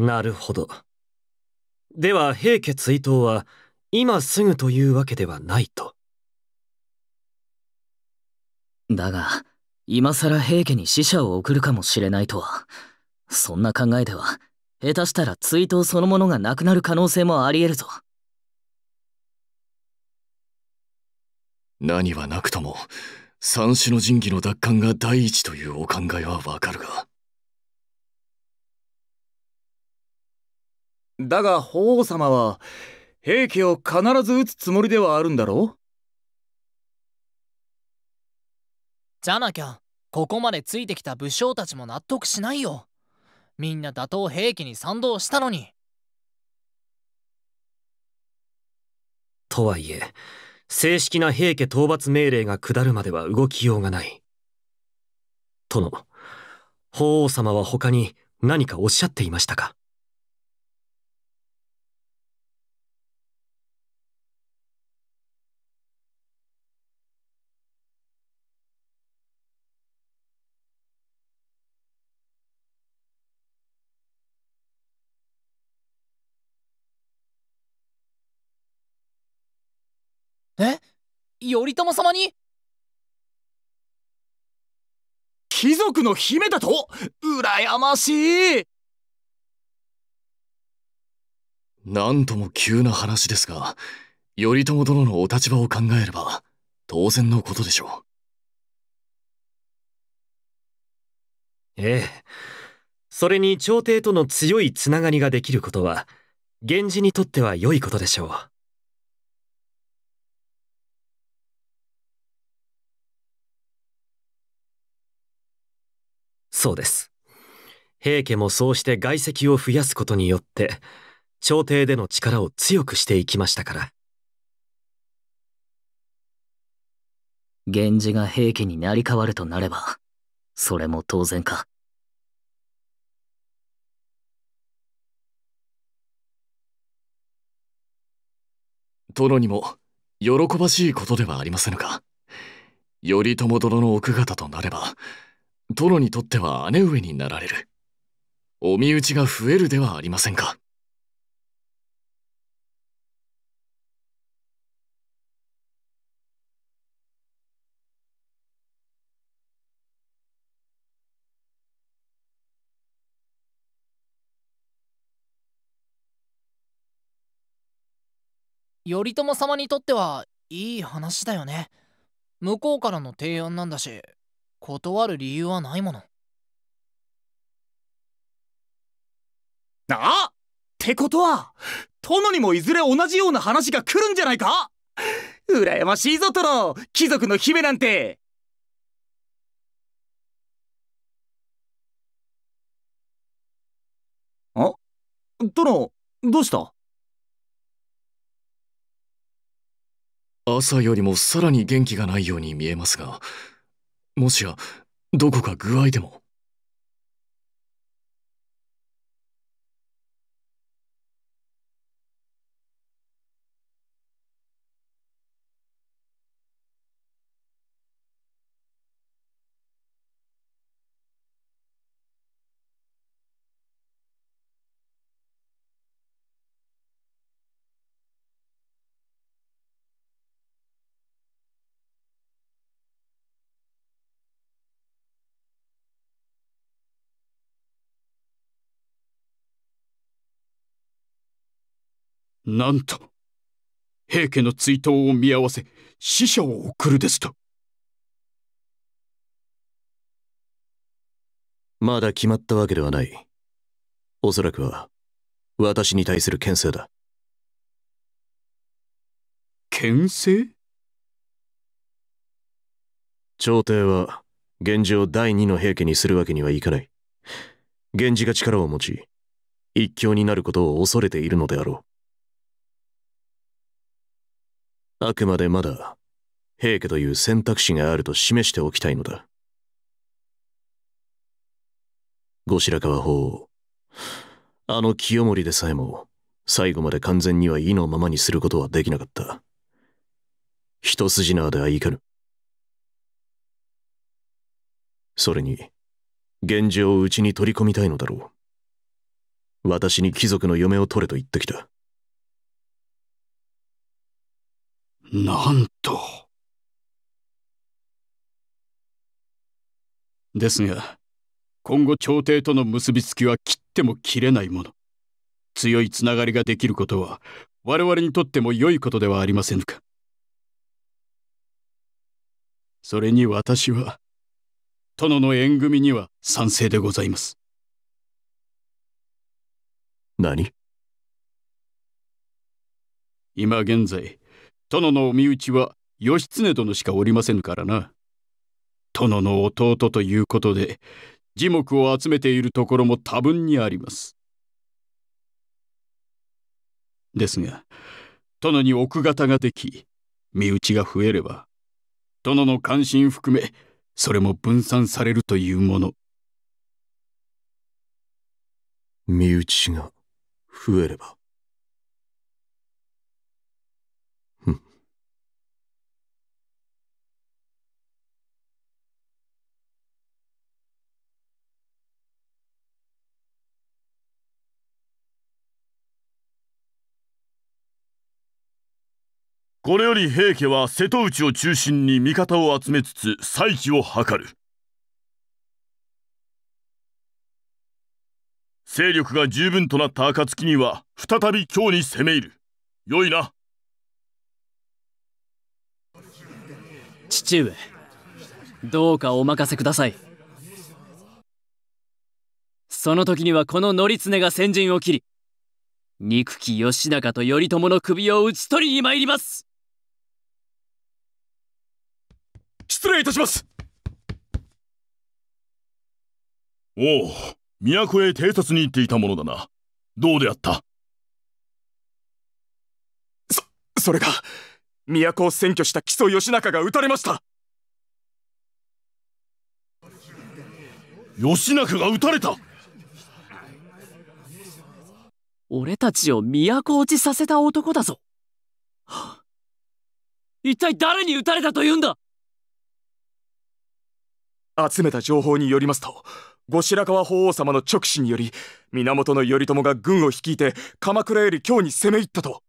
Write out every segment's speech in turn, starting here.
なるほど。では平家追討は今すぐというわけではないと。だが、今更平家に使者を送るかもしれないとは、そんな考えでは、下手したら追悼そのものがなくなる可能性もあり得るぞ。何はなくとも、三種の神器の奪還が第一というお考えはわかるが。だが法皇様は平家を必ず撃つつもりではあるんだろうじゃなきゃここまでついてきた武将たちも納得しないよみんな打倒平家に賛同したのにとはいえ正式な平家討伐命令が下るまでは動きようがない殿法皇様は他に何かおっしゃっていましたかえ頼朝様に貴族の姫だと羨ましいなんとも急な話ですが、頼朝殿のお立場を考えれば、当然のことでしょう。ええ。それに朝廷との強いつながりができることは、源氏にとっては良いことでしょう。そうです。平家もそうして外籍を増やすことによって、朝廷での力を強くしていきましたから。源氏が平家になり変わるとなれば、それも当然か。殿にも喜ばしいことではありませんか。頼朝殿の奥方となれば、殿にとっては姉上になられる。お身内が増えるではありませんか。頼朝様にとってはいい話だよね向こうからの提案なんだし断る理由はないものあってことは殿にもいずれ同じような話が来るんじゃないか羨ましいぞ殿貴族の姫なんてあ殿どうした朝よりもさらに元気がないように見えますがもしやどこか具合でもなんと、平家の追悼を見合わせ、死者を送るですと。まだ決まったわけではない。おそらくは、私に対する牽制だ。牽制朝廷は、源氏を第二の平家にするわけにはいかない。源氏が力を持ち、一強になることを恐れているのであろう。あくまでまだ、平家という選択肢があると示しておきたいのだ。後白河法皇、あの清盛でさえも、最後まで完全には意のままにすることはできなかった。一筋縄ではいかぬ。それに、源氏をうちに取り込みたいのだろう。私に貴族の嫁を取れと言ってきた。なんと。ですが、今後朝廷との結びつきは切っても切れないもの。強いつながりができることは、我々にとっても良いことではありませぬか。それに私は、殿の縁組には賛成でございます。何今現在、殿のお身内は義経殿しかおりませんからな。殿の弟ということで、樹木を集めているところも多分にあります。ですが、殿に奥方ができ、身内が増えれば、殿の関心含め、それも分散されるというもの。身内が増えれば。これより平家は瀬戸内を中心に味方を集めつつ再起を図る勢力が十分となった暁には再び京に攻め入るよいな父上どうかお任せくださいその時にはこの範経が先陣を切り憎き義仲と頼朝の首を討ち取りに参ります失礼いたしますおお都へ偵察に行っていたものだなどうであったそそれが都を占拠した木曽義仲が撃たれました義仲が撃たれた俺たちを都落ちさせた男だぞ一体誰に撃たれたというんだ集めた情報によりますと後白河法皇様の直視により源頼朝が軍を率いて鎌倉より京に攻め入ったと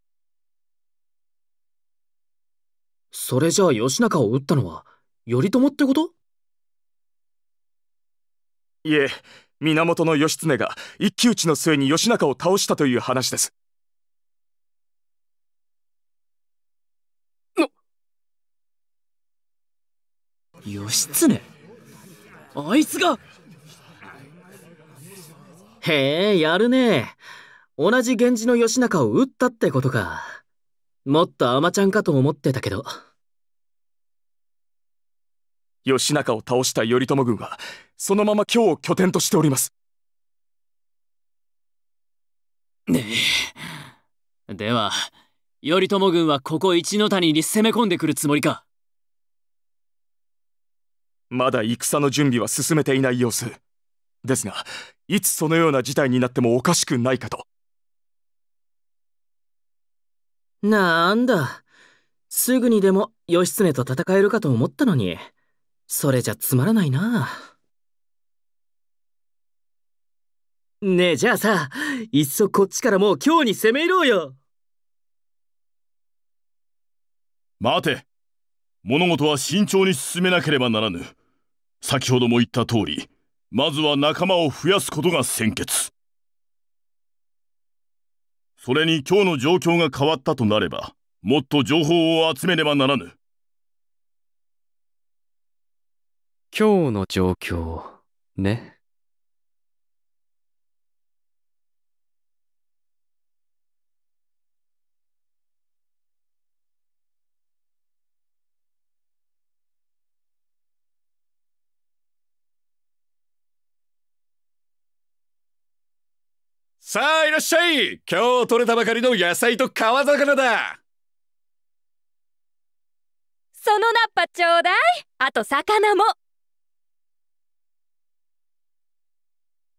それじゃあ義仲を討ったのは頼朝ってこといえ源義経が一騎打ちの末に義仲を倒したという話です義経あいつがへえ、やるね。同じ源氏の義仲を撃ったってことか。もっと甘ちゃんかと思ってたけど。義仲を倒した頼朝軍は、そのまま京を拠点としております。ねえ。では、頼朝軍はここ一の谷に攻め込んでくるつもりか。まだ戦の準備は進めていない様子ですがいつそのような事態になってもおかしくないかとなんだすぐにでも義経と戦えるかと思ったのにそれじゃつまらないなねえじゃあさいっそこっちからもう今日に攻め入ろうよ待て物事は慎重に進めなければならぬ。先ほども言った通りまずは仲間を増やすことが先決それに今日の状況が変わったとなればもっと情報を集めねばならぬ今日の状況ねさあいらっしゃい今日取れたばかりの野菜と川魚だそのナッパちょうだいあと魚も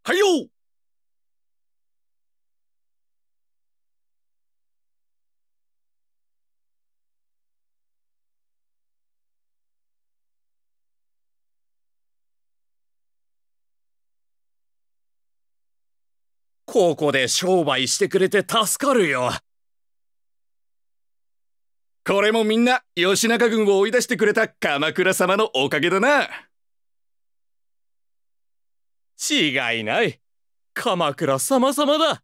はいよここで商売してくれて助かるよ。これもみんな義仲軍を追い出してくれた鎌倉様のおかげだな。違いない。鎌倉様様だ。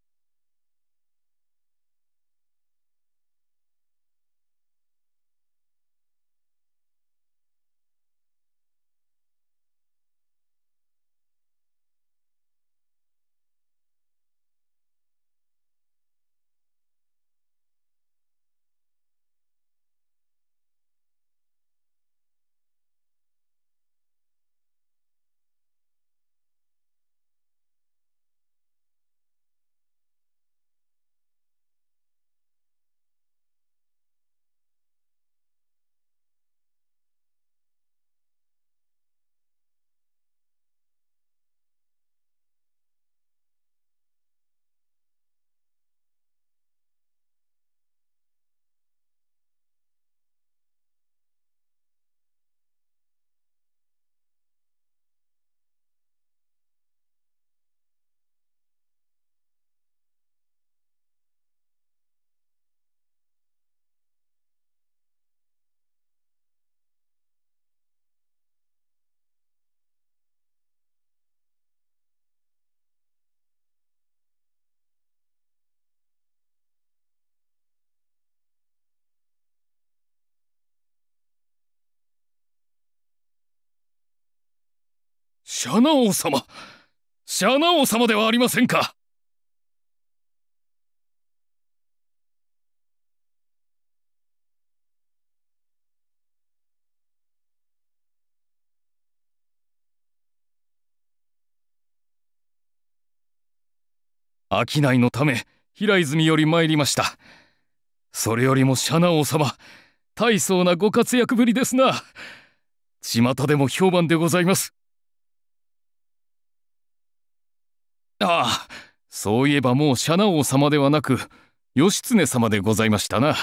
シャナ王様シャナ王様ではありませんか商いのため平泉より参りましたそれよりもシャナ王様大層なご活躍ぶりですな巷でも評判でございますああそういえばもうシャナ王様ではなく義経様でございましたな。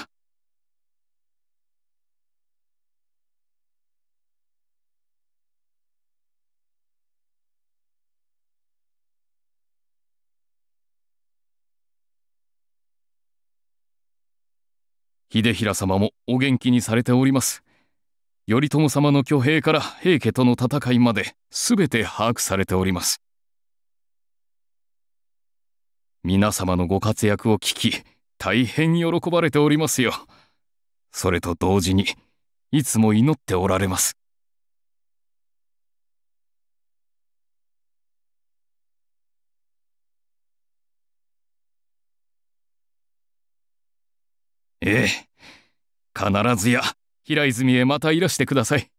秀平様もお元気にされております。頼朝様の挙兵から平家との戦いまで全て把握されております。皆様のご活躍を聞き大変喜ばれておりますよそれと同時にいつも祈っておられますええ必ずや平泉へまたいらしてください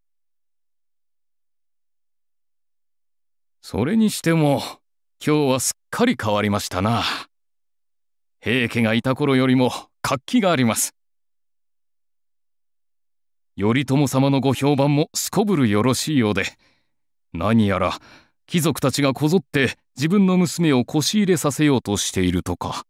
それにしても今日はすっかり変わりましたな平家がいた頃よりも活気があります頼朝様のご評判もすこぶるよろしいようで何やら貴族たちがこぞって自分の娘をこし入れさせようとしているとか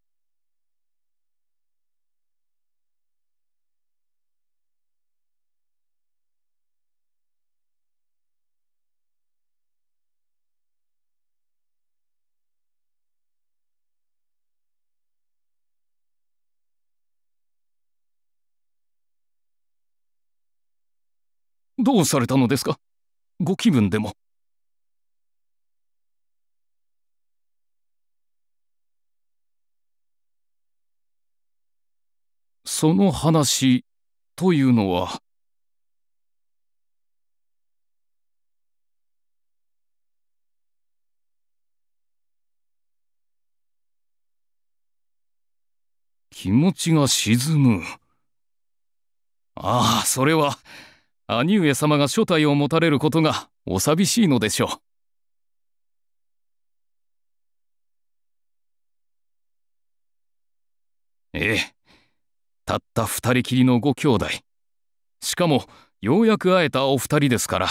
どうされたのですかご気分でも。その話というのは。気持ちが沈む。ああ、それは。兄上様が所帯を持たれることがお寂しいのでしょう。ええ、たった二人きりのご兄弟。しかも、ようやく会えたお二人ですから。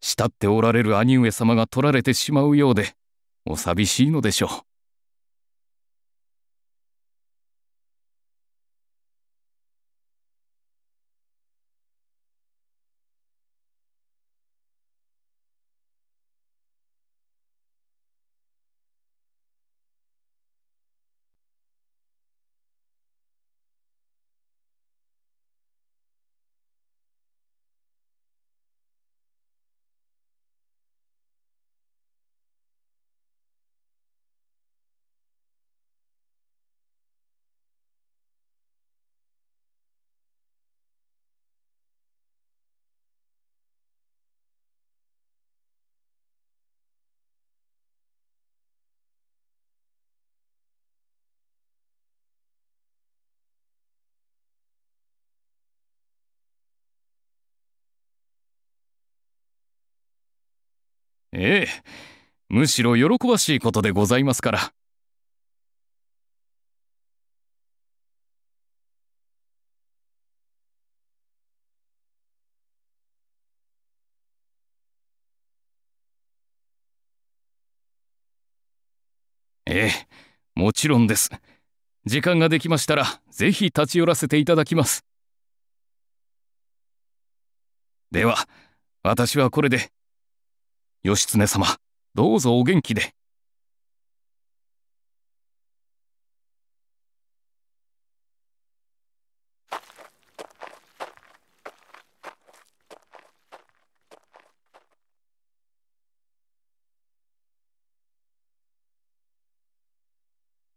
慕っておられる兄上様が取られてしまうようで、お寂しいのでしょう。ええむしろ喜ばしいことでございますからええもちろんです時間ができましたらぜひ立ち寄らせていただきますでは私はこれで義経様どうぞお元気で。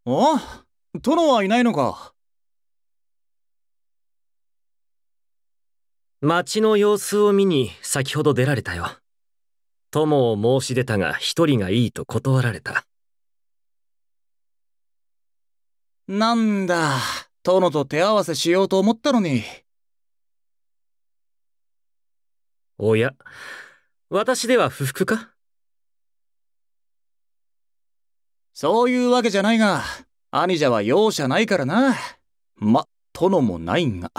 あ殿はいないのか町の様子を見に先ほど出られたよ友を申し出たが一人がいいと断られた。なんだ、殿と手合わせしようと思ったのに。おや、私では不服かそういうわけじゃないが、兄者は容赦ないからな。ま、殿もないが。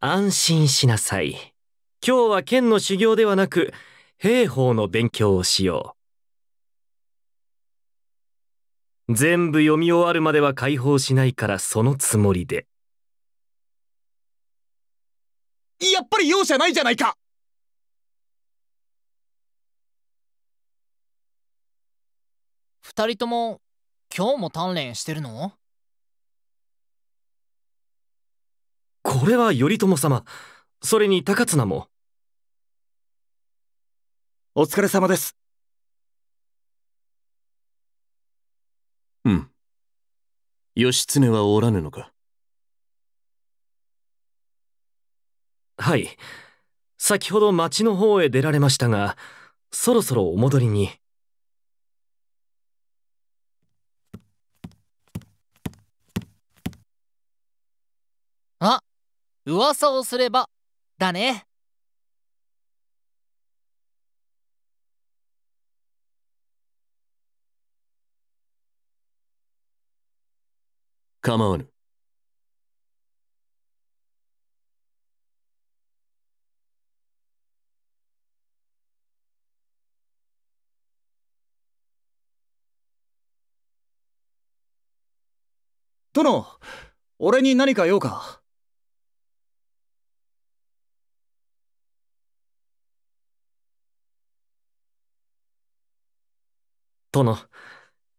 安心しなさい。今日は剣の修行ではなく、兵法の勉強をしよう。全部読み終わるまでは解放しないからそのつもりで。やっぱり容赦ないじゃないか二人とも今日も鍛錬してるのこれは頼朝様それに高綱もお疲れ様です。うん。義経はおらぬのかはい先ほど町の方へ出られましたがそろそろお戻りにあ噂をすればだね構わぬ。殿、俺に何か用か殿、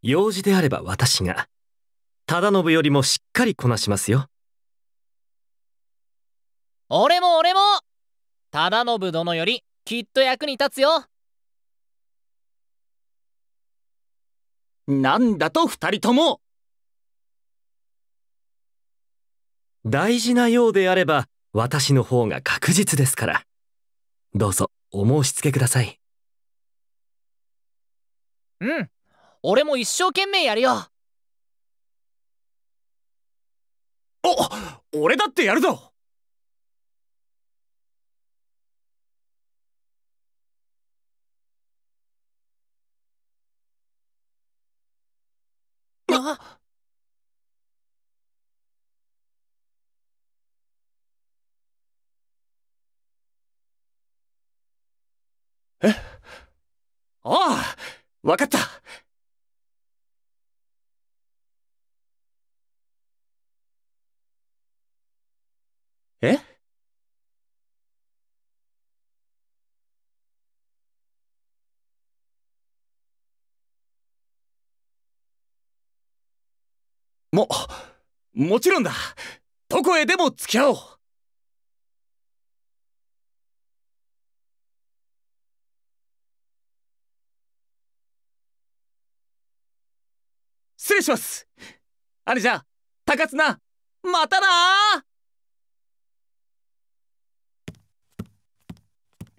用事であれば私が。忠信よりもしっかりこなしますよ俺も俺も忠信殿よりきっと役に立つよなんだと二人とも大事なようであれば私の方が確実ですからどうぞお申し付けくださいうん俺も一生懸命やるよお俺だってやるぞあえああ、わかった。ももちろんだどこへでも付き合おう失礼しますあれじゃ高綱またな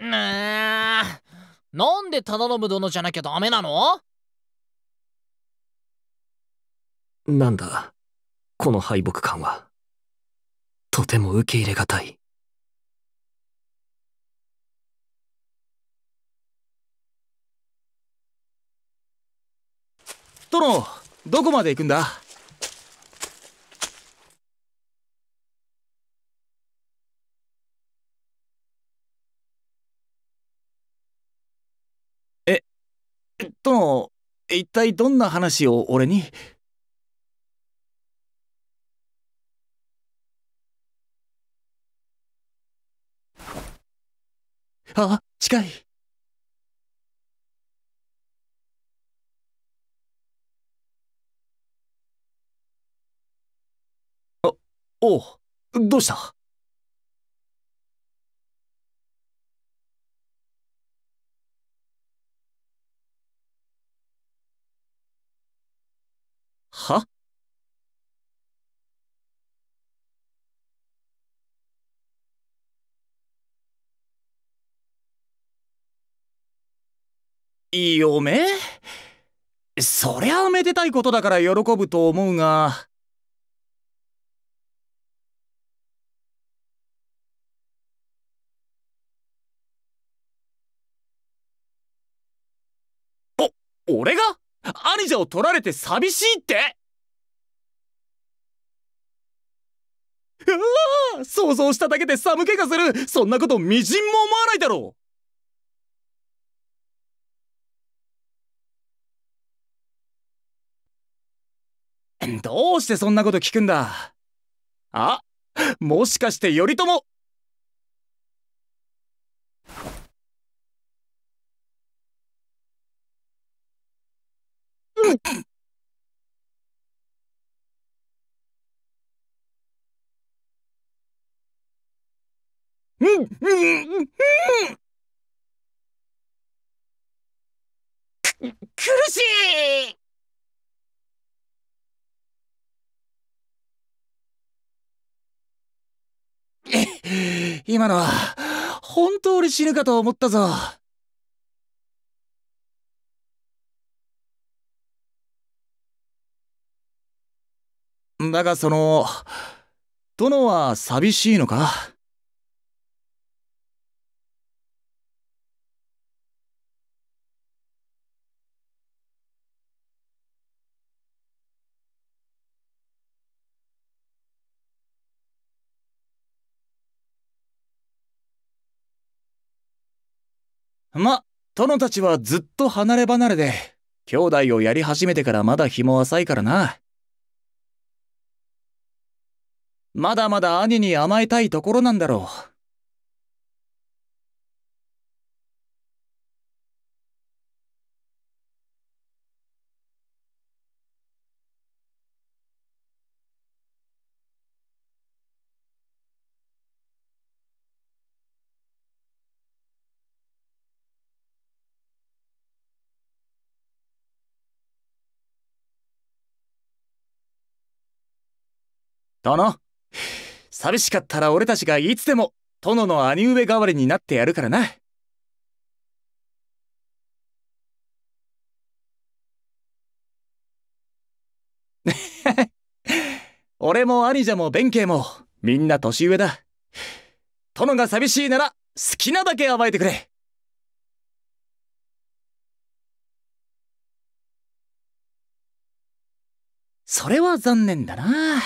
ねえなんで忠信殿じゃなきゃダメなのなんだ、この敗北感は。とても受け入れがたい。殿、どこまで行くんだえ、殿、一体どんな話を俺にあ、近い。あ、おう、どうしたは嫁そりゃあめでたいことだから喜ぶと思うが。お、俺が兄者を取られて寂しいってうわ想像しただけで寒気がするそんなことみじんも思わないだろう どうしてそんなこと聞くんだあもしかして頼朝うんううん苦しい 今のは本当に死ぬかと思ったぞだがその殿は寂しいのかま、殿たちはずっと離れ離れで、兄弟をやり始めてからまだ日も浅いからな。まだまだ兄に甘えたいところなんだろう。殿寂しかったら俺たちがいつでも殿の兄上代わりになってやるからな。俺も兄者も弁慶もみんな年上だ。殿が寂しいなら好きなだけ暴いてくれ。それは残念だな。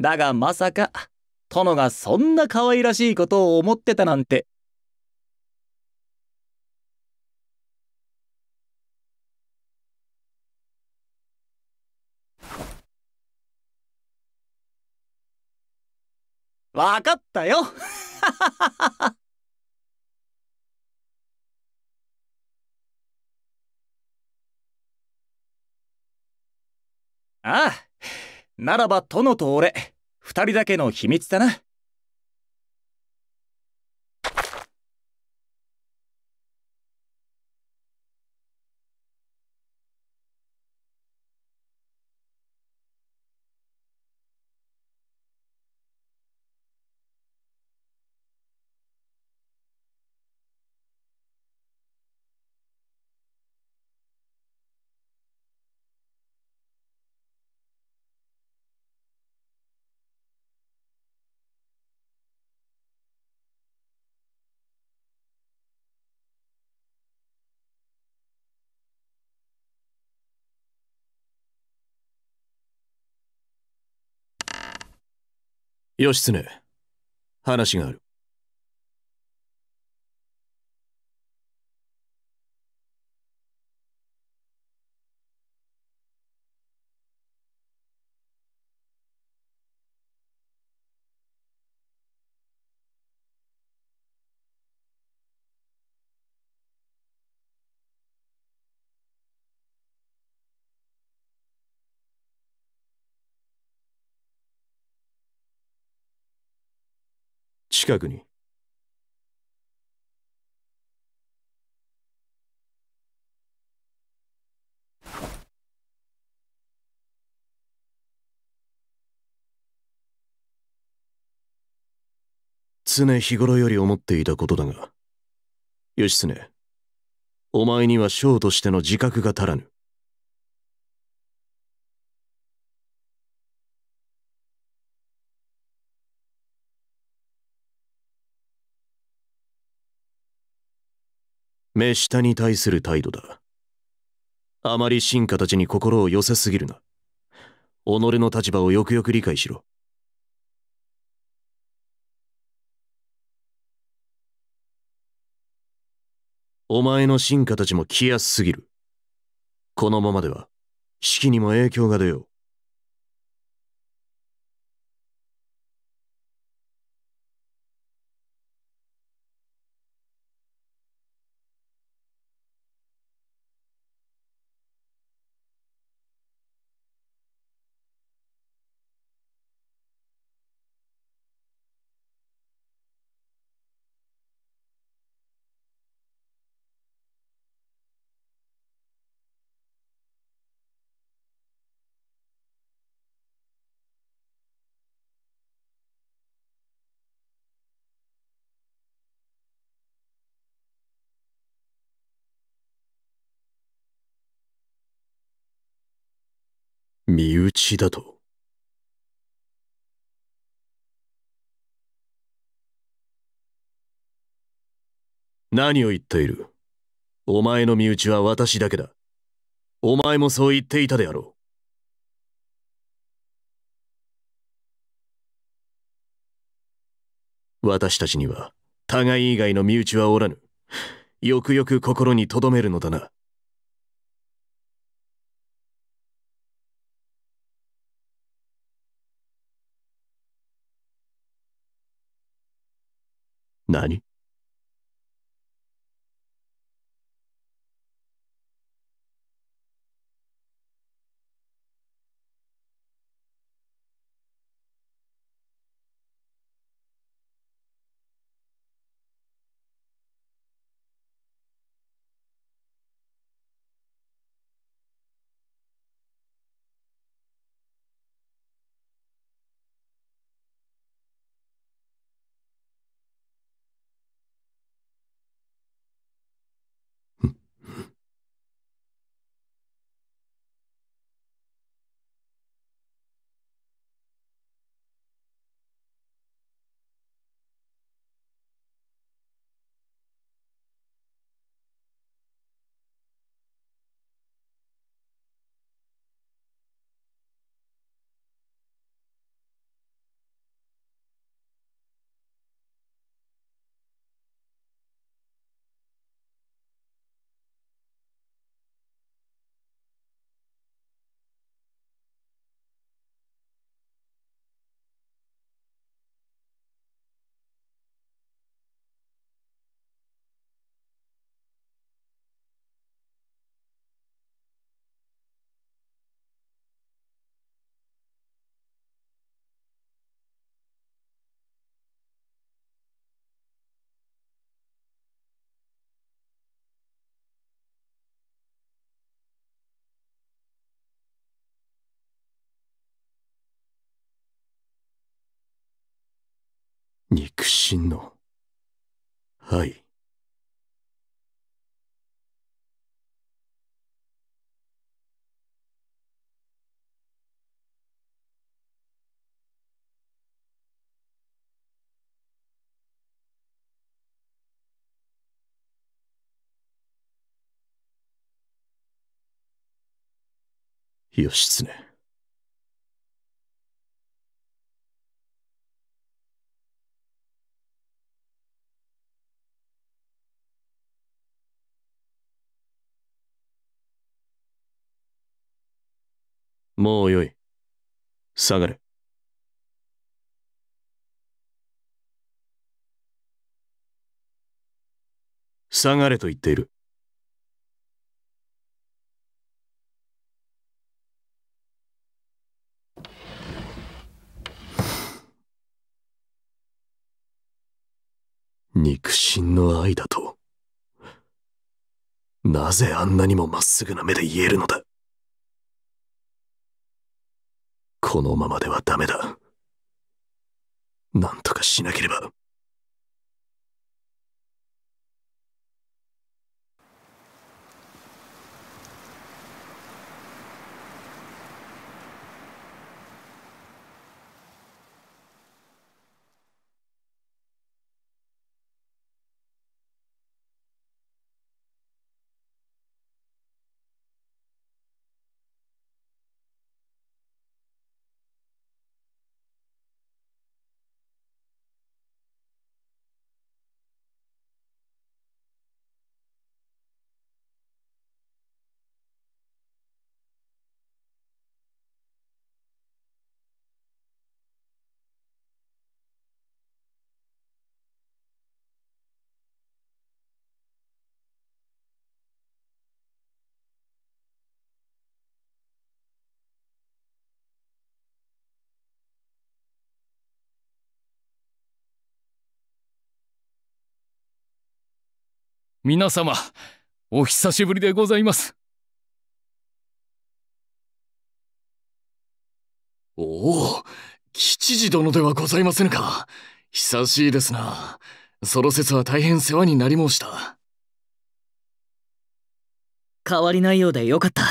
だがまさか、殿がそんな可愛らしいことを思ってたなんて。わかったよ ああ。ならば殿と俺、二人だけの秘密だな。義経、話がある。近くに。常日頃より思っていたことだが義経お前には将としての自覚が足らぬ目下に対する態度だ。あまり進化たちに心を寄せすぎるな。己の立場をよくよく理解しろ。お前の進化たちも気安すぎる。このままでは、気にも影響が出よう。血だと。何を言っているお前の身内は私だけだ。お前もそう言っていたであろう。私たちには互い以外の身内はおらぬ。よくよく心に留めるのだな。воспоминаний. 肉親の愛義経もうよい。下がれ。下がれと言っている。肉親の愛だと。なぜあんなにもまっすぐな目で言えるのだこのままではダメだ。なんとかしなければ。皆様、お久しぶりでございます。おお、吉次殿ではございませぬか。久しいですな。その説は大変世話になり申した。変わりないようでよかった。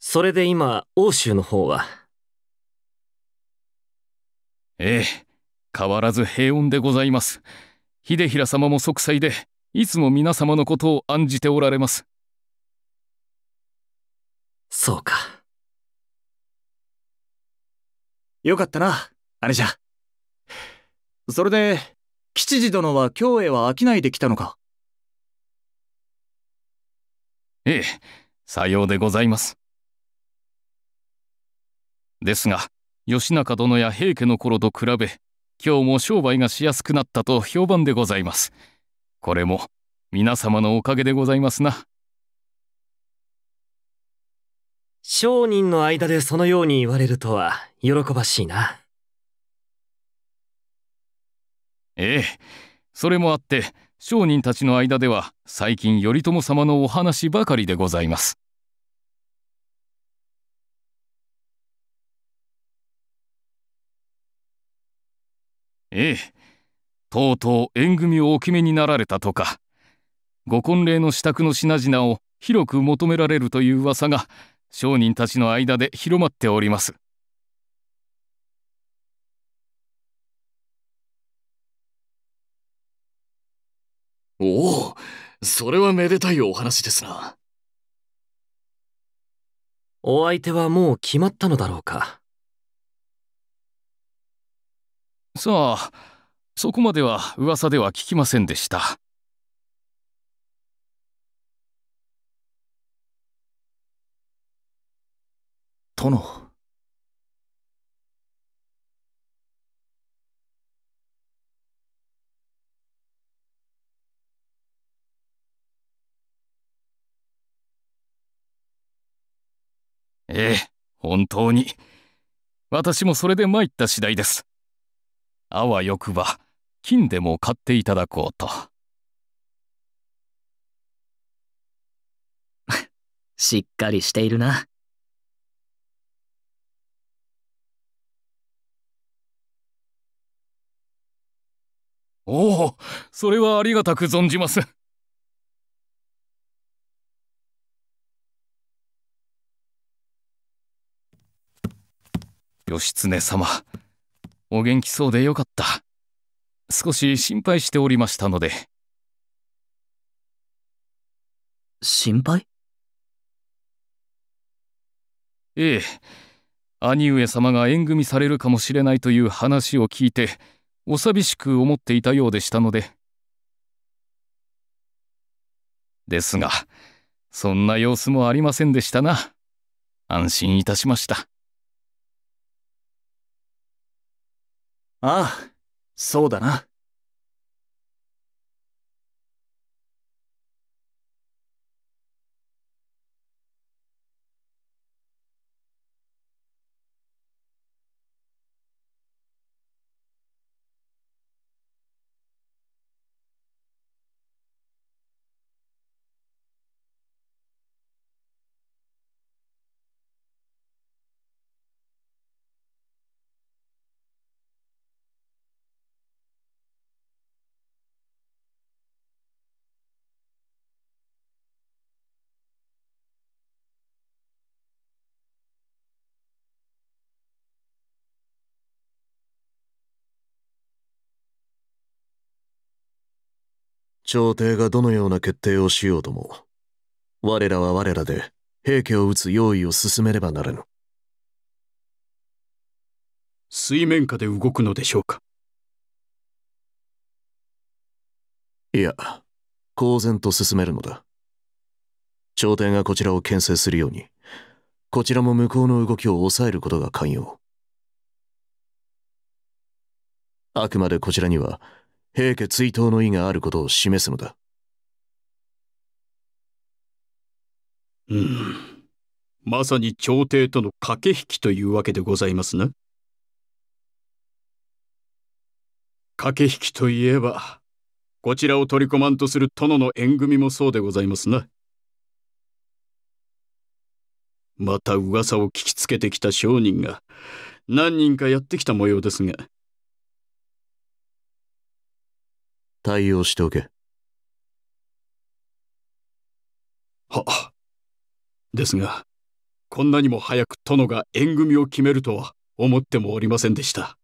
それで今、欧州の方はええ。変わらず平穏でございます秀衡様も息災でいつも皆様のことを案じておられますそうかよかったな姉じゃそれで吉次殿は京へは飽きないで来たのかええさようでございますですが義仲殿や平家の頃と比べ今日も商売がしやすくなったと評判でございます。これも皆様のおかげでございますな。商人の間でそのように言われるとは喜ばしいな。ええ、それもあって商人たちの間では最近頼朝様のお話ばかりでございます。ええとうとう縁組をお決めになられたとかご婚礼の支度の品々を広く求められるという噂が商人たちの間で広まっておりますおおそれはめでたいお話ですなお相手はもう決まったのだろうかさあそこまでは噂では聞きませんでした殿ええ本当に私もそれで参った次第ですあわよくば金でも買っていただこうと しっかりしているな。おお、それはありがたく存じます。義経様お元気そうでよかった。少し心配しておりましたので。心配ええ。兄上様が縁組されるかもしれないという話を聞いて、お寂しく思っていたようでしたので。ですが、そんな様子もありませんでしたな。安心いたしました。ああ、そうだな。朝廷がどのような決定をしようとも我らは我らで平家を討つ用意を進めねばならぬ水面下で動くのでしょうかいや公然と進めるのだ朝廷がこちらを牽制するようにこちらも向こうの動きを抑えることが肝要あくまでこちらには平家追悼の意があることを示すのだうんまさに朝廷との駆け引きというわけでございますな、駆け引きといえばこちらを取り込まんとする殿の縁組もそうでございますな、また噂を聞きつけてきた商人が何人かやってきた模様ですが対応しておけ。は、ですが、こんなにも早く殿が縁組を決めるとは思ってもおりませんでした。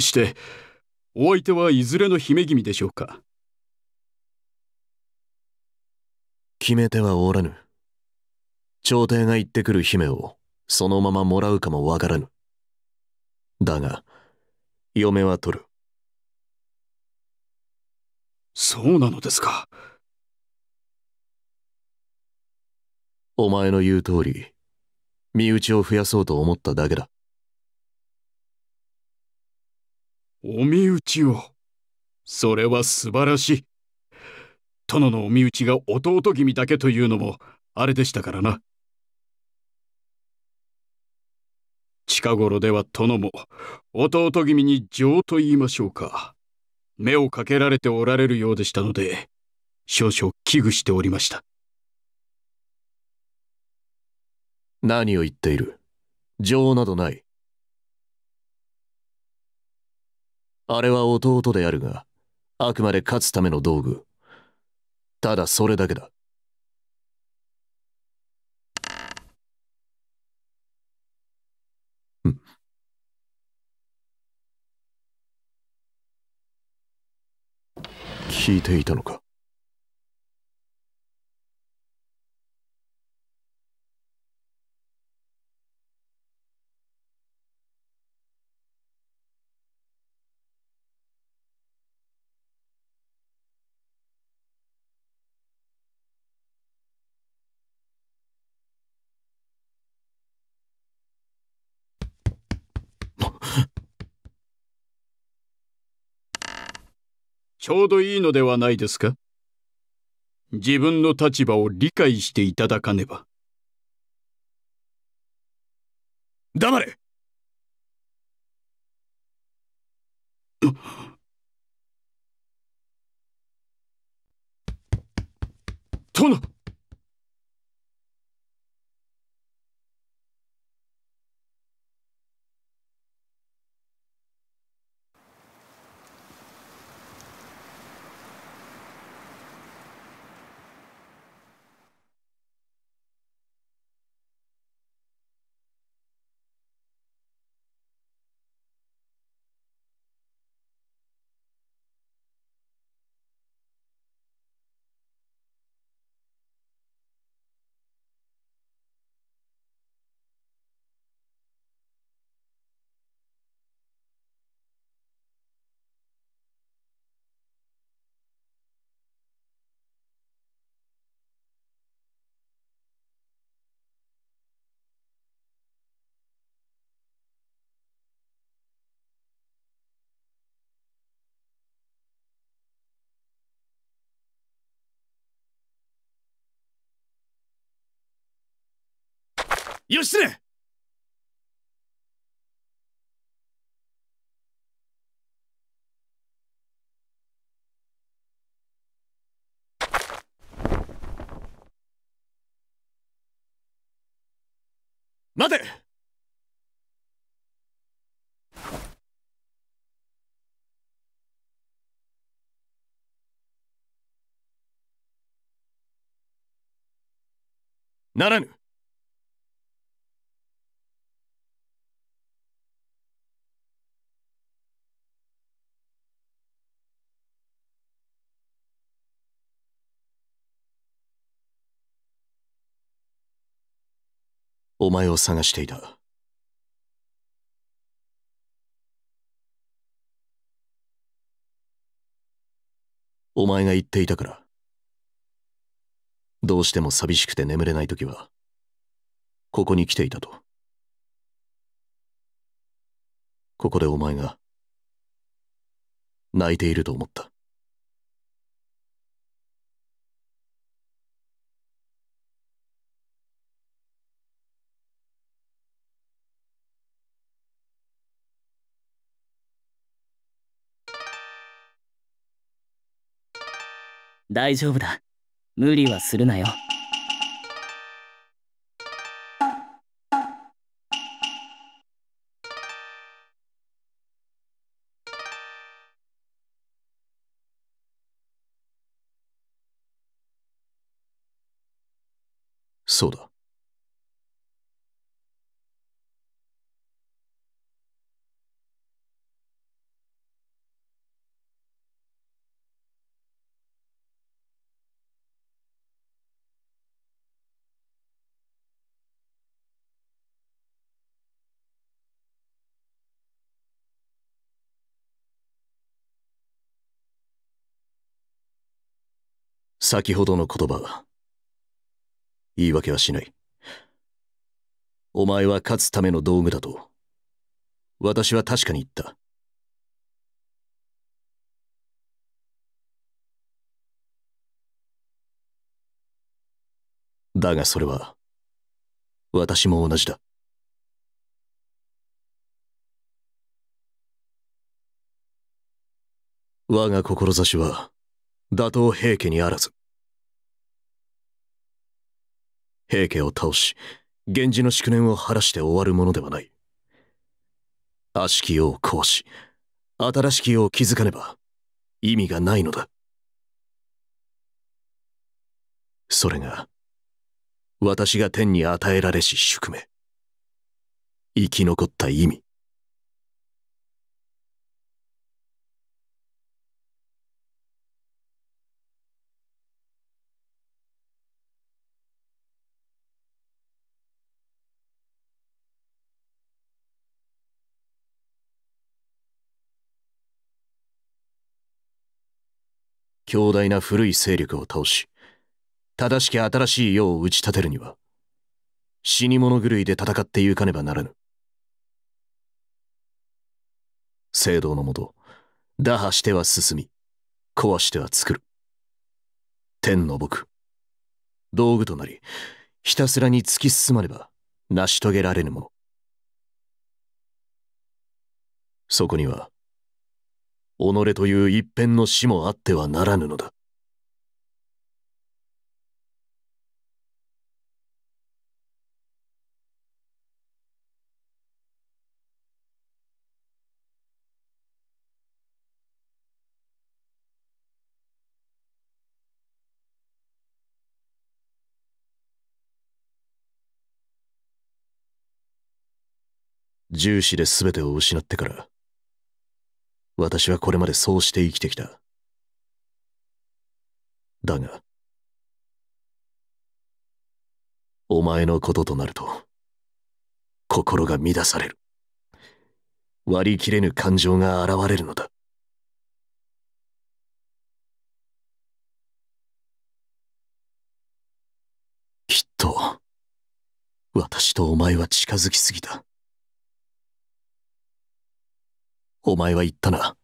して、お相手はいずれの姫君でしょうか決めてはおらぬ。朝廷が行ってくる姫をそのままもらうかもわからぬ。だが、嫁は取る。そうなのですかお前の言う通り身内を増やそうと思っただけだお身内をそれは素晴らしい殿のお身内が弟君だけというのもあれでしたからな近頃では殿も弟君に情と言いましょうか目をかけられておられるようでしたので、少々危惧しておりました。何を言っている情などない。あれは弟であるが、あくまで勝つための道具。ただそれだけだ。聞いていたのかちょうどいいのではないですか自分の立場を理解していただかねば。黙れ殿義経待てならぬお前を探していた。お前が言っていたから。どうしても寂しくて眠れない時は、ここに来ていたと。ここでお前が、泣いていると思った。大丈夫だ無理はするなよそうだ先ほどの言葉言い訳はしないお前は勝つための道具だと私は確かに言っただがそれは私も同じだ我が志は打倒平家にあらず平家を倒し源氏の宿念を晴らして終わるものではない悪しき世を行し新しき世を築かねば意味がないのだそれが私が天に与えられし宿命生き残った意味強大な古い勢力を倒し、正しき新しい世を打ち立てるには、死に物狂いで戦ってゆかねばならぬ。聖堂のもと、打破しては進み、壊しては作る。天の僕。道具となり、ひたすらに突き進まれば、成し遂げられぬもの。そこには、己という一辺の死もあってはならぬのだ。重視で全てを失ってから私はこれまでそうして生きてきた。だが、お前のこととなると、心が乱される。割り切れぬ感情が現れるのだ。きっと、私とお前は近づきすぎた。お前は言ったな。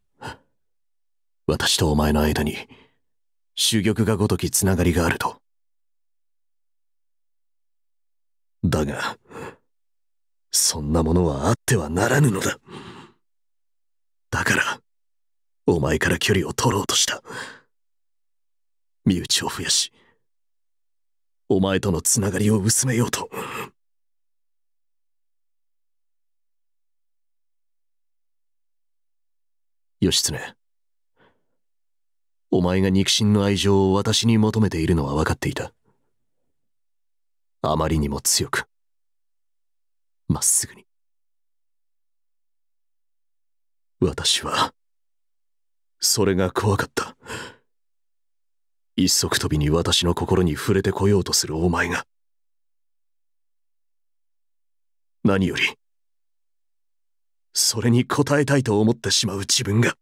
私とお前の間に、主玉がごときつながりがあると。だが、そんなものはあってはならぬのだ。だから、お前から距離を取ろうとした。身内を増やし、お前とのつながりを薄めようと。義経。お前が肉親の愛情を私に求めているのは分かっていた。あまりにも強く、まっすぐに。私は、それが怖かった。一足飛びに私の心に触れてこようとするお前が。何より、それに応えたいと思ってしまう自分が。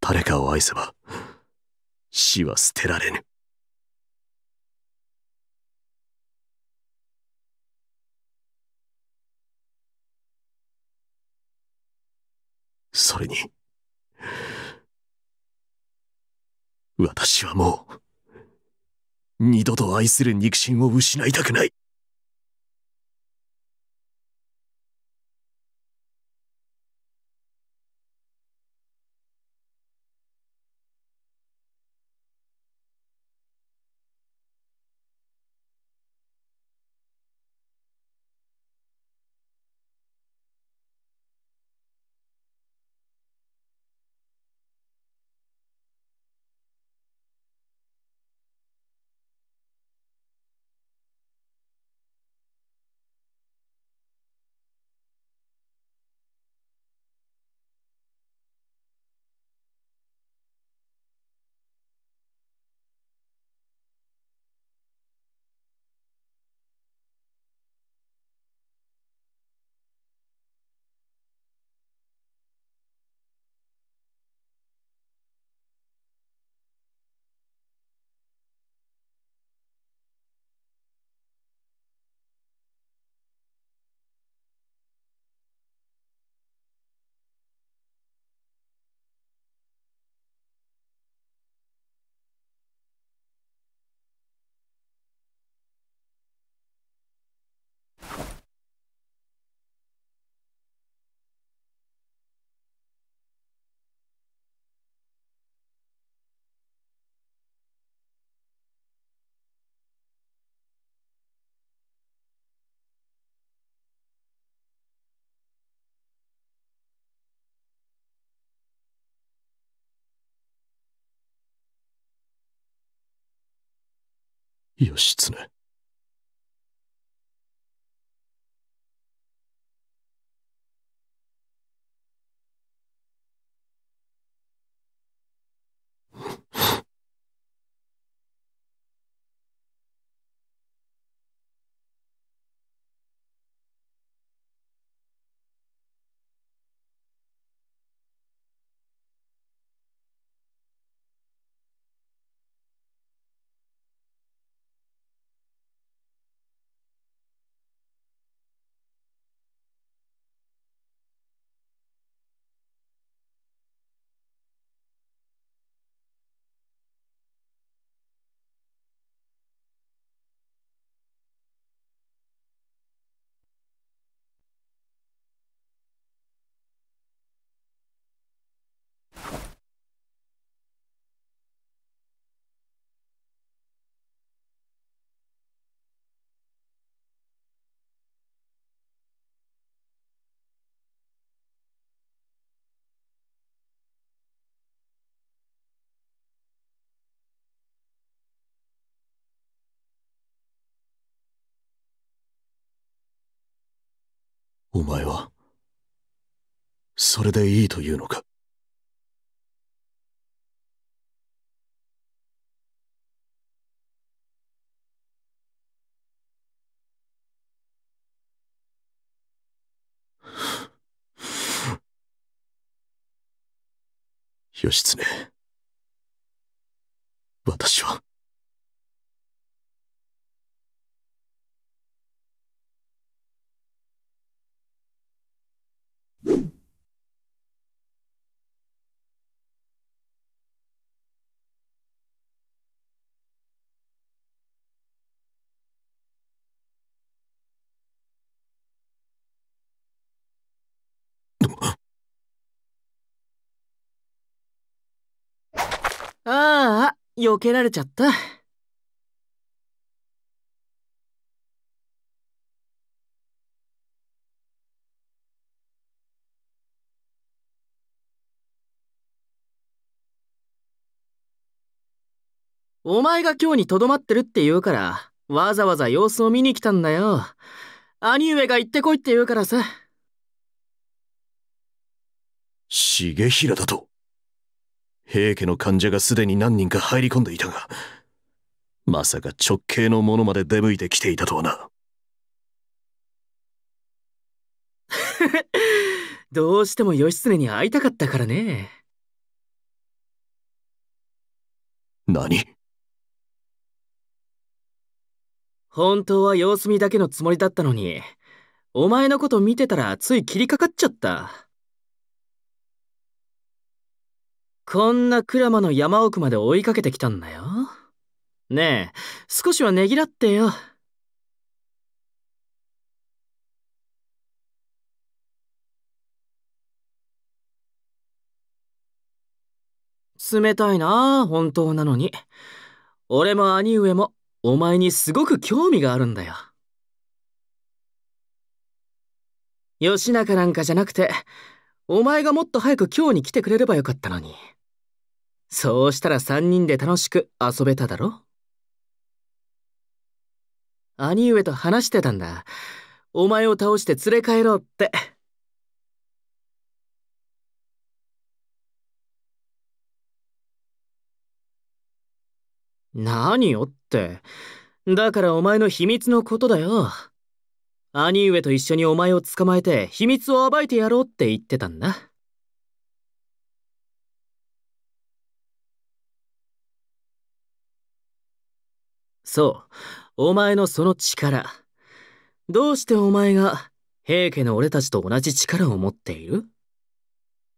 誰かを愛せば死は捨てられぬ。それに。私はもう、二度と愛する肉親を失いたくない。義経お前は、それでいいというのか義経。私は。避けられちゃった。お前が今日にとどまってるって言うから、わざわざ様子を見に来たんだよ。兄上が行ってこいって言うからさ。重平だと平家の患者がすでに何人か入り込んでいたが、まさか直系のものまで出向いてきていたとはな。どうしても義経に会いたかったからね。何本当は様子見だけのつもりだったのに、お前のこと見てたらつい切りかかっちゃった。こんな鞍馬の山奥まで追いかけてきたんだよ。ねえ、少しはねぎらってよ。冷たいな本当なのに。俺も兄上も、お前にすごく興味があるんだよ。義仲なんかじゃなくて、お前がもっと早く今日に来てくれればよかったのに。そうしたら3人で楽しく遊べただろ兄上と話してたんだ。お前を倒して連れ帰ろうって。何よって。だからお前の秘密のことだよ。兄上と一緒にお前を捕まえて秘密を暴いてやろうって言ってたんだ。そう、お前のその力。どうしてお前が平家の俺たちと同じ力を持っている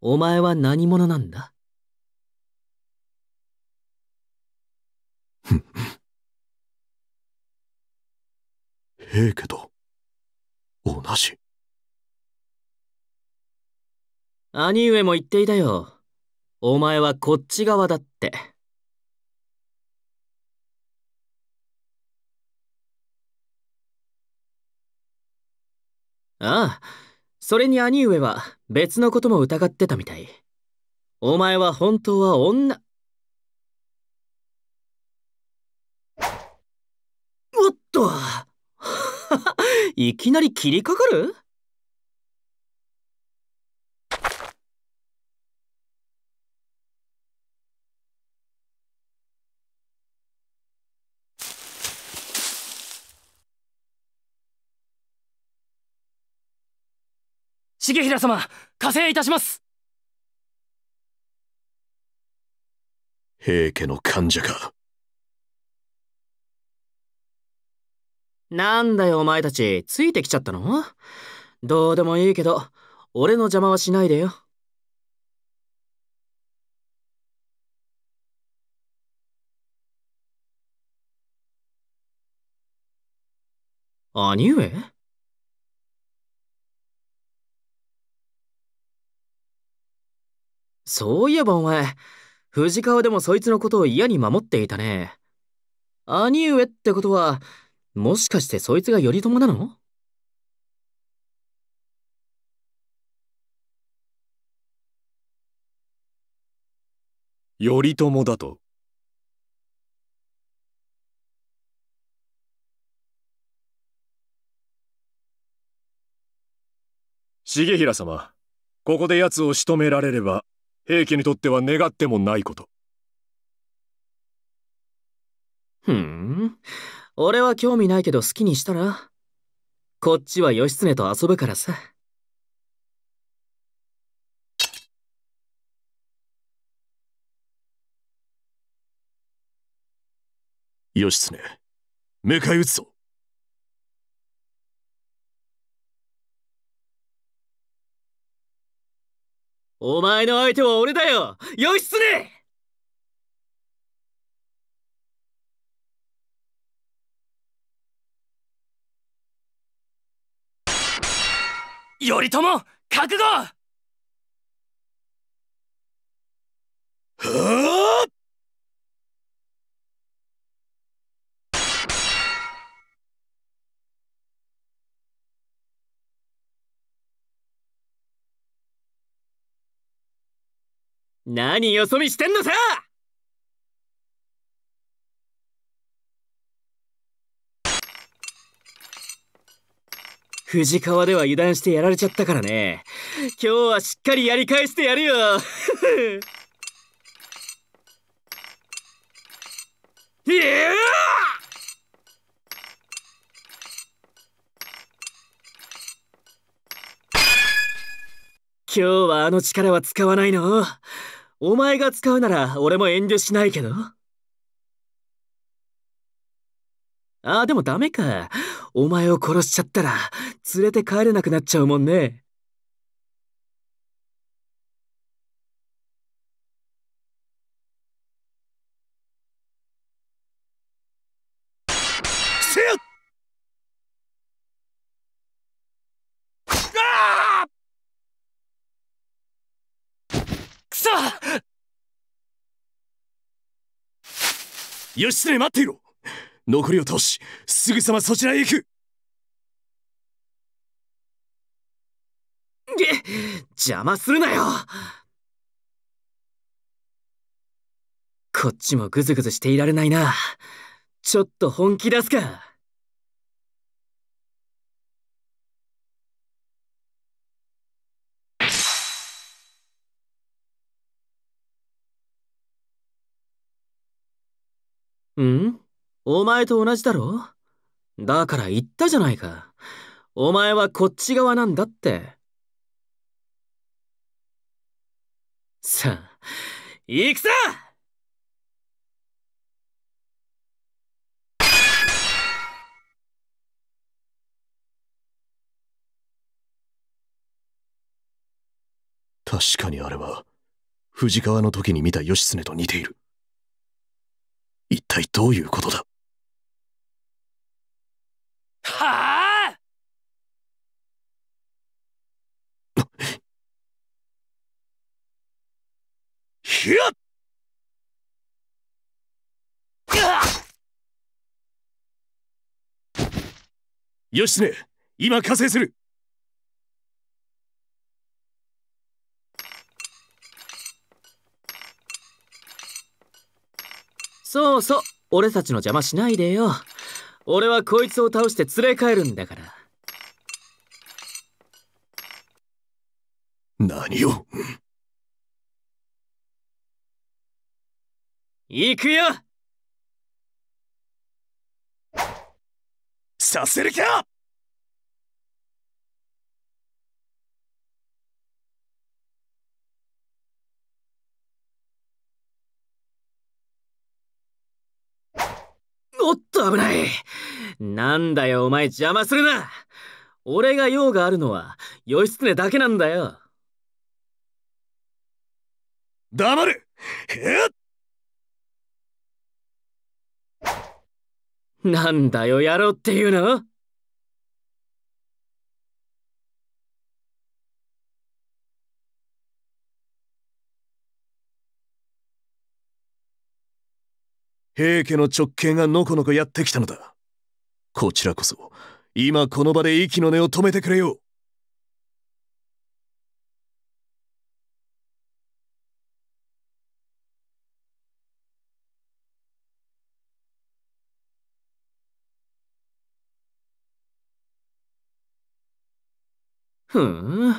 お前は何者なんだ平家と同じ兄上も言っていたよお前はこっち側だってああそれに兄上は別のことも疑ってたみたいお前は本当は女おっといきなり切りかかる重衡様加勢いたします平家の患者かなんだよお前たち、ついてきちゃったのどうでもいいけど、俺の邪魔はしないでよ。兄上そういえばお前、藤川でもそいつのことを嫌に守っていたね。兄上ってことは、もしかしてそいつが頼朝なの頼朝だと重衡様ここで奴を仕留められれば平家にとっては願ってもないことふん俺は興味ないけど好きにしたらこっちは義経と遊ぶからさ。義経、迎え撃つぞ。お前の相手は俺だよ義経頼朝覚悟はあ何よそ見してんのさ藤川では油断してやられちゃったからね。今日はしっかりやり返してやるよ いや今日はあの力は使わないのお前が使うなら俺も遠慮しないけど。あ、でもダメか。お前を殺しちゃったら連れて帰れなくなっちゃうもんね。義経待っていろ残りを通しすぐさまそちらへ行く邪魔するなよこっちもグズグズしていられないなちょっと本気出すかお前と同じだろだから言ったじゃないか。お前はこっち側なんだって。さあ、行くぞ確かにあれは藤川の時に見た義経と似ている一体どういうことだひし、っ今加勢するそうそう、俺たちの邪魔しないでよ。俺はこいつを倒して連れ帰るんだから。何を行くよさせるかもっと危ないなんだよお前邪魔するな俺が用があるのは義経だけなんだよ黙れえっなんだよろうっていうの平家の直系がのこのこやってきたのだ。こちらこそ、今この場で息の根を止めてくれよ。ふーん、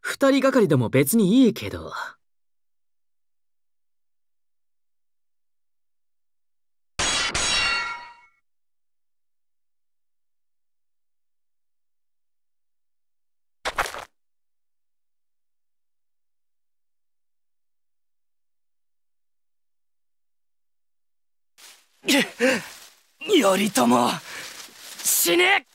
二人がかりでも別にいいけど。頼 朝死ね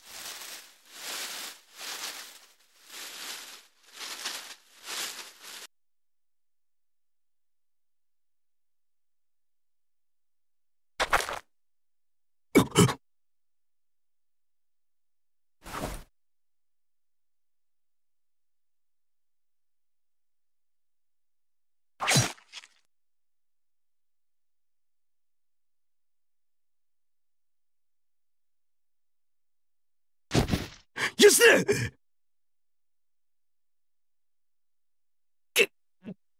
く、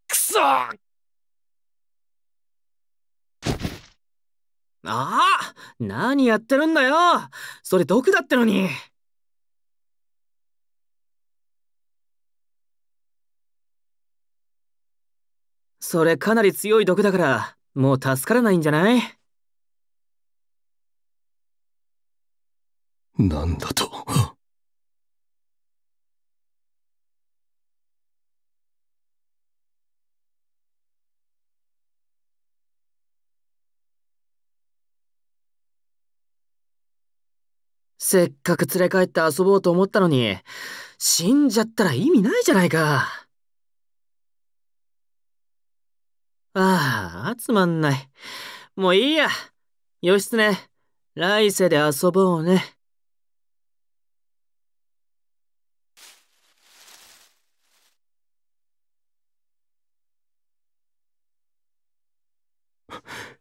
くそああ何やってるんだよそれ毒だってのにそれかなり強い毒だからもう助からないんじゃないなんだとせっかく連れ帰って遊ぼうと思ったのに、死んじゃったら意味ないじゃないか。ああ、つまんない。もういいや。義経、来世で遊ぼうね。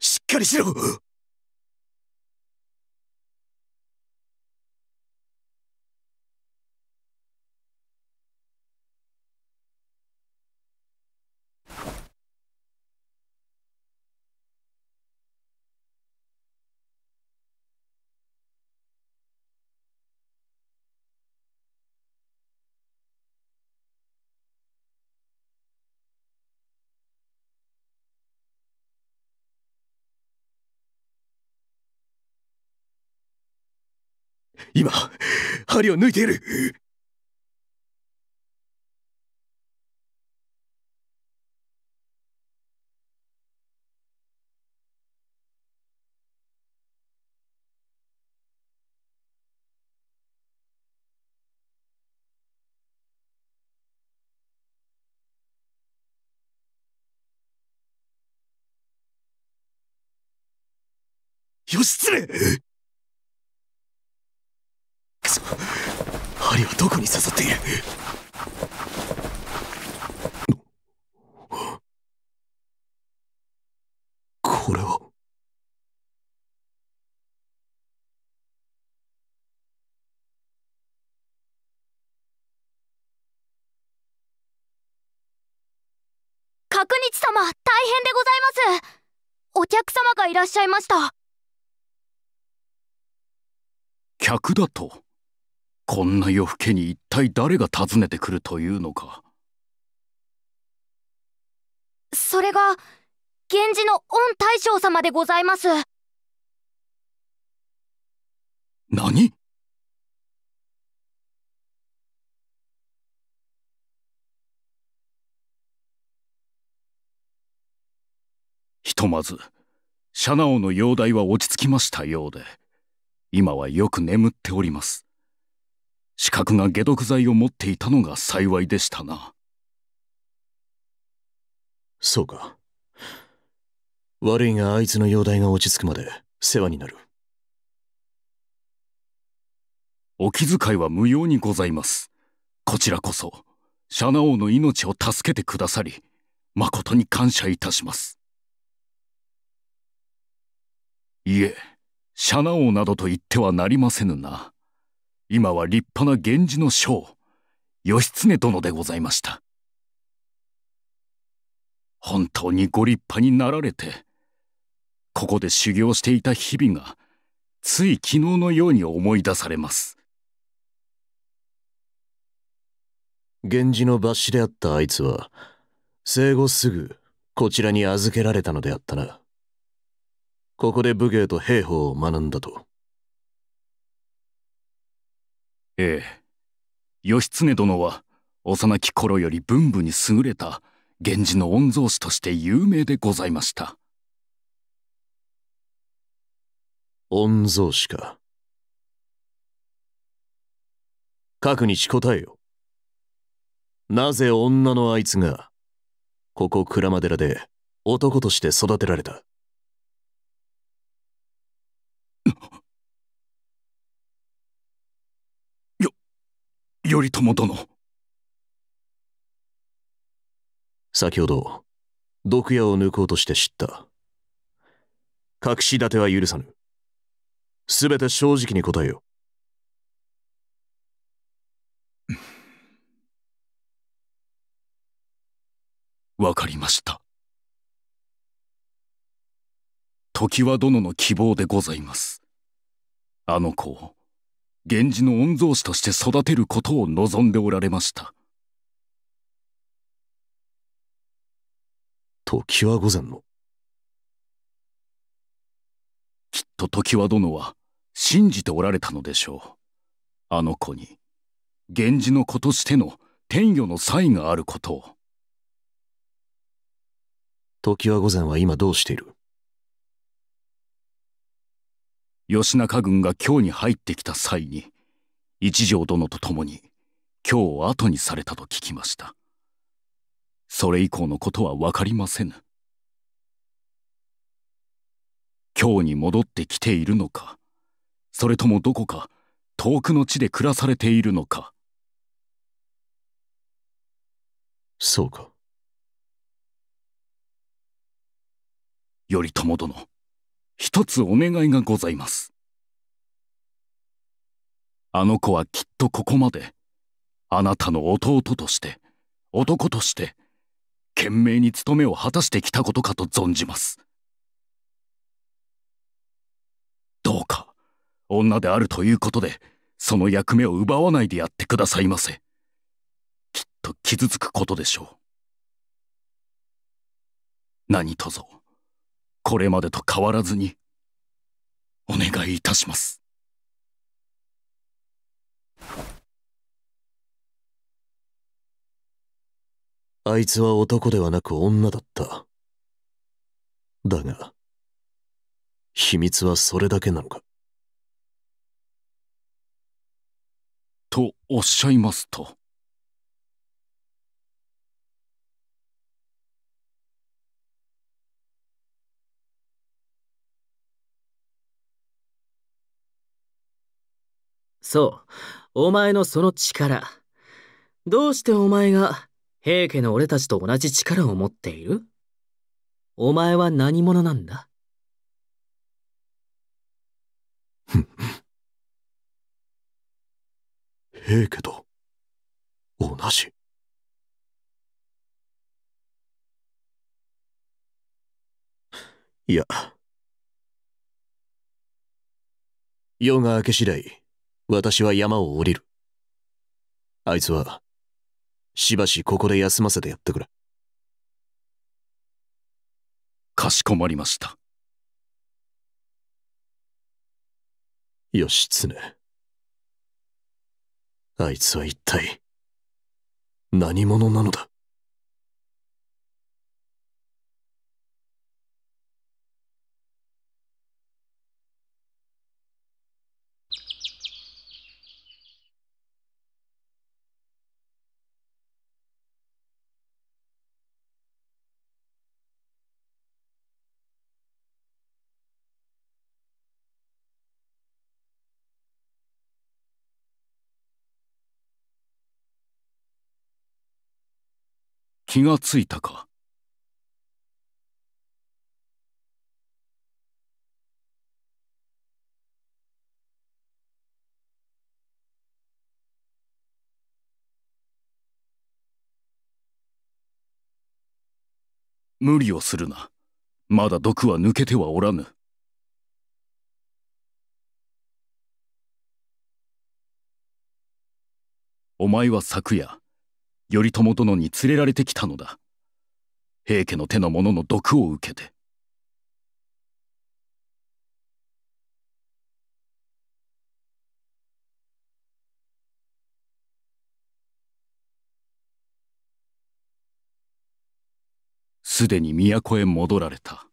しっかりしろ今針を抜いている義経針はどこに刺さっているこれは角日様大変でございますお客様がいらっしゃいました客だとこんな夜更けに一体誰が訪ねてくるというのかそれが源氏の御大将様でございます何ひとまずシャナオの容体は落ち着きましたようで今はよく眠っております資格が解毒剤を持っていたのが幸いでしたなそうか悪いがあいつの容体が落ち着くまで世話になるお気遣いは無用にございますこちらこそシャナ王の命を助けてくださり誠に感謝いたしますいえシャナ王などと言ってはなりませぬな。今は立派な源氏の将、義経殿でございました。本当にご立派になられて、ここで修行していた日々が、つい昨日のように思い出されます。源氏の抜子であったあいつは、生後すぐこちらに預けられたのであったな。ここで武芸と兵法を学んだと。ええ義経殿は幼き頃より文武に優れた源氏の御曹司として有名でございました御曹司か各日答えよなぜ女のあいつがここ鞍馬寺で男として育てられた頼朝殿先ほど毒矢を抜こうとして知った隠し立ては許さぬすべて正直に答えよわかりました時は殿の希望でございますあの子を源氏の御曹司として育てることを望んでおられました時は御前のきっと時は殿は信じておられたのでしょうあの子に源氏の子としての天女の才があることを時は御前は今どうしている義仲軍が京に入ってきた際に一条殿と共に京を後にされたと聞きましたそれ以降のことは分かりませぬ京に戻ってきているのかそれともどこか遠くの地で暮らされているのかそうか頼朝殿一つお願いがございます。あの子はきっとここまで、あなたの弟として、男として、懸命に務めを果たしてきたことかと存じます。どうか、女であるということで、その役目を奪わないでやってくださいませ。きっと傷つくことでしょう。何とぞ、これまでと変わらずに、お願いいたします。あいつは男ではなく女だった。だが、秘密はそれだけなのか。とおっしゃいますと。そう、お前のその力。どうしてお前が平家の俺たちと同じ力を持っているお前は何者なんだ平家と同じいや夜が明け次第私は山を降りる。あいつは、しばしここで休ませてやってくれ。かしこまりました。義経。あいつは一体、何者なのだ気がついたか無理をするなまだ毒は抜けてはおらぬお前は昨夜頼朝殿に連れられてきたのだ平家の手の者の毒を受けてすでに都へ戻られた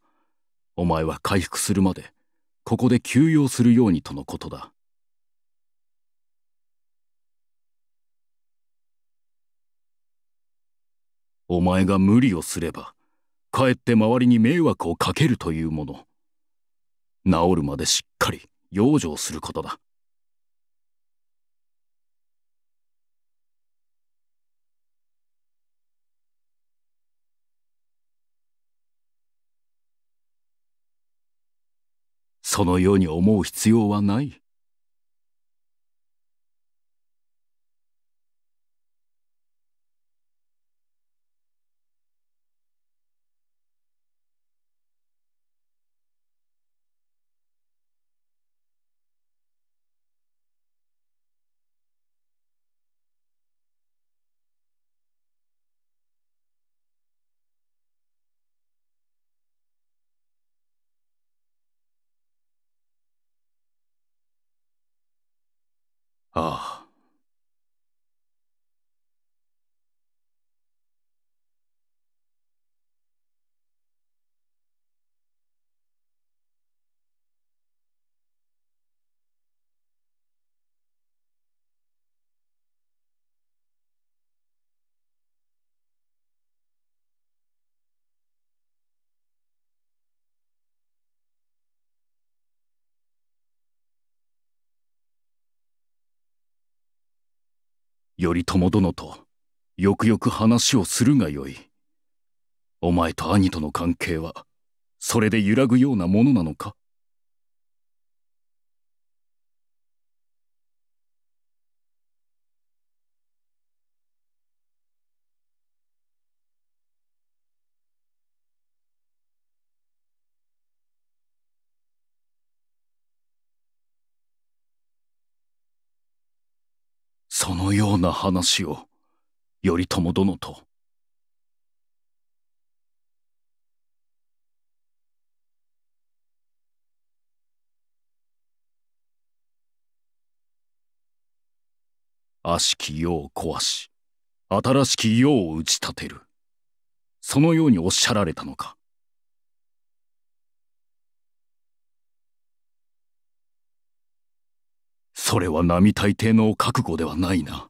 お前は回復するまでここで休養するようにとのことだお前が無理をすればかえって周りに迷惑をかけるというもの治るまでしっかり養生することだそのように思う必要はない。頼朝殿とよくよく話をするがよい。お前と兄との関係はそれで揺らぐようなものなのかな話を頼朝殿と。悪しき世を壊し新しき世を打ち立てるそのようにおっしゃられたのかそれは並大抵の覚悟ではないな。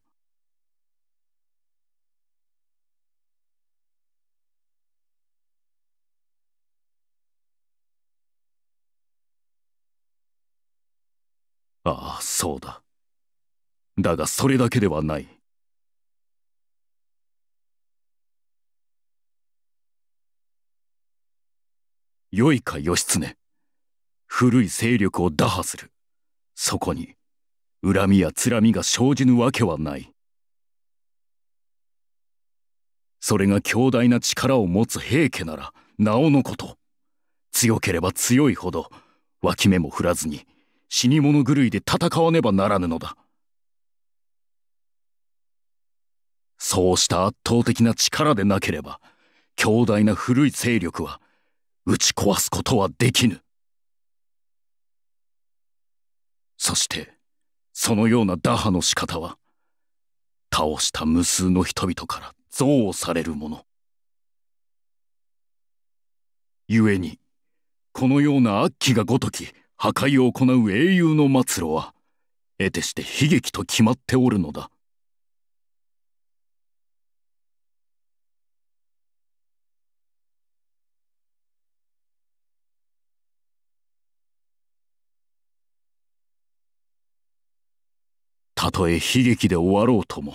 ああそうだだがそれだけではない良いか義経古い勢力を打破するそこに恨みやつらみが生じぬわけはないそれが強大な力を持つ平家ならなおのこと強ければ強いほど脇目も振らずに死に物狂いで戦わねばならぬのだ。そうした圧倒的な力でなければ、強大な古い勢力は打ち壊すことはできぬ。そして、そのような打破の仕方は、倒した無数の人々から憎悪されるもの。故に、このような悪鬼がごとき、破壊を行う英雄の末路は得てして悲劇と決まっておるのだたとえ悲劇で終わろうとも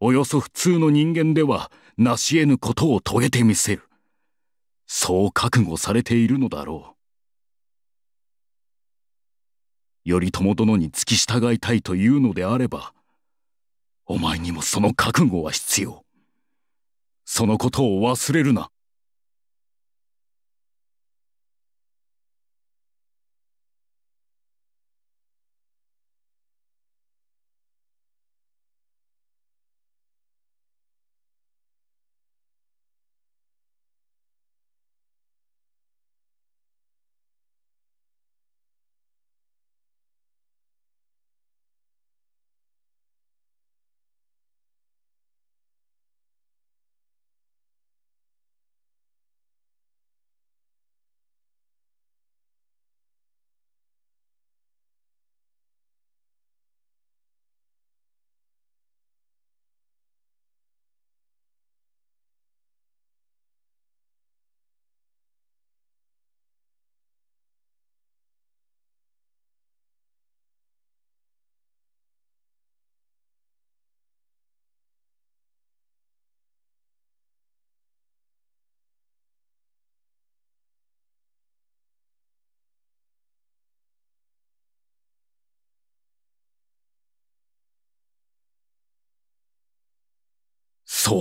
およそ普通の人間ではなし得ぬことを遂げてみせるそう覚悟されているのだろう頼朝殿に付き従いたいというのであればお前にもその覚悟は必要そのことを忘れるな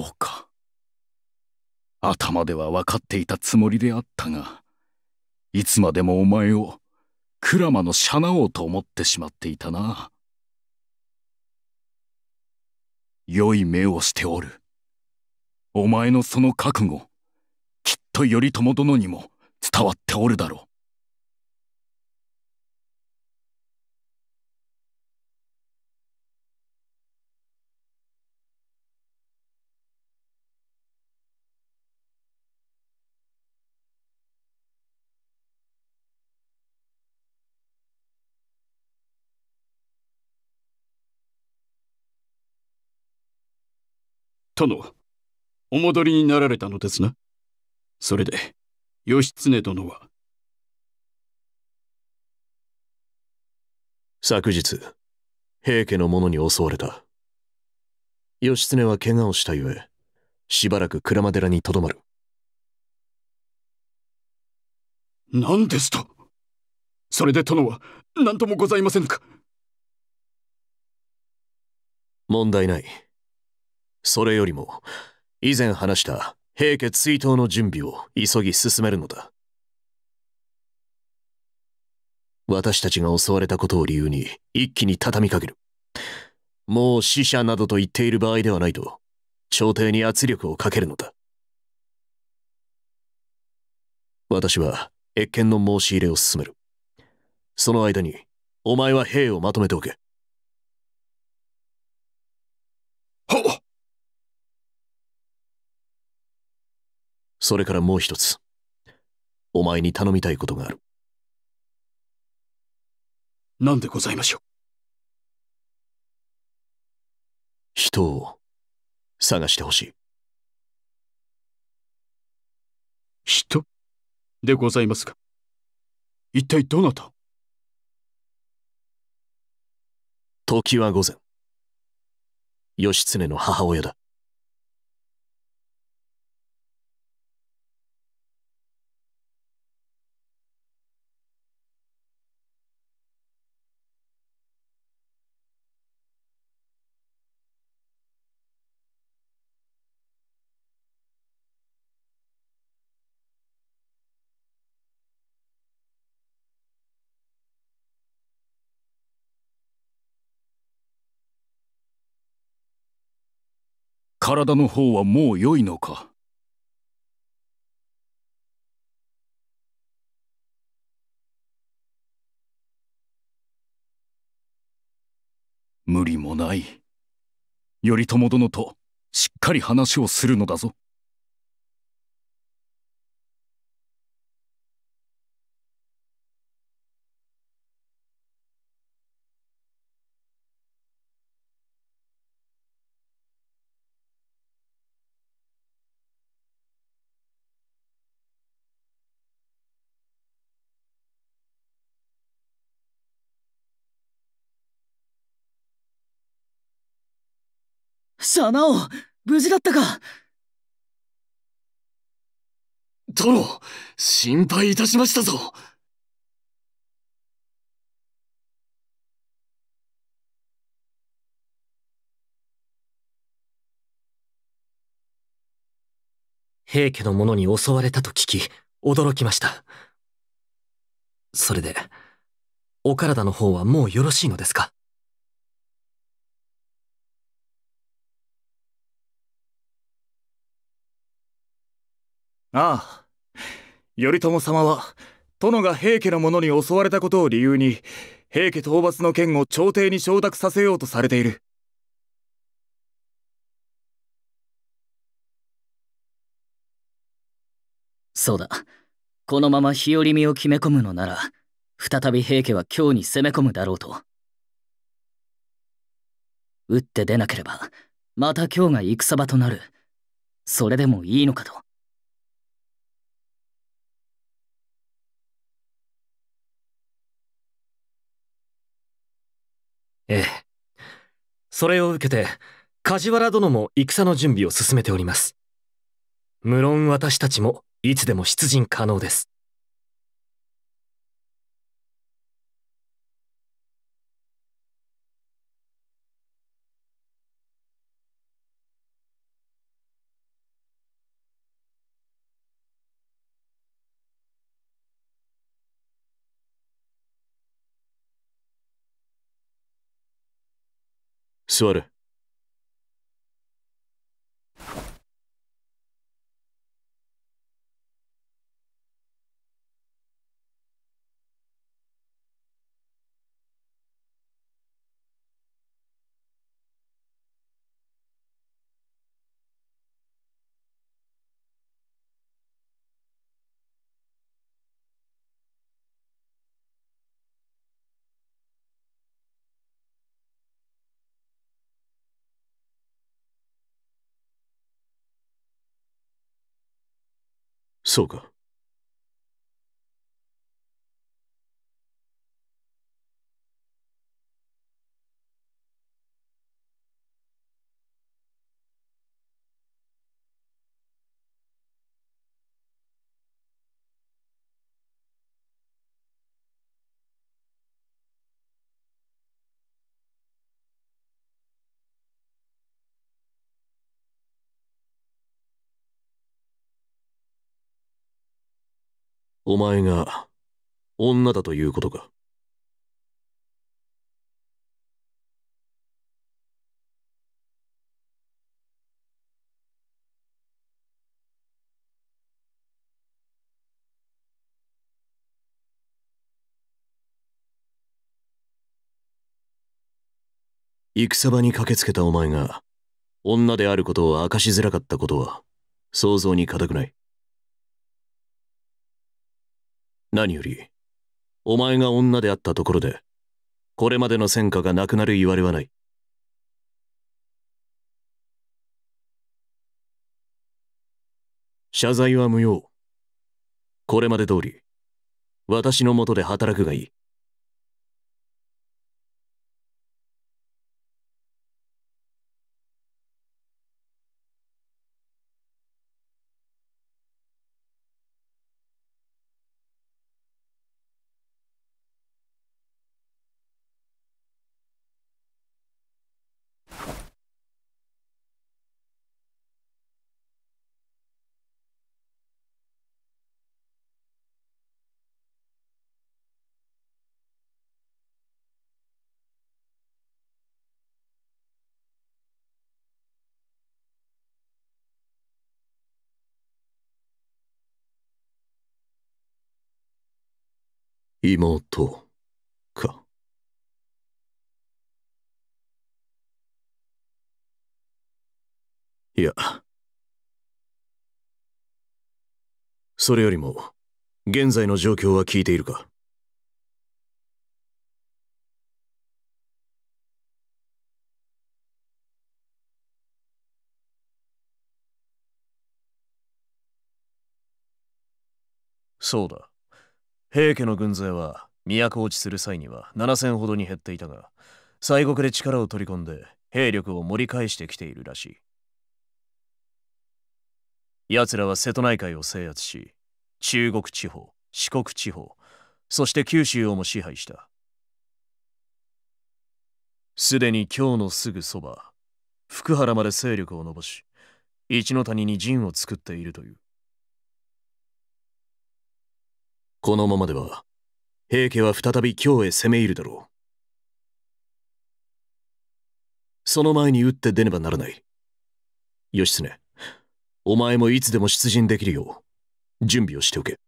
うか頭では分かっていたつもりであったがいつまでもお前を鞍馬のシャナ王と思ってしまっていたな良い目をしておるお前のその覚悟きっと頼朝殿にも伝わっておるだろう殿、お戻りになられたのですな。それで、義経殿は。昨日、平家の者に襲われた。義経は怪我をしたゆえ、しばらく鞍馬寺にとどまる。何ですとそれで殿は何ともございませぬか問題ない。それよりも以前話した平家追討の準備を急ぎ進めるのだ私たちが襲われたことを理由に一気に畳みかけるもう死者などと言っている場合ではないと朝廷に圧力をかけるのだ私は越見の申し入れを進めるその間にお前は兵をまとめておけはっそれからもう一つ。お前に頼みたいことがある。何でございましょう人を探してほしい。人でございますか一体どなた時は午前。義経の母親だ。体の方はもう良いのか無理もない頼朝殿としっかり話をするのだぞ。シャナオ、無事だったか殿、心配いたしましたぞ。平家の者に襲われたと聞き、驚きました。それで、お体の方はもうよろしいのですかああ頼朝様は殿が平家の者に襲われたことを理由に平家討伐の件を朝廷に承諾させようとされているそうだこのまま日和見を決め込むのなら再び平家は京に攻め込むだろうと打って出なければまた京が戦場となるそれでもいいのかとええ。それを受けて、梶原殿も戦の準備を進めております。無論私たちもいつでも出陣可能です。座る。そうか。お前が女だということか戦場に駆けつけたお前が女であることを明かしづらかったことは想像に難くない何よりお前が女であったところでこれまでの戦果がなくなるいわれはない謝罪は無用これまで通り私のもとで働くがいい妹か。いや、それよりも、現在の状況は聞いているかそうだ。平家の軍勢は都落ちする際には7,000ほどに減っていたが西国で力を取り込んで兵力を盛り返してきているらしい奴らは瀬戸内海を制圧し中国地方四国地方そして九州をも支配したすでに京のすぐそば福原まで勢力を伸ばし一の谷に陣を作っているというこのままでは平家は再び京へ攻め入るだろうその前に打って出ねばならない義経お前もいつでも出陣できるよう準備をしておけ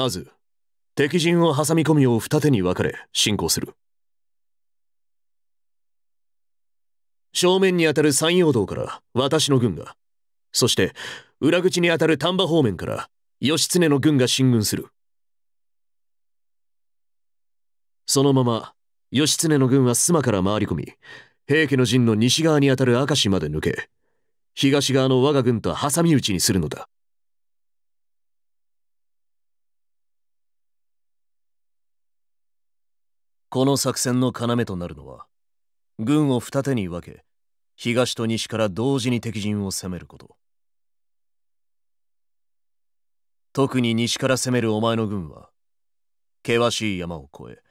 まず、敵陣を挟み込みを二手に分かれ進行する。正面にあたる山陽道から私の軍が、そして裏口にあたる丹波方面から義経の軍が進軍する。そのまま義経の軍は須磨から回り込み、平家の陣の西側にあたる明石まで抜け、東側の我が軍と挟み撃ちにするのだ。この作戦の要となるのは軍を二手に分け東と西から同時に敵陣を攻めること特に西から攻めるお前の軍は険しい山を越え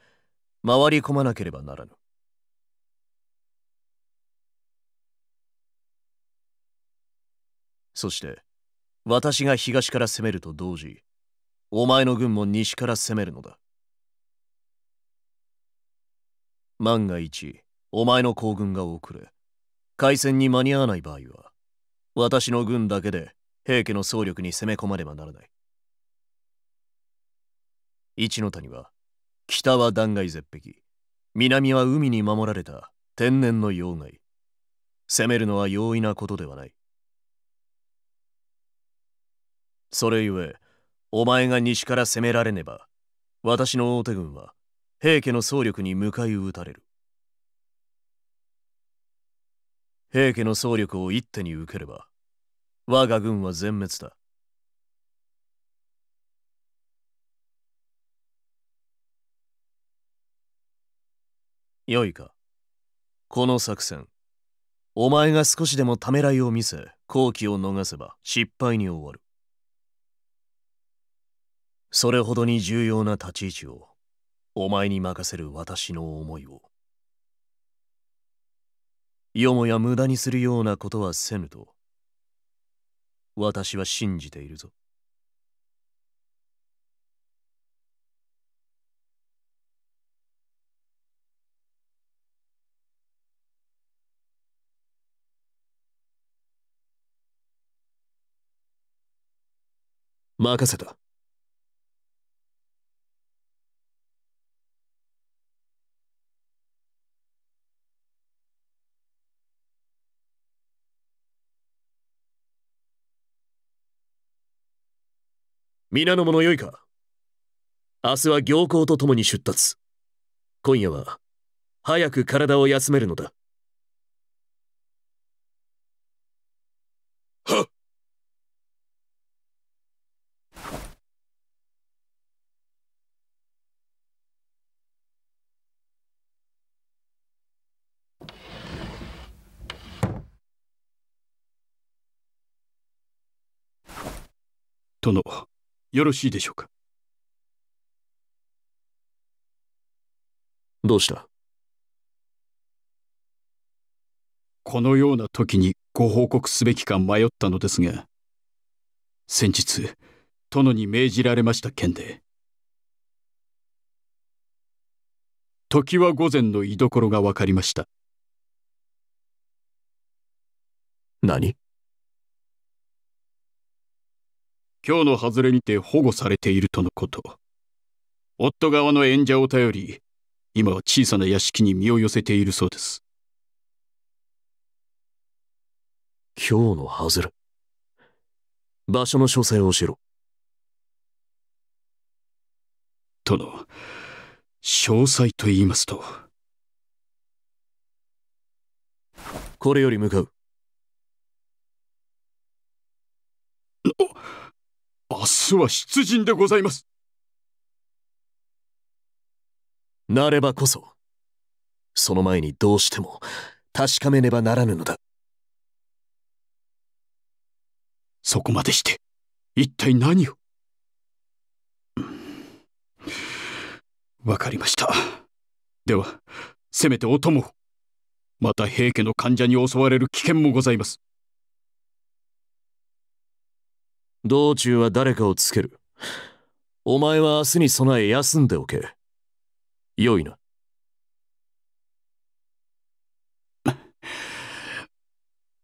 回り込まなければならぬそして私が東から攻めると同時お前の軍も西から攻めるのだ万が一お前の行軍が遅れ開戦に間に合わない場合は私の軍だけで平家の総力に攻め込まねばならない一ノ谷は北は断崖絶壁南は海に守られた天然の要害攻めるのは容易なことではないそれゆえお前が西から攻められねば私の大手軍は平家の総力に迎え撃たれる平家の総力を一手に受ければ我が軍は全滅だよいかこの作戦お前が少しでもためらいを見せ好機を逃せば失敗に終わるそれほどに重要な立ち位置をお前に任せる私の思いをよもや無駄にするようなことはせぬと私は信じているぞ任せた。皆の者よいか明日は行幸と共に出立今夜は早く体を休めるのだはっ殿よろしいでしょうかどうしたこのような時にご報告すべきか迷ったのですが先日殿に命じられました件で時は午前の居所が分かりました何今日の外れにて保護されているとのこと夫側の演者を頼り今は小さな屋敷に身を寄せているそうです今日の外れ場所の詳細をしろとの詳細と言いますとこれより向かう明日は出陣でございますなればこそその前にどうしても確かめねばならぬのだそこまでして一体何をわかりましたではせめてお供をまた平家の患者に襲われる危険もございます道中は誰かをつける。お前は明日に備え休んでおけ。よいな。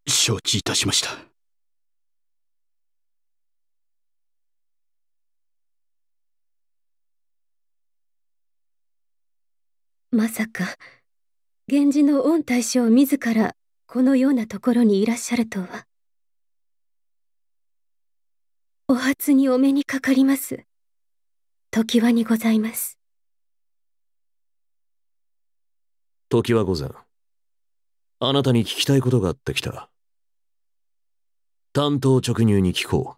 承知いたしました。まさか、源氏の御大将自らこのようなところにいらっしゃるとは。お初にお目にかかります。常はにございます。常は御前。あなたに聞きたいことがあってきた。担当直入に聞こ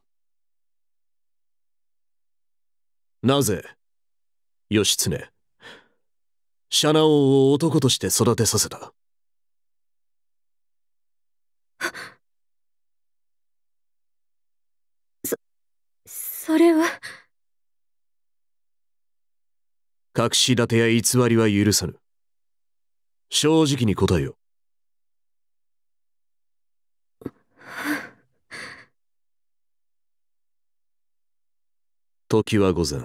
う。なぜ、義経、シャナ王を男として育てさせた。それは隠し立てや偽りは許さぬ正直に答えよ時は午前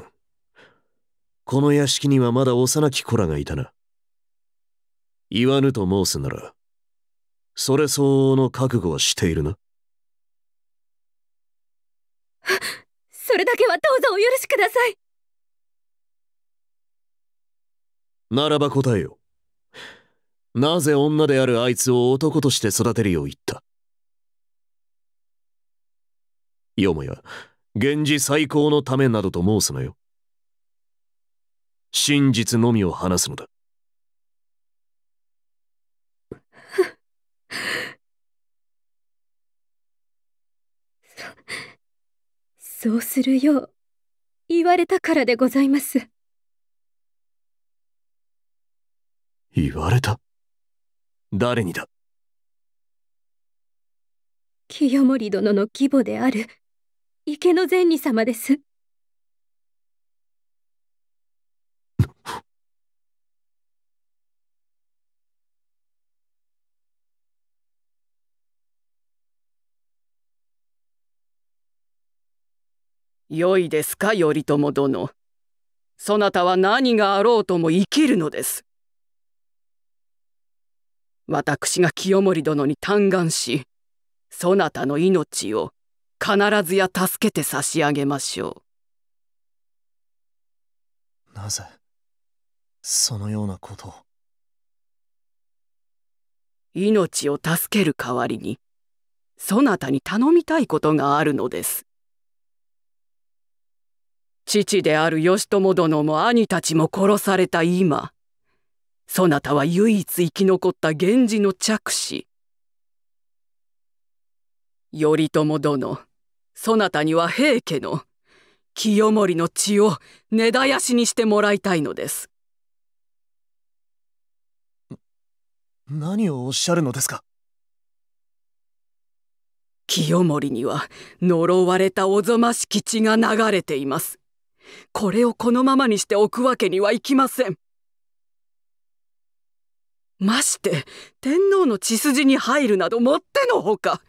この屋敷にはまだ幼き子らがいたな言わぬと申すならそれ相応の覚悟はしているなそれだけはどうぞお許しくださいならば答えよなぜ女であるあいつを男として育てるよう言ったよもや源氏最高のためなどと申すなよ真実のみを話すのだそうするよう言われたからでございます言われた誰にだ清盛殿の義母である池の善尼様です良いですか頼朝殿そなたは何があろうとも生きるのです私が清盛殿に嘆願しそなたの命を必ずや助けて差し上げましょうなぜそのようなことを命を助ける代わりにそなたに頼みたいことがあるのです父である義朝殿も兄たちも殺された今そなたは唯一生き残った源氏の嫡子頼朝殿そなたには平家の清盛の血を根絶やしにしてもらいたいのです何をおっしゃるのですか清盛には呪われたおぞましき血が流れていますこれをこのままにしておくわけにはいきませんまして天皇の血筋に入るなどもってのほか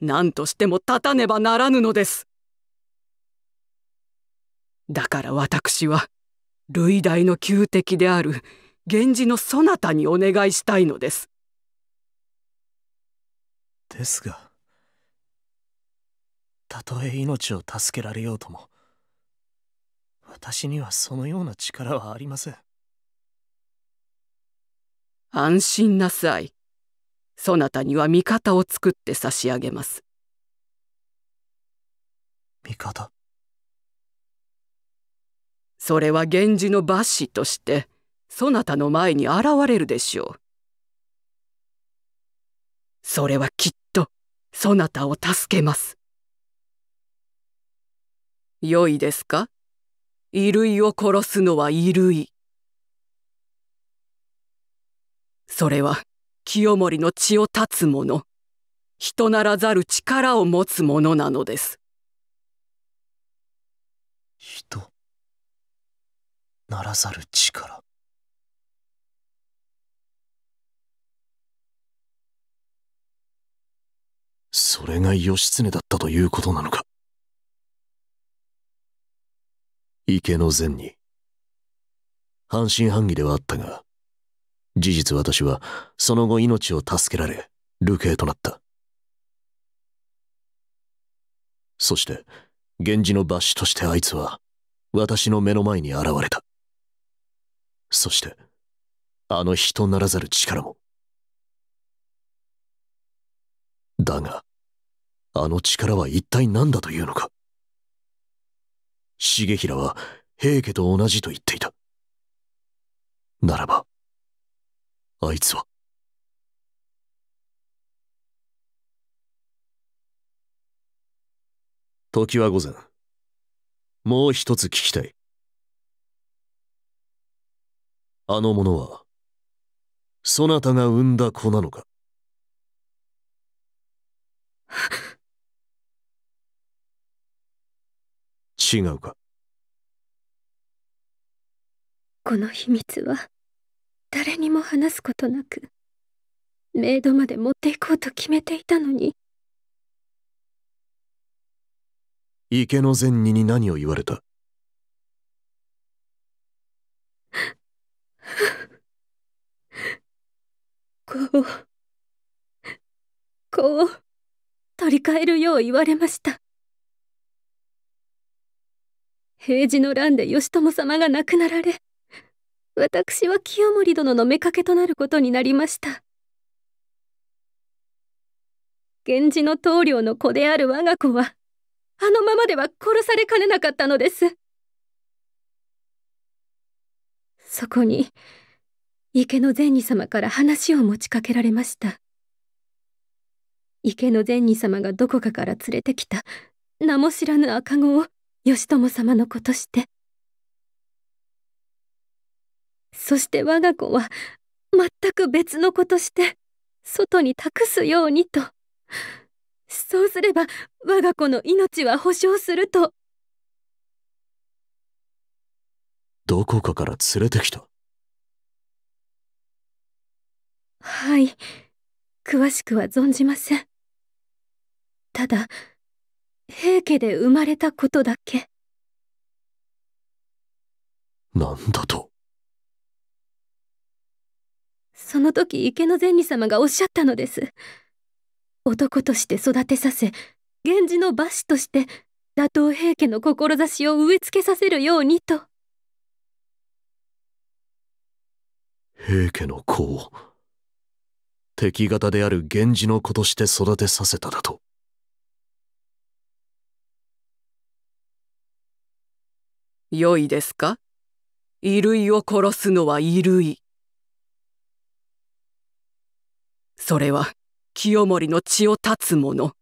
何としても立たねばならぬのですだから私は類大の旧敵である源氏のそなたにお願いしたいのですですがたとえ命を助けられようとも私にはそのような力はありません安心なさいそなたには味方を作って差し上げます味方それは源氏の罰師としてそなたの前に現れるでしょうそれはきっとそなたを助けます良いですか衣類を殺すのは衣類。それは清盛の血を断つ者、人ならざる力を持つ者なのです。人ならざる力。それが義経だったということなのか。池の前に。半信半疑ではあったが、事実私はその後命を助けられ、流刑となった。そして、源氏の抜死としてあいつは、私の目の前に現れた。そして、あの人ならざる力も。だが、あの力は一体何だというのか。重衡は平家と同じと言っていた。ならば、あいつは。時は午前。もう一つ聞きたい。あの者は、そなたが産んだ子なのか違うかこの秘密は誰にも話すことなくメイドまで持っていこうと決めていたのに池の善人に何を言われた こうこう取り替えるよう言われました平治の乱で義朝様が亡くなられ私は清盛殿の妾となることになりました源氏の棟梁の子である我が子はあのままでは殺されかねなかったのですそこに池の善二様から話を持ちかけられました池の善二様がどこかから連れてきた名も知らぬ赤子を義朝様の子としてそして我が子は全く別の子として外に託すようにとそうすれば我が子の命は保証するとどこかから連れてきたはい詳しくは存じませんただ平家で生まれたことだけなんだとその時池の善利様がおっしゃったのです男として育てさせ源氏の馬主として打倒平家の志を植え付けさせるようにと平家の子を敵方である源氏の子として育てさせただと良いですか衣類を殺すのは衣類。それは清盛の血を断つ者、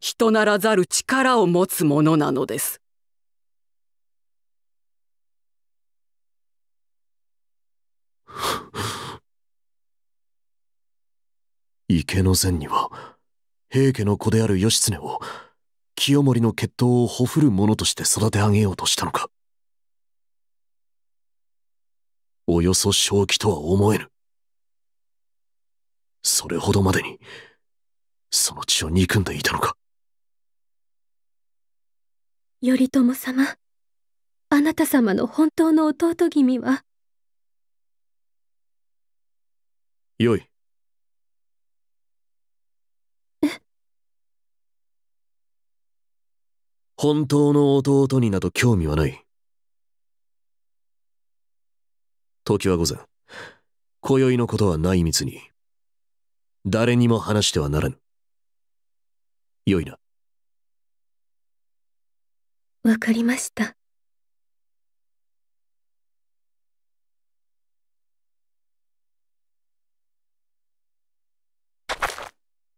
人ならざる力を持つ者なのです。池の前には平家の子である義経を清盛の血統をほふる者として育て上げようとしたのかおよそ正気とは思えぬ。それほどまでに、その血を憎んでいたのか。頼朝様、あなた様の本当の弟君は。よい。え本当の弟になど興味はない。時は午前今宵のことは内密に誰にも話してはならぬよいなわかりました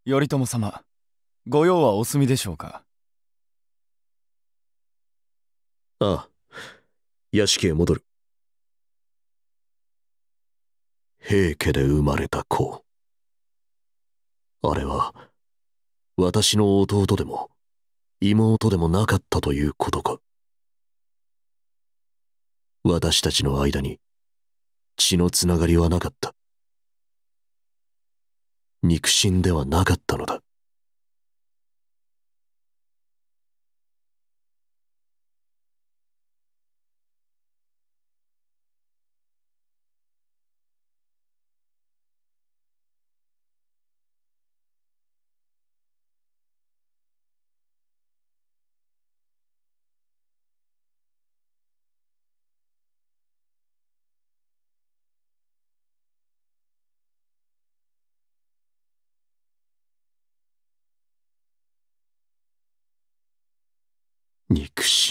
頼朝様御用はお済みでしょうかああ屋敷へ戻る平家で生まれた子あれは私の弟でも妹でもなかったということか私たちの間に血のつながりはなかった肉親ではなかったのだ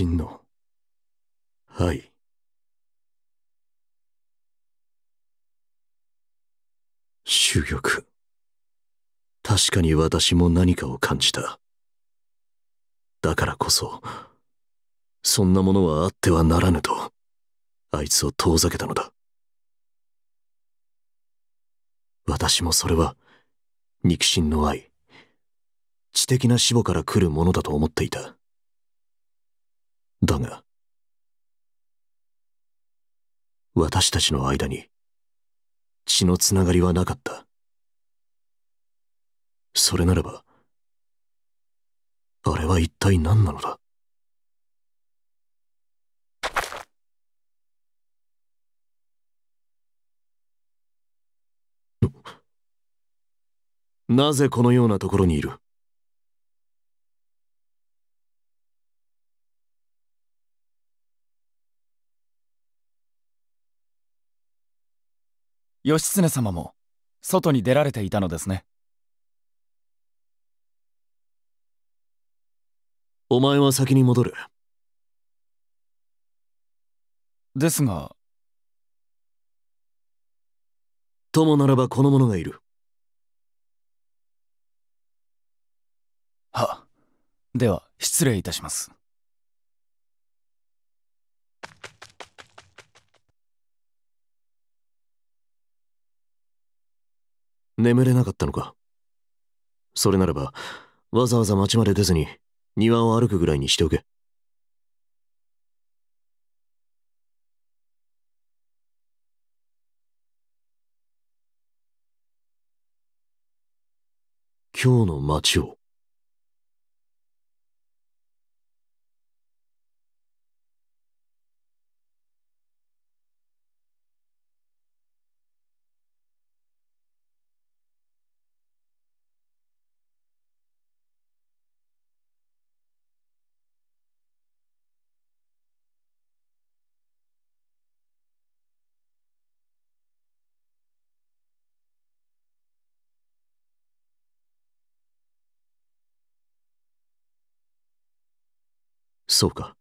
真のはい珠玉確かに私も何かを感じただからこそそんなものはあってはならぬとあいつを遠ざけたのだ私もそれは肉親の愛知的な死母から来るものだと思っていただが、私たちの間に血のつながりはなかった。それならば、あれは一体何なのだなぜこのようなところにいる義経様も外に出られていたのですねお前は先に戻るですが友ならばこの者がいるはでは失礼いたします眠れなかったのかそれならばわざわざ町まで出ずに庭を歩くぐらいにしておけ今日の街をそうか。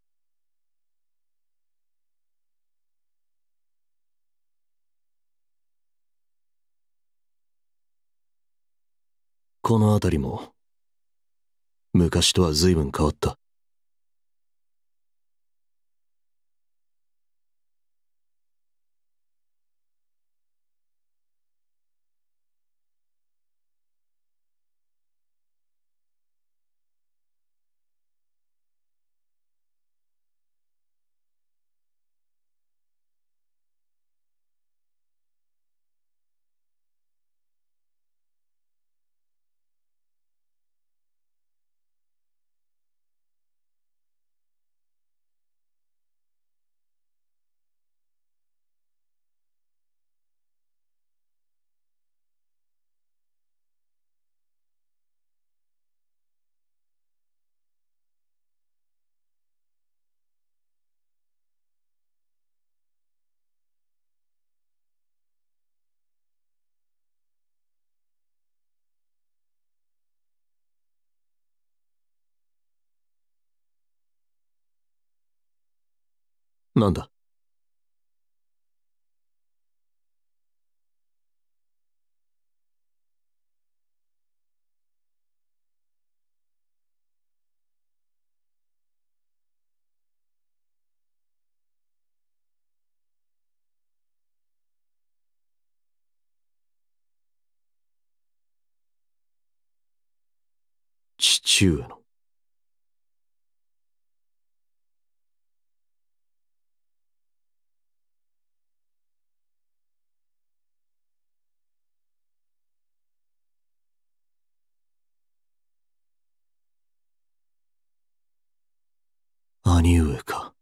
この辺りも昔とは随分変わったなんだ父上の兄上か。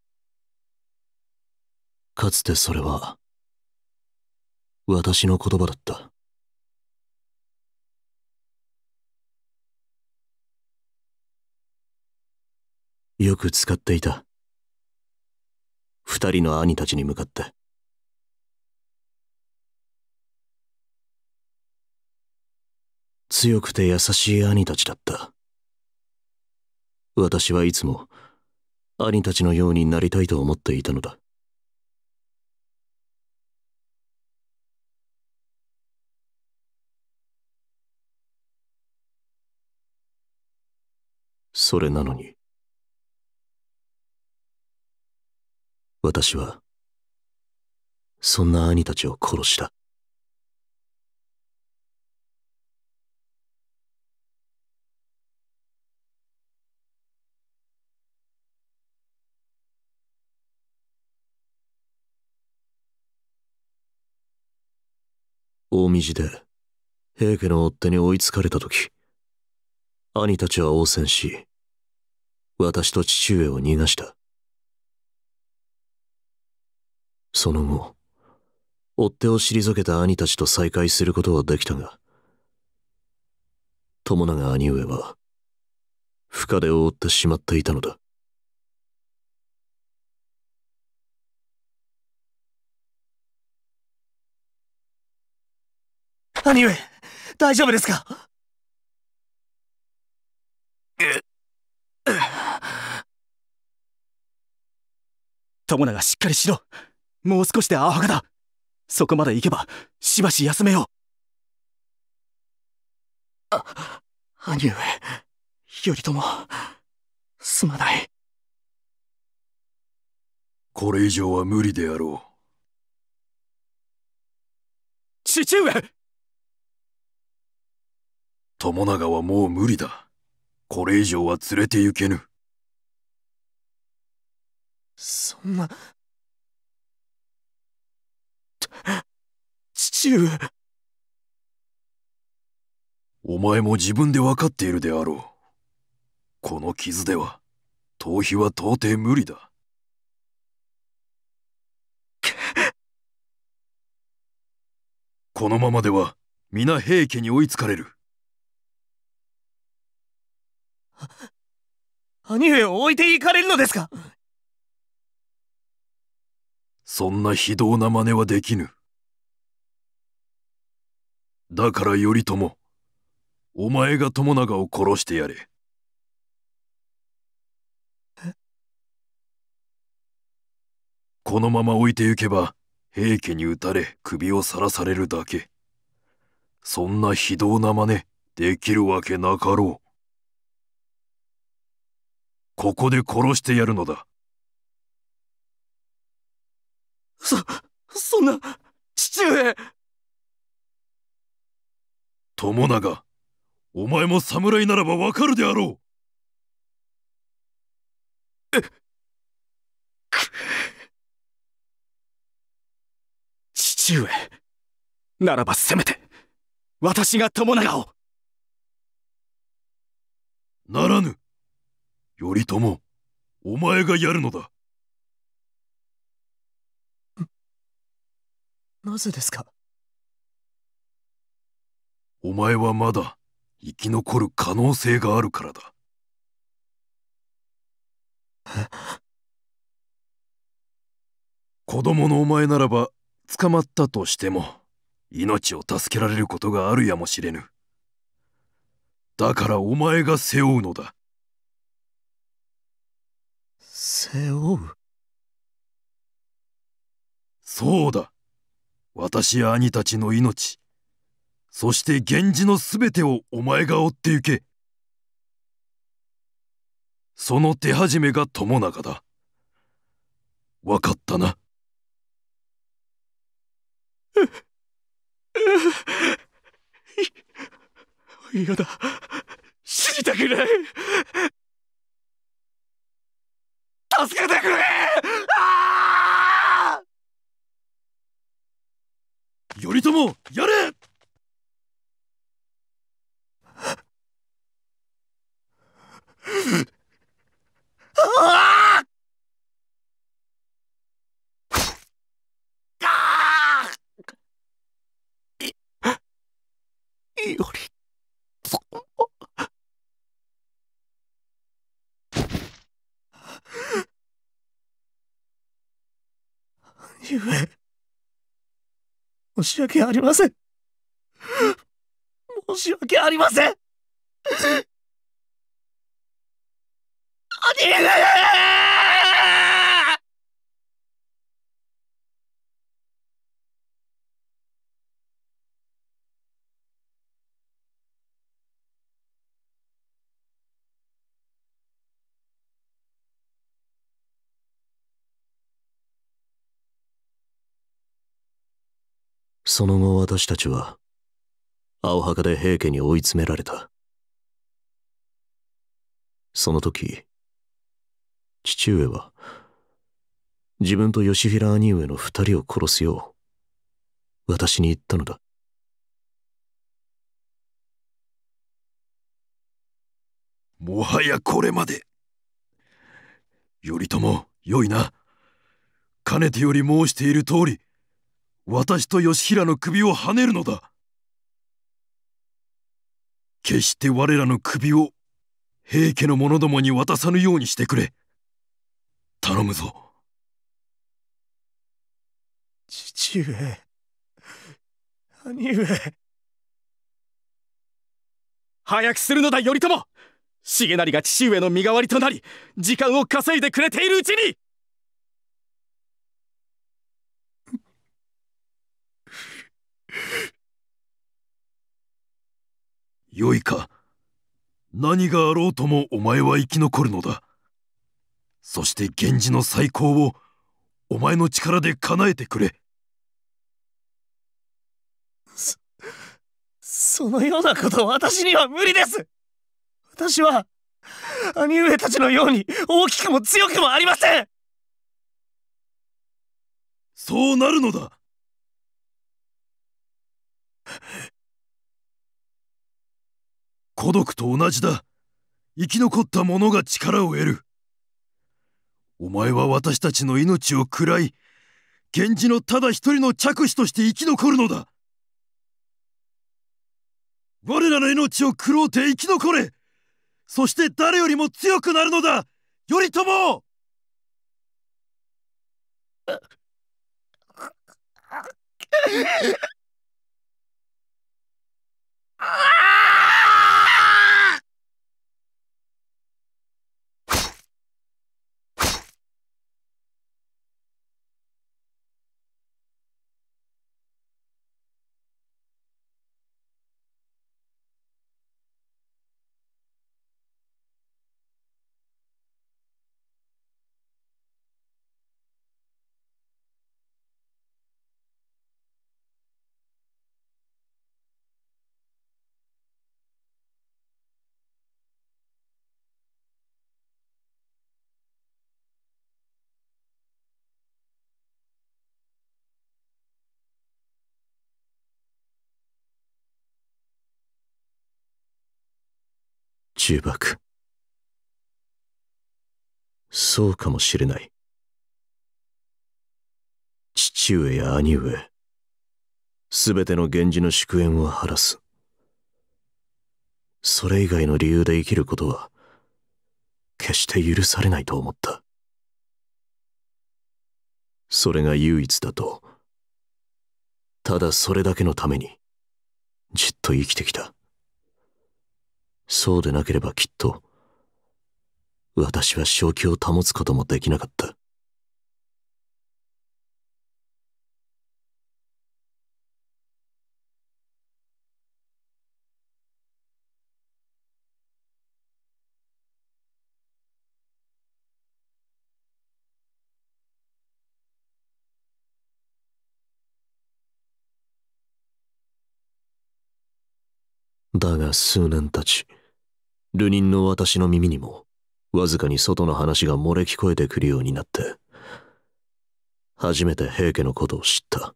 かつてそれは、私の言葉だった。よく使っていた。二人の兄たちに向かって。強くて優しい兄たちだった。私はいつも、兄たちのようになりたいと思っていたのだ。それなのに私はそんな兄たちを殺した大じで平家の追っ手に追いつかれた時兄たちは応戦し私と父上を逃がしたその後追っ手を退けた兄たちと再会することはできたが友永兄上は深手を負ってしまっていたのだ兄上、大丈夫ですか友永しっかりしろもう少しでアハガだそこまで行けばしばし休めようあ兄上頼朝すまないこれ以上は無理であろう父上友永はもう無理だ。これ以上は連れて行けぬ。そんな。父上。お前も自分で分かっているであろう。この傷では、逃避は到底無理だ。このままでは皆平家に追いつかれる。兄上を置いていかれるのですかそんな非道な真似はできぬ。だから頼朝、お前が友永を殺してやれ。このまま置いてゆけば、平家に討たれ首をさらされるだけ。そんな非道な真似できるわけなかろう。ここで殺してやるのだ。そ、そんな、父上友永、お前も侍ならばわかるであろう。え、父上、ならばせめて、私が友永を。ならぬ。頼朝、お前がやるのだ。なぜですかお前はまだ生き残る可能性があるからだ。子供のお前ならば捕まったとしても命を助けられることがあるやもしれぬ。だからお前が背負うのだ。背負うそうだ私や兄たちの命そして源氏のすべてをお前が追って行けその手始めが友永だ分かったな嫌 だ死にたくない助けてくれああ頼朝やれあ あ申し訳ありません申し訳ありません兄上その後私たちは青墓で平家に追い詰められたその時父上は自分と吉平兄上の二人を殺すよう私に言ったのだもはやこれまで頼朝よいなかねてより申している通り私と義平の首をはねるのだ決して我らの首を平家の者どもに渡さぬようにしてくれ頼むぞ父上兄上早くするのだ頼朝重成が父上の身代わりとなり時間を稼いでくれているうちによいか。何があろうともお前は生き残るのだ。そして源氏の再興をお前の力で叶えてくれ。そ、そのようなこと私には無理です私は、兄上たちのように大きくも強くもありませんそうなるのだ 孤独と同じだ生き残った者が力を得るお前は私たちの命を喰らい源氏のただ一人の着手として生き残るのだ我らの命を喰ろうて生き残れそして誰よりも強くなるのだ頼朝 Ah! 呪縛そうかもしれない父上や兄上すべての源氏の祝宴を晴らすそれ以外の理由で生きることは決して許されないと思ったそれが唯一だとただそれだけのためにじっと生きてきたそうでなければきっと、私は正気を保つこともできなかった。だが数年たち、流人の私の耳にも、わずかに外の話が漏れ聞こえてくるようになって、初めて平家のことを知った。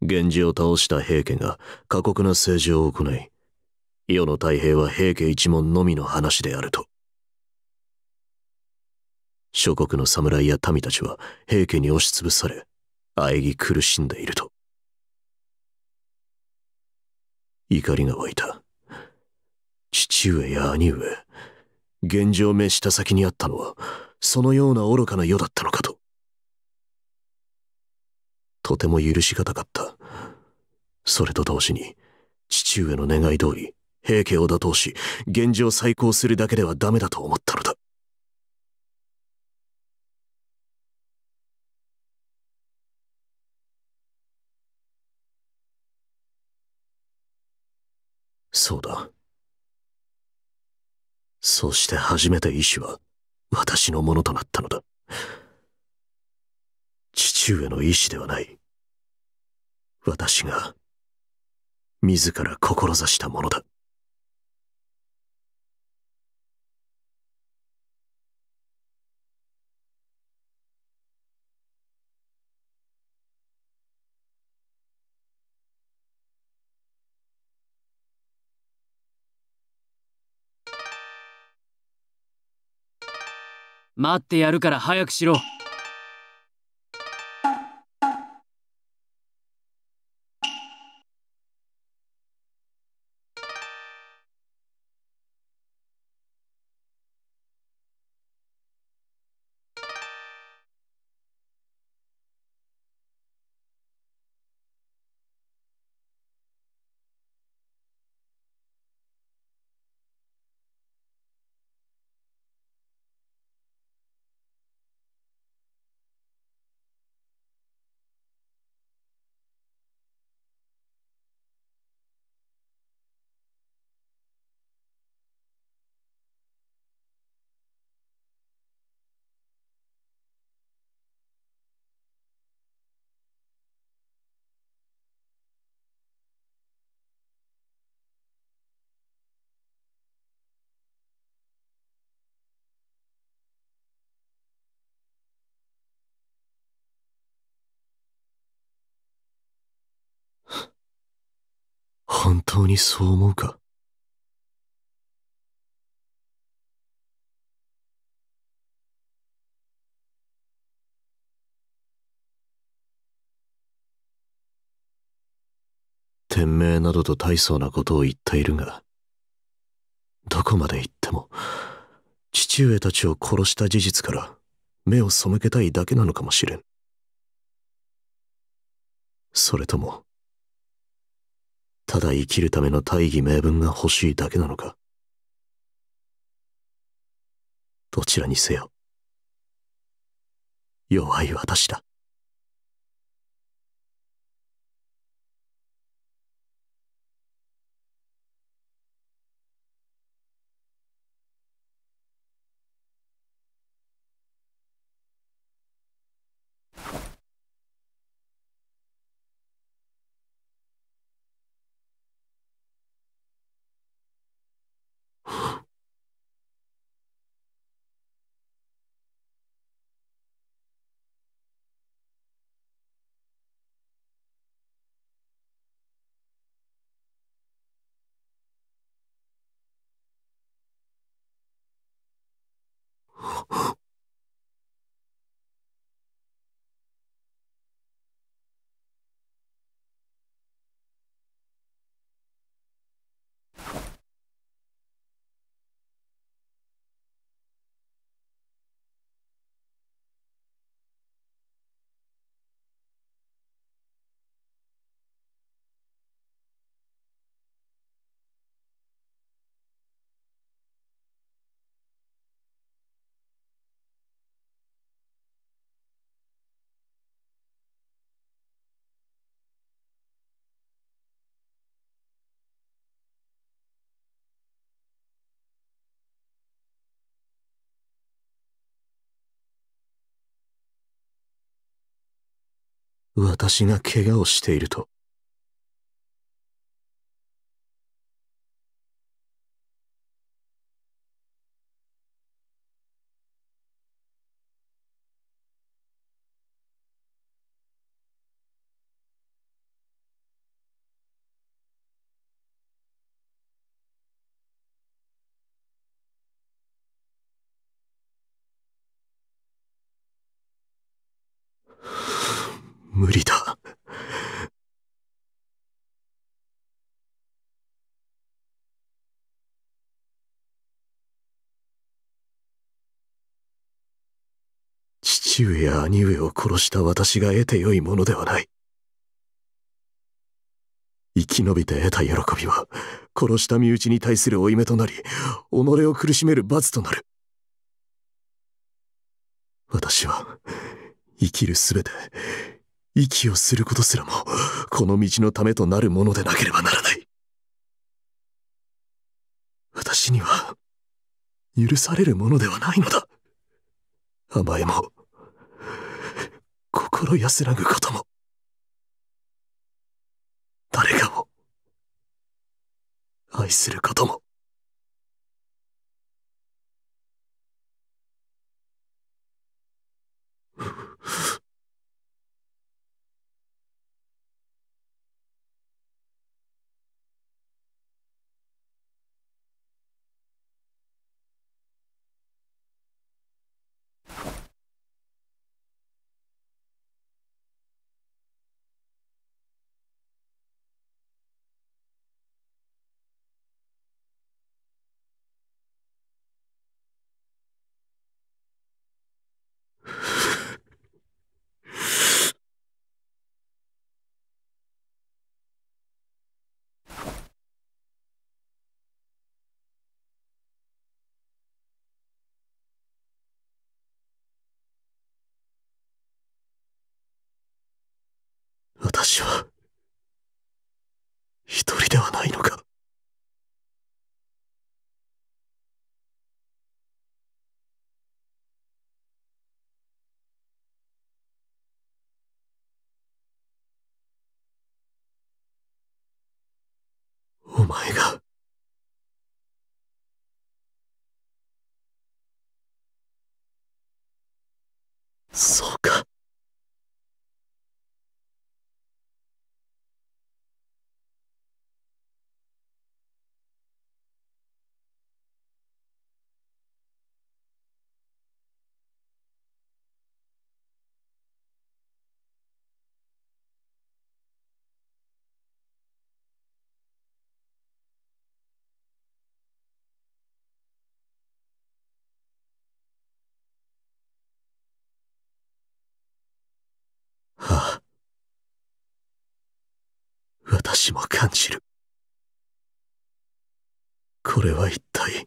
源氏を倒した平家が過酷な政治を行い、世の太平は平家一門のみの話であると。諸国の侍や民たちは平家に押しつぶされ、喘ぎ苦しんでいると。怒りが湧いた。父上や兄上、現状滅した先にあったのは、そのような愚かな世だったのかと。とても許し難かった。それと同時に、父上の願い通り、平家を打倒し、現状を再興するだけではダメだと思ったのだ。そうだ。そして初めて医師は私のものとなったのだ。父上の意志ではない。私が、自ら志したものだ。待ってやるから早くしろ。当にそう思うか天命などと大層なことを言っているがどこまで行っても父上たちを殺した事実から目を背けたいだけなのかもしれんそれともただ生きるための大義名分が欲しいだけなのかどちらにせよ弱い私だ私が怪我をしていると父上や兄上を殺した私が得てよいものではない。生き延びて得た喜びは、殺した身内に対する負い目となり、己を苦しめる罰となる。私は、生きるすべて、息をすることすらも、この道のためとなるものでなければならない。私には、許されるものではないのだ。甘えも、心安らぐことも誰かを愛することも足も感じる。これは一体、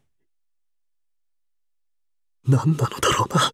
何なのだろうな。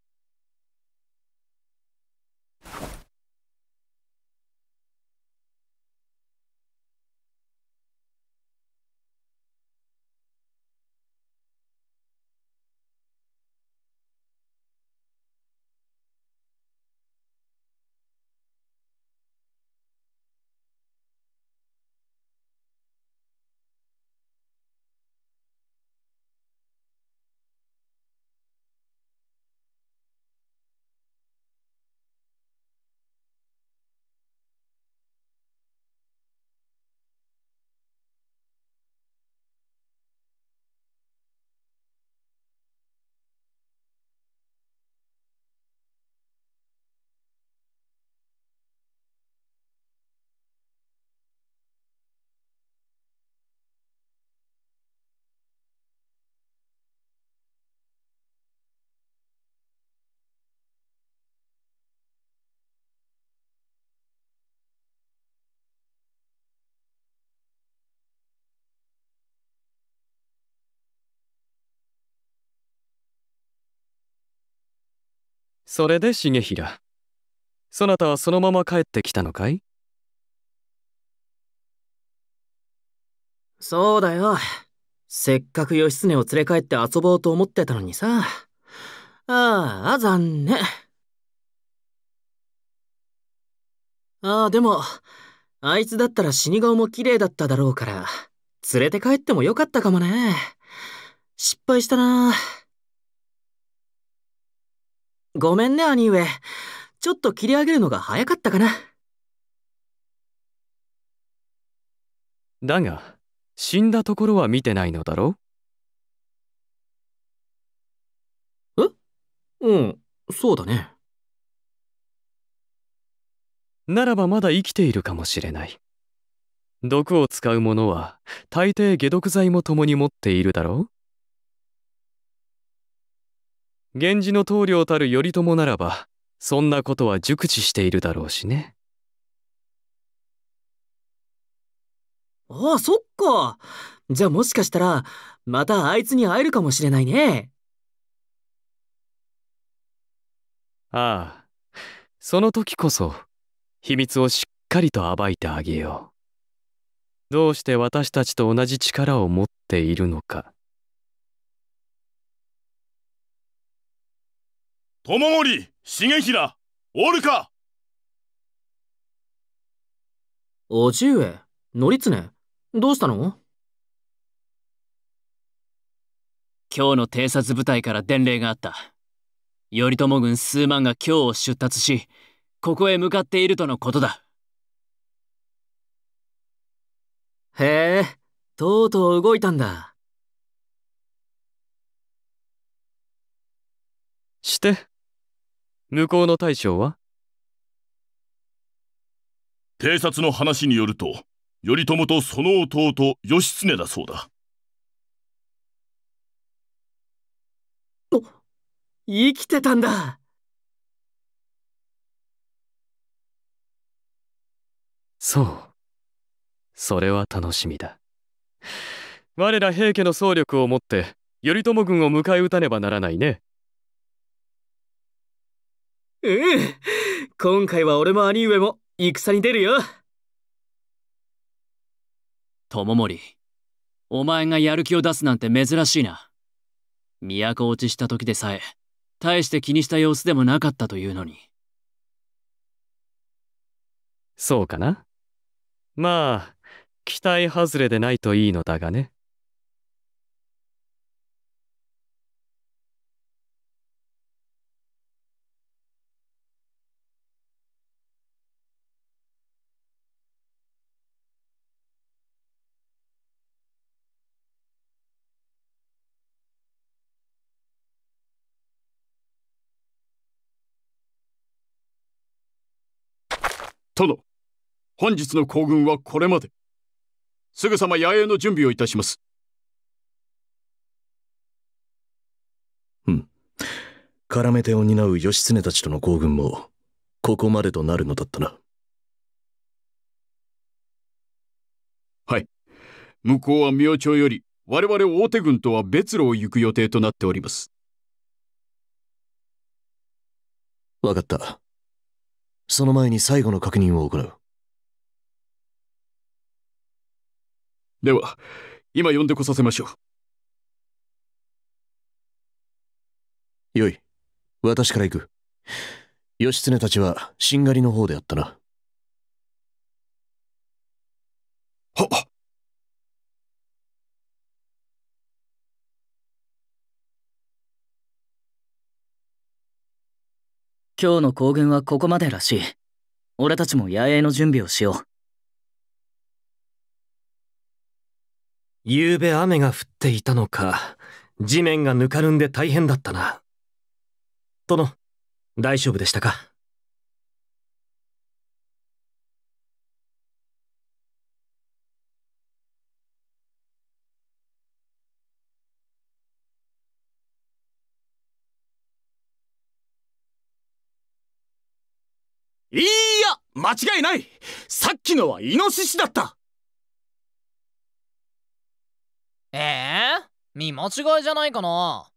それで重衡そなたはそのまま帰ってきたのかいそうだよせっかく義経を連れ帰って遊ぼうと思ってたのにさああ残念ああでもあいつだったら死に顔も綺麗だっただろうから連れて帰ってもよかったかもね失敗したなあごめんね、兄上。ちょっと切り上げるのが早かったかな。だが、死んだところは見てないのだろえうん、そうだね。ならばまだ生きているかもしれない。毒を使う者は大抵解毒剤も共に持っているだろう源氏の棟梁たる頼朝ならばそんなことは熟知しているだろうしねああそっかじゃあもしかしたらまたあいつに会えるかもしれないねああその時こそ秘密をしっかりと暴いてあげようどうして私たちと同じ力を持っているのか友盛重衡おるかおじうえ則常どうしたの今日の偵察部隊から伝令があった頼朝軍数万が京を出立しここへ向かっているとのことだへえとうとう動いたんだして向こうの大将は偵察の話によると頼朝とその弟義経だそうだ生きてたんだそうそれは楽しみだ我ら平家の総力をもって頼朝軍を迎え撃たねばならないねうん今回は俺も兄上も戦に出るよ友盛お前がやる気を出すなんて珍しいな都落ちした時でさえ大して気にした様子でもなかったというのにそうかなまあ期待外れでないといいのだがね殿、本日の行軍はこれまで。すぐさま野営の準備をいたします。うん。絡め手を担う義経たちとの行軍も、ここまでとなるのだったな。はい。向こうは明朝より、我々大手軍とは別路を行く予定となっております。わかった。その前に最後の確認を行う。では、今呼んでこさせましょう。よい。私から行く。義経たちはしんがりの方であったな。はっ今日の行軍はここまでらしい。俺たちも野営の準備をしよう。昨べ雨が降っていたのか、地面がぬかるんで大変だったな。殿、大丈夫でしたか間違いないさっきのはイノシシだったええー、見間違いじゃないかな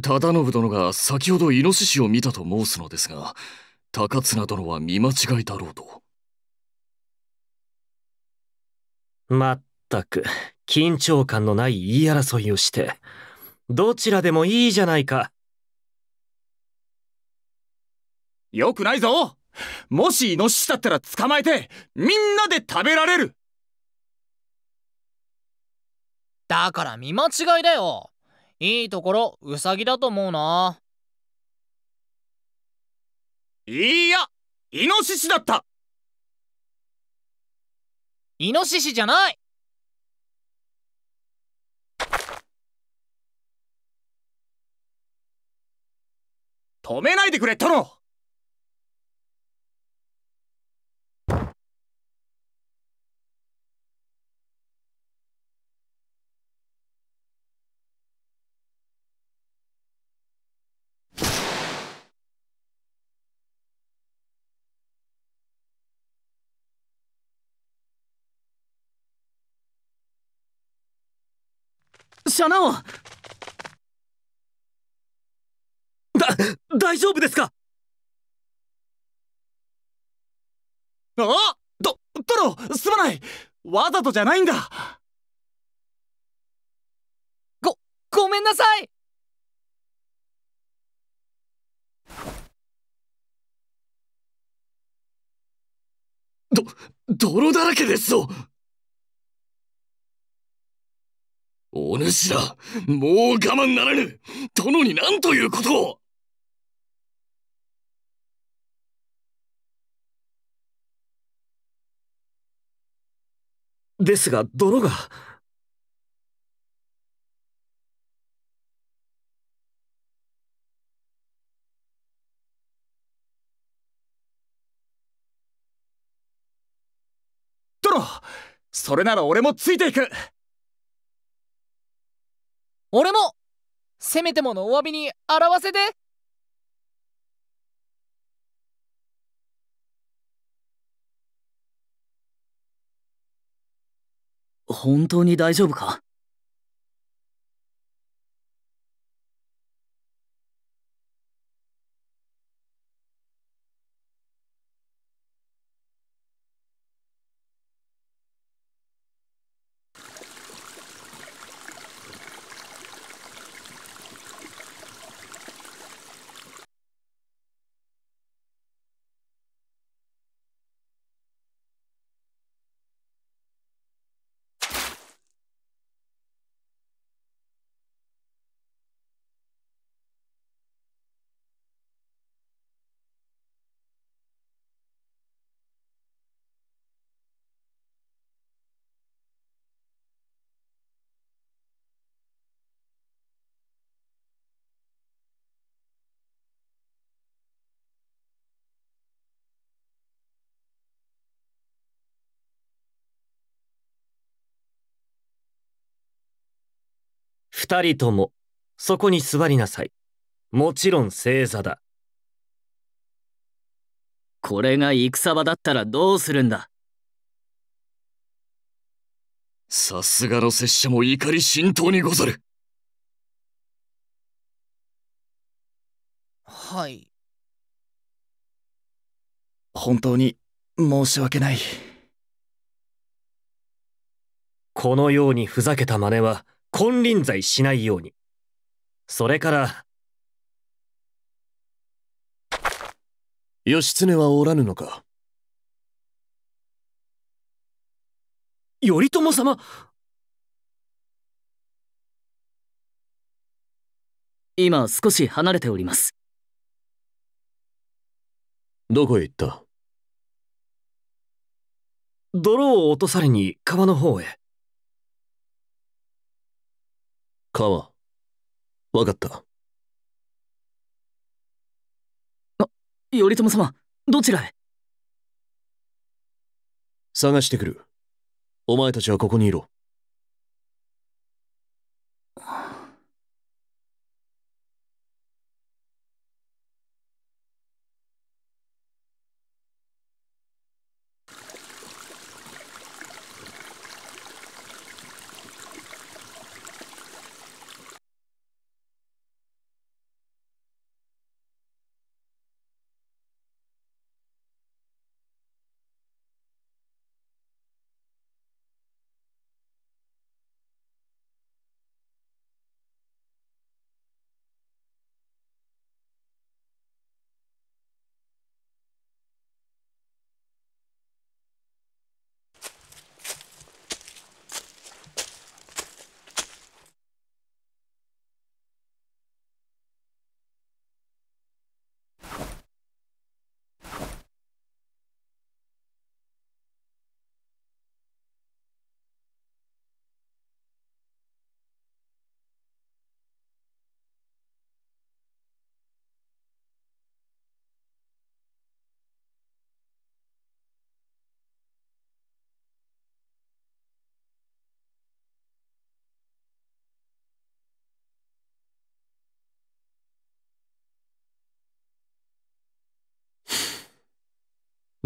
忠信殿が先ほどイノシシを見たと申すのですが高綱殿は見間違いだろうとまったく緊張感のない言い争いをしてどちらでもいいじゃないか。よくないぞもしイノシシだったら捕まえて、みんなで食べられるだから見間違いだよ。いいところ、ウサギだと思うな。いや、イノシシだったイノシシじゃない止めないでくれ、殿シャナオ 大丈夫ですかあと、トロすまないわざとじゃないんだご、ごめんなさいど、泥だらけですぞお主ら、もう我慢ならぬ殿に何ということをですが、泥が。トロそれなら俺もついていく俺もせめてものお詫びにわせて本当に大丈夫か二人とも、そこに座りなさい。もちろん正座だ。これが戦場だったらどうするんださすがの拙者も怒り心頭にござる。はい。本当に申し訳ない。このようにふざけた真似は、金輪際しないように。それから、義経はおらぬのか頼朝様今少し離れておりますどこへ行った泥を落とされに川の方へ川。わかった。あ、頼朝様、どちらへ探してくる。お前たちはここにいろ。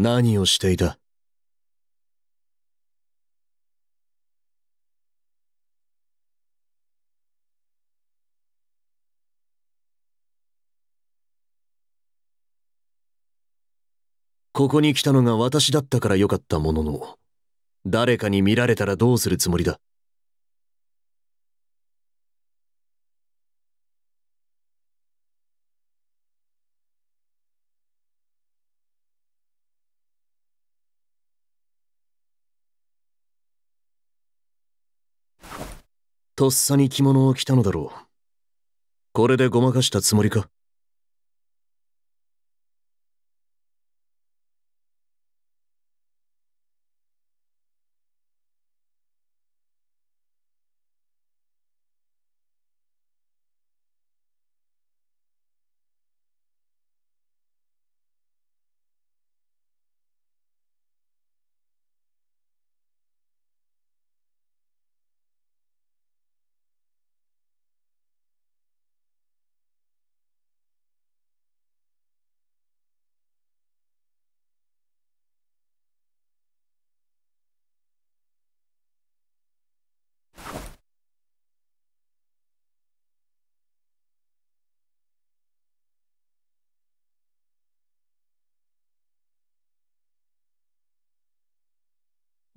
何をしていたここに来たのが私だったからよかったものの誰かに見られたらどうするつもりだとっさに着物を着たのだろう。これでごまかしたつもりか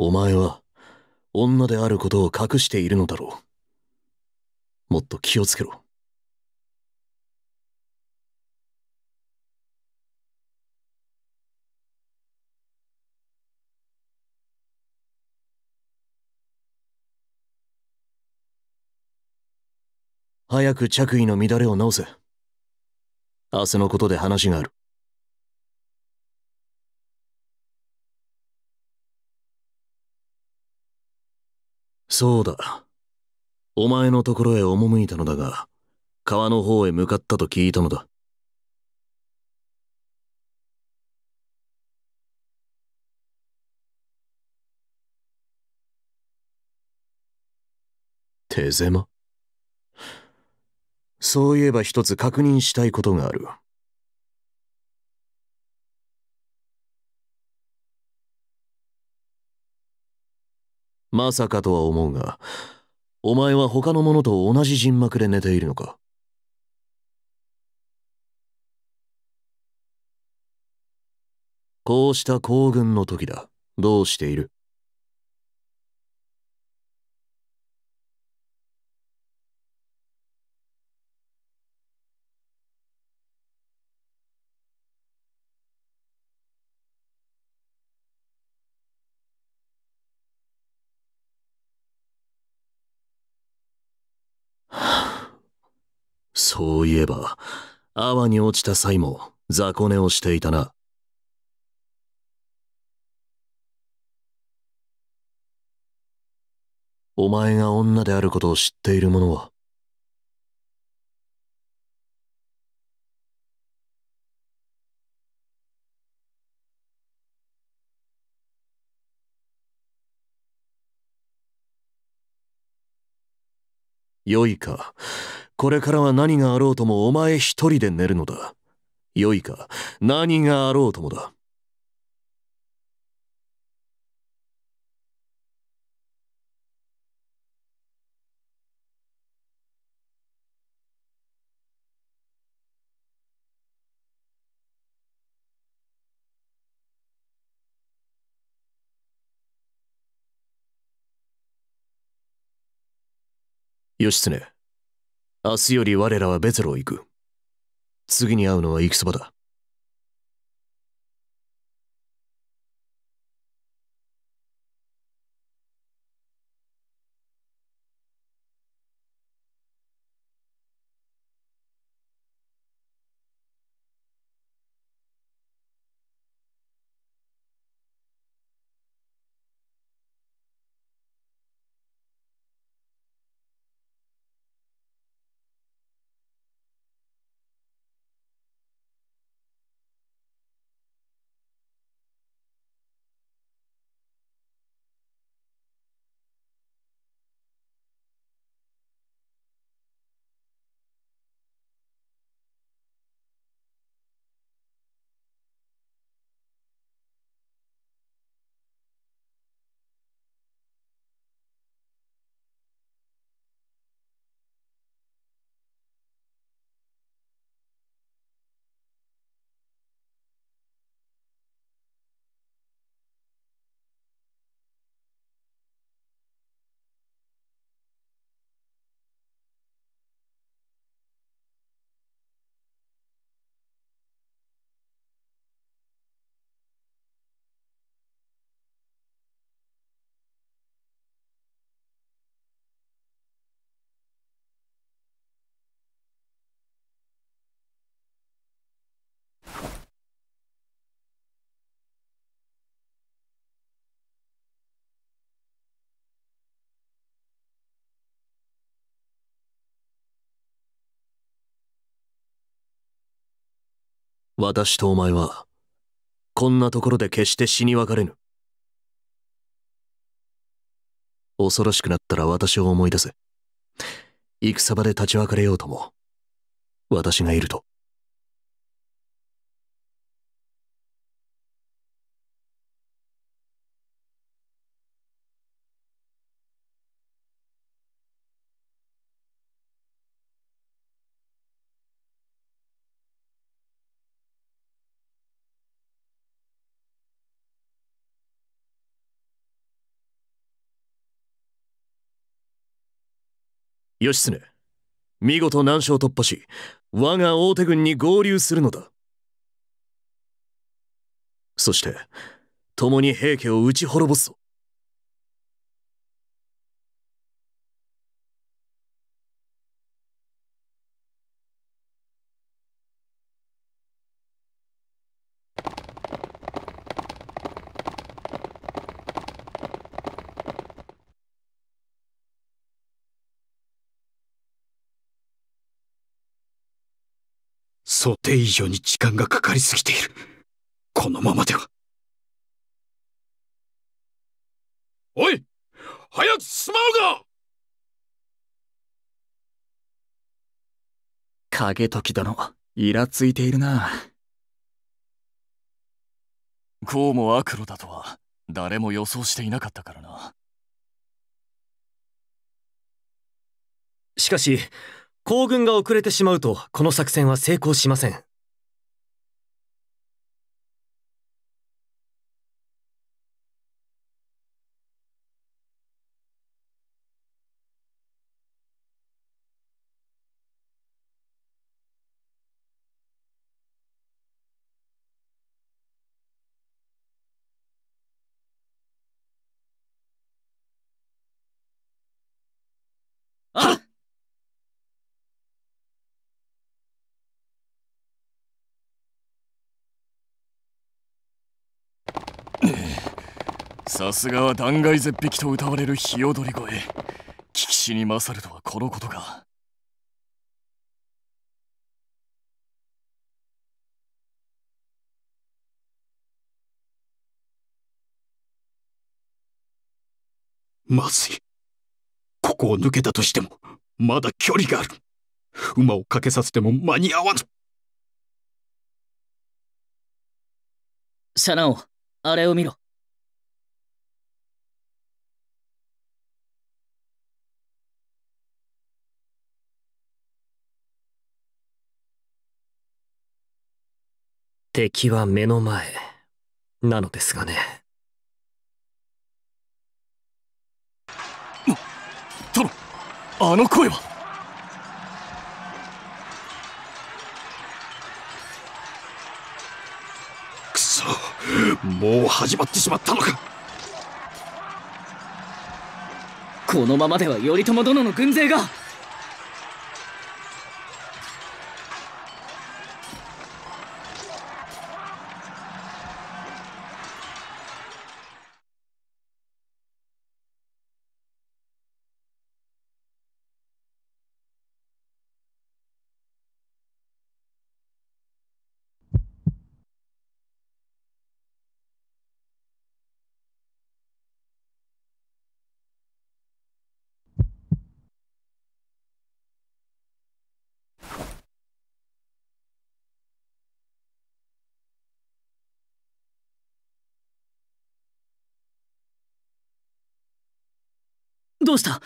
お前は女であることを隠しているのだろう。もっと気をつけろ。早く着衣の乱れを直せ。明日のことで話がある。そうだ。お前のところへ赴いたのだが、川の方へ向かったと聞いたのだ。手狭そういえば一つ確認したいことがある。まさかとは思うが、お前は他の者と同じ人幕で寝ているのかこうした行軍の時だ。どうしている泡に落ちた際も雑魚寝をしていたな。お前が女であることを知っている者は良いかこれからは何があろうともお前一人で寝るのだ。良いか、何があろうともだ。義経明日より我らはベゼロを行く。次に会うのは行きそばだ。私とお前は、こんなところで決して死に別れぬ。恐ろしくなったら私を思い出せ。戦場で立ち別れようとも、私がいると。義経見事難所を突破し我が大手軍に合流するのだそして共に平家を打ち滅ぼすぞ想定以上に時間がかかりすぎているこのままではおい早く進まうが影時殿イラついているなこうも悪路だとは誰も予想していなかったからなしかし行軍が遅れてしまうとこの作戦は成功しませんさすがは断崖絶壁と歌われるひよどり声聞きしに勝るとはこのことかまずいここを抜けたとしてもまだ距離がある馬をかけさせても間に合わぬシャナオあれを見ろ敵は目の前なのですがね殿あの声はくそもう始まってしまったのかこのままでは頼朝殿の軍勢がした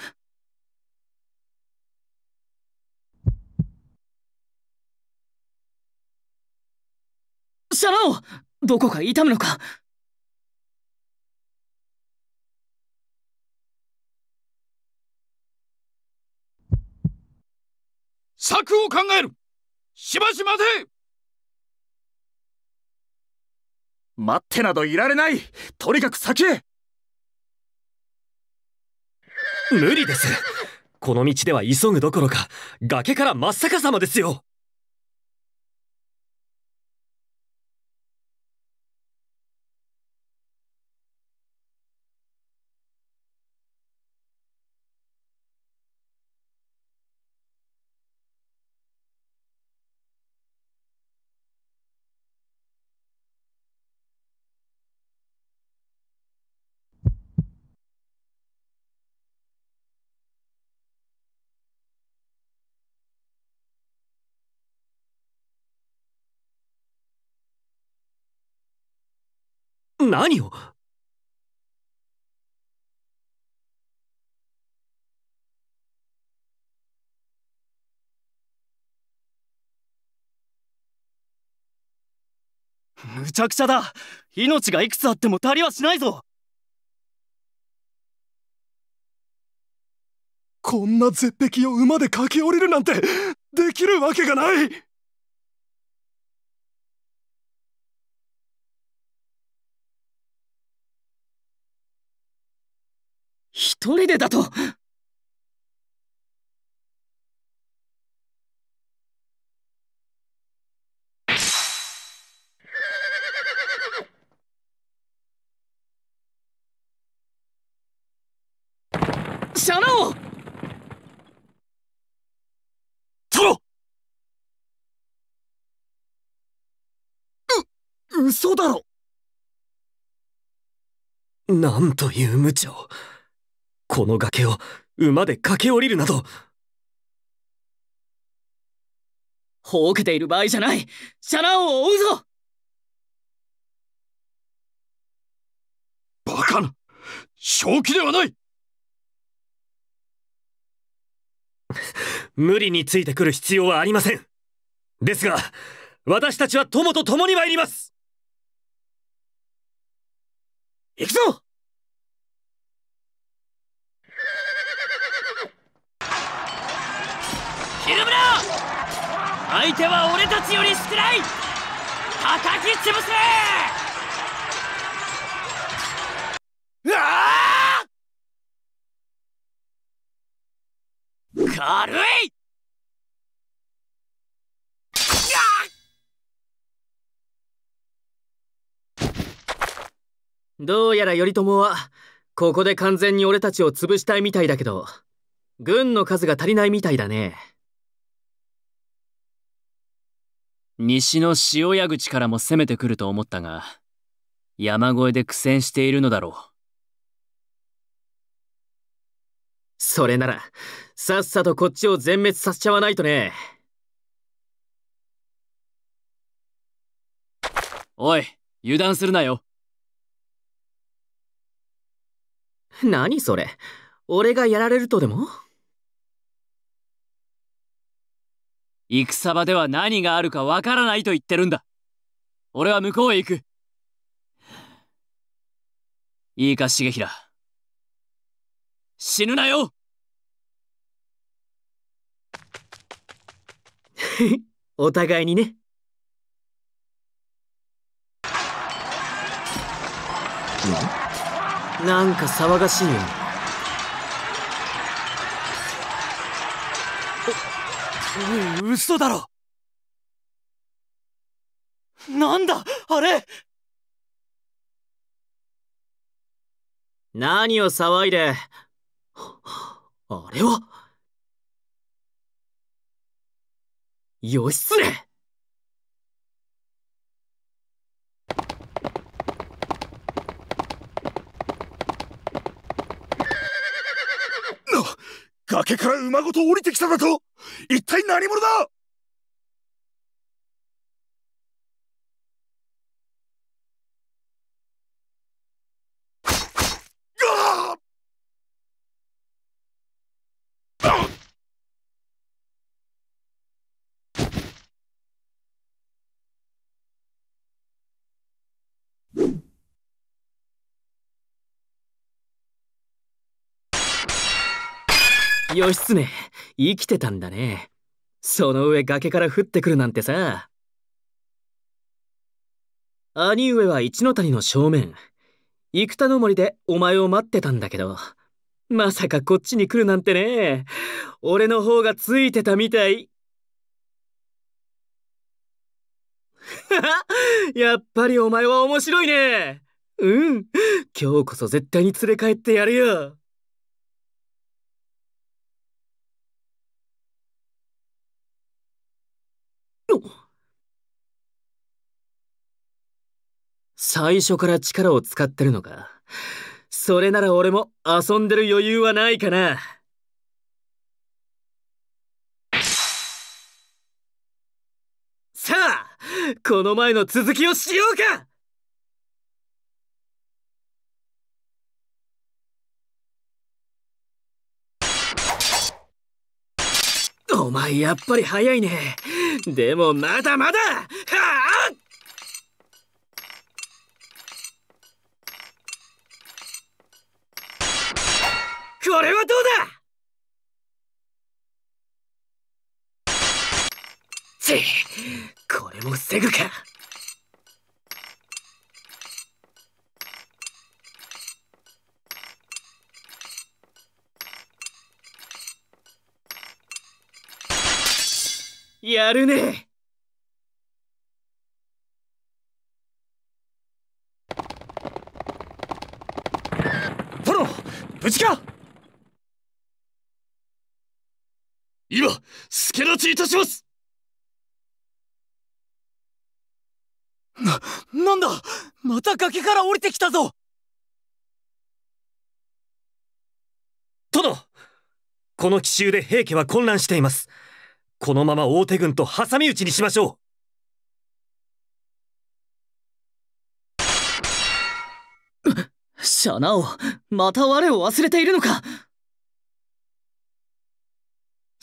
ャどこか痛むのかを考えるしばし待て待ってなどいられないとにかく先へ無理ですこの道では急ぐどころか崖から真っ逆さまですよ何をむちゃくちゃだ命がいくつあっても足りはしないぞこんな絶壁を馬で駆け下りるなんてできるわけがない一人でだとシャナオトロう嘘だろなんという無茶を。この崖を馬で駆け下りるなどほうけている場合じゃないシャナを追うぞバカな正気ではない 無理についてくる必要はありませんですが私たちは友と共に参ります行くぞ相手は俺たちより少ない叩き潰せあ軽いどうやら頼朝はここで完全に俺たちを潰したいみたいだけど軍の数が足りないみたいだね。西の塩屋口からも攻めてくると思ったが、山越えで苦戦しているのだろう。それなら、さっさとこっちを全滅させちゃわないとね。おい、油断するなよ。何それ俺がやられるとでも戦場では何があるかわからないと言ってるんだ俺は向こうへ行くいいか重平死ぬなよ お互いにねなんか騒がしいよ嘘だろなんだあれ何を騒いであれは義経崖から馬ごと降りてきただと一体何者だ義経、生きてたんだね。その上崖から降ってくるなんてさ。兄上は一ノ谷の正面。生田の森でお前を待ってたんだけど、まさかこっちに来るなんてね。俺の方がついてたみたい。やっぱりお前は面白いね。うん。今日こそ絶対に連れ帰ってやるよ。最初から力を使ってるのか。それなら俺も遊んでる余裕はないかな。さあ、この前の続きをしようかお前やっぱり早いね。でもまだまだはあこれはどうだちこれも防ぐかやるね助立ちいたしますな、なんだまた崖から降りてきたぞ殿この奇襲で平家は混乱しています。このまま大手軍と挟み撃ちにしましょうシャナオまた我を忘れているのか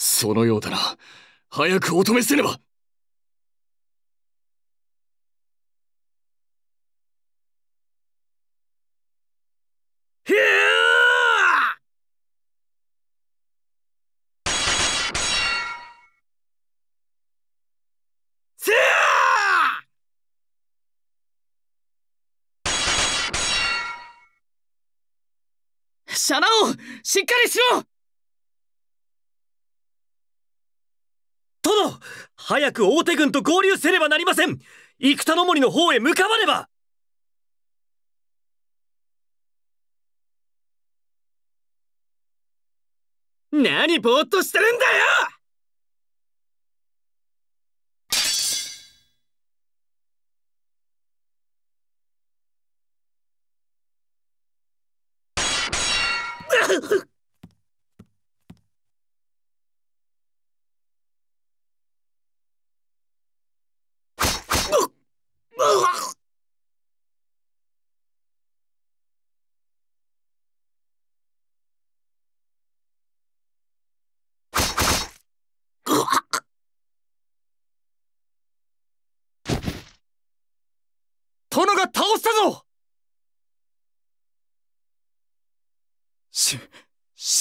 そのようだな。早くお止めせねばシャナオしっかりしろ殿早く大手軍と合流せねばなりません生田の森の方へ向かわねば何ぼーっとしてるんだよ倒したぞし、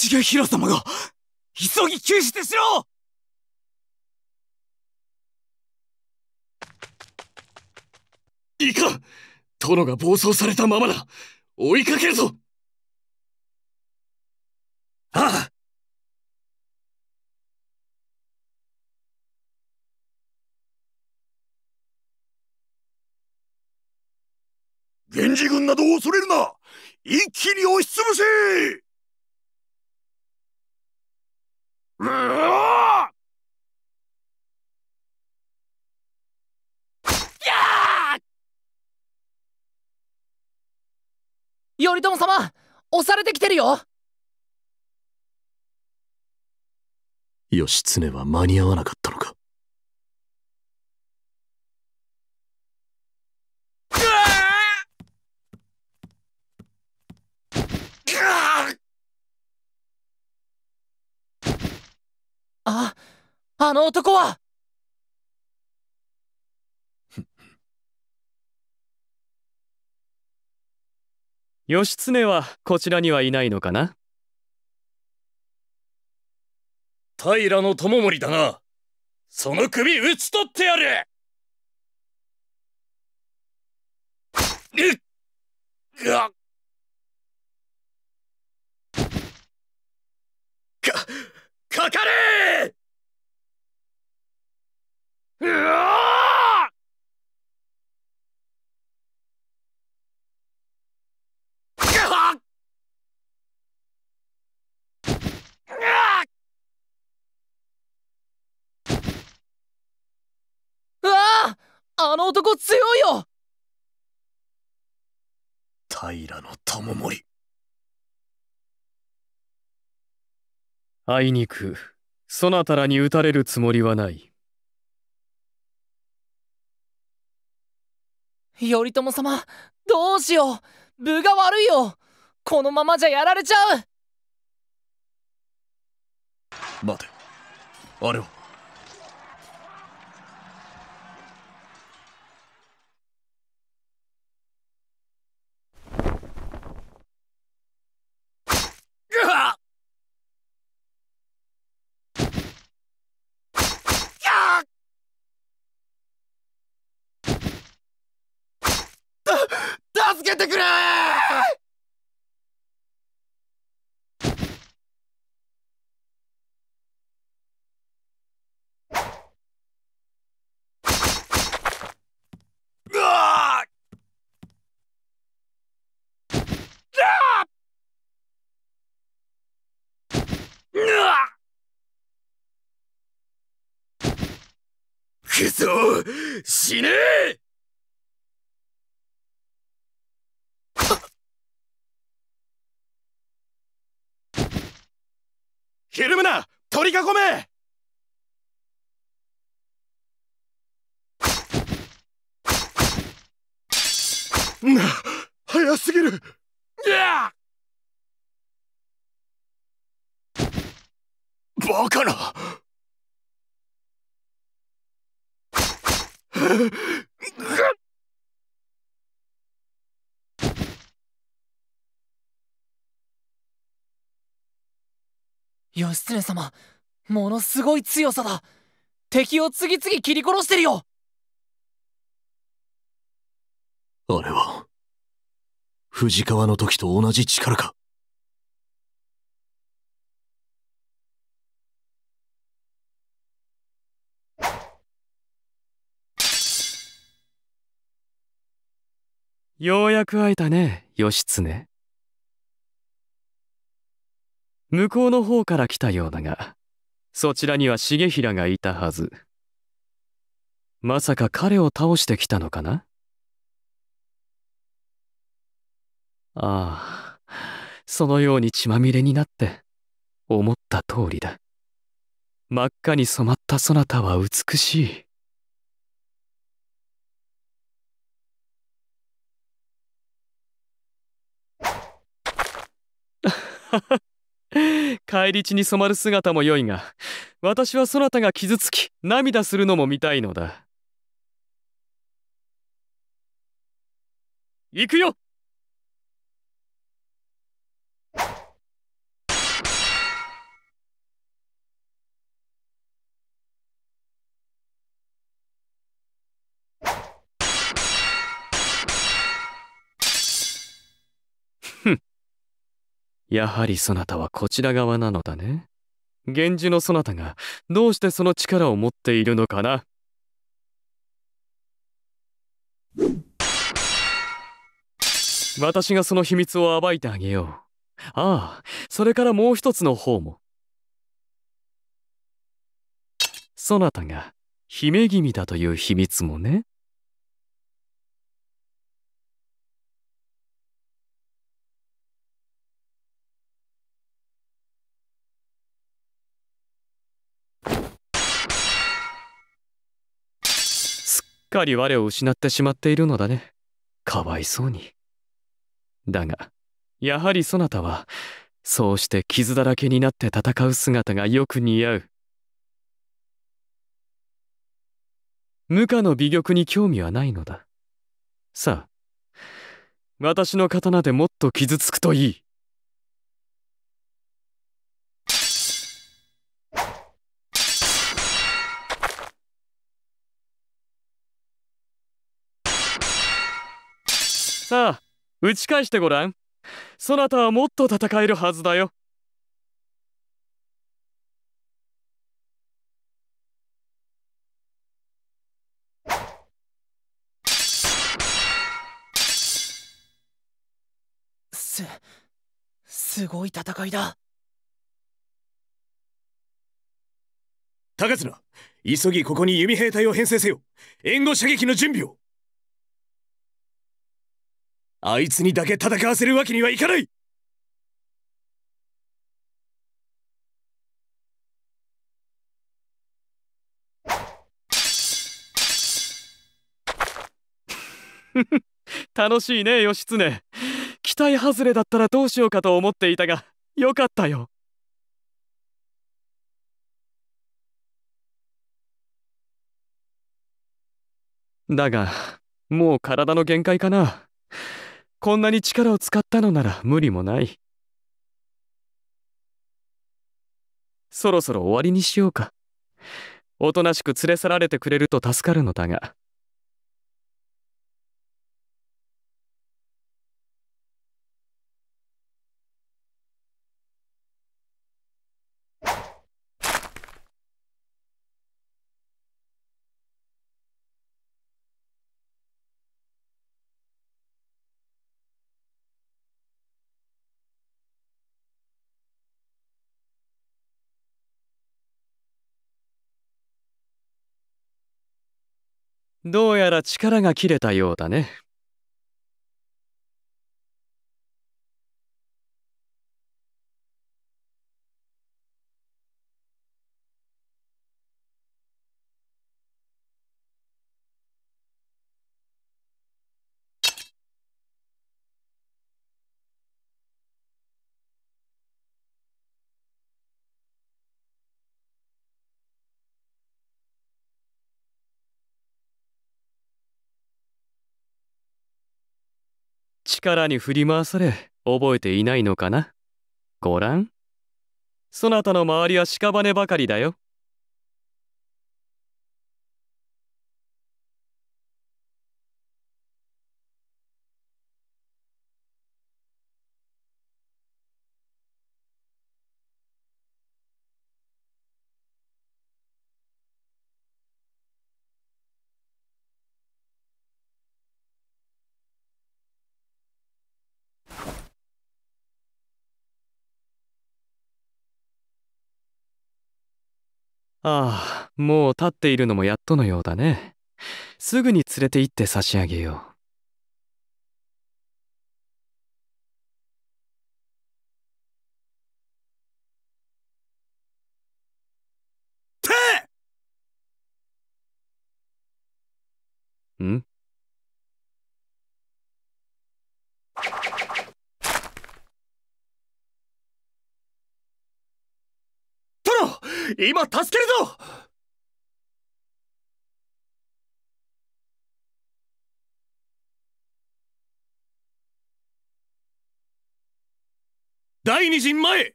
重弘様が、急ぎ救出しろいかん殿が暴走されたままだ追いかけるぞ源氏軍など恐れるな一気に押しつぶせうわ頼朝様押されてきてるよ義経は間に合わなかったのかあの男は 義経はこちらにはいないのかな平の友盛だなその首討ち取ってやるがかかかれうわああの男強いよ平の友森あいにくそなたらに撃たれるつもりはない頼朝様どうしよう分が悪いよこのままじゃやられちゃう待てあれはくぞ死ねひるむな取り囲めな早すぎるバカな義 経様ものすごい強さだ敵を次々切り殺してるよあれは藤川の時と同じ力かようやく会えたね義経向こうの方から来たようだがそちらには重衡がいたはずまさか彼を倒してきたのかなああそのように血まみれになって思った通りだ真っ赤に染まったそなたは美しい帰 り血に染まる姿も良いが私はそなたが傷つき涙するのも見たいのだ行くよやはりそなたはこちら側なのだね。源氏のそなたがどうしてその力を持っているのかな私がその秘密を暴いてあげよう。ああ、それからもう一つの方も。そなたが姫君だという秘密もね。かり我を失ってしまっているのだねかわいそうにだがやはりそなたはそうして傷だらけになって戦う姿がよく似合う無価の美玉に興味はないのださあ私の刀でもっと傷つくといいさあ打ち返してごらんそなたはもっと戦えるはずだよすすごい戦いだ高綱急ぎここに弓兵隊を編成せよ援護射撃の準備をあいつにだけ戦わせるわけにはいかないふふ 楽しいね義経期待外れだったらどうしようかと思っていたがよかったよだがもう体の限界かなこんなに力を使ったのなら無理もないそろそろ終わりにしようかおとなしく連れ去られてくれると助かるのだがどうやら力が切れたようだね。力に振り回され覚えていないのかなご覧そなたの周りは屍ばかりだよああ、もう立っているのもやっとのようだね。すぐに連れて行って差し上げよう。今助けるぞ第二陣前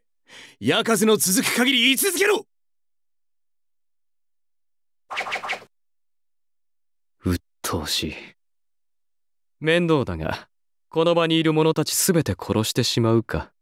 夜風の続く限り居続けろ鬱陶しい面倒だがこの場にいる者たち全て殺してしまうか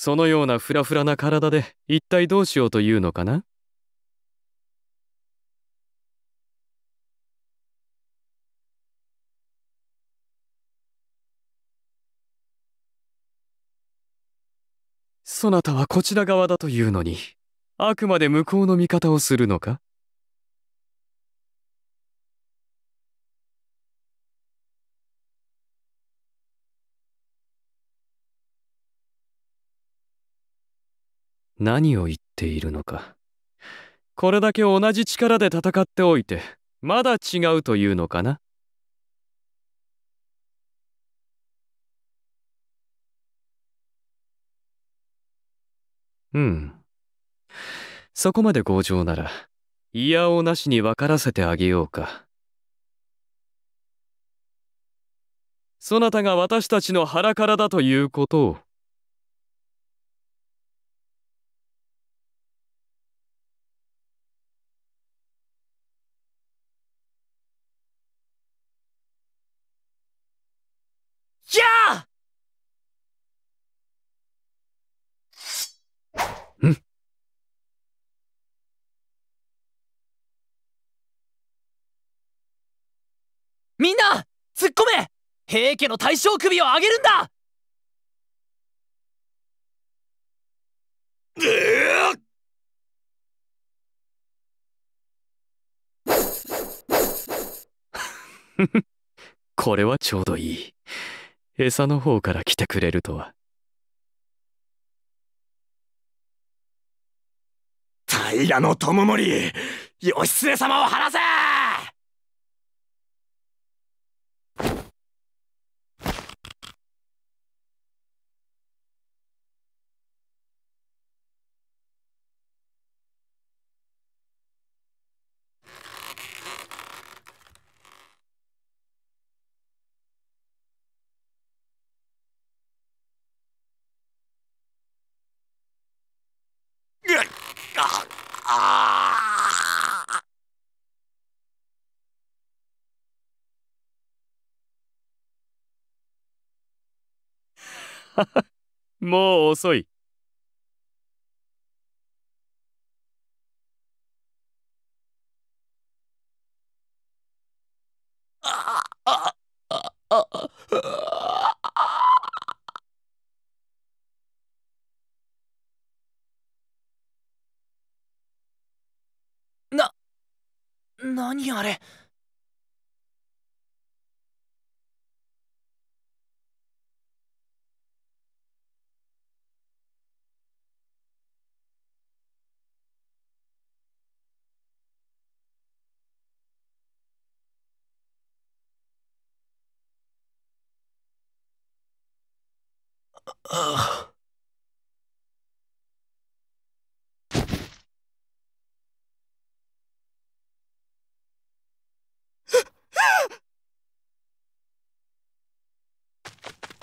そのようなフラフラな体で一体どうしようというのかなそなたはこちら側だというのにあくまで向こうの味方をするのか何を言っているのかこれだけ同じ力で戦っておいてまだ違うというのかなうんそこまで強情なら嫌をなしに分からせてあげようかそなたが私たちの腹からだということをみんな突っ込め平家の大将首を上げるんだふ これはちょうどいい餌の方から来てくれるとは平知盛義経様を晴らせ もう遅い。な、何あれああ。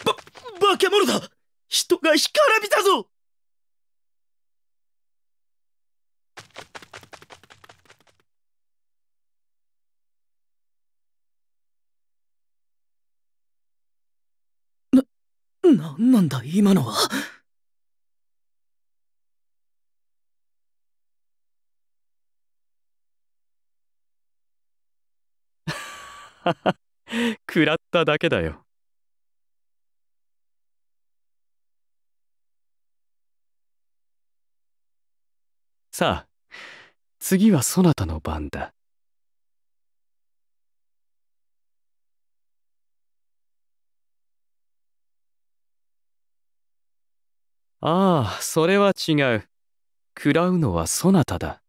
ば、化け物だ人が干からびたぞなんだ今のは 食らっただけだよ。さあ、次はそなたの番だ。ああ、それは違う。食らうのはそなただ。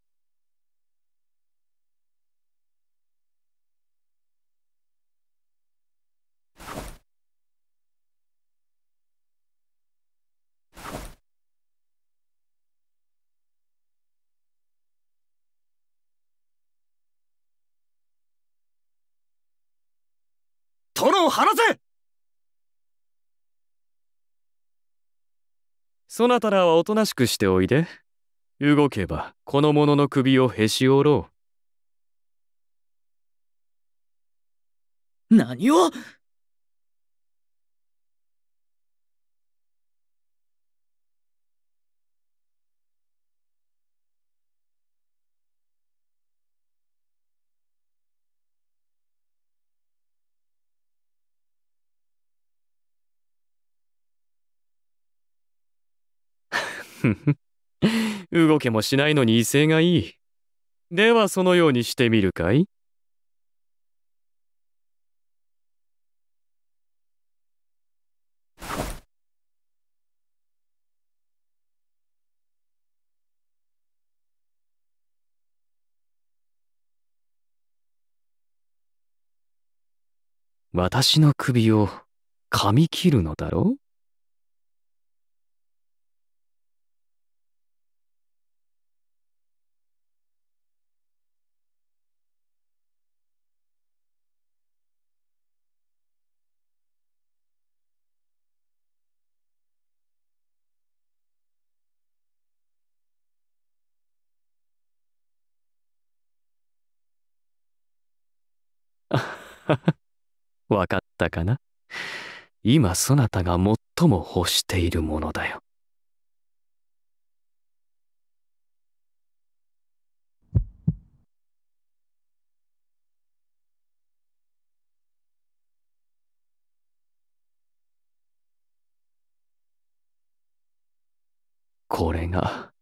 殿を放せそなたらはおとなしくしておいで。動けばこの者の首をへし折ろう。何を 動けもしないのに威勢がいい。ではそのようにしてみるかい私の首を噛み切るのだろう わかったかな今そなたが最も欲しているものだよ。これが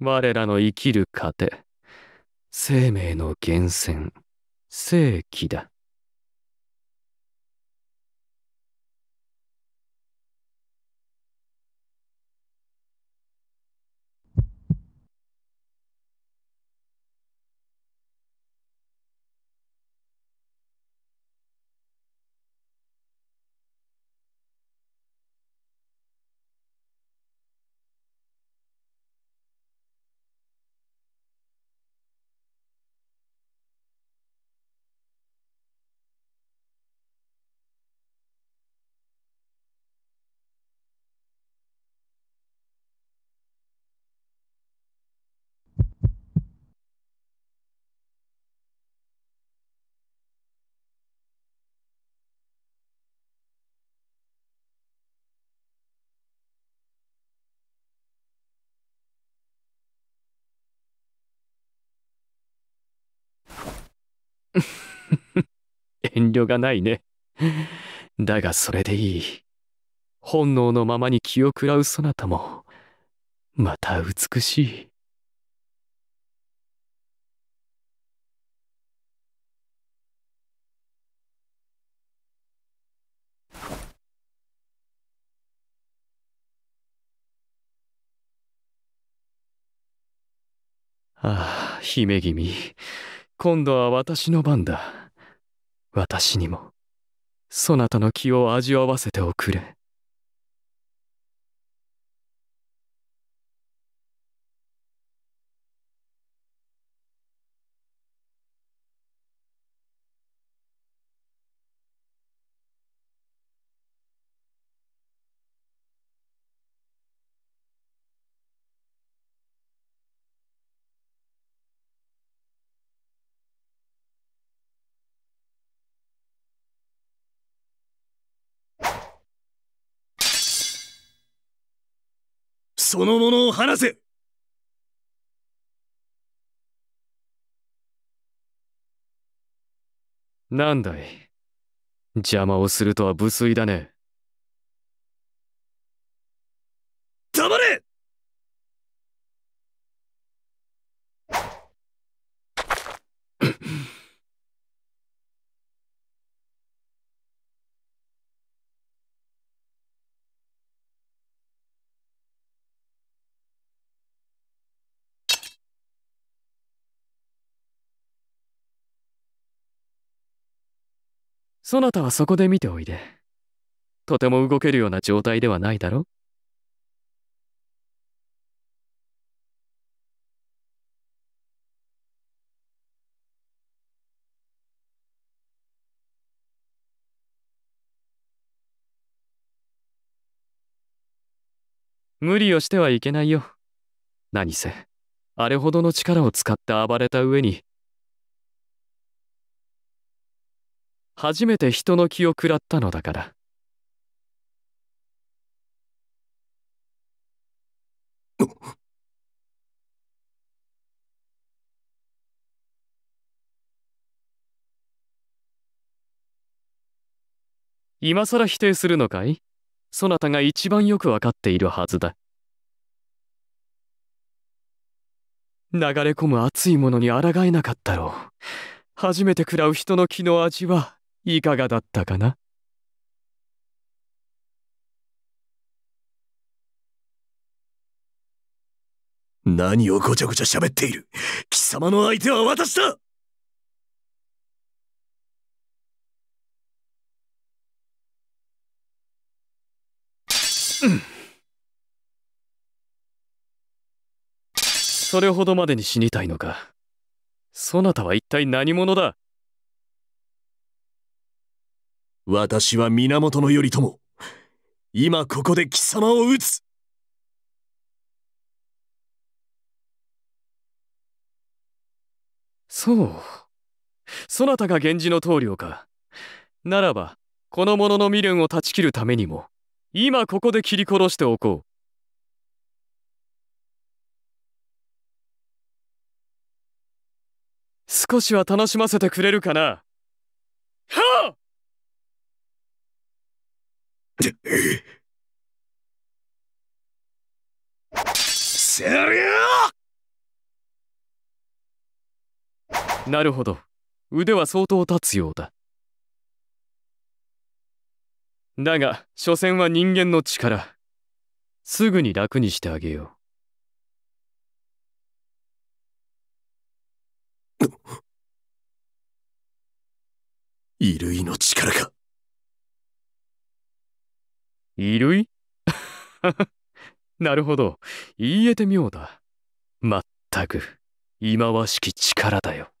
我らの生きる糧生命の源泉正気だ 遠慮がないね。だがそれでいい。本能のままに気を食らうそなたも、また美しい。ああ、姫君。今度は私の番だ私にもそなたの気を味わわせておくれこの者を話せなんだい邪魔をするとは無粋だね。そなたはそこで見ておいで。とても動けるような状態ではないだろう無理をしてはいけないよ。何せ、あれほどの力を使って暴れた上に、初めて人の気を食らったのだから今さら否定するのかいそなたが一番よくわかっているはずだ流れ込む熱いものに抗えなかったろう初めて食らう人の気の味はいかがだったかな何をごちゃごちゃ喋っている貴様の相手は私だそれほどまでに死にたいのかそなたは一体何者だ私は源頼朝今ここで貴様を討つそうそなたが源氏の棟梁かならばこの者の未練を断ち切るためにも今ここで切り殺しておこう少しは楽しませてくれるかなはっせりゃなるほど腕は相当立つようだだが所詮は人間の力すぐに楽にしてあげよう 衣類の力かいるい なるほど、言えて妙だ。まったく、忌まわしき力だよ。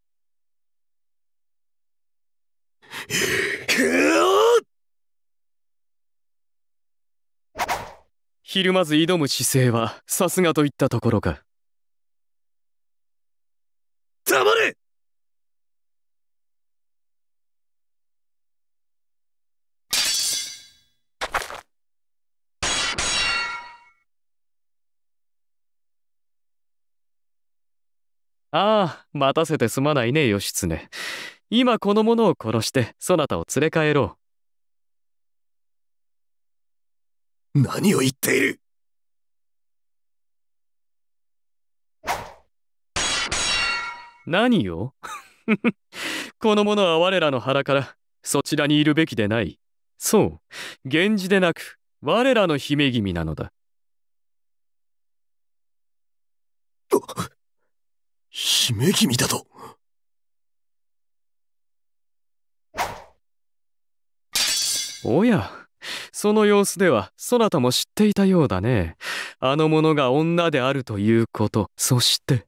ひるまず挑む姿勢はさすがといったところか。ああ、待たせてすまないね、義経。今この者を殺して、そなたを連れ帰ろう。何を言っている何を この者は我らの腹からそちらにいるべきでない。そう、源氏でなく我らの姫君なのだ。姫君だとおやその様子ではそなたも知っていたようだねあの者が女であるということそして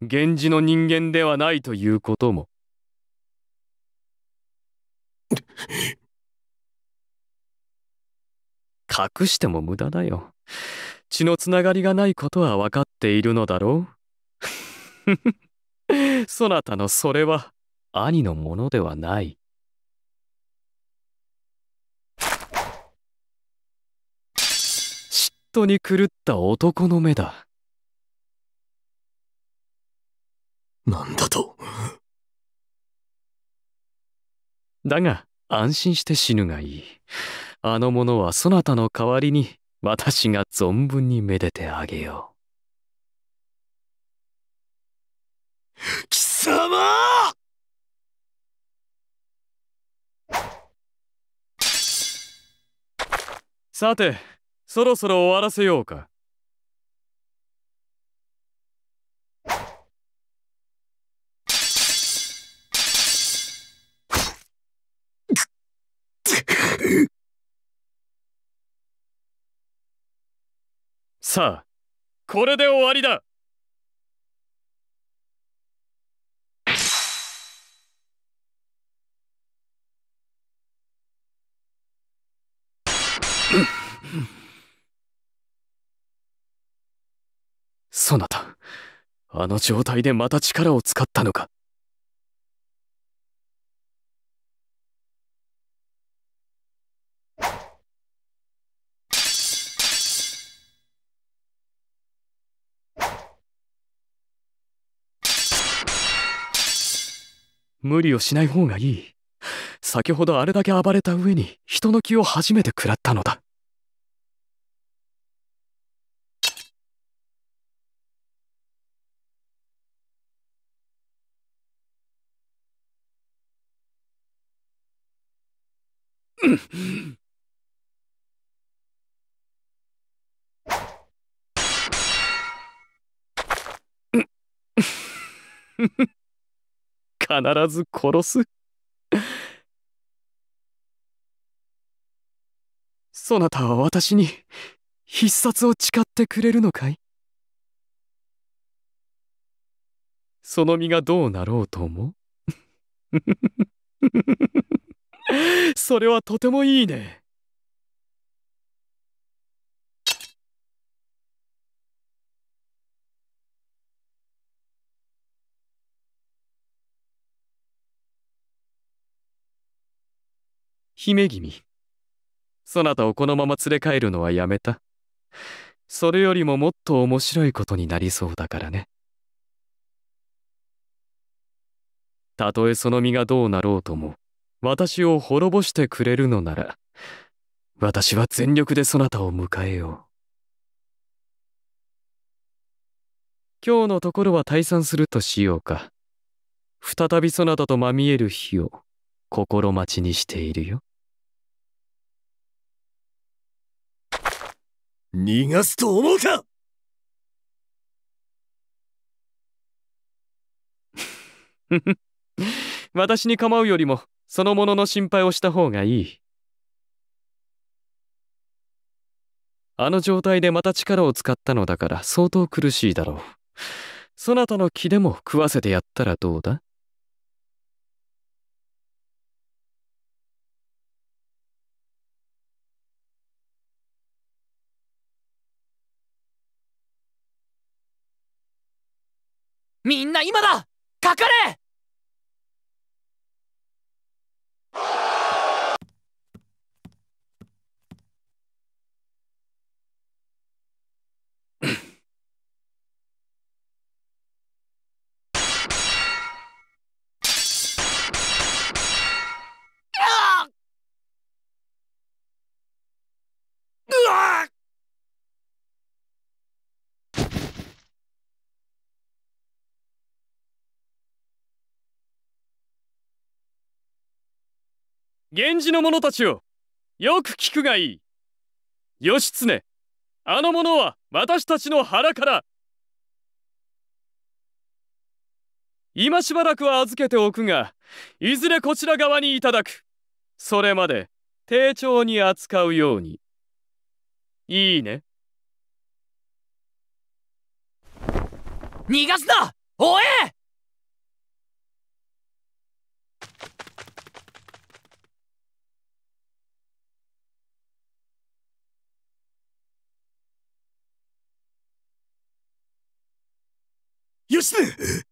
源氏の人間ではないということも隠しても無駄だよ血のつながりがないことは分かっているのだろう そなたのそれは兄のものではない。嫉妬に狂った男の目だ。なんだとだが安心して死ぬがいい。あの者はそなたの代わりに私が存分にめでてあげよう。貴様さて、そろそろ終わらせようか。さあこれで終わりだそなたあの状態でまた力を使ったのか無理をしない方がいい。先ほどあれだけ暴れた上に人の気を初めて食らったのだ。うん。必ず殺す。そなたは私に必殺を誓ってくれるのかいその身がどうなろうと思う それはとてもいいね。姫君そなたをこのまま連れ帰るのはやめたそれよりももっと面白いことになりそうだからねたとえその身がどうなろうとも私を滅ぼしてくれるのなら私は全力でそなたを迎えよう今日のところは退散するとしようか再びそなたとまみえる日を心待ちにしているよ逃がすと思うか 私に構うよりもそのものの心配をした方がいいあの状態でまた力を使ったのだから相当苦しいだろうそなたの気でも食わせてやったらどうだみんな今だかかれ源氏の者たちよよく聞くがいい義経あの者は私たちの腹から今しばらくは預けておくがいずれこちら側にいただくそれまで丁重に扱うようにいいね逃がすなおえ Sí. Este?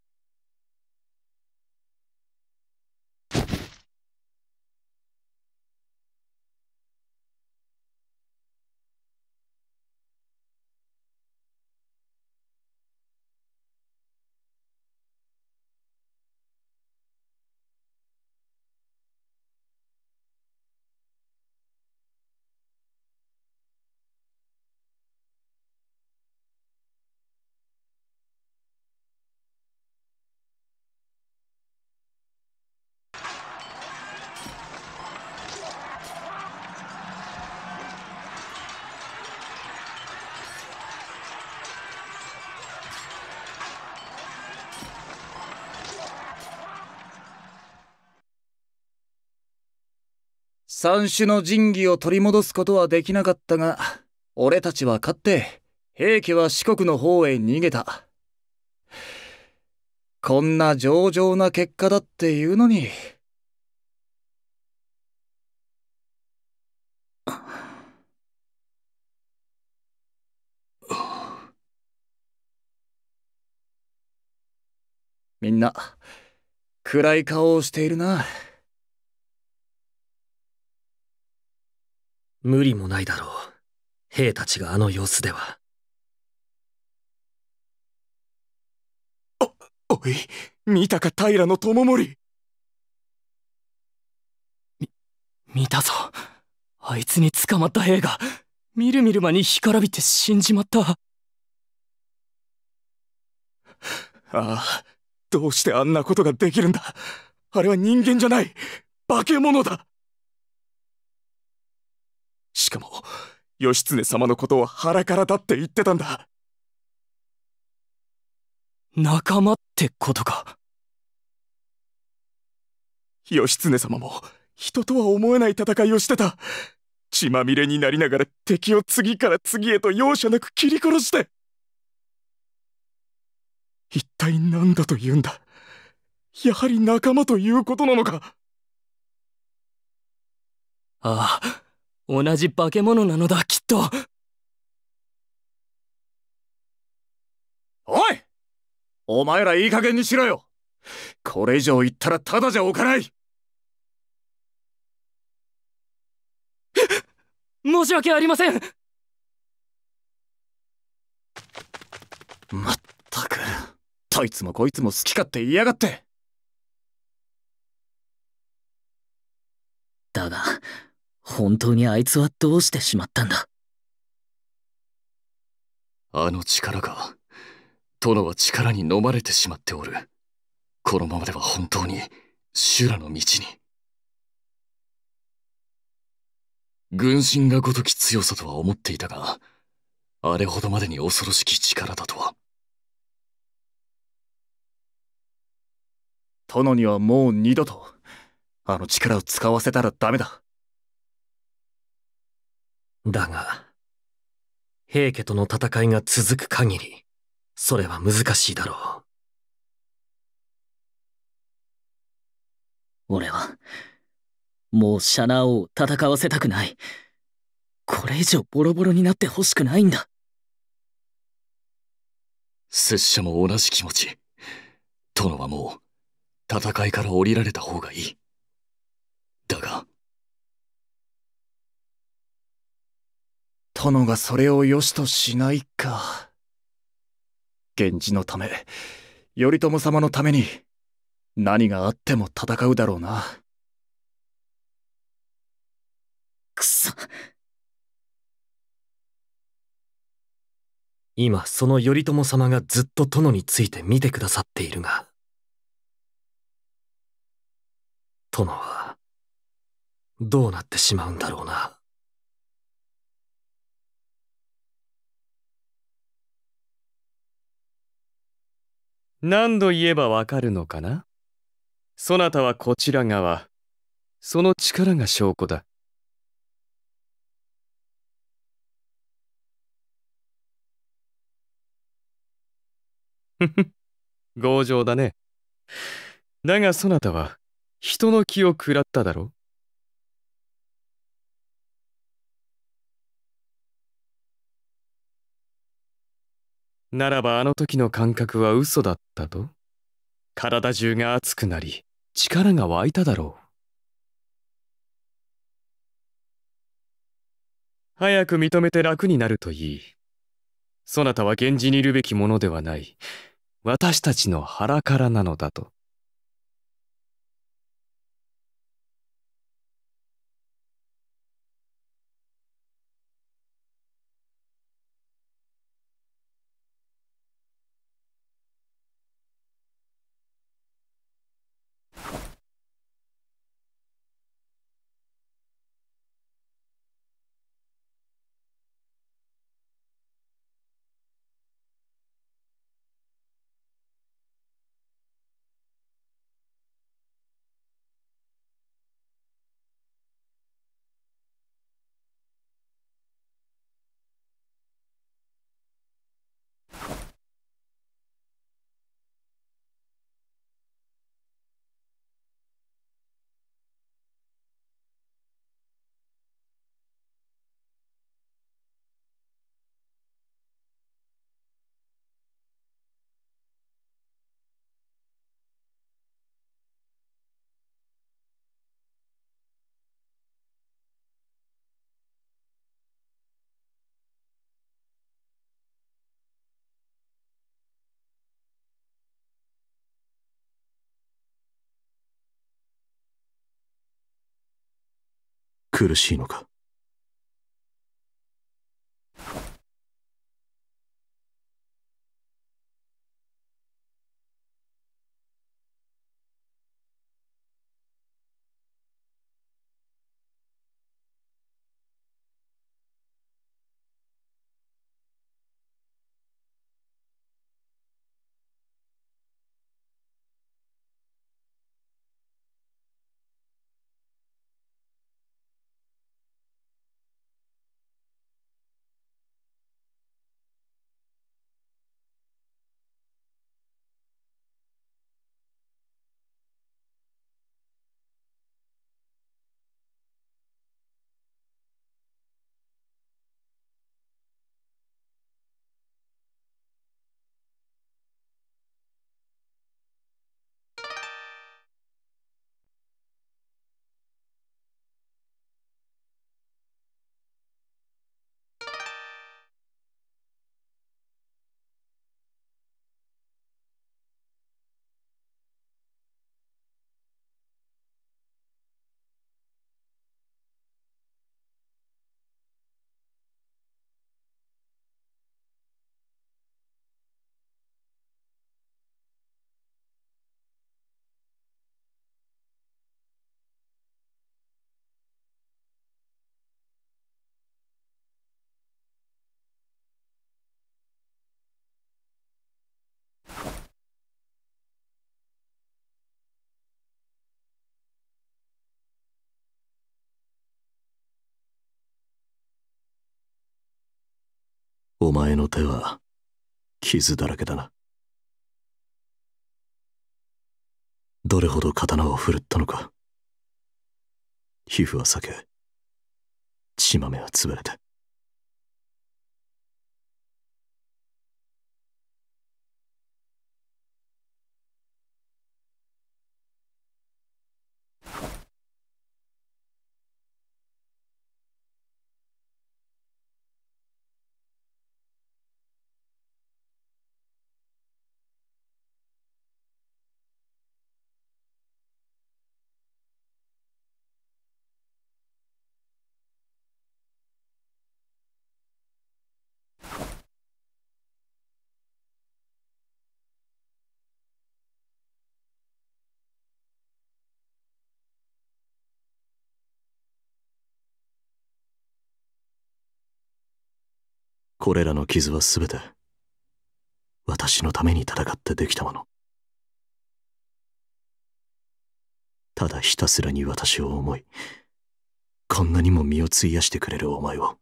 三種の神器を取り戻すことはできなかったが、俺たちは勝って、平家は四国の方へ逃げた。こんな上々な結果だっていうのに。みんな、暗い顔をしているな。無理もないだろう兵たちがあの様子ではおおい見たか平の智盛み見たぞあいつに捕まった兵がみるみる間に干からびて死んじまったああどうしてあんなことができるんだあれは人間じゃない化け物だしかも義経様のことを腹からだって言ってたんだ仲間ってことか義経様も人とは思えない戦いをしてた血まみれになりながら敵を次から次へと容赦なく切り殺して一体何だと言うんだやはり仲間ということなのかああ同じ化け物なのだきっとおいお前らいい加減にしろよこれ以上言ったらただじゃおかない 申し訳ありませんまったくどいつもこいつも好き勝手言いやがって本当にあいつはどうしてしまったんだあの力が殿は力に飲まれてしまっておるこのままでは本当に修羅の道に軍神がごとき強さとは思っていたがあれほどまでに恐ろしき力だとは殿にはもう二度とあの力を使わせたらダメだだが、平家との戦いが続く限り、それは難しいだろう。俺は、もうシャナー王を戦わせたくない。これ以上ボロボロになってほしくないんだ。拙者も同じ気持ち。殿はもう、戦いから降りられた方がいい。だが、殿がそれを良しとしないか。源氏のため、頼朝様のために、何があっても戦うだろうな。くそ。今、その頼朝様がずっと殿について見てくださっているが、殿は、どうなってしまうんだろうな。何度言えばわかるのかなそなたはこちら側。その力が証拠だ。ふふ、強情だね。だがそなたは、人の気を食らっただろならばあの時の感覚は嘘だったと体中が熱くなり力が湧いただろう早く認めて楽になるといいそなたは源氏にいるべきものではない私たちの腹からなのだと。苦しいのかお前の手は傷だらけだなどれほど刀を振るったのか皮膚は裂け血豆は潰れてこれらの傷は全て、私のために戦ってできたもの。ただひたすらに私を思い、こんなにも身を費やしてくれるお前を、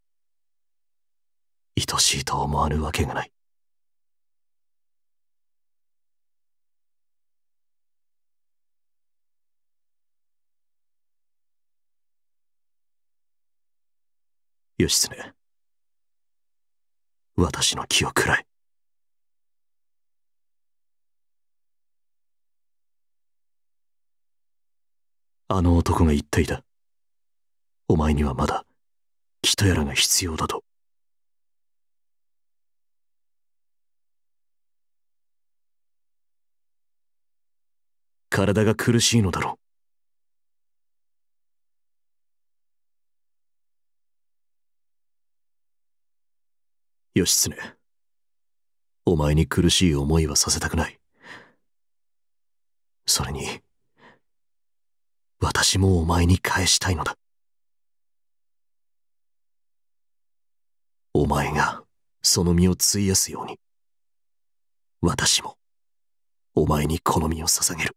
愛しいと思わぬわけがない。義経。私の気を喰らい。あの男が言っていた。お前にはまだ、人やらが必要だと。体が苦しいのだろう。義経。お前に苦しい思いはさせたくない。それに、私もお前に返したいのだ。お前がその身を費やすように、私もお前にこの身を捧げる。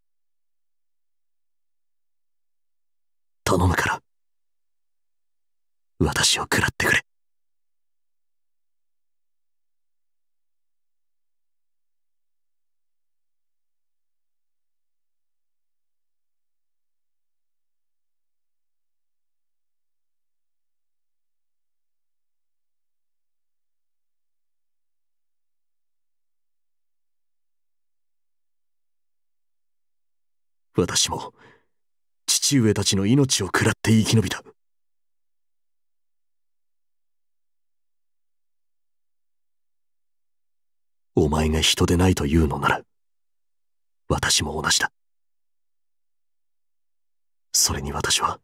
頼むから、私を喰らってくれ。私も父上たちの命を食らって生き延びたお前が人でないというのなら私も同じだそれに私は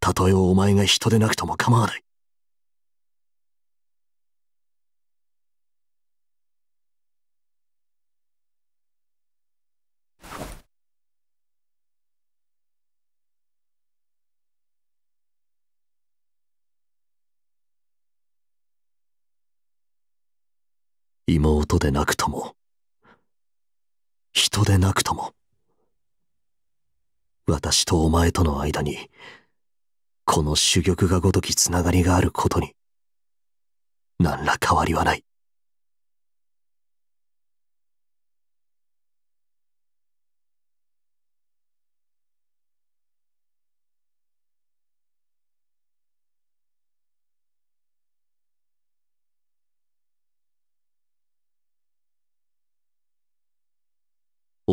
たとえお前が人でなくとも構わないでなくとも、人でなくとも、私とお前との間に、この珠玉がごときつながりがあることに、何ら変わりはない。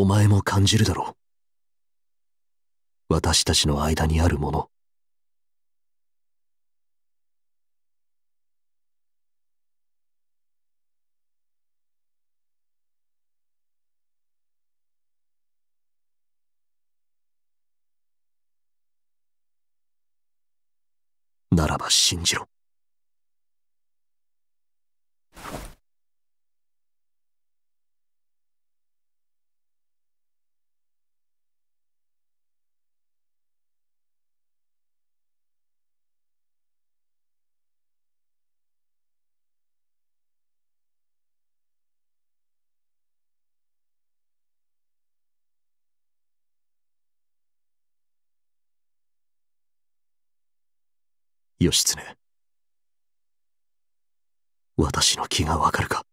お前も感じるだろう。私たちの間にあるもの。ならば信じろ。義経私の気がわかるか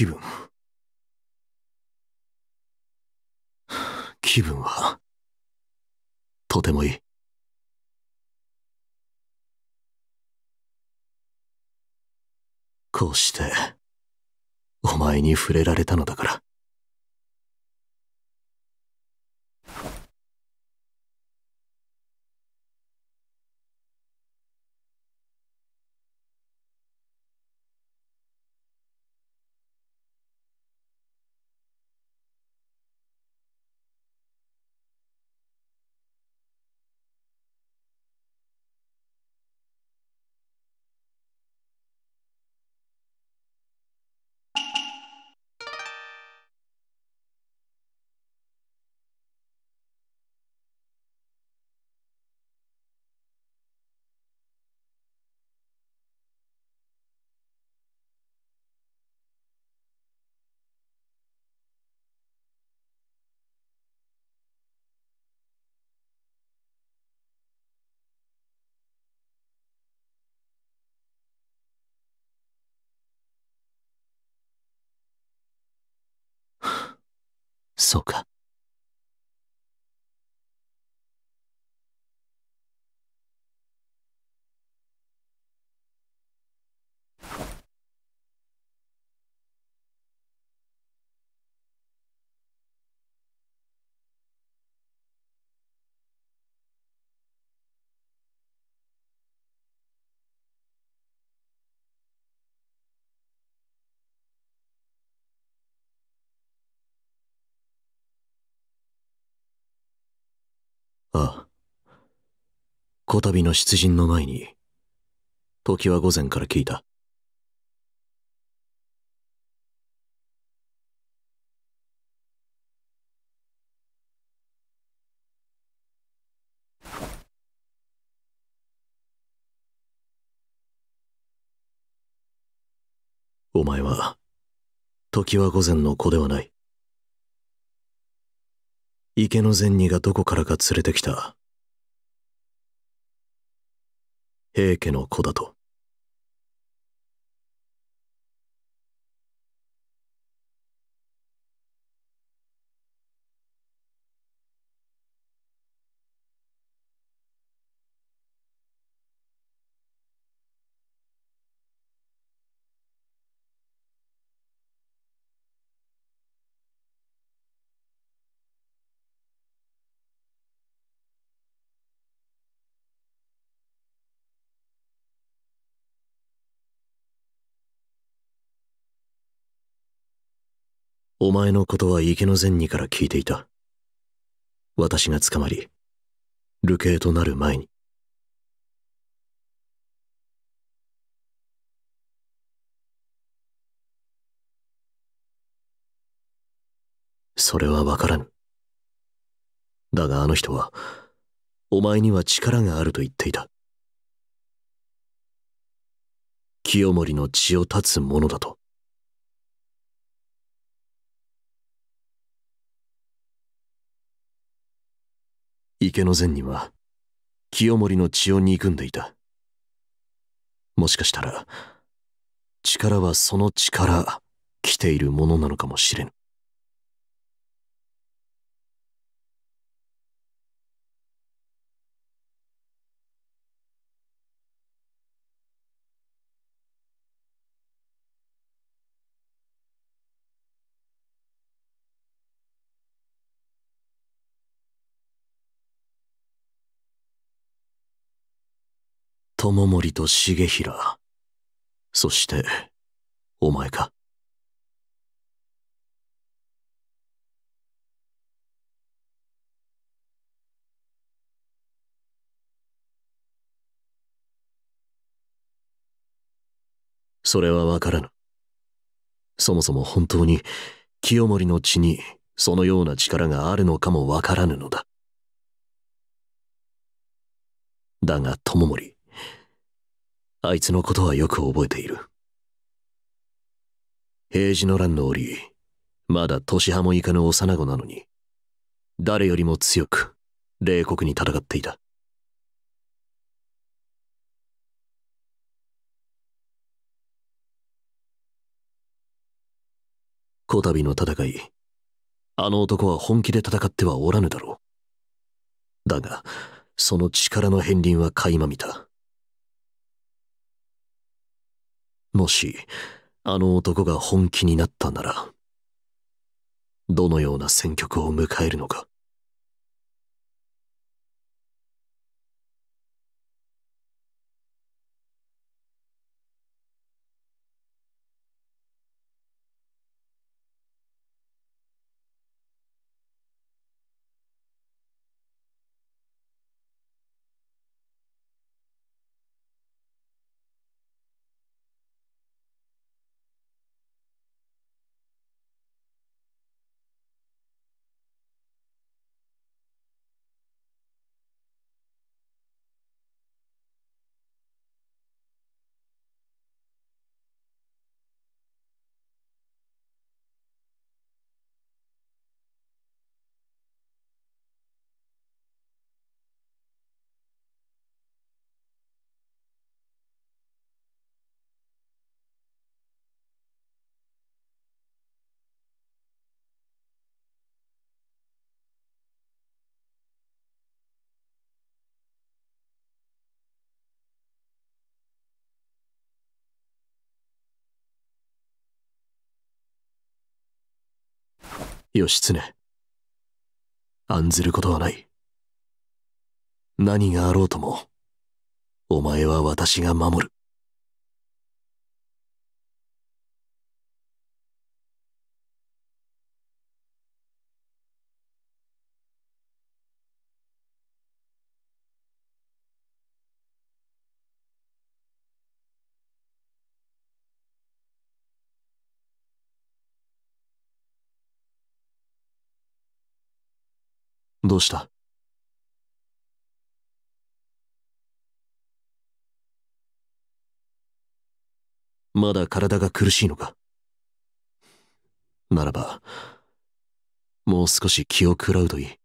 気分気分はとてもいいこうしてお前に触れられたのだからそうか。ああ。こたびの出陣の前に、時は午前から聞いた。お前は、時は午前の子ではない。池の善人がどこからか連れてきた平家の子だとお前のことは池の前にから聞いていた。私が捕まり、流刑となる前に。それはわからぬ。だがあの人は、お前には力があると言っていた。清盛の血を断つ者だと。池の前には清盛の血を憎んでいたもしかしたら力はその力来ているものなのかもしれぬ友森と重平そしてお前かそれは分からぬそもそも本当に清盛の血にそのような力があるのかも分からぬのだだが友盛あいつのことはよく覚えている。平治の乱の折、まだ年派も以下の幼子なのに、誰よりも強く、冷酷に戦っていた。こたびの戦い、あの男は本気で戦ってはおらぬだろう。だが、その力の片鱗は垣間見た。もし、あの男が本気になったなら、どのような選曲を迎えるのか。義経。案ずることはない。何があろうとも、お前は私が守る。動した。まだ体が苦しいのかならば、もう少し気を食らうといい。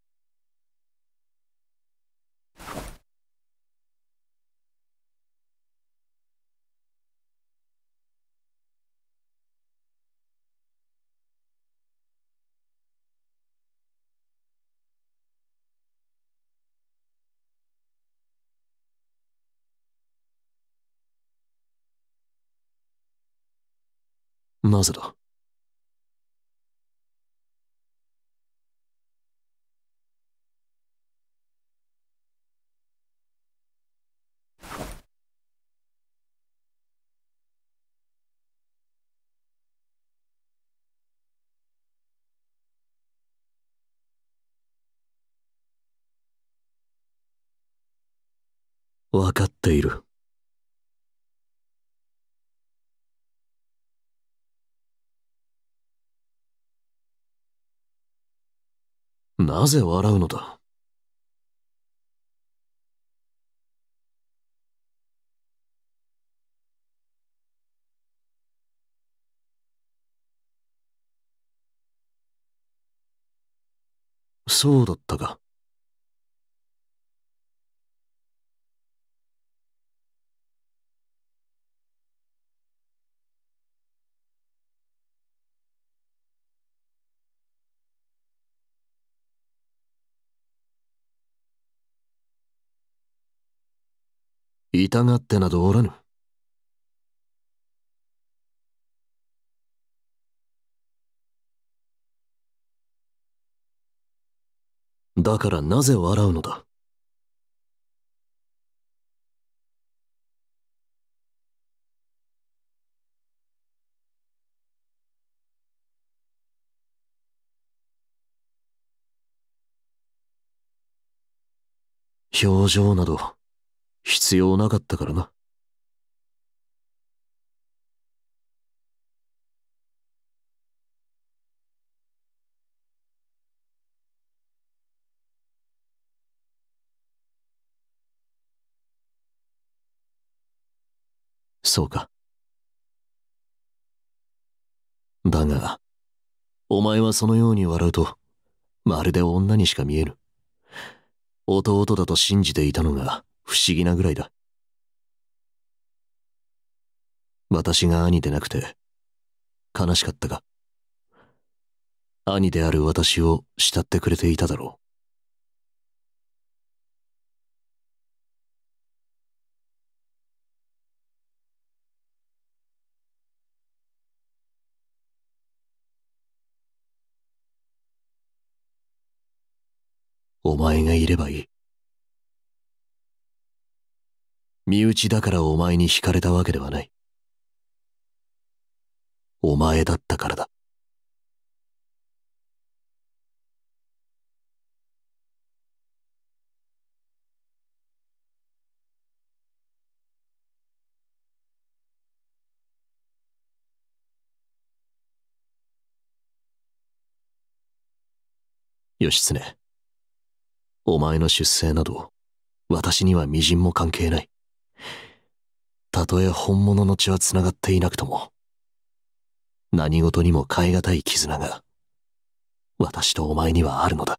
分かっている。なぜ笑うのだそうだったか。痛がってなどおらぬ。だからなぜ笑うのだ表情など必要なかったからな。そうか。だが、お前はそのように笑うと、まるで女にしか見えぬ。弟だと信じていたのが、不思議なぐらいだ。私が兄でなくて、悲しかったが、兄である私を慕ってくれていただろう。お前がいればいい。身内だからお前に惹かれたわけではない。お前だったからだ。義経、お前の出生など、私には微塵も関係ない。たとえ本物の血は繋がっていなくとも、何事にも代え難い絆が、私とお前にはあるのだ。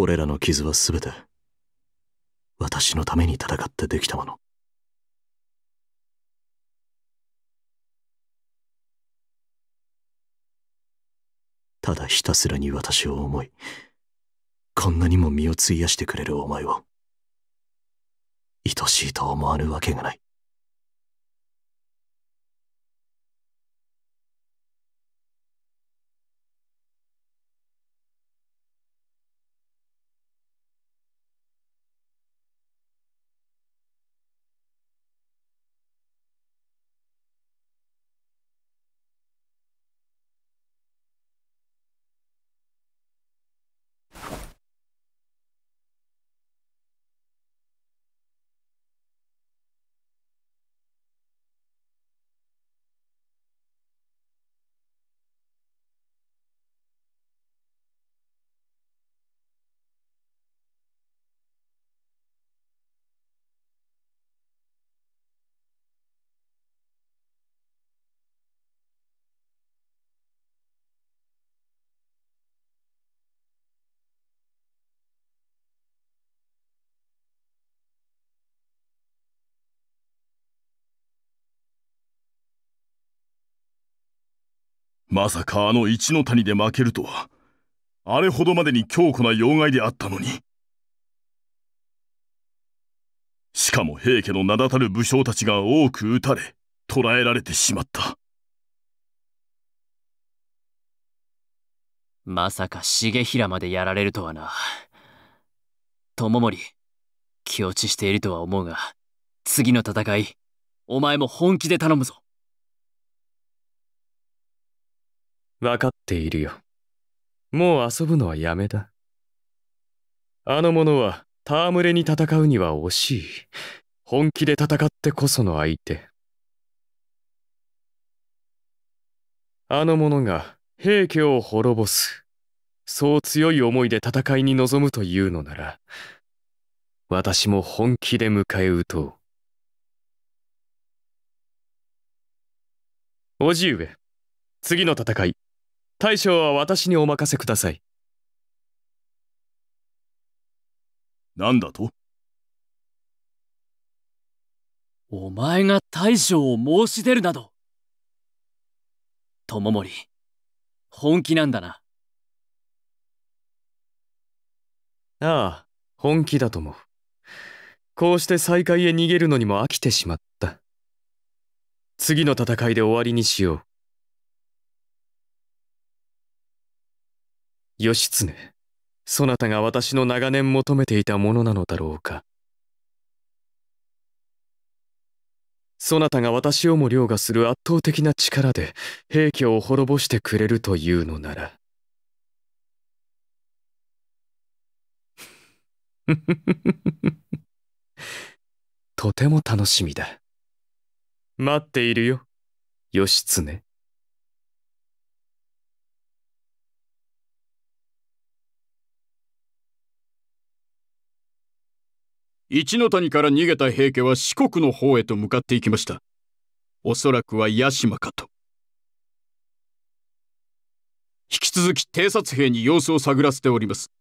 これらの傷は全て私のために戦ってできたものただひたすらに私を思いこんなにも身を費やしてくれるお前を愛しいと思わぬわけがないまさかあの一の谷で負けるとは、あれほどまでに強固な妖怪であったのに。しかも平家の名だたる武将たちが多く撃たれ、捕らえられてしまった。まさか重平までやられるとはな。智盛、気落ちしているとは思うが、次の戦い、お前も本気で頼むぞ。わかっているよ。もう遊ぶのはやめだ。あの者は戯れに戦うには惜しい。本気で戦ってこその相手。あの者が平家を滅ぼす。そう強い思いで戦いに臨むというのなら、私も本気で迎え撃とう。叔父上、次の戦い、大将は私にお任せください。なんだとお前が大将を申し出るなど。友森、本気なんだな。ああ、本気だと思う。こうして再会へ逃げるのにも飽きてしまった。次の戦いで終わりにしよう。義経そなたが私の長年求めていたものなのだろうかそなたが私をも凌駕する圧倒的な力で平家を滅ぼしてくれるというのなら とても楽しみだ待っているよ義経一の谷から逃げた平家は四国の方へと向かっていきました。おそらくは屋島かと。引き続き偵察兵に様子を探らせております。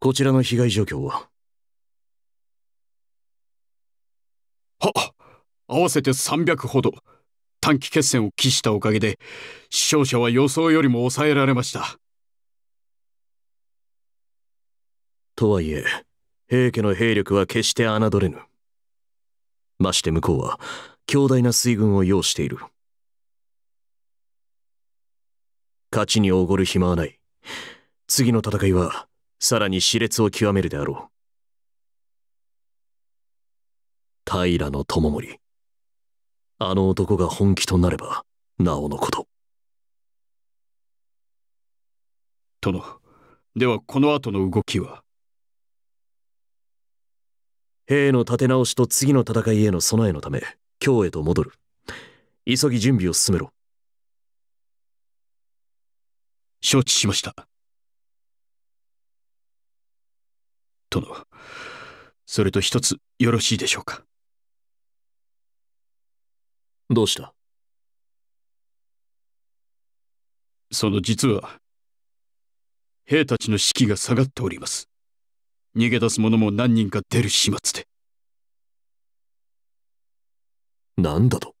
こちらの被害状況はは合わせて300ほど短期決戦を期したおかげで死傷者は予想よりも抑えられましたとはいえ平家の兵力は決して侮れぬまして向こうは強大な水軍を要している勝ちにおごる暇はない次の戦いはさらに熾烈を極めるであろう平知盛あの男が本気となればなおのこと殿ではこの後の動きは兵の立て直しと次の戦いへの備えのため京へと戻る急ぎ準備を進めろ承知しました殿それと一つよろしいでしょうかどうしたその実は兵たちの士気が下がっております逃げ出す者も何人か出る始末で。何だと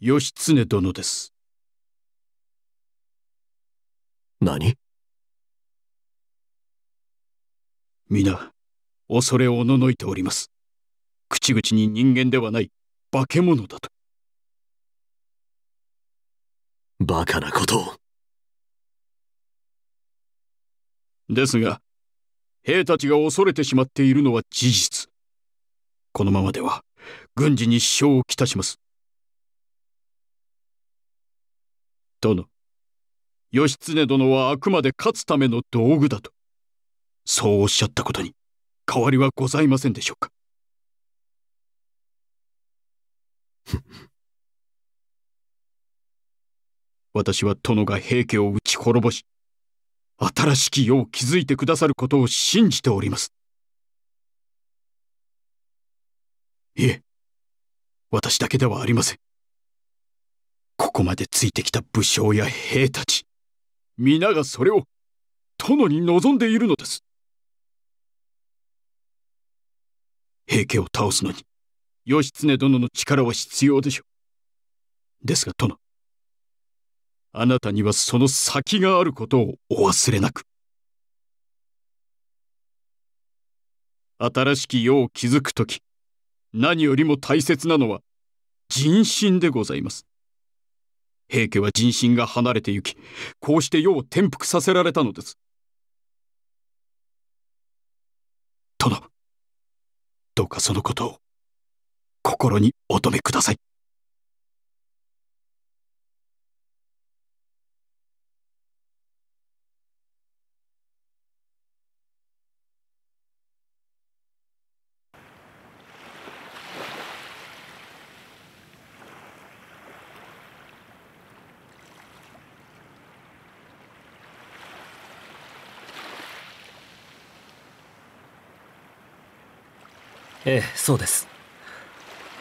義経殿です。何皆、恐れおののいております。口々に人間ではない化け物だと。バカなことを。ですが、兵たちが恐れてしまっているのは事実。このままでは、軍事に支障をきたします。殿、義経殿はあくまで勝つための道具だと。そうおっしゃったことに、変わりはございませんでしょうか。私は殿が平家を打ち滅ぼし、新しき世を築いてくださることを信じております。いえ、私だけではありません。ここまでついてきた武将や兵たち、皆がそれを殿に望んでいるのです。平家を倒すのに、義経殿の力は必要でしょう。ですが殿、あなたにはその先があることをお忘れなく。新しき世を築くとき、何よりも大切なのは人心でございます。平家は人心が離れてゆき、こうして世を転覆させられたのです。殿、どうかそのことを心にお留めください。ええそうです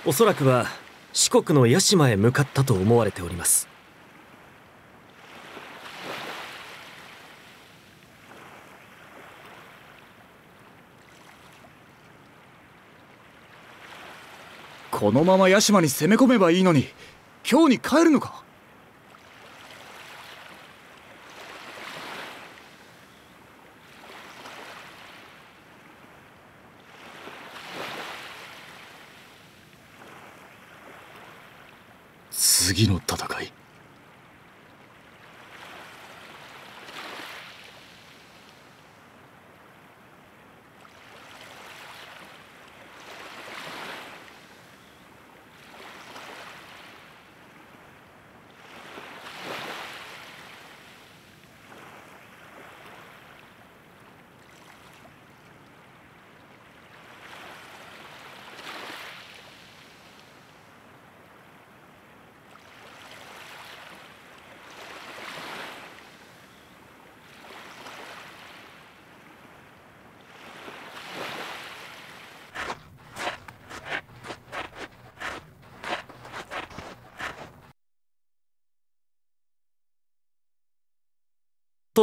おそらくは四国の屋島へ向かったと思われておりますこのまま屋島に攻め込めばいいのに今日に帰るのか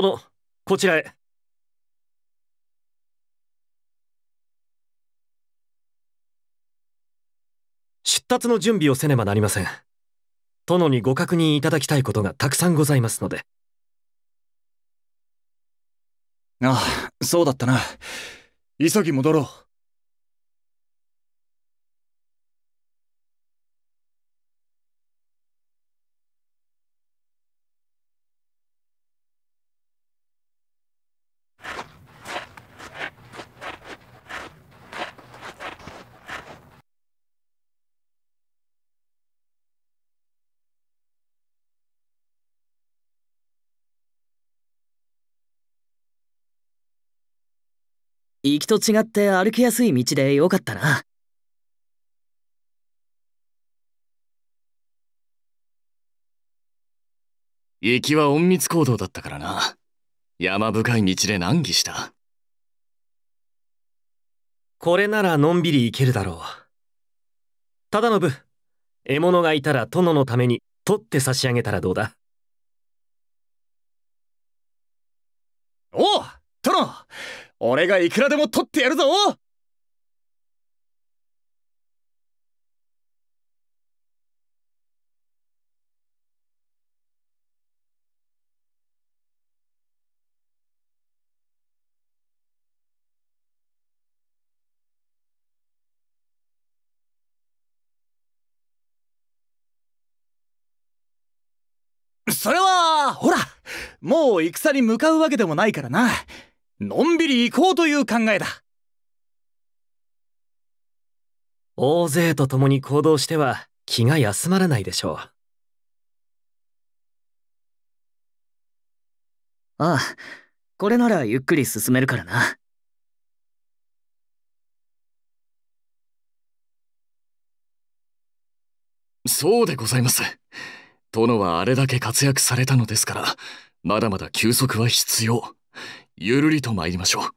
殿こちらへ。出立の準備をせねばなりません。殿にご確認いただきたいことがたくさんございますので。ああ、そうだったな。急ぎ戻ろう。行きと違って歩きやすい道でよかったな。行きは隠密行動だったからな。山深い道で難儀した。これならのんびり行けるだろう。忠信、獲物がいたら殿のために取って差し上げたらどうだおう殿俺がいくらでも取ってやるぞそれは、ほら、もう戦に向かうわけでもないからな。のんびり行こうという考えだ大勢と共に行動しては気が休まらないでしょうああこれならゆっくり進めるからなそうでございます殿はあれだけ活躍されたのですからまだまだ休息は必要ゆるりと参りましょう。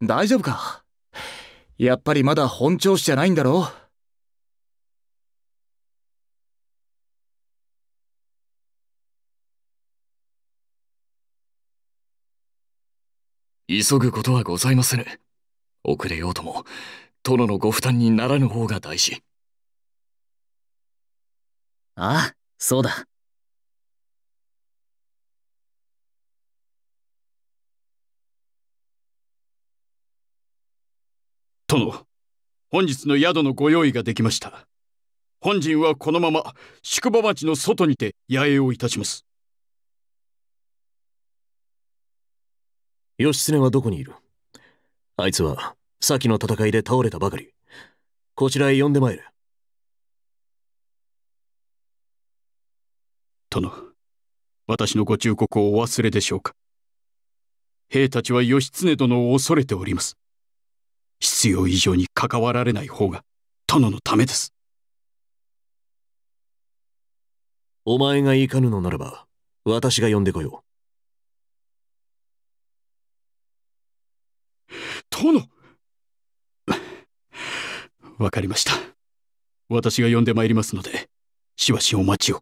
大丈夫かやっぱりまだ本調子じゃないんだろ急ぐことはございませぬ遅れようとも殿のご負担にならぬ方が大事ああそうだ殿、本日の宿のご用意ができました。本陣はこのまま宿場町の外にて野営をいたします。義経はどこにいるあいつは、先の戦いで倒れたばかり。こちらへ呼んでまいる。殿、私のご忠告をお忘れでしょうか。兵たちは義経殿を恐れております。必要以上に関わられない方が殿のためですお前が行かぬのならば私が呼んでこよう殿わかりました私が呼んでまいりますのでしばしお待ちを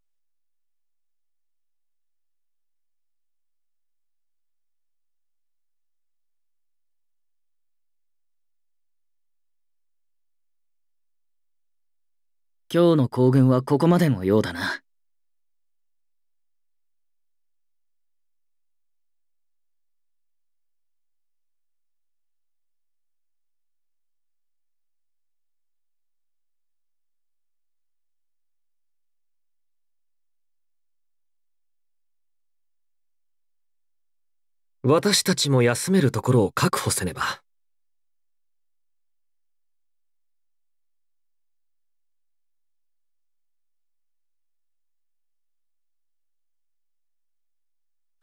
今日の行軍はここまでのようだな。私たちも休めるところを確保せねば。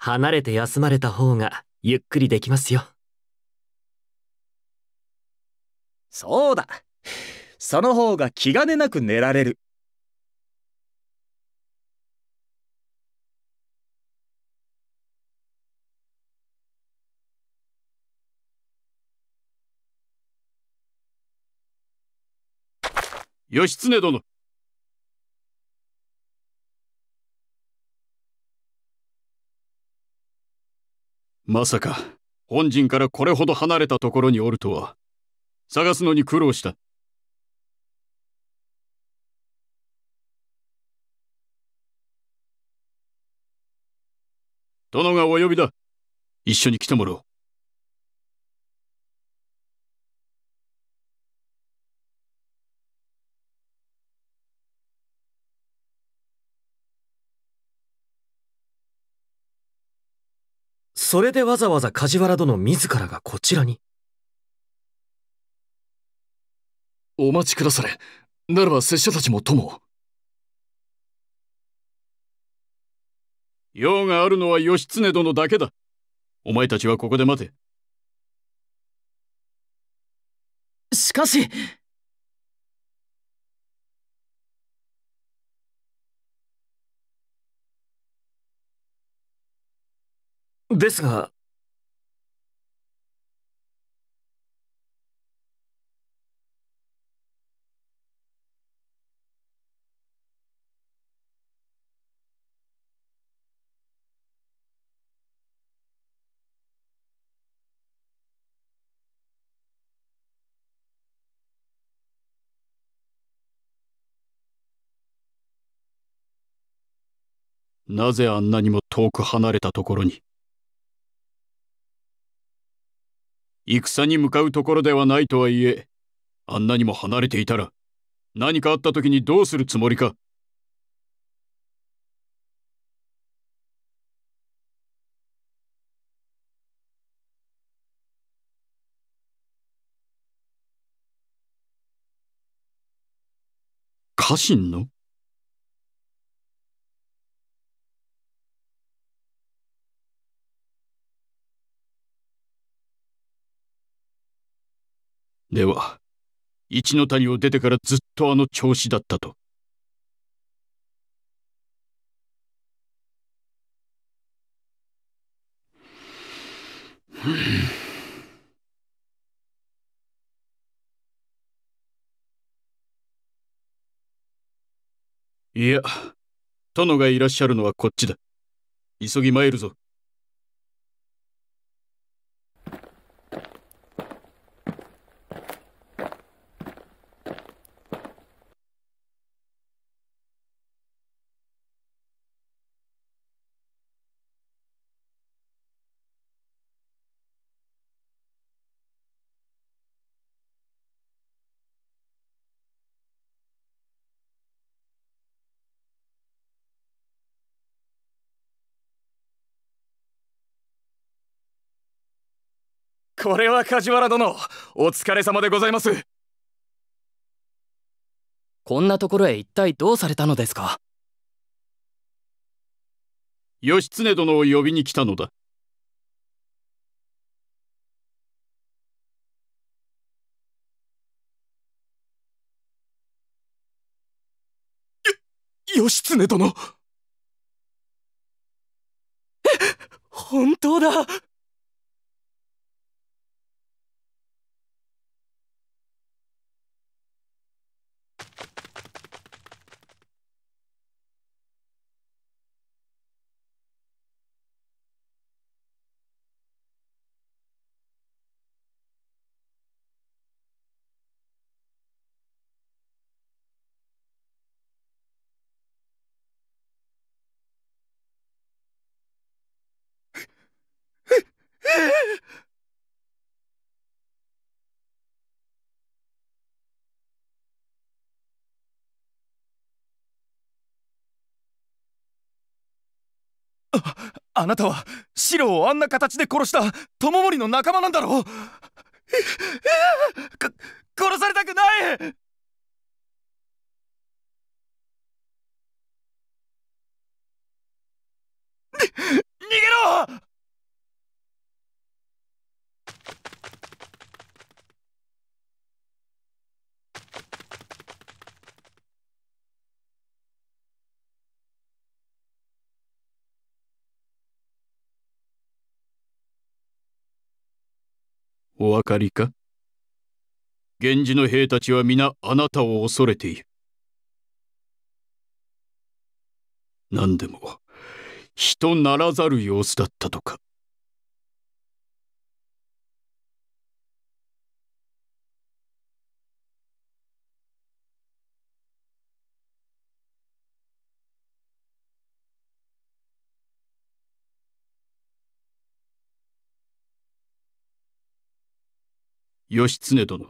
離れて休まれた方がゆっくりできますよそうだその方が気兼ねなく寝られる義経殿まさか、本陣からこれほど離れたところにおるとは、探すのに苦労した。殿がお呼びだ。一緒に来てもらおう。それでわざわざ梶原殿自らがこちらにお待ちくだされ。ならば拙者たちも友を。用があるのは義経殿だけだ。お前たちはここで待て。しかしですが、なぜあんなにも遠く離れたところに戦に向かうところではないとはいえ、あんなにも離れていたら、何かあった時にどうするつもりか。家臣のでは、一の谷を出てからずっとあの調子だったと。いや、殿がいらっしゃるのはこっちだ。急ぎ参るぞ。これは梶原殿お疲れ様でございますこんなところへ一体どうされたのですか義経殿を呼びに来たのだ義経殿本当だあなたはシロをあんな形で殺した智森の仲間なんだろうか殺されたくない逃げろお分かりか源氏の兵たちは皆あなたを恐れている。何でも人ならざる様子だったとか。義経殿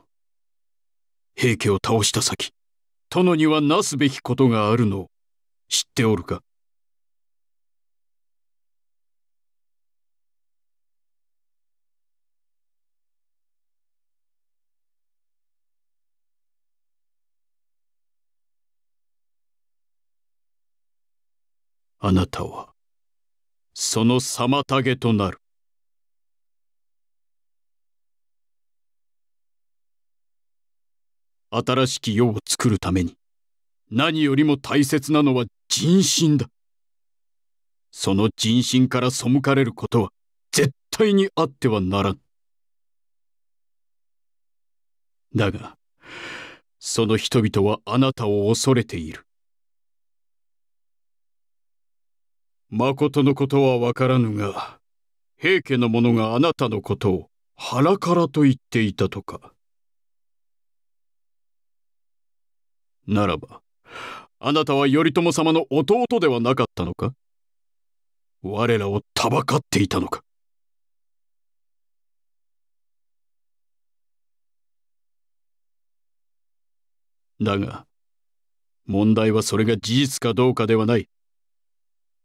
平家を倒した先殿にはなすべきことがあるのを知っておるかあなたはその妨げとなる。新しき世を作るために何よりも大切なのは人心だその人心から背かれることは絶対にあってはならぬだがその人々はあなたを恐れている誠のことは分からぬが平家の者があなたのことを腹からと言っていたとか。ならば、あなたは頼朝様の弟ではなかったのか我らをたばかっていたのかだが、問題はそれが事実かどうかではない。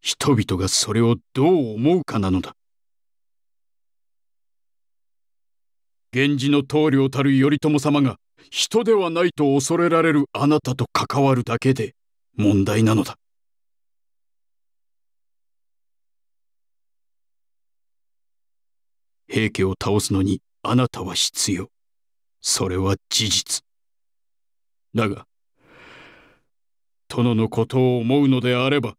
人々がそれをどう思うかなのだ。源氏の棟梁たる頼朝様が、人ではないと恐れられるあなたと関わるだけで問題なのだ。平家を倒すのにあなたは必要。それは事実。だが、殿のことを思うのであれば、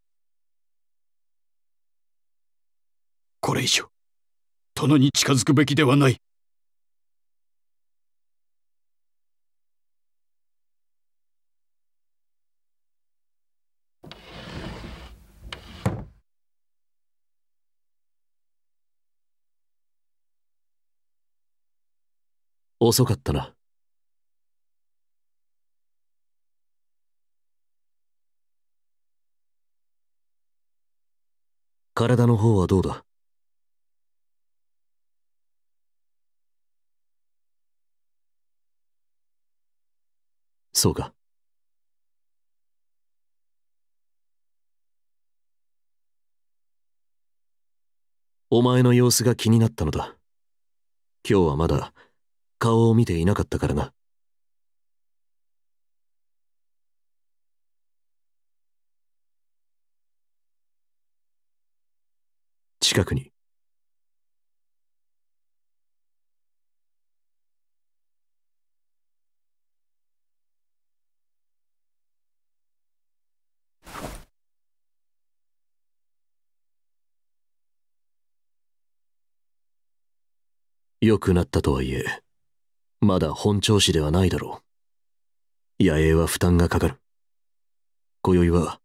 これ以上、殿に近づくべきではない。遅かったな。体の方はどうだそうか。お前の様子が気になったのだ。今日はまだ顔を見ていなかったからな。近くに。良くなったとはいえ、まだ本調子ではないだろう。野営は負担がかかる。今宵は、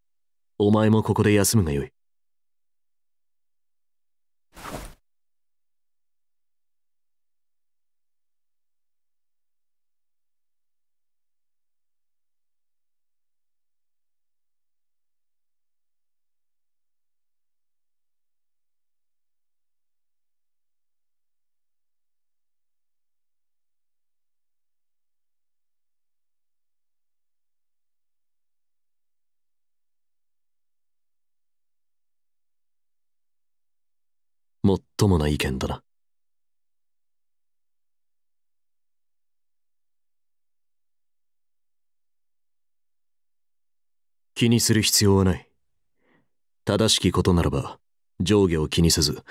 お前もここで休むがよい。ともな意見だな。気にする必要はない。正しきことならば、上下を気にせず、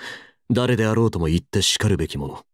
誰であろうとも言ってしかるべきもの。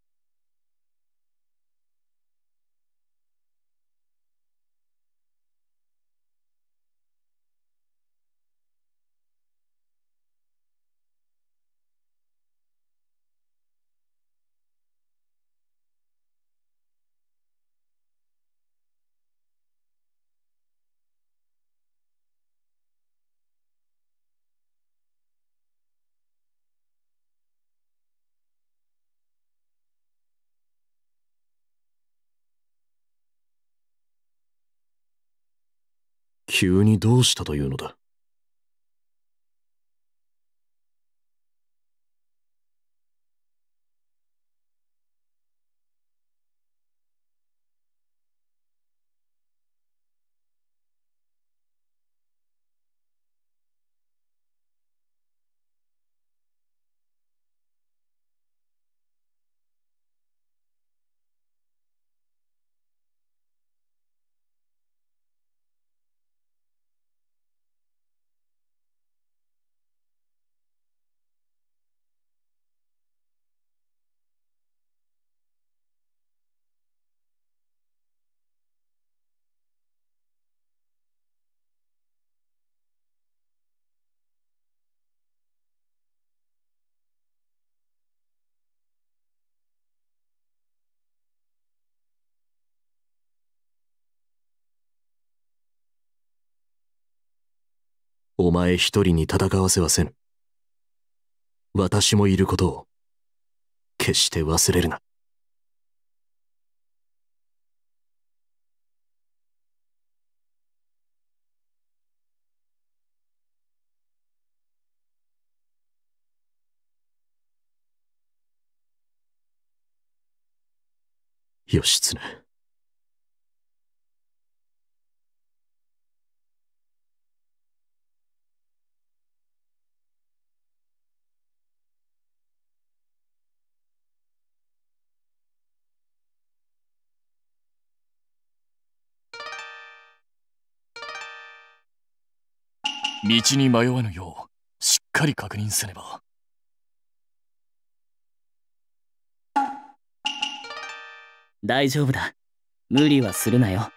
急にどうしたというのだお前一人に戦わせはせぬ。私もいることを、決して忘れるな。義経。道に迷わぬようしっかり確認せねば。大丈夫だ無理はするなよ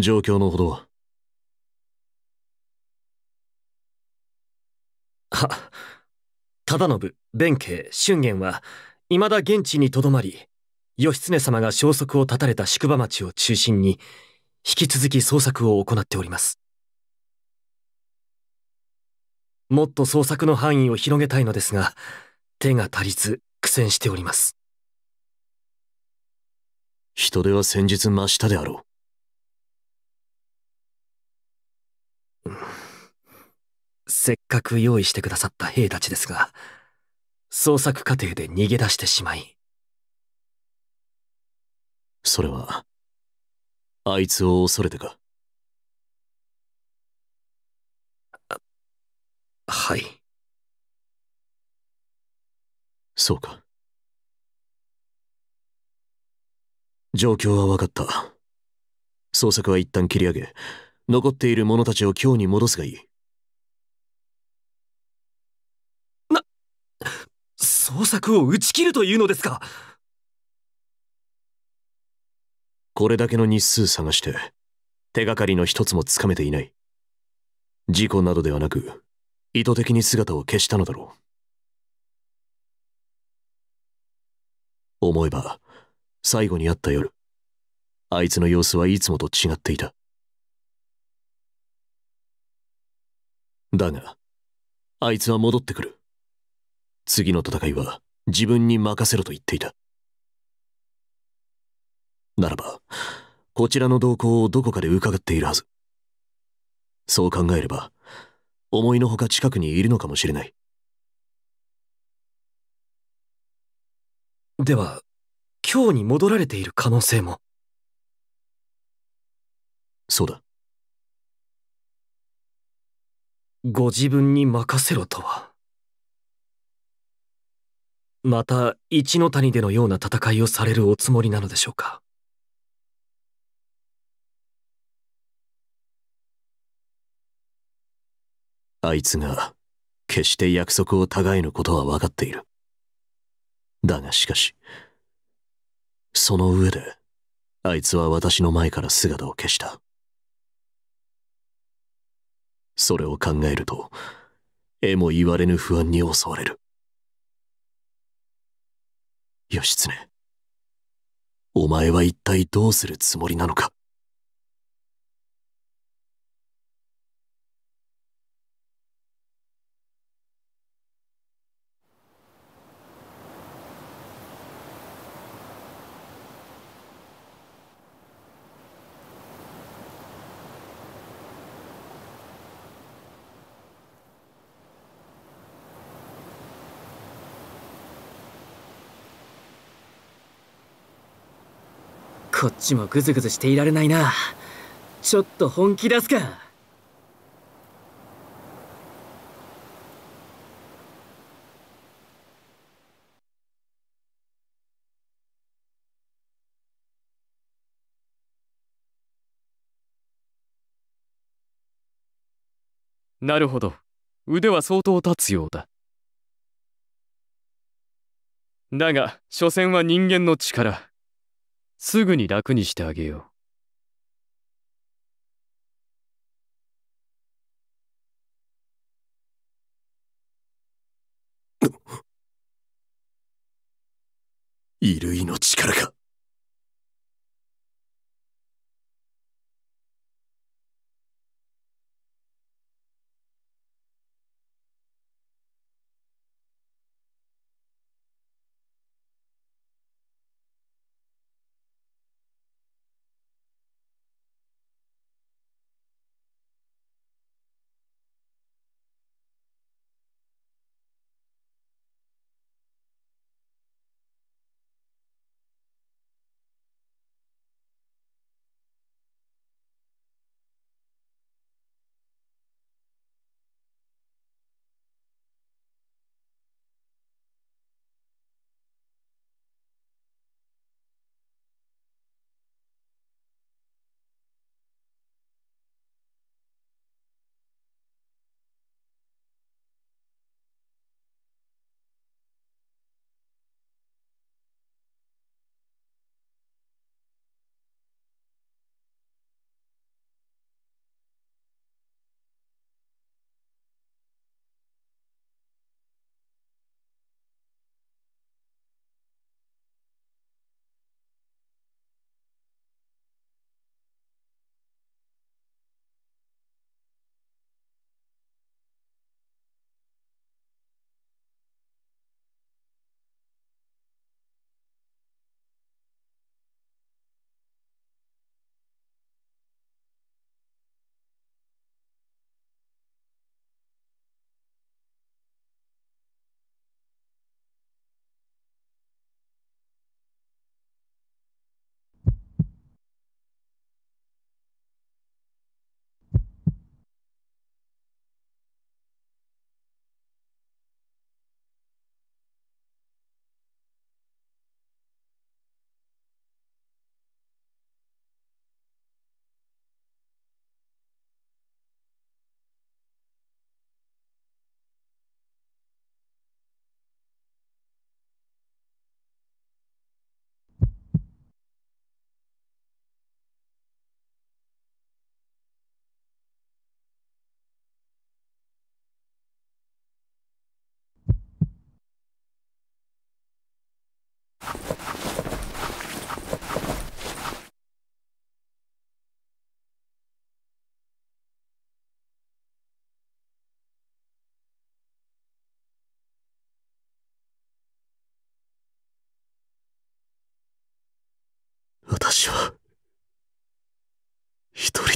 状況のほどはは忠信弁慶俊元はいまだ現地にとどまり義経様が消息を絶たれた宿場町を中心に引き続き捜索を行っておりますもっと捜索の範囲を広げたいのですが手が足りず苦戦しております人手は先日増したであろうせっかく用意してくださった兵たちですが、捜索過程で逃げ出してしまい。それは、あいつを恐れてかはい。そうか。状況は分かった。捜索は一旦切り上げ、残っている者たちを今日に戻すがいい。捜索を打ち切るというのですかこれだけの日数探して手がかりの一つもつかめていない事故などではなく意図的に姿を消したのだろう思えば最後に会った夜あいつの様子はいつもと違っていただがあいつは戻ってくる次の戦いは自分に任せろと言っていた。ならば、こちらの動向をどこかで伺っているはず。そう考えれば、思いのほか近くにいるのかもしれない。では、今日に戻られている可能性も。そうだ。ご自分に任せろとは。また一ノ谷でのような戦いをされるおつもりなのでしょうかあいつが決して約束を違えぬことは分かっているだがしかしその上であいつは私の前から姿を消したそれを考えるとえも言われぬ不安に襲われる義経。お前は一体どうするつもりなのかこっちもグズグズしていられないなちょっと本気出すかなるほど腕は相当立つようだだが所詮は人間の力すぐに楽にしてあげよう。衣類の力か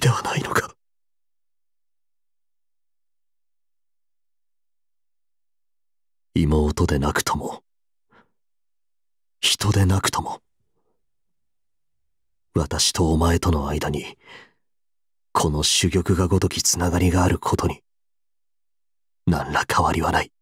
ではないのか妹でなくとも人でなくとも私とお前との間にこの珠玉がごときつながりがあることに何ら変わりはない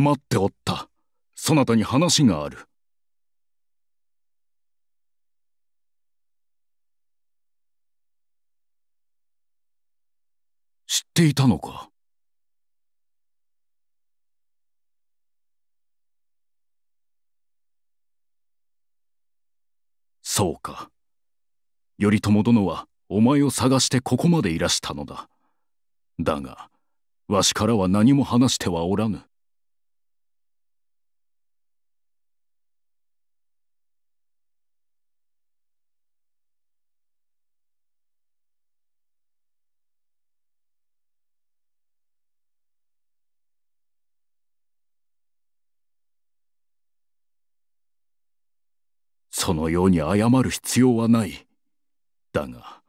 待っておった。そなたに話がある。知っていたのかそうか。頼朝殿はお前を探してここまでいらしたのだ。だが、わしからは何も話してはおらぬ。のように謝る必要はない。だが、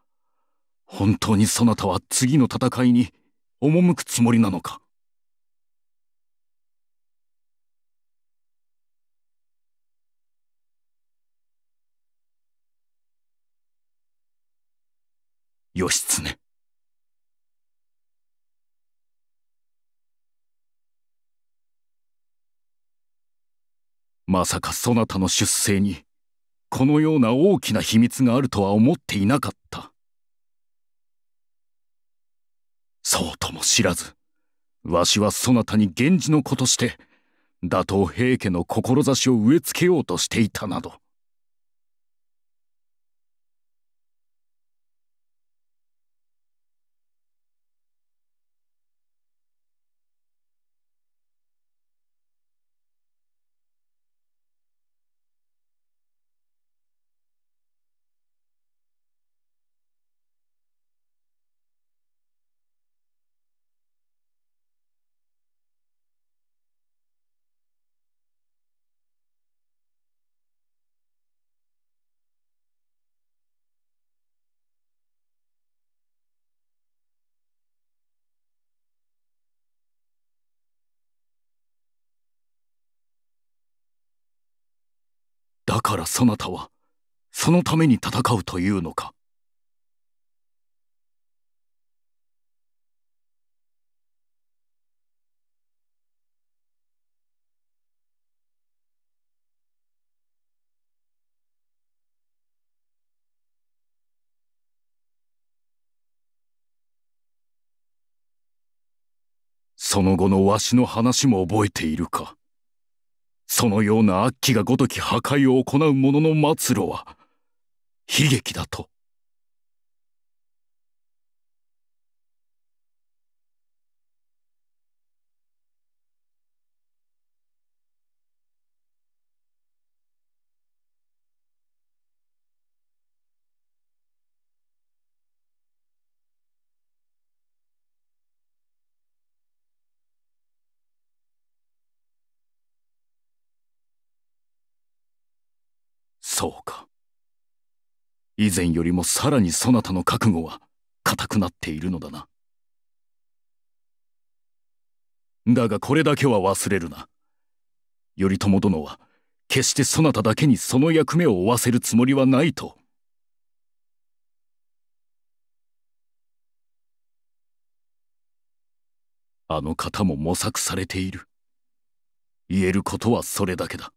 本当にそなたは次の戦いに赴くつもりなのか義経まさかそなたの出征にこのような大きな秘密があるとは思っていなかったそうとも知らずわしはそなたに源氏の子として打倒平家の志を植え付けようとしていたなどからそなたは、そのために戦うというのか。その後のわしの話も覚えているか。そのような悪鬼がごとき破壊を行う者の末路は悲劇だと。以前よりもさらにそなたの覚悟は固くなっているのだな。だがこれだけは忘れるな。頼朝殿は決してそなただけにその役目を負わせるつもりはないと。あの方も模索されている。言えることはそれだけだ。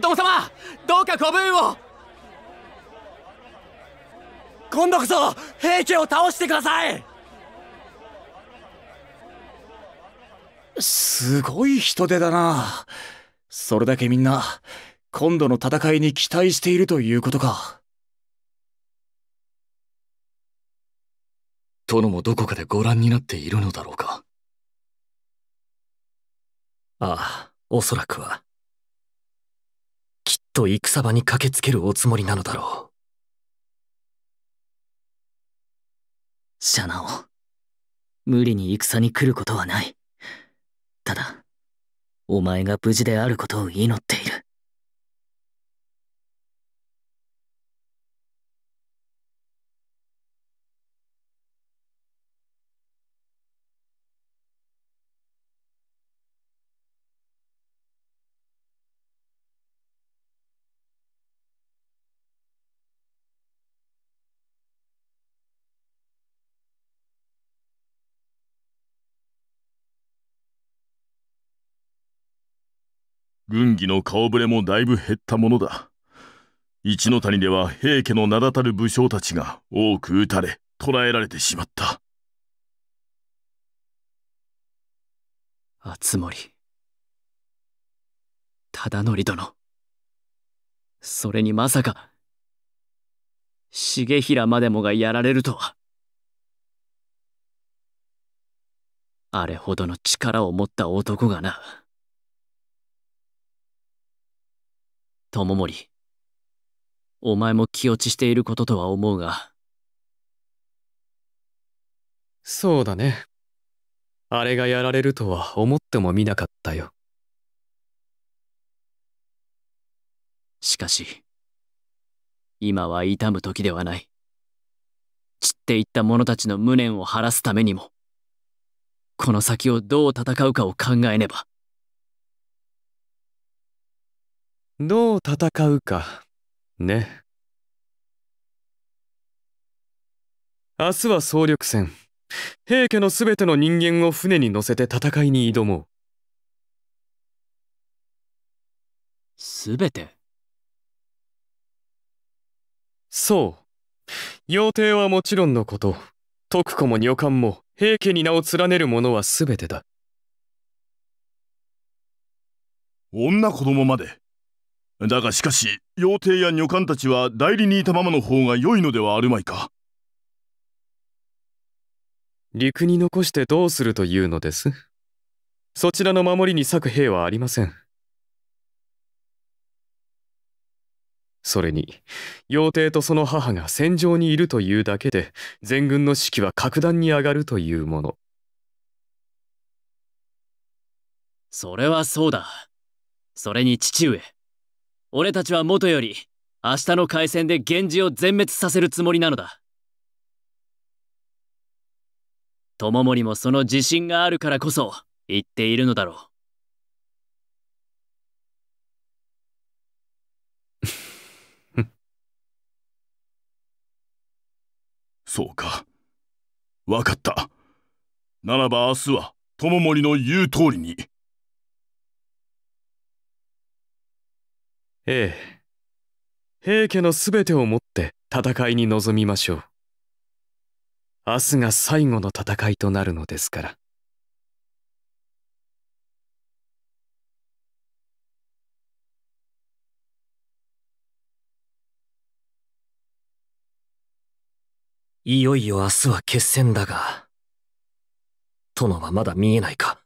頼朝様どうかご分を今度こそ平家を倒してくださいすごい人手だなそれだけみんな今度の戦いに期待しているということか殿もどこかでご覧になっているのだろうかああおそらくはと戦場に駆けつけるおつもりなのだろうシャナオ無理に戦に来ることはないただお前が無事であることを祈っている軍議の顔ぶれもだいぶ減ったものだ。一ノ谷では平家の名だたる武将たちが多く撃たれ、捕らえられてしまった。熱森。忠則殿。それにまさか、重衡までもがやられるとは。あれほどの力を持った男がな。友森。お前も気落ちしていることとは思うが。そうだね。あれがやられるとは思ってもみなかったよ。しかし、今は痛む時ではない。散っていった者たちの無念を晴らすためにも、この先をどう戦うかを考えねば。どう戦うかね明日は総力戦平家のすべての人間を船に乗せて戦いに挑もうすべてそう妖帝はもちろんのこと徳子も女官も平家に名を連ねる者はすべてだ女子供までだがしかし妖帝や女官たちは代理にいたままの方が良いのではあるまいか陸に残してどうするというのですそちらの守りに咲く兵はありませんそれに妖帝とその母が戦場にいるというだけで全軍の士気は格段に上がるというものそれはそうだそれに父上俺たちはもとより明日の海戦で源氏を全滅させるつもりなのだ知盛もその自信があるからこそ言っているのだろう そうか分かったならば明日は知盛の言う通りに。ええ平家の全てをもって戦いに臨みましょう明日が最後の戦いとなるのですからいよいよ明日は決戦だが殿はまだ見えないか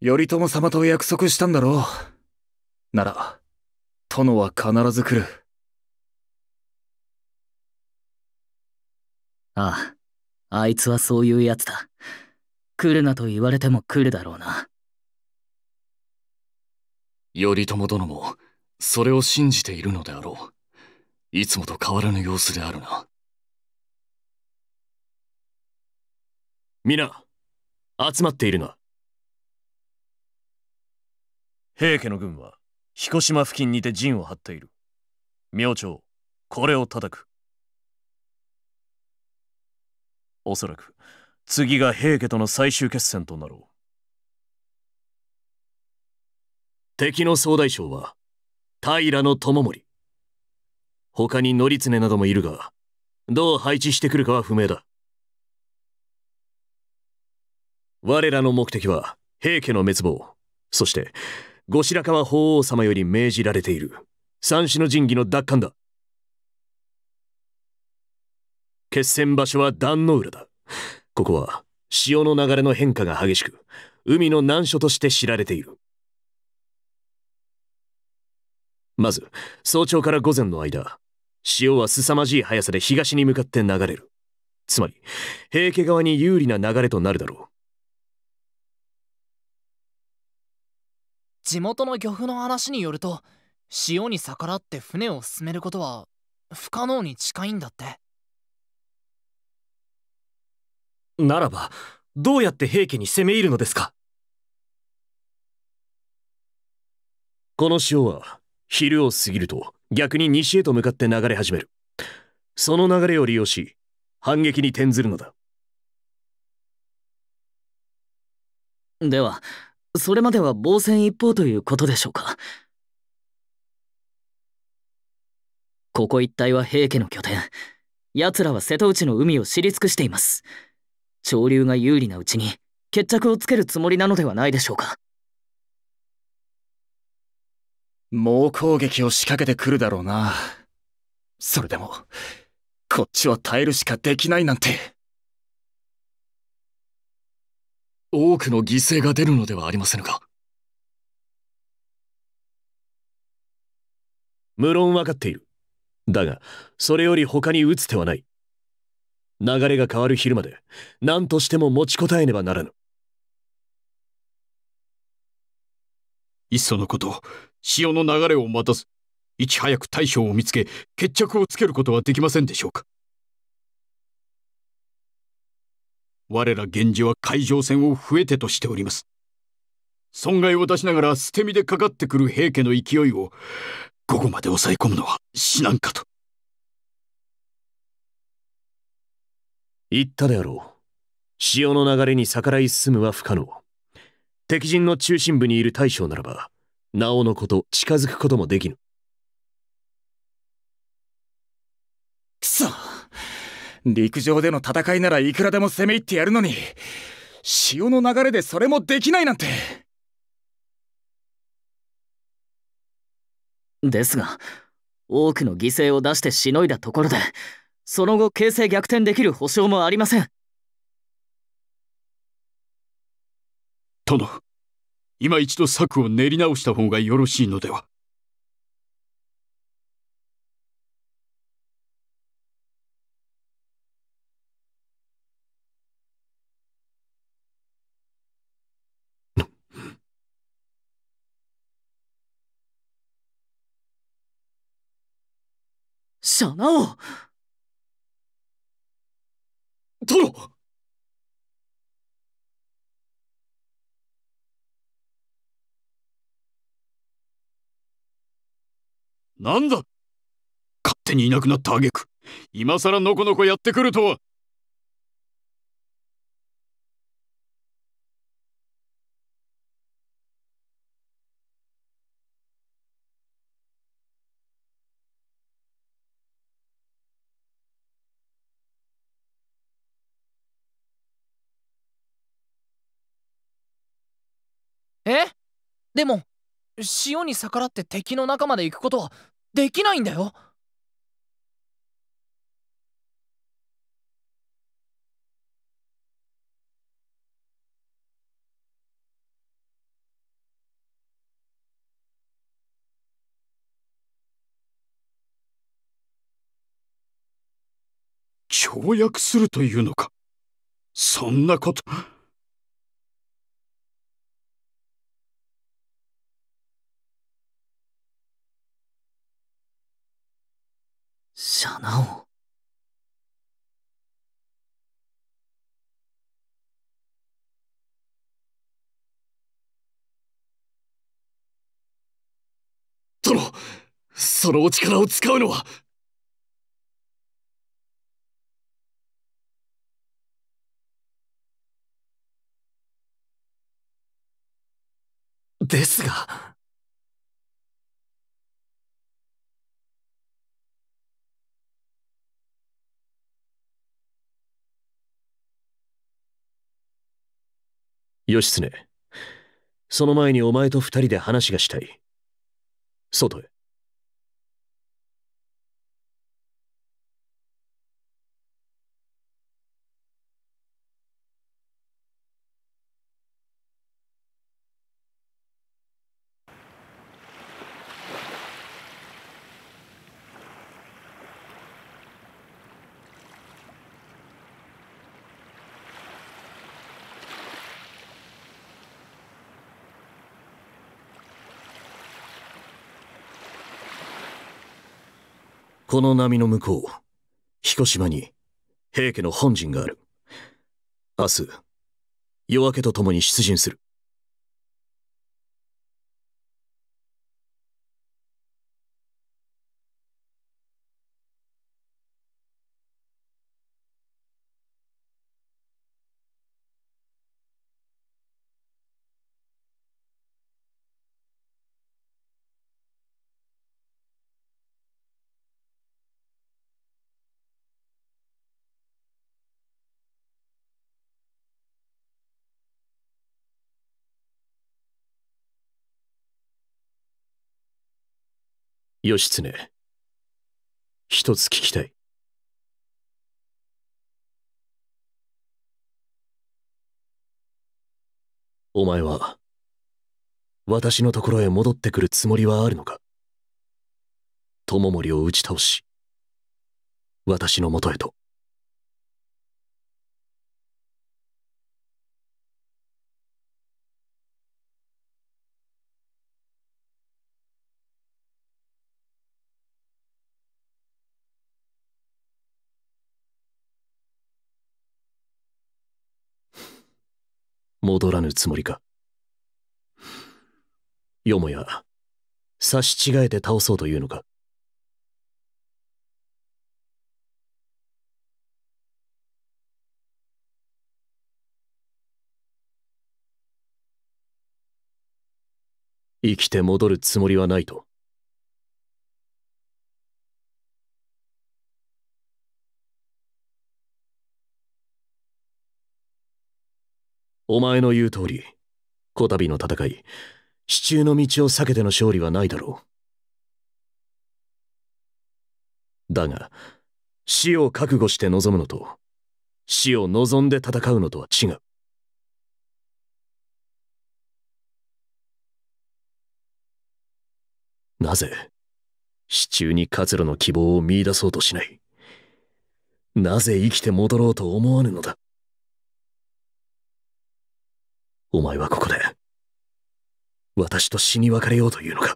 頼朝様と約束したんだろう。なら、殿は必ず来る。ああ、あいつはそういうやつだ。来るなと言われても来るだろうな。頼朝殿も、それを信じているのであろう。いつもと変わらぬ様子であるな。皆、集まっているな。平家の軍は彦島付近にて陣を張っている明朝これを叩くおそらく次が平家との最終決戦となろう敵の総大将は平知盛他に則常などもいるがどう配置してくるかは不明だ我らの目的は平家の滅亡そして後白河法皇様より命じられている三種の神器の奪還だ決戦場所は壇の浦だここは潮の流れの変化が激しく海の難所として知られているまず早朝から午前の間潮は凄まじい速さで東に向かって流れるつまり平家側に有利な流れとなるだろう地元の漁夫の話によると潮に逆らって船を進めることは不可能に近いんだってならばどうやって平家に攻め入るのですかこの潮は昼を過ぎると逆に西へと向かって流れ始めるその流れを利用し反撃に転ずるのだではそれまでは防戦一方ということでしょうか。ここ一帯は平家の拠点。奴らは瀬戸内の海を知り尽くしています。潮流が有利なうちに決着をつけるつもりなのではないでしょうか。猛攻撃を仕掛けてくるだろうな。それでも、こっちは耐えるしかできないなんて。多くの犠牲が出るのではありませぬか無論分かっているだがそれより他に打つ手はない流れが変わる昼まで何としても持ちこたえねばならぬいっそのこと潮の流れを待たずいち早く大将を見つけ決着をつけることはできませんでしょうか我ら源氏は海上戦を増えてとしております。損害を出しながら捨て身でかかってくる平家の勢いを、午後まで抑え込むのは至難かと。言ったであろう。潮の流れに逆らい進むは不可能。敵陣の中心部にいる大将ならば、なおのこと近づくこともできぬ。くそ陸上での戦いならいくらでも攻め入ってやるのに潮の流れでそれもできないなんてですが多くの犠牲を出してしのいだところでその後形勢逆転できる保証もありません殿今一度策を練り直した方がよろしいのではシャナなんだ勝手にいなくなった挙句今さらのこのこやってくるとはでも潮に逆らって敵の中まで行くことはできないんだよ跳躍するというのかそんなこと。じゃなお。殿そのお力を使うのはですが。義経。その前にお前と二人で話がしたい。外へ。この波の向こう、彦島に平家の本陣がある。明日、夜明けとともに出陣する。義経一つ聞きたいお前は私のところへ戻ってくるつもりはあるのか友森を打ち倒し私のもとへと。戻らぬつもりかよもや刺し違えて倒そうというのか生きて戻るつもりはないとお前の言う通り、こたびの戦い、支柱の道を避けての勝利はないだろう。だが、死を覚悟して臨むのと、死を望んで戦うのとは違う。なぜ、支柱に活路の希望を見出そうとしない。なぜ生きて戻ろうと思わぬのだ。お前はここで私と死に別れようというのか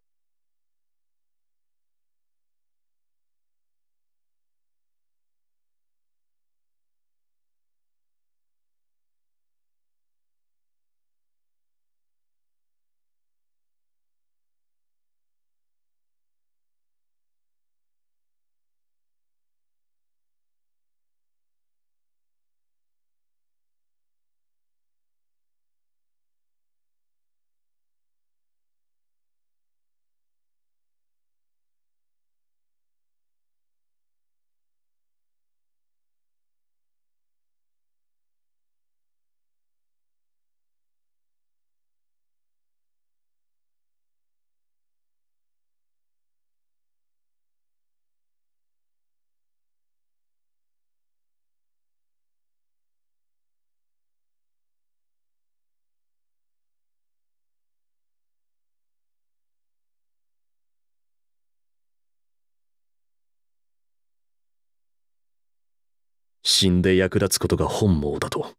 死んで役立つことが本望だと。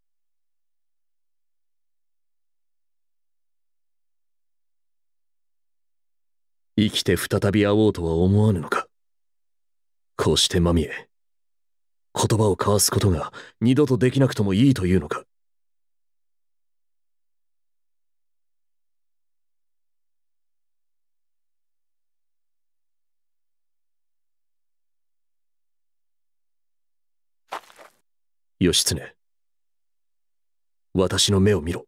生きて再び会おうとは思わぬのかこうしてまみえ、言葉を交わすことが二度とできなくともいいというのか義経私の目を見ろ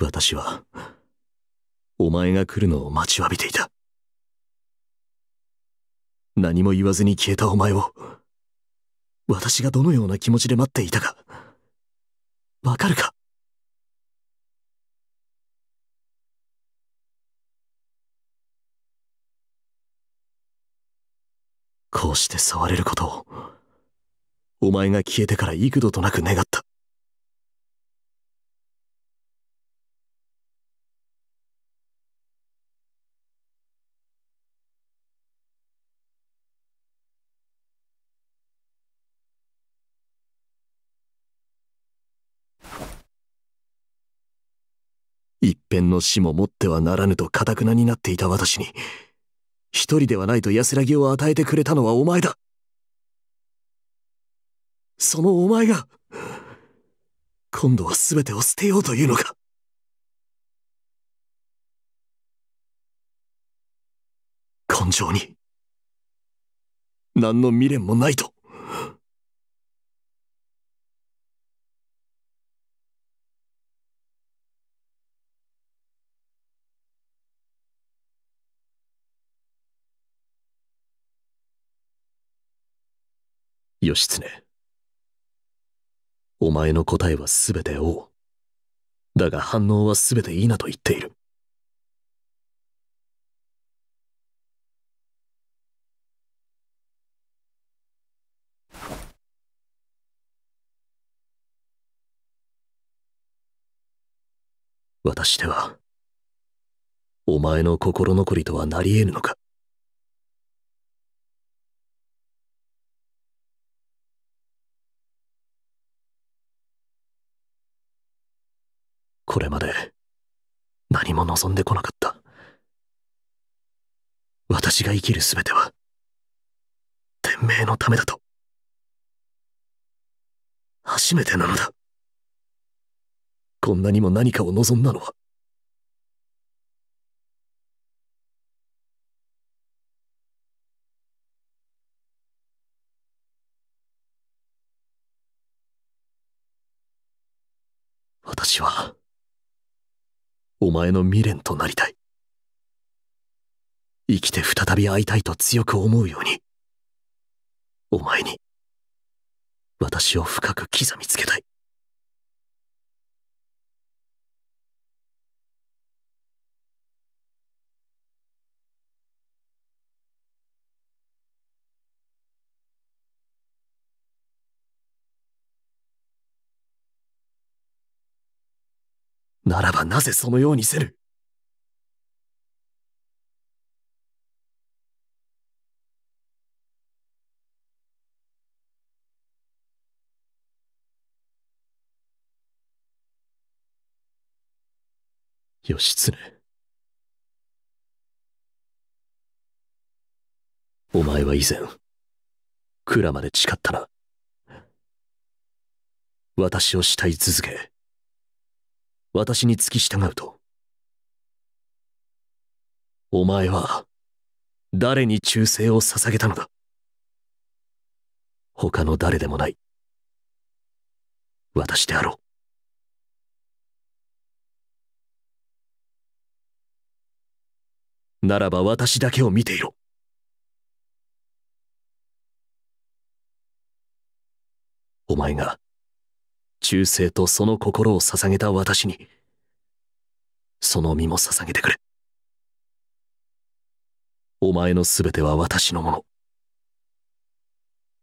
私はお前が来るのを待ちわびていた。何も言わずに消えたお前を、私がどのような気持ちで待っていたか、わかるかこうして触れることを、お前が消えてから幾度となく願った。の死も持ってはならぬと堅くなになっていた私に、一人ではないと安らぎを与えてくれたのはお前だ。そのお前が、今度は全てを捨てようというのか。根性に、何の未練もないと。義経。お前の答えは全て王。だが反応は全ていいなと言っている。私では、お前の心残りとはなり得ぬのかこれまで何も望んでこなかった私が生きる全ては天命のためだと初めてなのだこんなにも何かを望んだのはお前の未練となりたい生きて再び会いたいと強く思うようにお前に私を深く刻みつけたいならばなぜそのようにせる義経お前は以前鞍まで誓ったな私を慕い続け私に付き従うと。お前は、誰に忠誠を捧げたのだ他の誰でもない。私であろう。ならば私だけを見ていろ。お前が中世とその心を捧げた私に、その身も捧げてくれ。お前の全ては私のもの。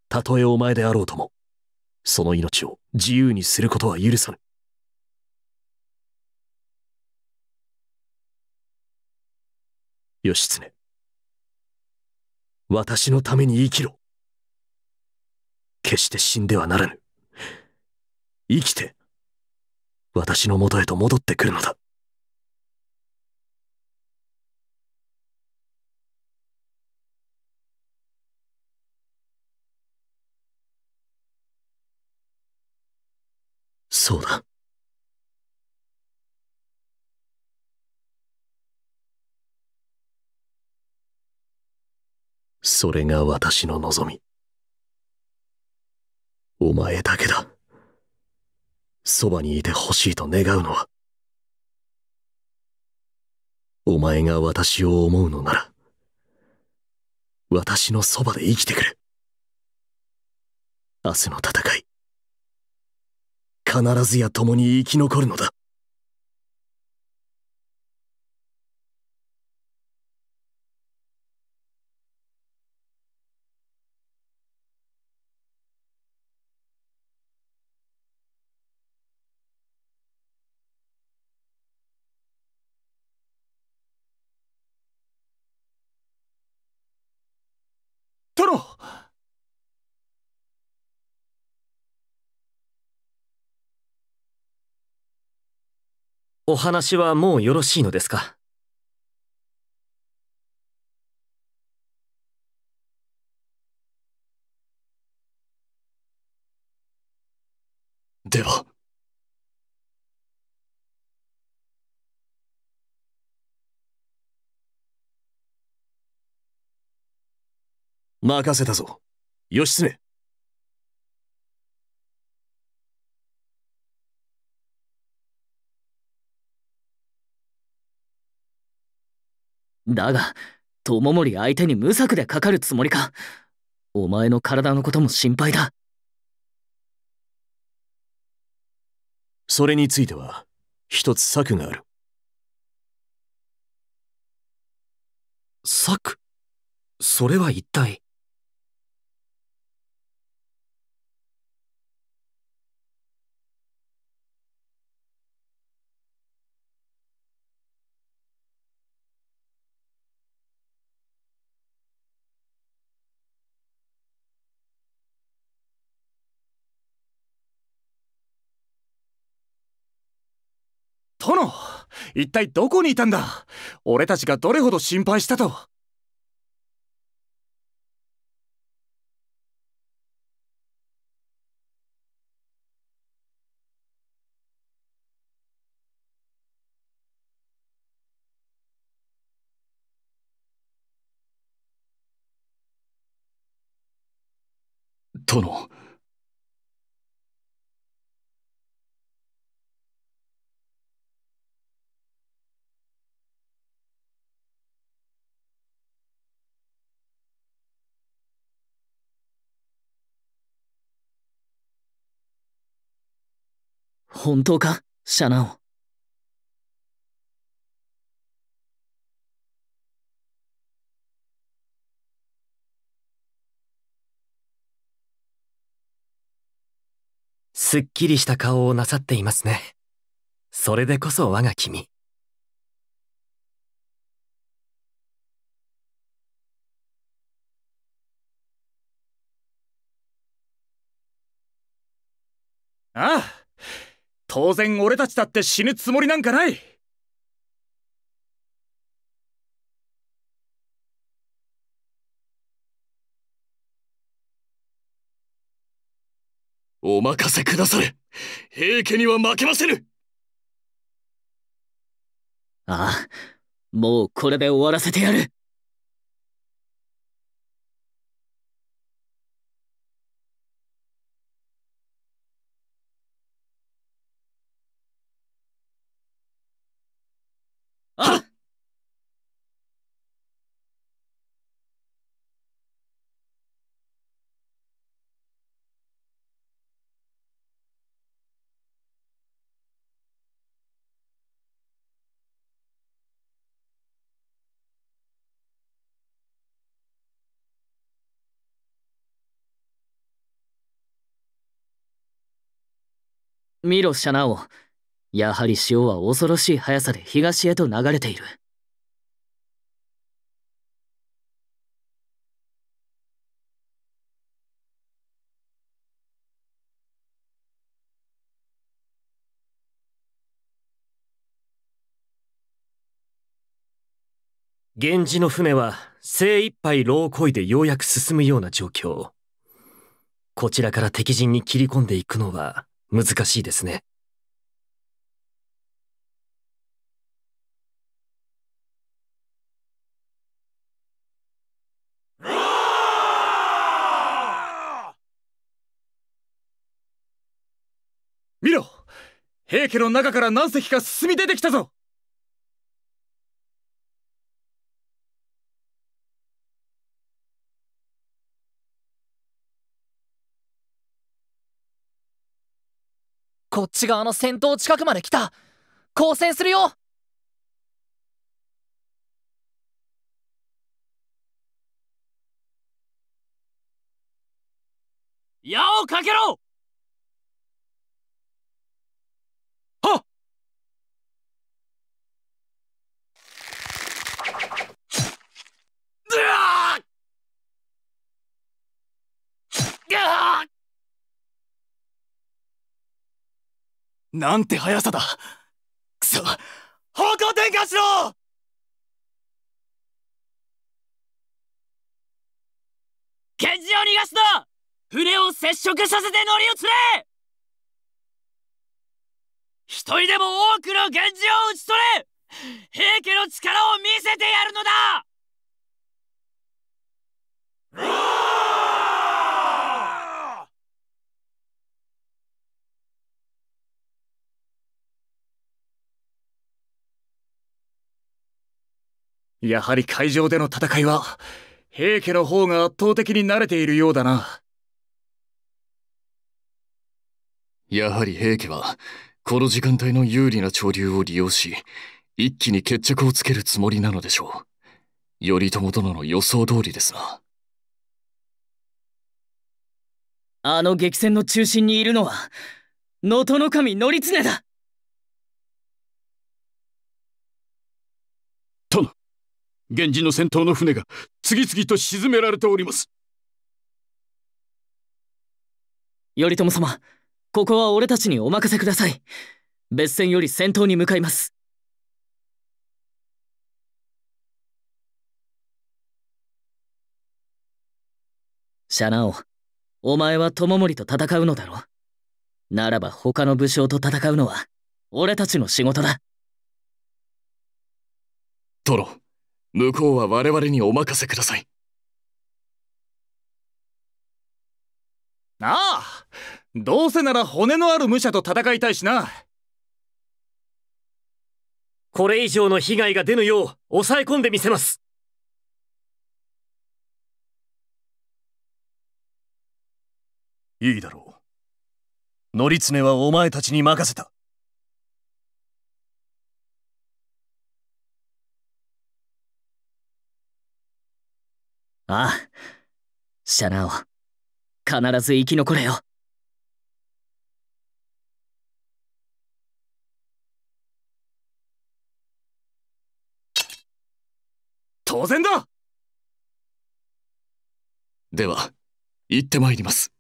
たとえお前であろうとも、その命を自由にすることは許さぬ。義経。私のために生きろ。決して死んではならぬ。生きて私の元へと戻ってくるのだそうだそれが私の望みお前だけだ。そばにいてほしいと願うのはお前が私を思うのなら私のそばで生きてくれ明日の戦い必ずや共に生き残るのだお話はもうよろしいのですかでは。任せたぞ。義経。だが、友森相手に無策でかかるつもりか。お前の体のことも心配だ。それについては、一つ策がある。策それは一体一体どこにいたんだ俺たちがどれほど心配したと殿本当かシャナオ。すっきりした顔をなさっていますね。それでこそ我が君。ああ当然俺たちだって死ぬつもりなんかないお任せくだされ平家には負けませぬああもうこれで終わらせてやる見ろシャナオやはり潮は恐ろしい速さで東へと流れている源氏の船は精一杯牢をこいでようやく進むような状況こちらから敵陣に切り込んでいくのは難しいですね。見ろ平家の中から何隻か進み出てきたぞこっち側の戦闘近くまで来た交戦するよ矢をかけろなんて速さだくそ方向転換しろ源氏を逃がすな船を接触させて乗り移れ一人でも多くの源氏を討ち取れ平家の力を見せてやるのだやはり会場での戦いは、平家の方が圧倒的に慣れているようだな。やはり平家は、この時間帯の有利な潮流を利用し、一気に決着をつけるつもりなのでしょう。頼朝殿の予想通りですな。あの激戦の中心にいるのは、能登守範経だ源氏の戦闘の船が次々と沈められております頼朝様ここは俺たちにお任せください別船より先頭に向かいますシャナオお前は知盛と戦うのだろならば他の武将と戦うのは俺たちの仕事だトロ向こうは我々にお任せください。ああどうせなら骨のある武者と戦いたいしなこれ以上の被害が出ぬよう抑え込んでみせますいいだろう。乗りはお前たちに任せた。ああ、シャナオ、必ず生き残れよ。当然だでは、行ってまいります。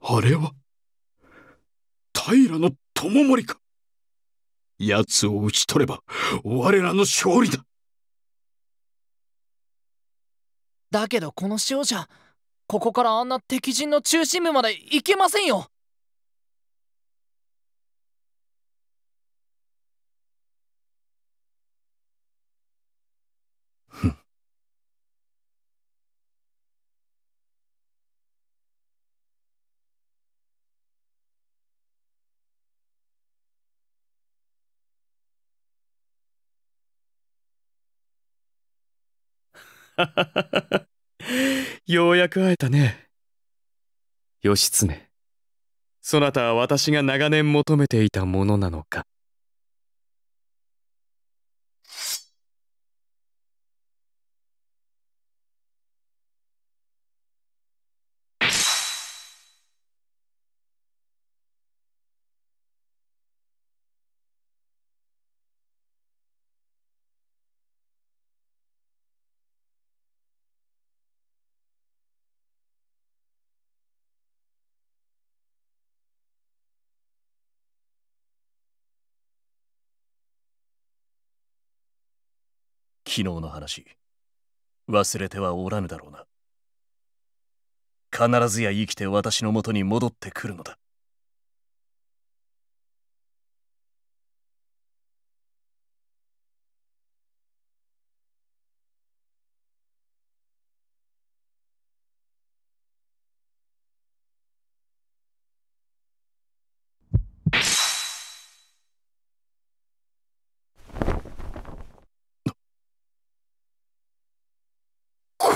あれは平の智盛か奴を討ち取れば我らの勝利だだけどこの塩じゃここからあんな敵陣の中心部まで行けませんよ ようやく会えたね。義経。そなたは私が長年求めていたものなのか昨日の話忘れてはおらぬだろうな必ずや生きて私のもとに戻ってくるのだ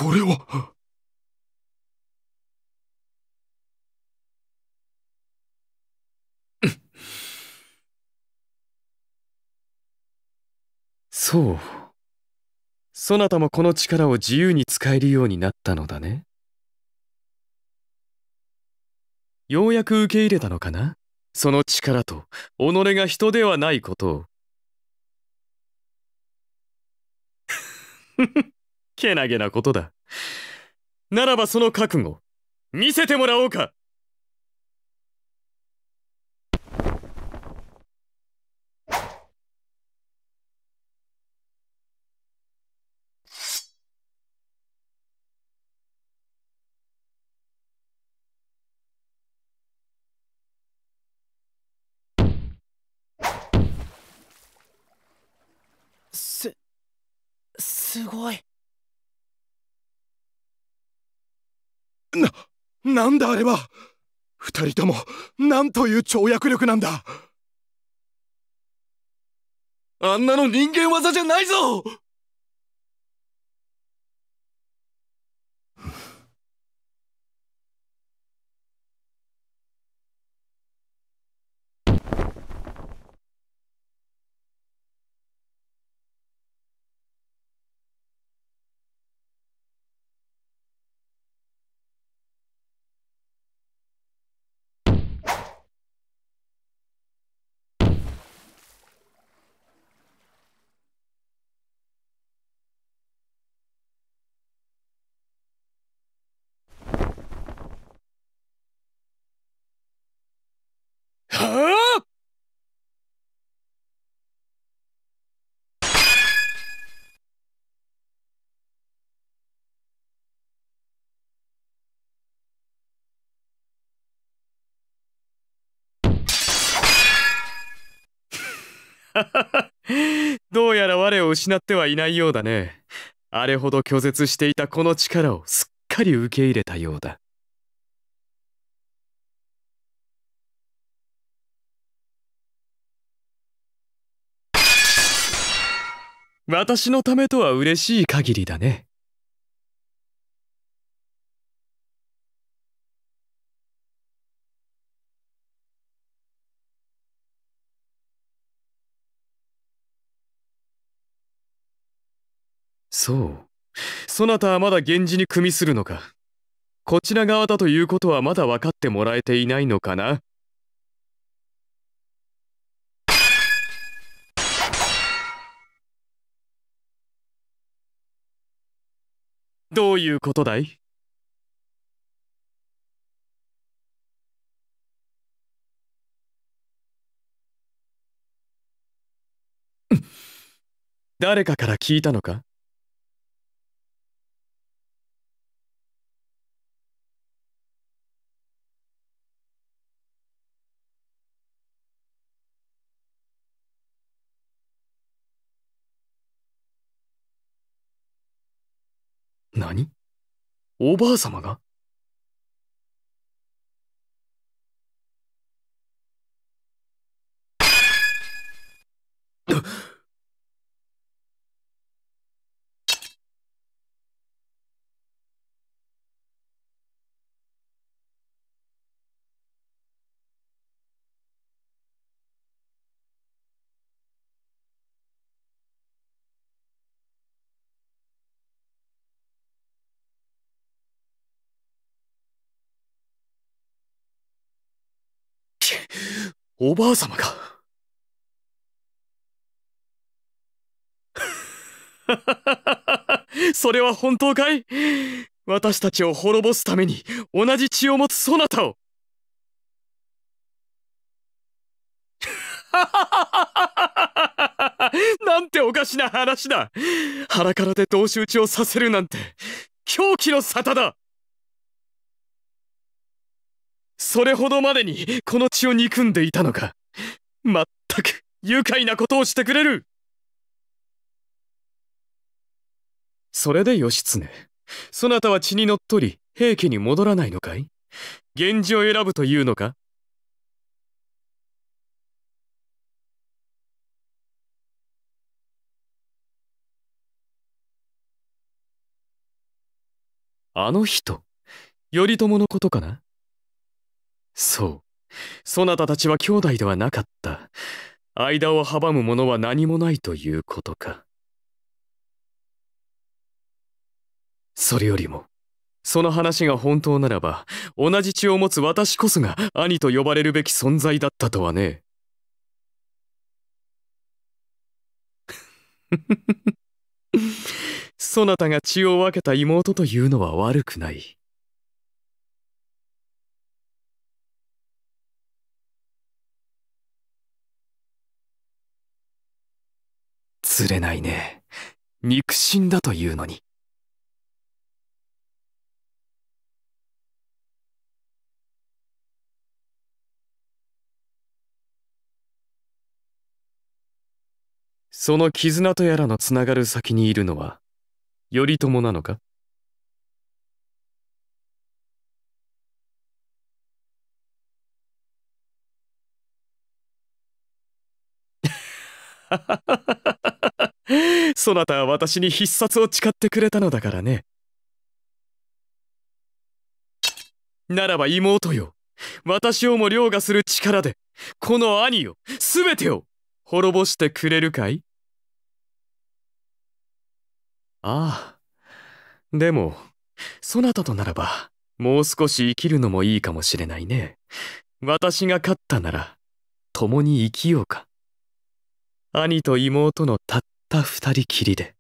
これはそうそなたもこの力を自由に使えるようになったのだねようやく受け入れたのかなその力と己が人ではないことを。けなげなことだならばその覚悟見せてもらおうかなんだあれは二人ともなんという跳躍力なんだあんなの人間技じゃないぞ どうやら我を失ってはいないようだね。あれほど拒絶していたこの力をすっかり受け入れたようだ。私のためとは嬉しい限りだね。そうそなたはまだ源氏に組みするのかこちら側だということはまだ分かってもらえていないのかなどういうことだい誰かから聞いたのかおばあ様がおばあ様が。それは本当かい私たちを滅ぼすために同じ血を持つそなたを なんておかしな話だ腹からで同士打ちをさせるなんて狂気の沙汰だそれほどまでにこの血を憎んでいたのか。まったく愉快なことをしてくれるそれで義経、そなたは血にのっとり平家に戻らないのかい源氏を選ぶというのかあの人、頼朝のことかなそう。そなたたちは兄弟ではなかった。間を阻むものは何もないということか。それよりも、その話が本当ならば、同じ血を持つ私こそが兄と呼ばれるべき存在だったとはね。そなたが血を分けた妹というのは悪くない。釣れないね肉親だというのにその絆とやらのつながる先にいるのは頼朝なのかハハハハそなたは私に必殺を誓ってくれたのだからねならば妹よ私をも凌駕する力でこの兄よ全てを滅ぼしてくれるかいああでもそなたとならばもう少し生きるのもいいかもしれないね私が勝ったなら共に生きようか兄と妹のたっった二人きりで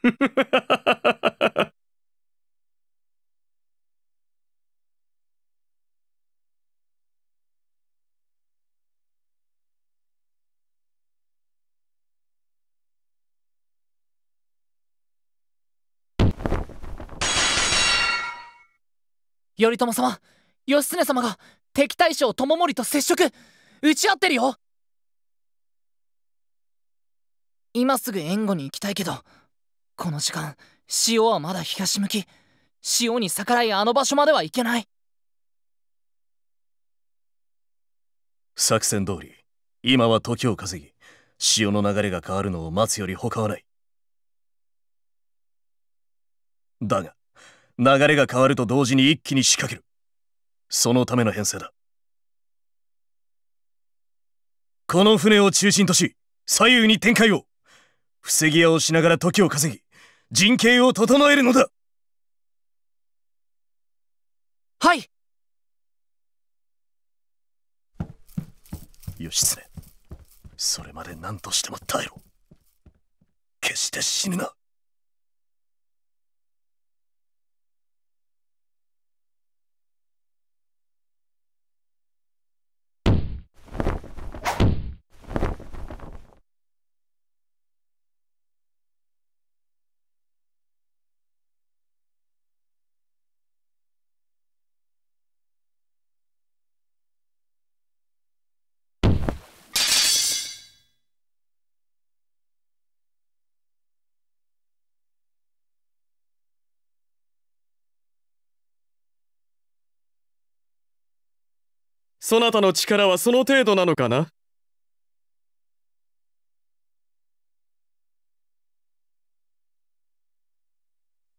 フフフフフ頼朝様義経様が敵対将友盛と接触打ち合ってるよ今すぐ援護に行きたいけどこの時間潮はまだ東向き潮に逆らいあの場所までは行けない作戦通り今は時を稼ぎ潮の流れが変わるのを待つより他はないだが流れが変わると同時に一気に仕掛ける。そのための編成だ。この船を中心とし、左右に展開を防ぎ屋をしながら時を稼ぎ、陣形を整えるのだはい義経、それまで何としても耐えろ決して死ぬなそなたの力はその程度なのかな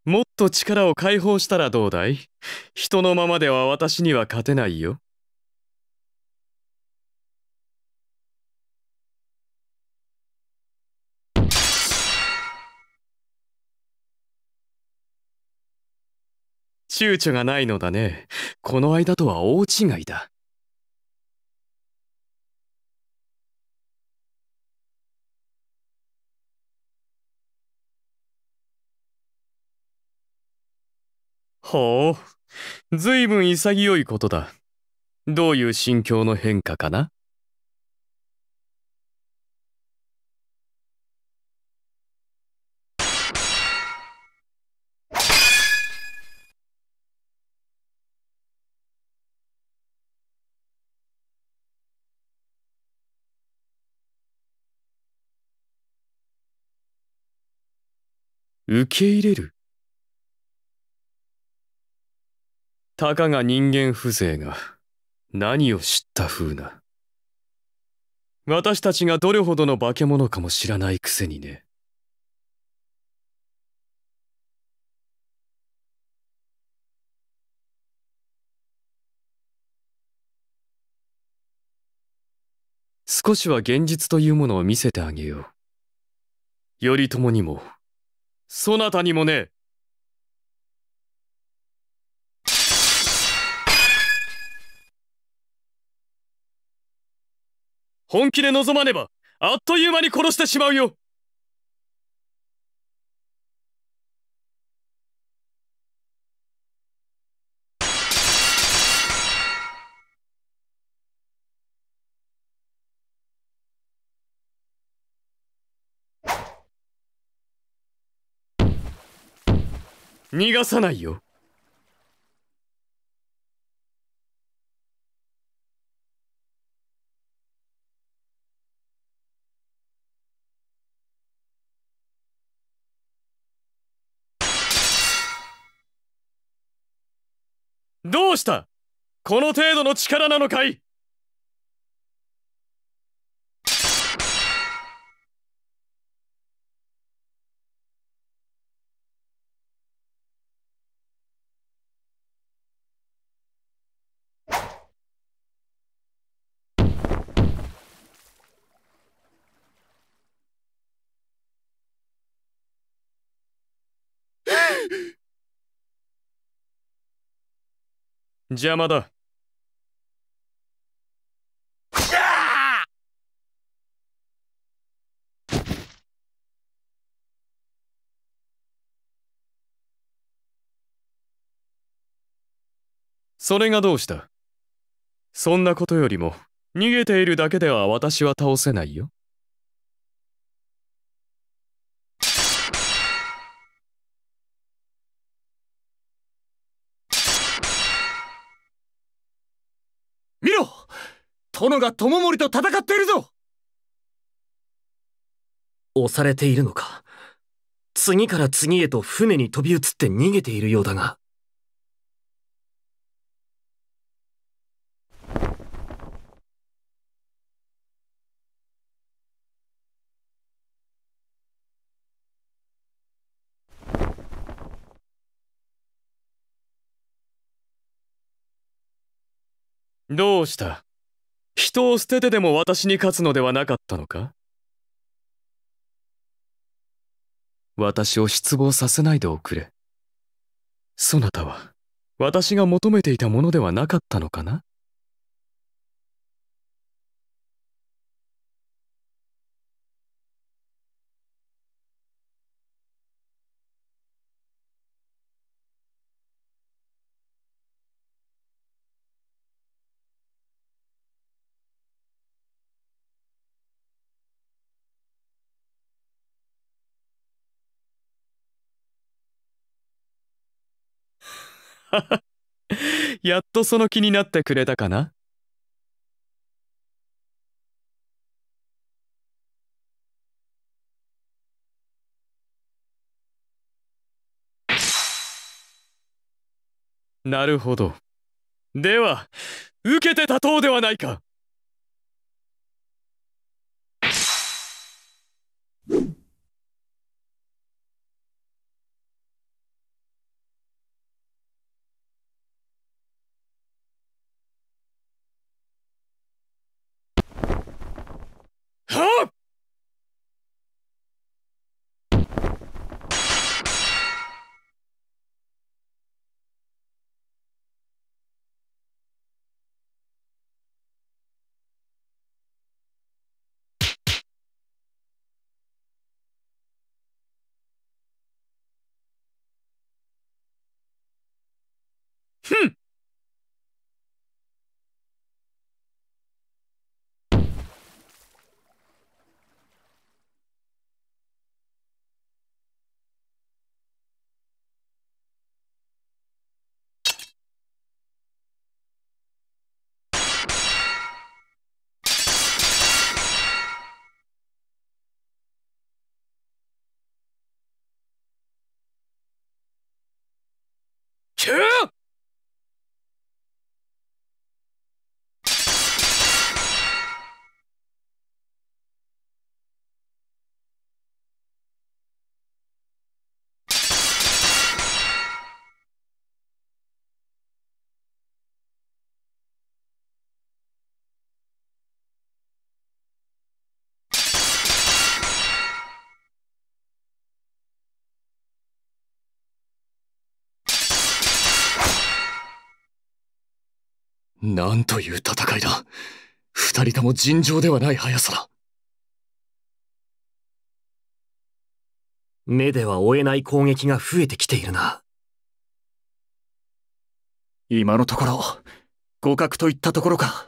もっと力を解放したらどうだい人のままでは私には勝てないよ。躊躇がないのだね。この間とは大違いだ。ほう、ずいぶん潔いことだ。どういう心境の変化かな受け入れるたかが人間風情が何を知った風な私たちがどれほどの化け物かも知らないくせにね少しは現実というものを見せてあげよう。頼朝にも、そなたにもね、本気で望まねばあっという間に殺してしまうよ逃がさないよ。どうしたこの程度の力なのかい邪魔だそれがどうしたそんなことよりも逃げているだけでは私は倒せないよ。殿が知盛と戦っているぞ押されているのか次から次へと船に飛び移って逃げているようだがどうした人を捨ててでも私に勝つのではなかったのか私を失望させないでおくれそなたは私が求めていたものではなかったのかな やっとその気になってくれたかななるほど。では、受けて立とうではないかふんなんという戦いだ。二人とも尋常ではない速さだ。目では追えない攻撃が増えてきているな。今のところ、互角といったところか。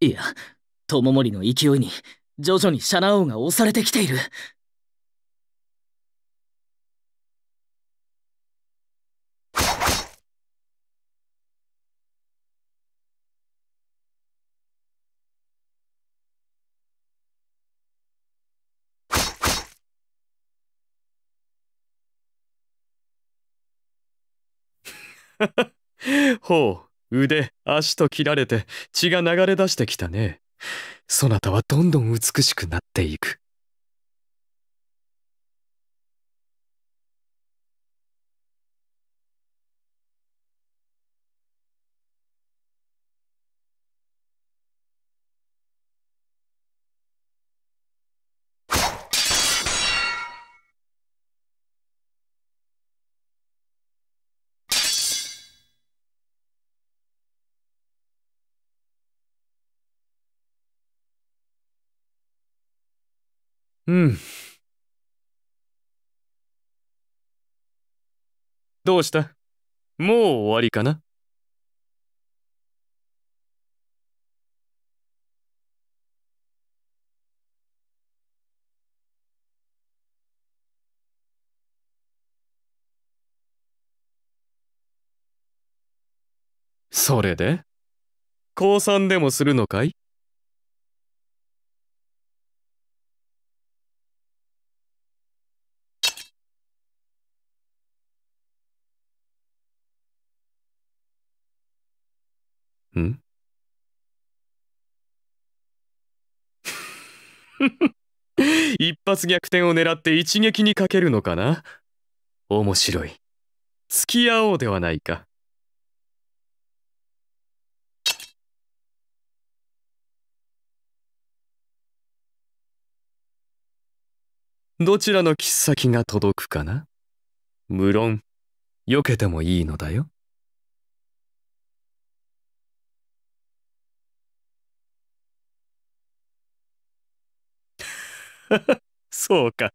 いや、智盛の勢いに、徐々にシャナ王が押されてきている。頬腕足と切られて血が流れ出してきたねそなたはどんどん美しくなっていくうん。どうしたもう終わりかなそれで降参でもするのかい 一発逆転を狙って一撃にかけるのかな面白い。付き合おうではないか。どちらの切っ先が届くかな無論、避けてもいいのだよ。そうか。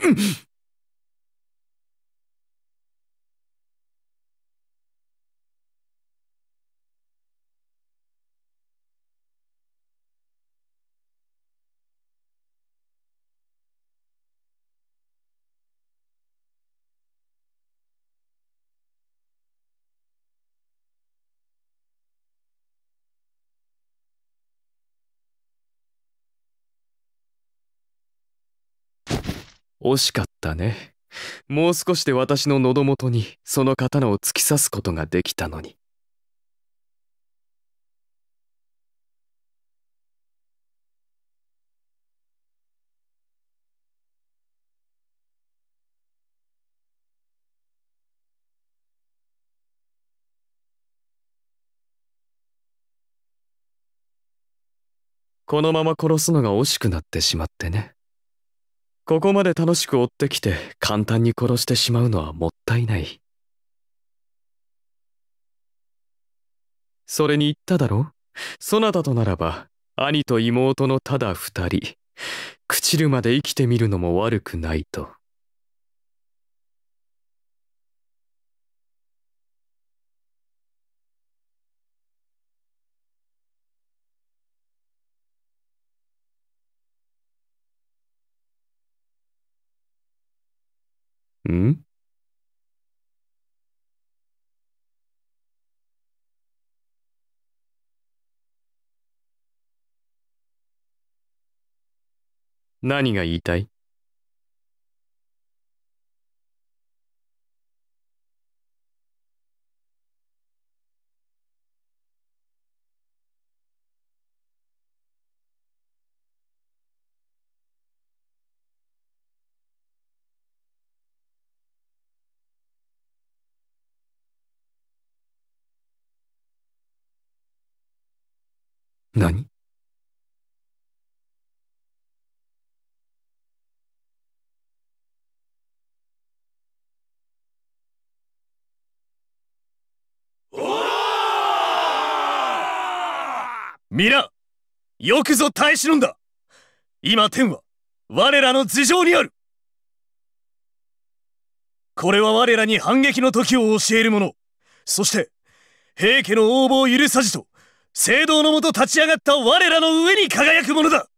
Mm-hmm. 惜しかったね。もう少しで私の喉元にその刀を突き刺すことができたのに。このまま殺すのが惜しくなってしまってね。ここまで楽しく追ってきて簡単に殺してしまうのはもったいないそれに言っただろそなたとならば兄と妹のただ二人朽ちるまで生きてみるのも悪くないと。ん何が言いたい何皆、よくぞ耐え忍んだ今天は、我らの頭上にあるこれは我らに反撃の時を教えるもの。そして、平家の横暴許さじと、聖堂のもと立ち上がった我らの上に輝くものだ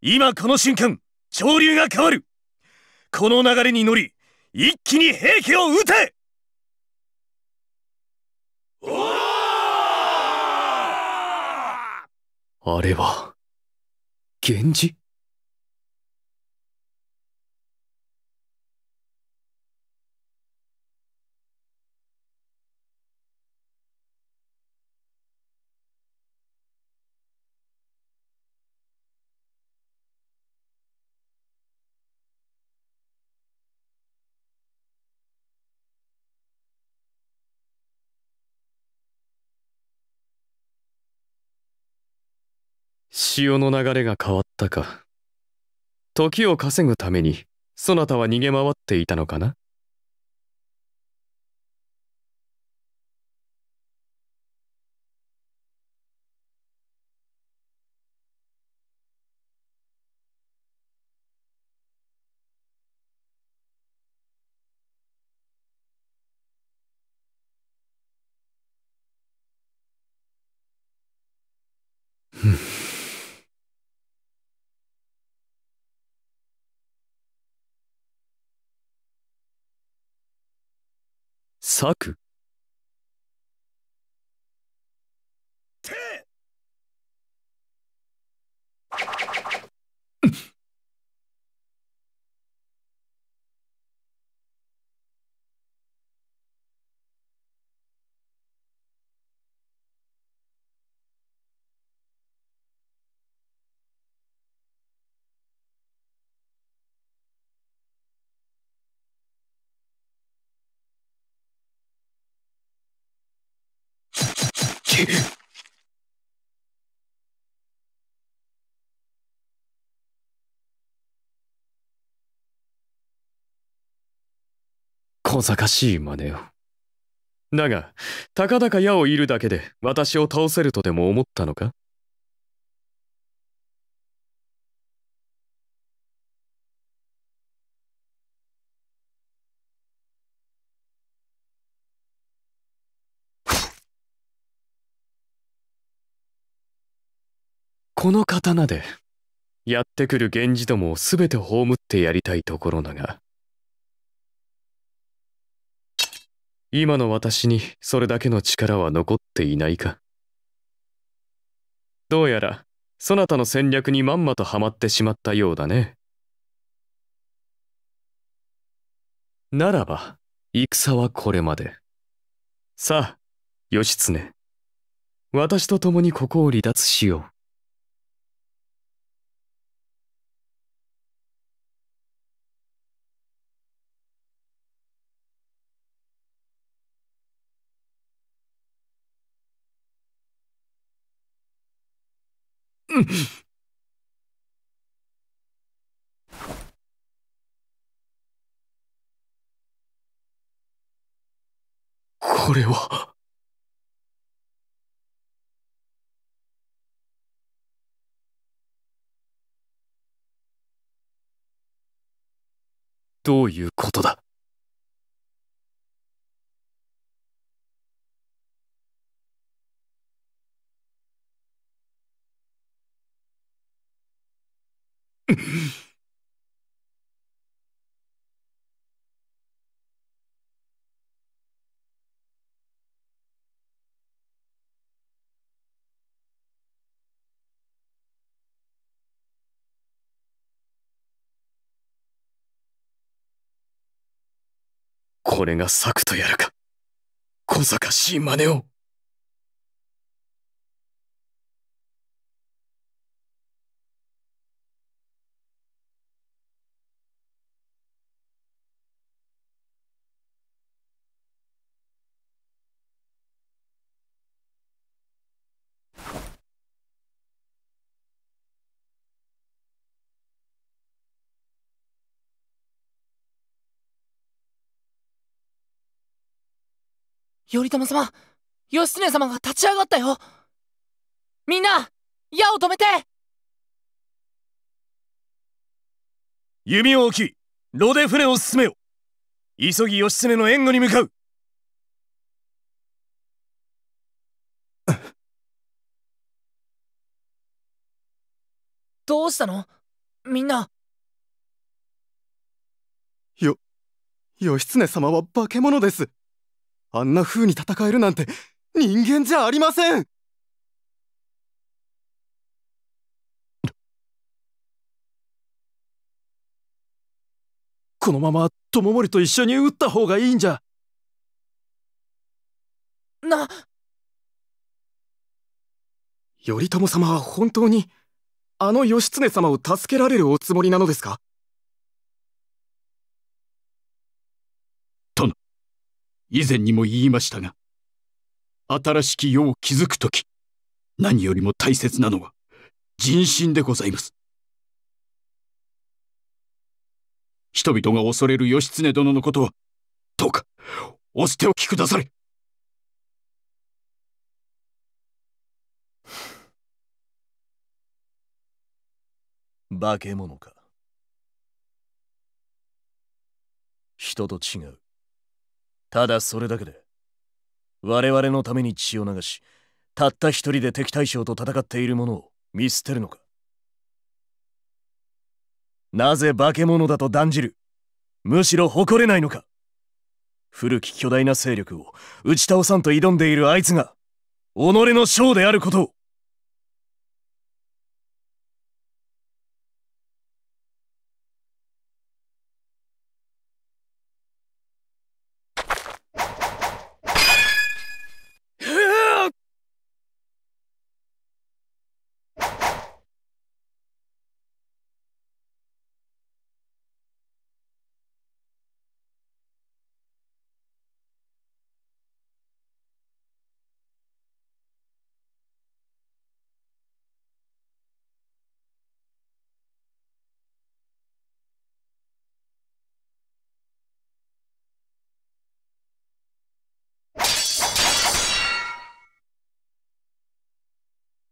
今この瞬間潮流が変わるこの流れに乗り一気に平家を撃てあれは源氏潮の流れが変わったか時を稼ぐためにそなたは逃げ回っていたのかな策小賢しい真似を。だが、たかだか矢を射るだけで私を倒せるとでも思ったのかこの刀でやってくる源氏どもを全て葬ってやりたいところだが今の私にそれだけの力は残っていないかどうやらそなたの戦略にまんまとはまってしまったようだねならば戦はこれまでさあ義経私と共にここを離脱しようこれは。どういうことだ これが策とやるか小賢しい真似を頼朝様義経様が立ち上がったよみんな矢を止めて弓を置き炉で船を進めよ急ぎ義経の援護に向かうどうしたのみんなよ義経様は化け物ですあんな風に戦えるなんて人間じゃありませんこのまま智盛と一緒に撃った方がいいんじゃな頼朝様は本当にあの義経様を助けられるおつもりなのですか以前にも言いましたが、新しき世を築くとき、何よりも大切なのは人心でございます。人々が恐れる義経殿のことは、どうか、お捨ておきくだされ。化け物か。人と違う。ただそれだけで我々のために血を流したった一人で敵対象と戦っている者を見捨てるのかなぜ化け物だと断じるむしろ誇れないのか古き巨大な勢力を打ち倒さんと挑んでいるあいつが己の将であることを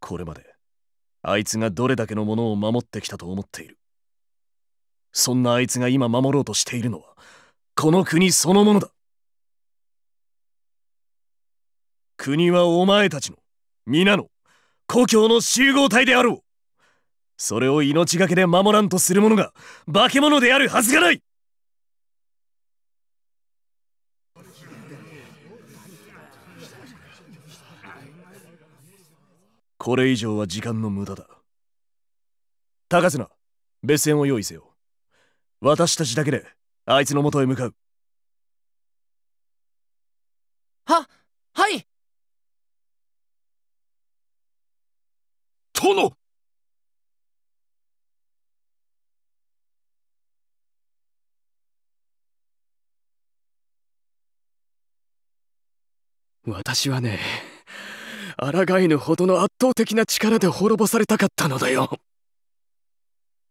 これまであいつがどれだけのものを守ってきたと思っているそんなあいつが今守ろうとしているのはこの国そのものだ国はお前たちの皆の故郷の集合体であろうそれを命がけで守らんとする者が化け物であるはずがないこれ以上は時間の無駄だ高瀬名別線を用意せよ私たちだけであいつのもとへ向かうははい殿私はね抗えぬほどの圧倒的な力で滅ぼされたかったのだよ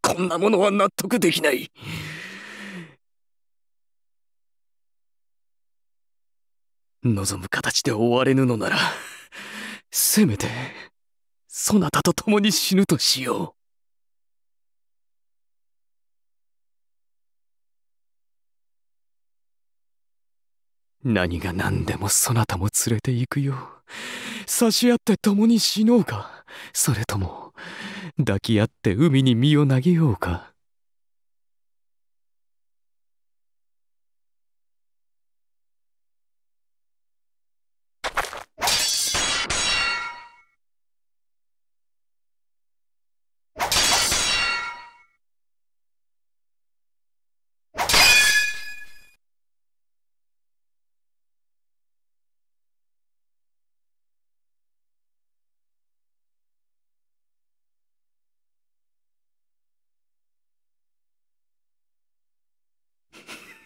こんなものは納得できない望む形で終われぬのならせめてそなたと共に死ぬとしよう何が何でもそなたも連れて行くよ。差し合って共に死のうかそれとも抱き合って海に身を投げようか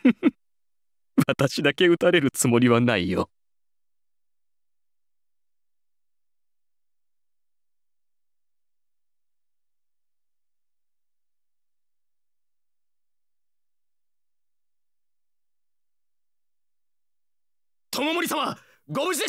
私だけ撃たれるつもりはないよ。友森様ご無事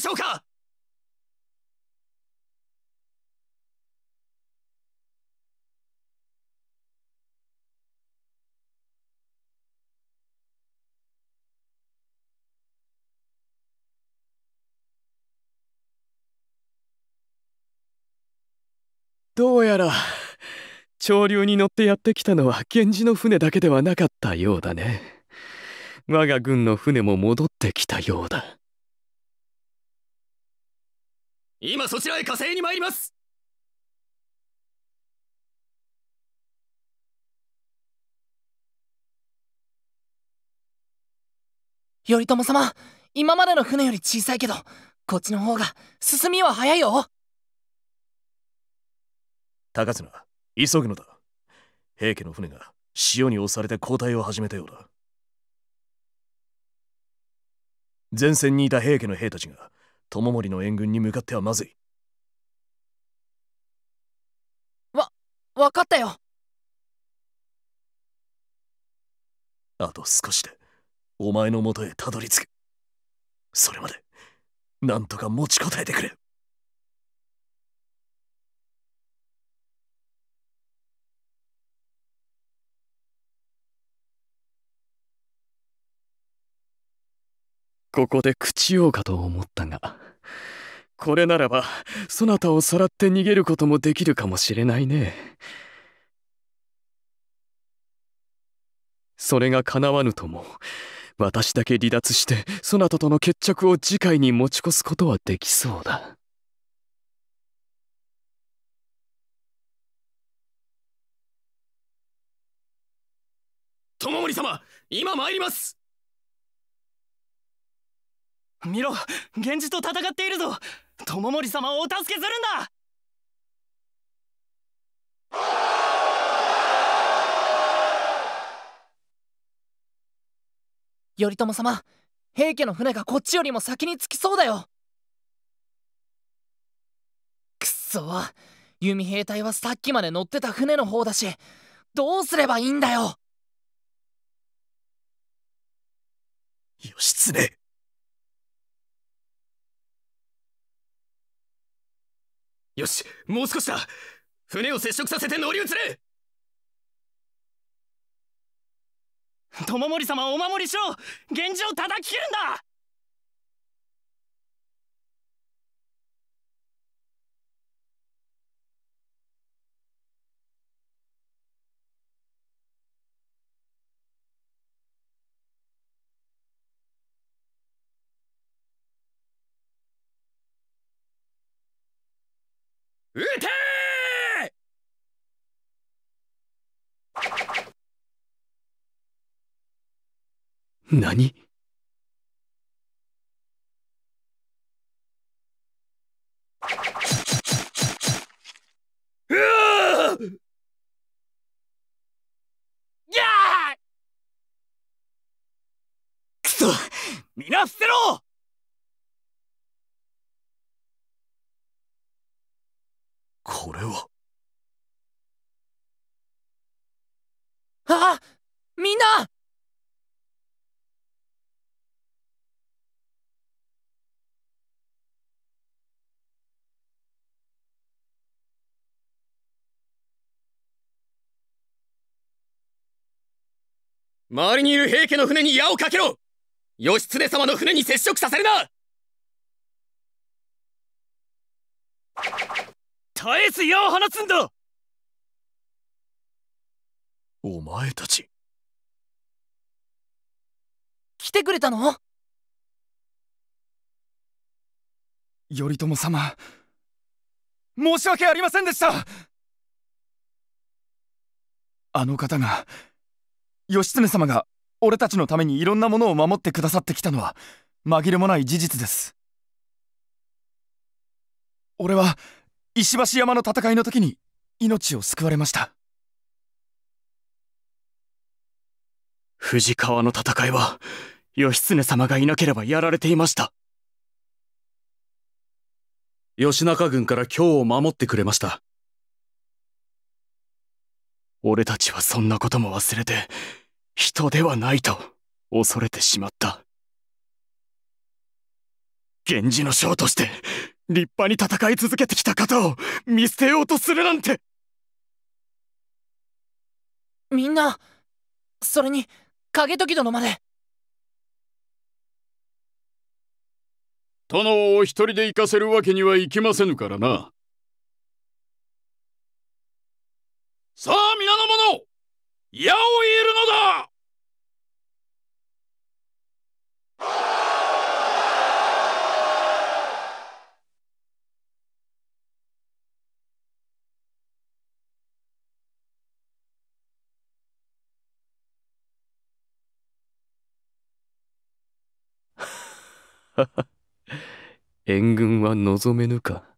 潮流に乗ってやってきたのは源氏の船だけではなかったようだね我が軍の船も戻ってきたようだ今そちらへ火星に参ります頼朝様今までの船より小さいけどこっちの方が進みは早いよ高綱急ぐのだ平家の船が潮に押されて交代を始めたようだ前線にいた平家の兵たちが友盛の援軍に向かってはまずいわ分かったよあと少しでお前のもとへたどり着くそれまでなんとか持ちこたえてくれここで朽ちようかと思ったがこれならばそなたをさらって逃げることもできるかもしれないねそれが叶わぬとも私だけ離脱してそなたとの決着を次回に持ち越すことはできそうだ知盛様今参ります見ろ源氏と戦っているぞ知盛様をお助けするんだ頼朝様平家の船がこっちよりも先に着きそうだよくそ弓兵隊はさっきまで乗ってた船の方だしどうすればいいんだよ義経よしもう少しだ船を接触させて乗り移れ友森様をお守りしろ氏を叩き切るんだ何くそ皆捨てろこれはあみんな周りにいる平家の船に矢をかけろ義経様の船に接触させるな絶えず矢を放つんだお前たち来てくれたの頼朝様申し訳ありませんでしたあの方が義経様が俺たちのためにいろんなものを守ってくださってきたのは紛れもない事実です俺は石橋山の戦いの時に命を救われました藤川の戦いは義経様がいなければやられていました義仲軍から京を守ってくれました俺たちはそんなことも忘れて人ではないと恐れてしまった源氏の将として立派に戦い続けてきた方を見捨てようとするなんてみんなそれに景時殿まで殿をお一人で行かせるわけにはいきませぬからな矢を射るのだ 援軍は望めぬか。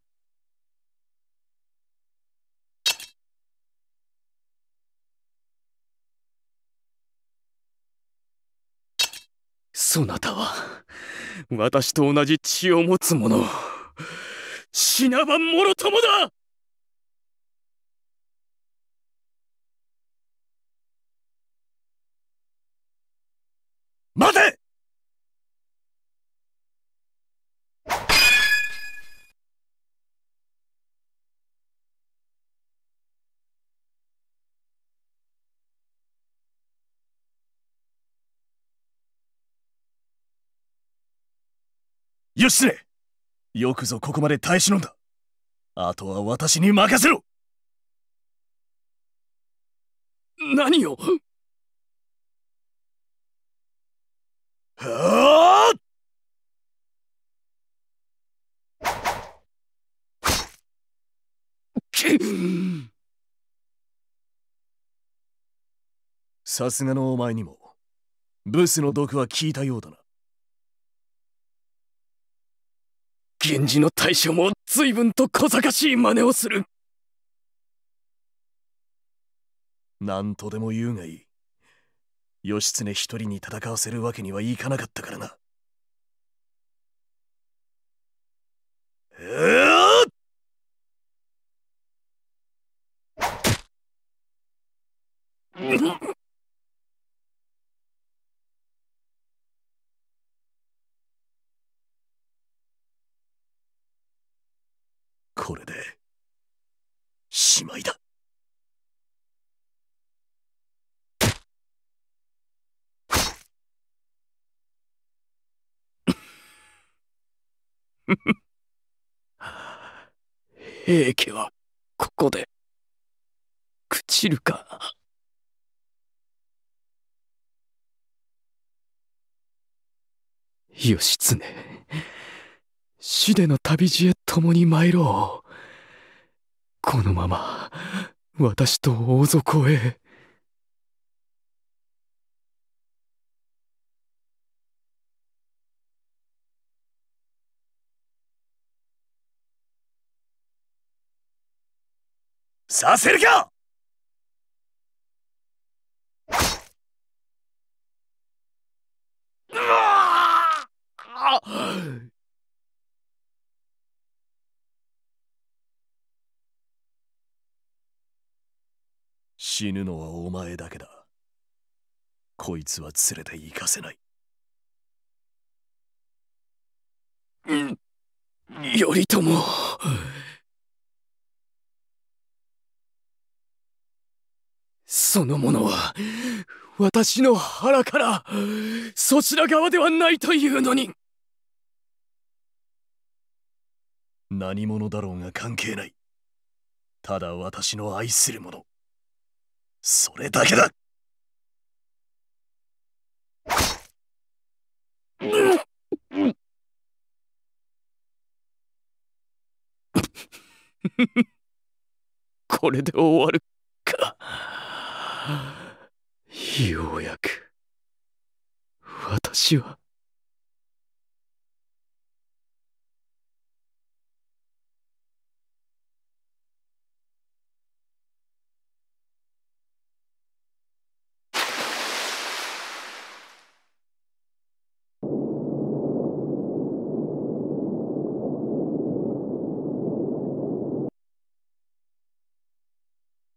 そなたは私と同じ血を持つ者死なばもろともだ待て義経よくぞここまで耐え忍んだあとは私に任せろ何をはあさすがのお前にもブスの毒は効いたようだな源氏の大将も随分と小賢しい真似をする何とでも言うがいい義経一人に戦わせるわけにはいかなかったからなえー、うん平家はここで朽ちるか。義経、死での旅路へ共に参ろう。このまま私と王族へ。させるか死ぬのはお前だけだ。こいつは連れて行かせない。うん、頼朝。そのものは私の腹からそちら側ではないというのに何者だろうが関係ないただ私の愛するもの。それだけだ、これで終わるようやく私は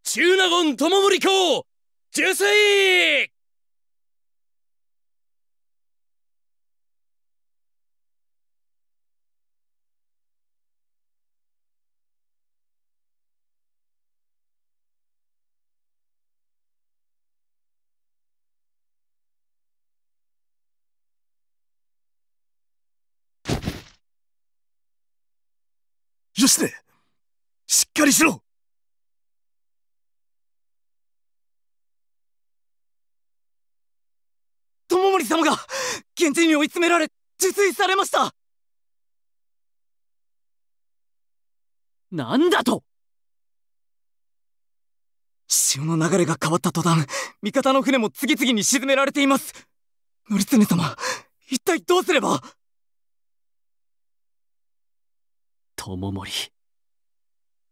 中納言智盛公純粋よしねしっかりしろ源氏に追い詰められ受水されましたなんだと潮の流れが変わった途端味方の船も次々に沈められています則常様一体どうすれば友盛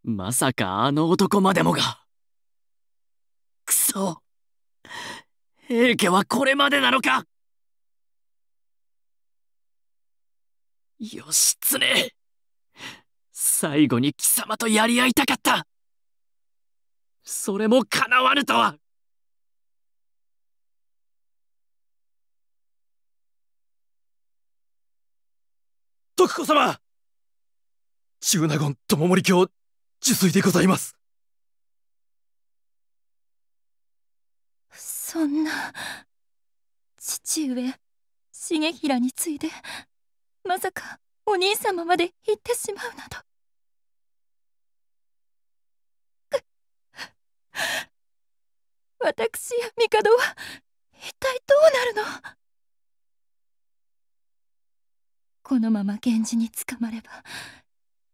まさかあの男までもがくそ平家はこれまでなのか義経最後に貴様とやり合いたかったそれも叶わぬとは徳子様中納言智森卿受水でございますそんな父上重衡に次いでまさかお兄様まで行ってしまうなど私や帝は一体どうなるのこのまま源氏につかまれば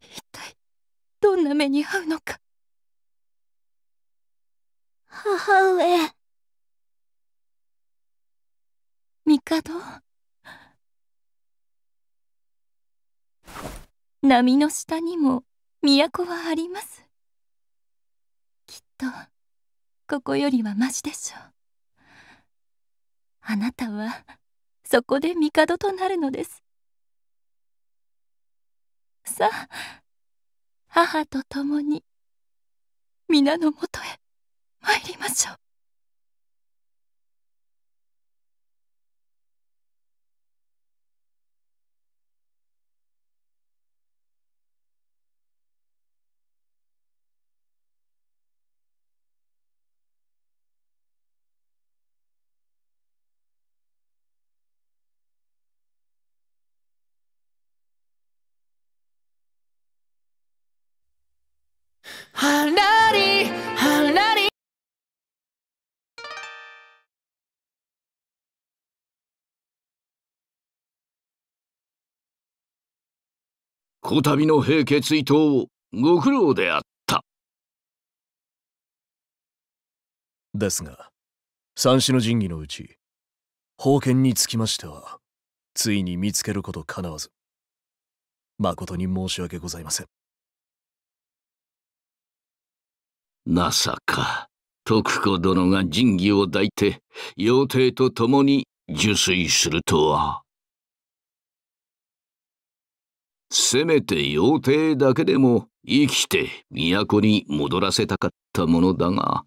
一体どんな目に遭うのか母上帝波の下にも都はありますきっとここよりはマシでしょうあなたはそこで帝となるのですさあ母と共に皆のもとへ参りましょうはらりはらりこたびの平家追討ご苦労であったですが三種の神器のうち宝剣につきましてはついに見つけることかなわず誠に申し訳ございませんまさか、徳子殿が仁義を抱いて、妖帝と共に受水するとは。せめて妖帝だけでも生きて都に戻らせたかったものだが、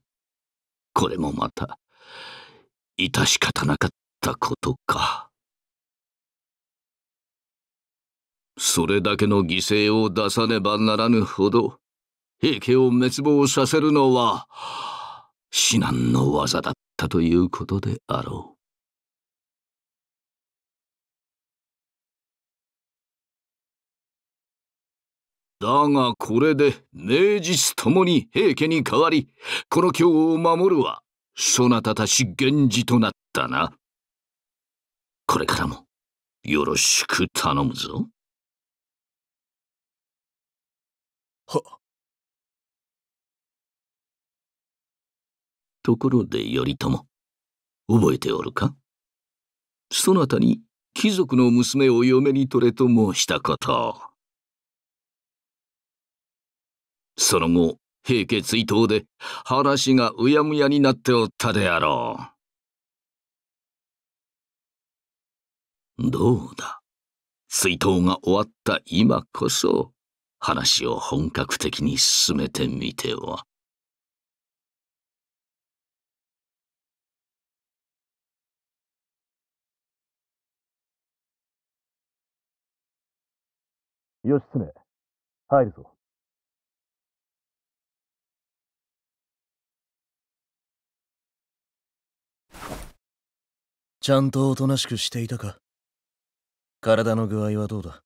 これもまた、致し方なかったことか。それだけの犠牲を出さねばならぬほど平家を滅亡させるのは至難の技だったということであろう。だがこれで名実ともに平家に代わりこの京を守るはそなたたち源氏となったな。これからもよろしく頼むぞ。はっ。ところで頼朝、覚えておるかそなたに貴族の娘を嫁に取れと申したこと。その後、平家追討で話がうやむやになっておったであろう。どうだ追討が終わった今こそ、話を本格的に進めてみては。義経入るぞ。ちゃんとおとなしくしていたか体の具合はどうだ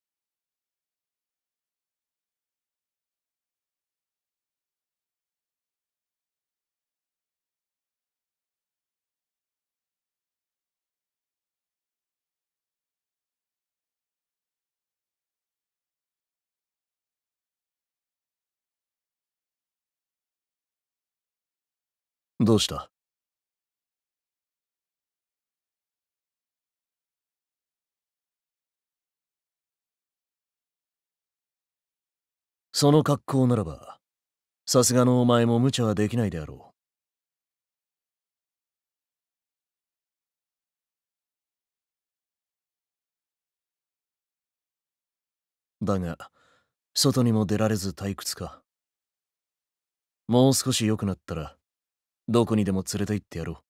どうしたその格好ならば、さすがのお前も無茶はできないであろう。だが、外にも出られず退屈か。もう少し良くなったら、どこにでも連れて行ってやろう。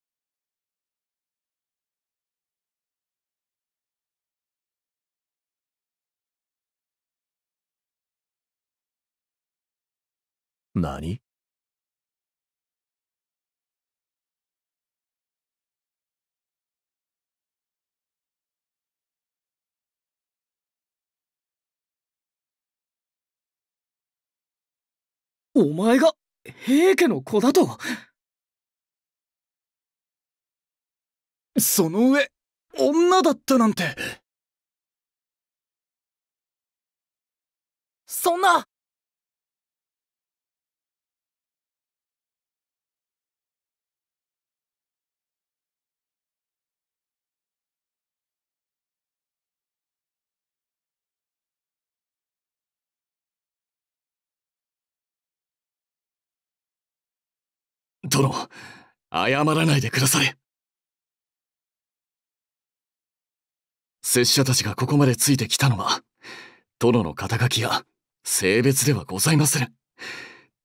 何お前が平家の子だとその上女だったなんてそんな殿謝らないでください拙者たちがここまでついてきたのは、殿の肩書きや性別ではございません。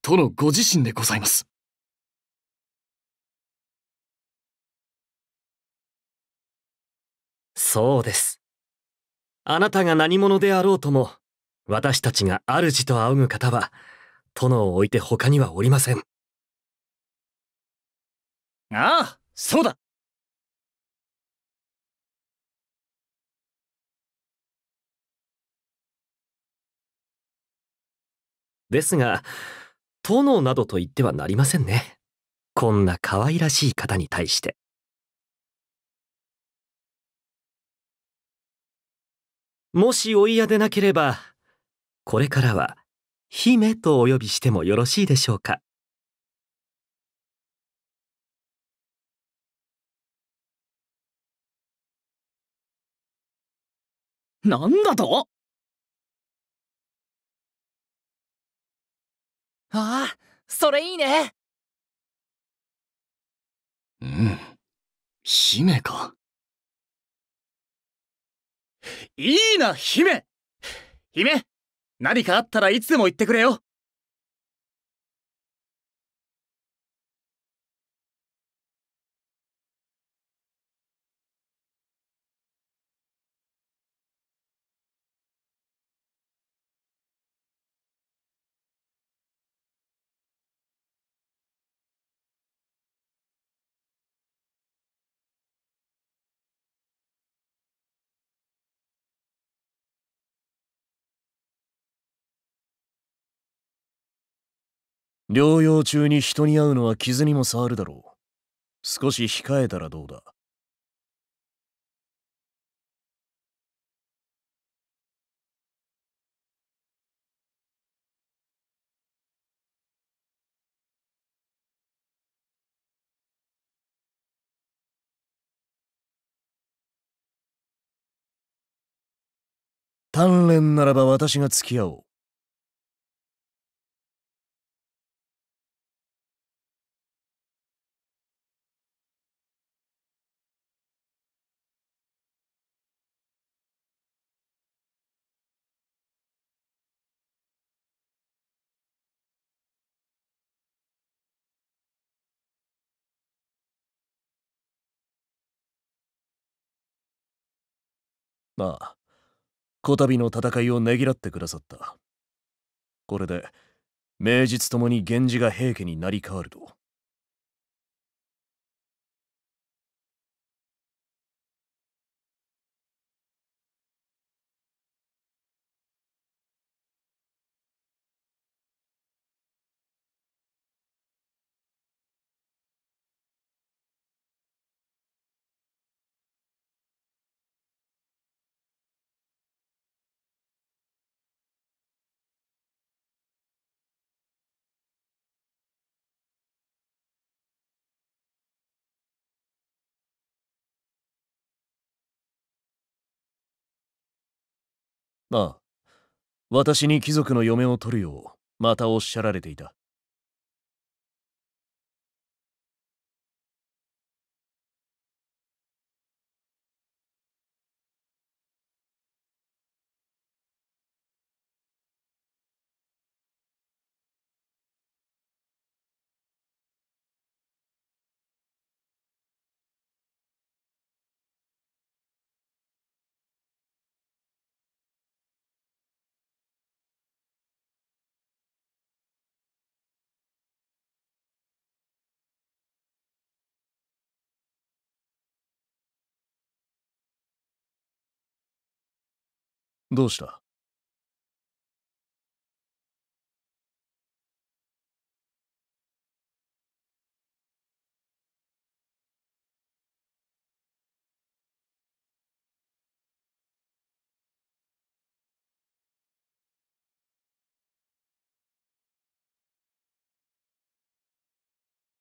殿ご自身でございます。そうです。あなたが何者であろうとも、私たちが主と仰ぐ方は、殿を置いて他にはおりません。ああ、そうだですが、殿などと言ってはなりませんね。こんな可愛らしい方に対して。もしお嫌でなければ、これからは、姫とお呼びしてもよろしいでしょうか。なんだとああそれいいねうん姫かいいな姫姫何かあったらいつでも言ってくれよ療養中に人に会うのは傷にも触るだろう。少し控えたらどうだ鍛錬ならば私が付き合おう。まあこたびの戦いをねぎらってくださったこれで名実ともに源氏が平家に成り変わるとああ私に貴族の嫁を取るようまたおっしゃられていたどうした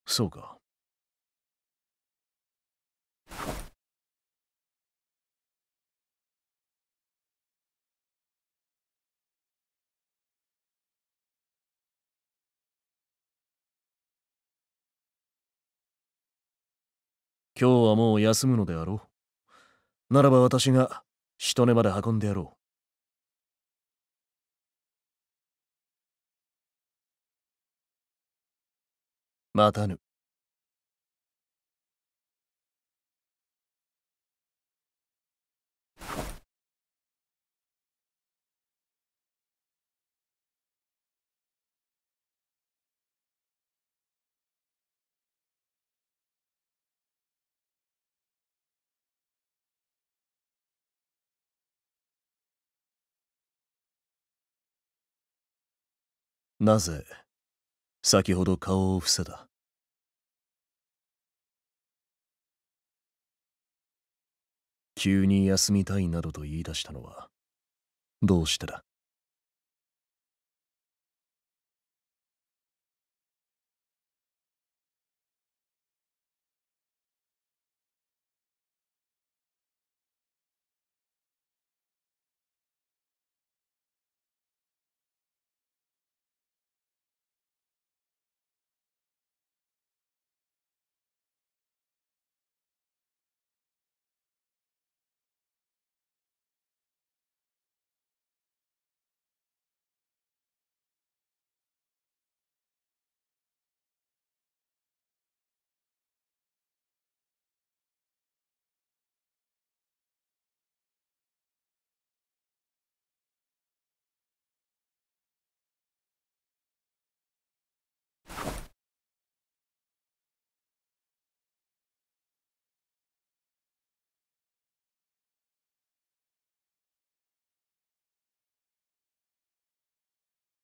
そうか。今日はもう休むのであろう。ならば私が人根まで運んでやろう。またぬ。なぜ先ほど顔を伏せた急に休みたいなどと言い出したのはどうしてだ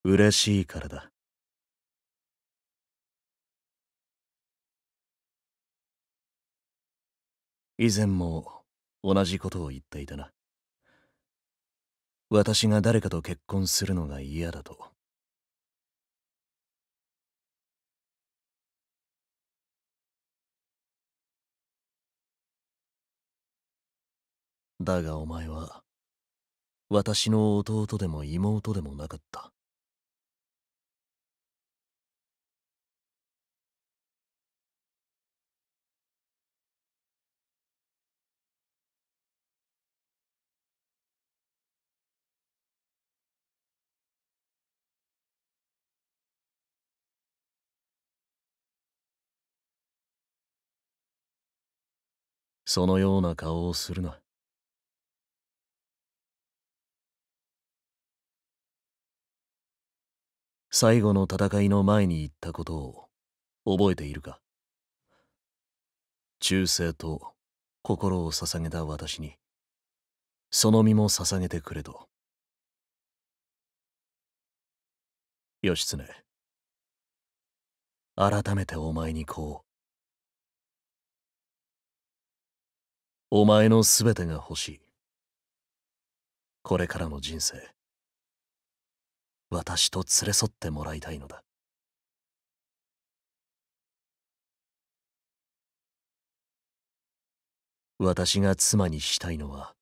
嬉しいからだ以前も同じことを言っていたな私が誰かと結婚するのが嫌だとだがお前は私の弟でも妹でもなかったそのような顔をするな。最後の戦いの前に言ったことを覚えているか忠誠と心を捧げた私に、その身も捧げてくれと。義経、改めてお前にこうお前のすべてが欲しい。これからの人生、私と連れ添ってもらいたいのだ。私が妻にしたいのは、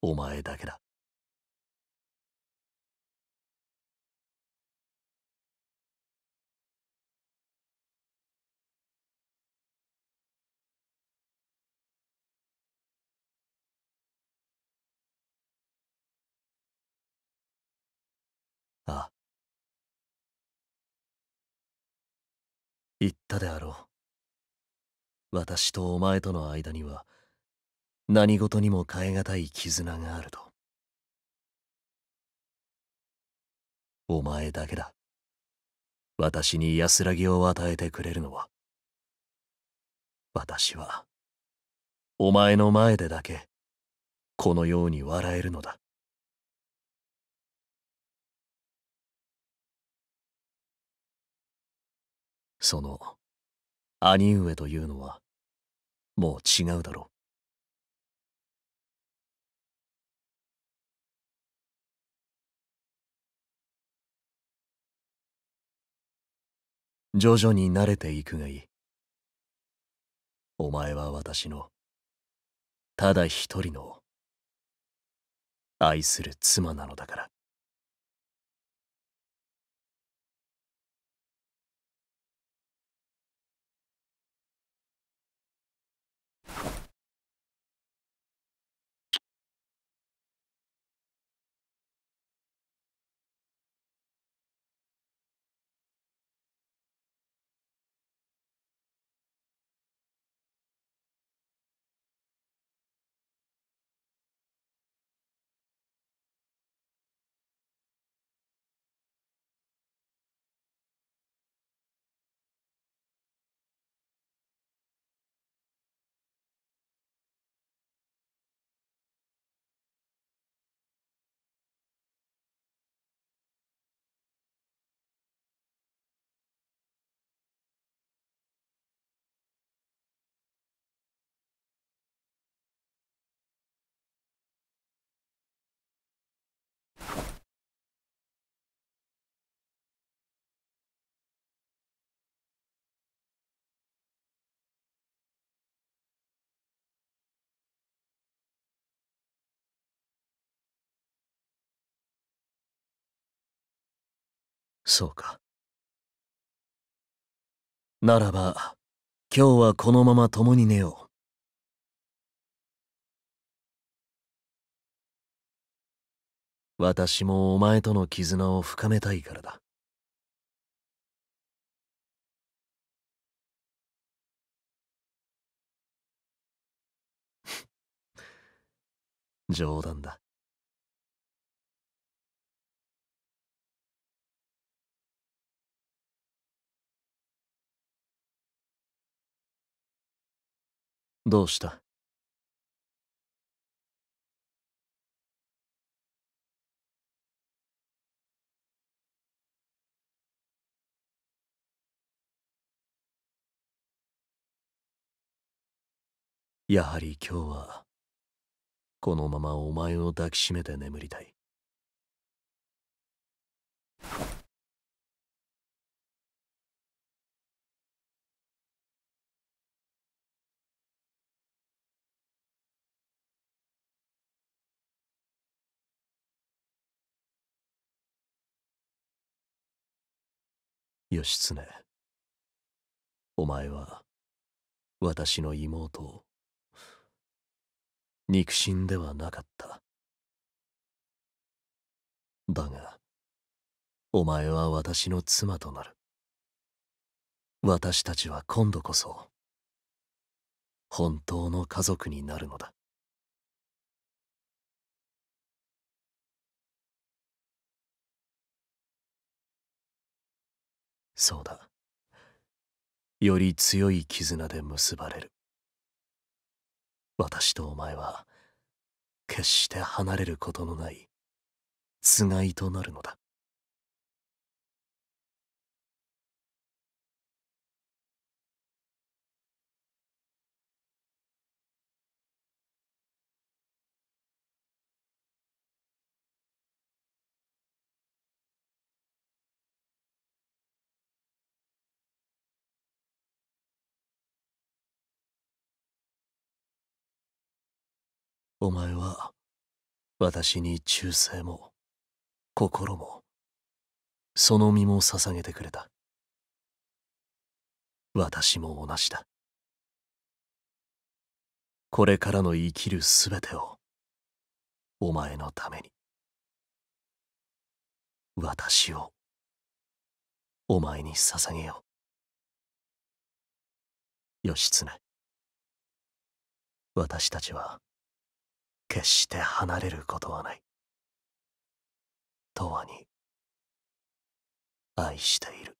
お前だけだ。言ったであろう私とお前との間には何事にも代え難い絆があるとお前だけだ私に安らぎを与えてくれるのは私はお前の前でだけこのように笑えるのだその兄上というのはもう違うだろう。徐々に慣れていくがいい。お前は私の、ただ一人の、愛する妻なのだから。you そうかならば今日はこのまま共に寝よう私もお前との絆を深めたいからだ。冗談だ。どうしたやはり今日はこのままお前を抱きしめて眠りたい。義経お前は私の妹を肉親ではなかっただがお前は私の妻となる私たちは今度こそ本当の家族になるのだそうだより強い絆で結ばれる私とお前は決して離れることのないつがいとなるのだお前は私に忠誠も心もその身も捧げてくれた私も同じだこれからの生きるすべてをお前のために私をお前に捧げよう義経私たちは決して離れることはない永遠に愛している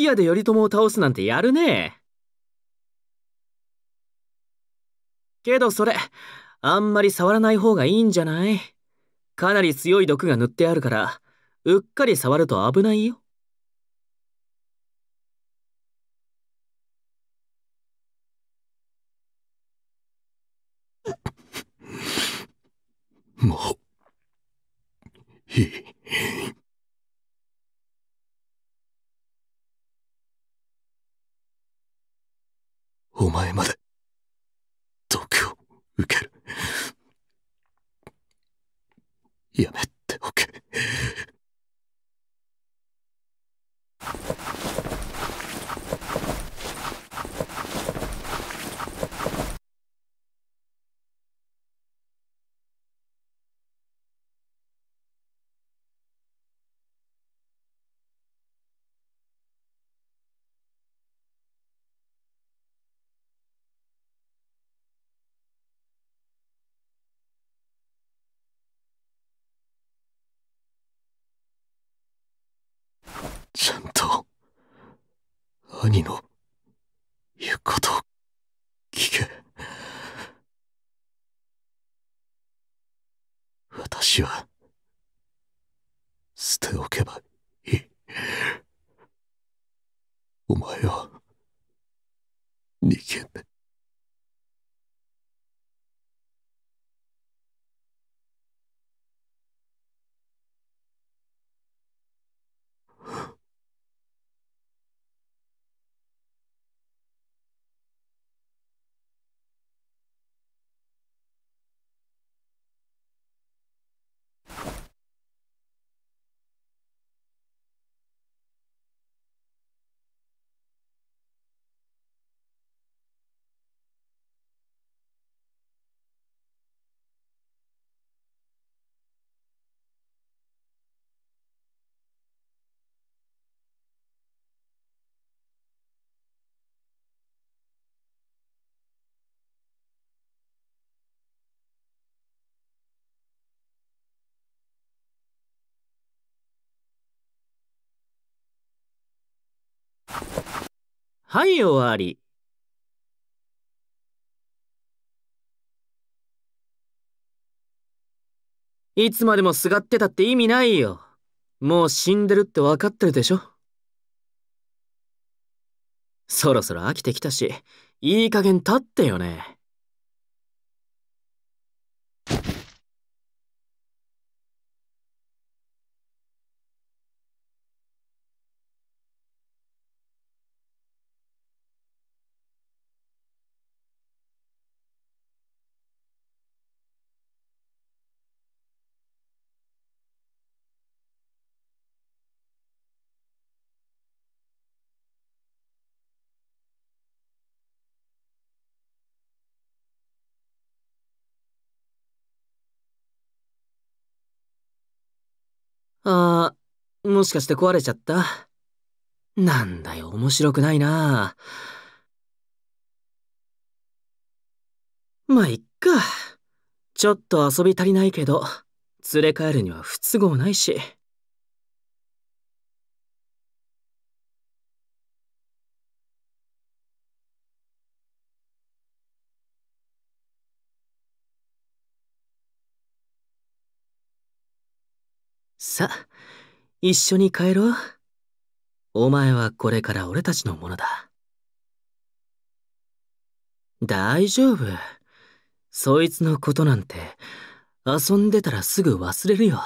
吹屋で頼朝を倒すなんてやるねけどそれ、あんまり触らない方がいいんじゃないかなり強い毒が塗ってあるから、うっかり触ると危ないよ。やめちゃんと、兄の、言うことを聞け。私は、捨ておけばいい。お前は、逃げはい、終わり。いつまでもすがってたって意味ないよ。もう死んでるって分かってるでしょそろそろ飽きてきたし、いい加減立ってよね。もしかして壊れちゃったなんだよ、面白くないなまあ、いっか。ちょっと遊び足りないけど、連れ帰るには不都合ないし。一緒に帰ろう。お前はこれから俺たちのものだ。大丈夫。そいつのことなんて、遊んでたらすぐ忘れるよ。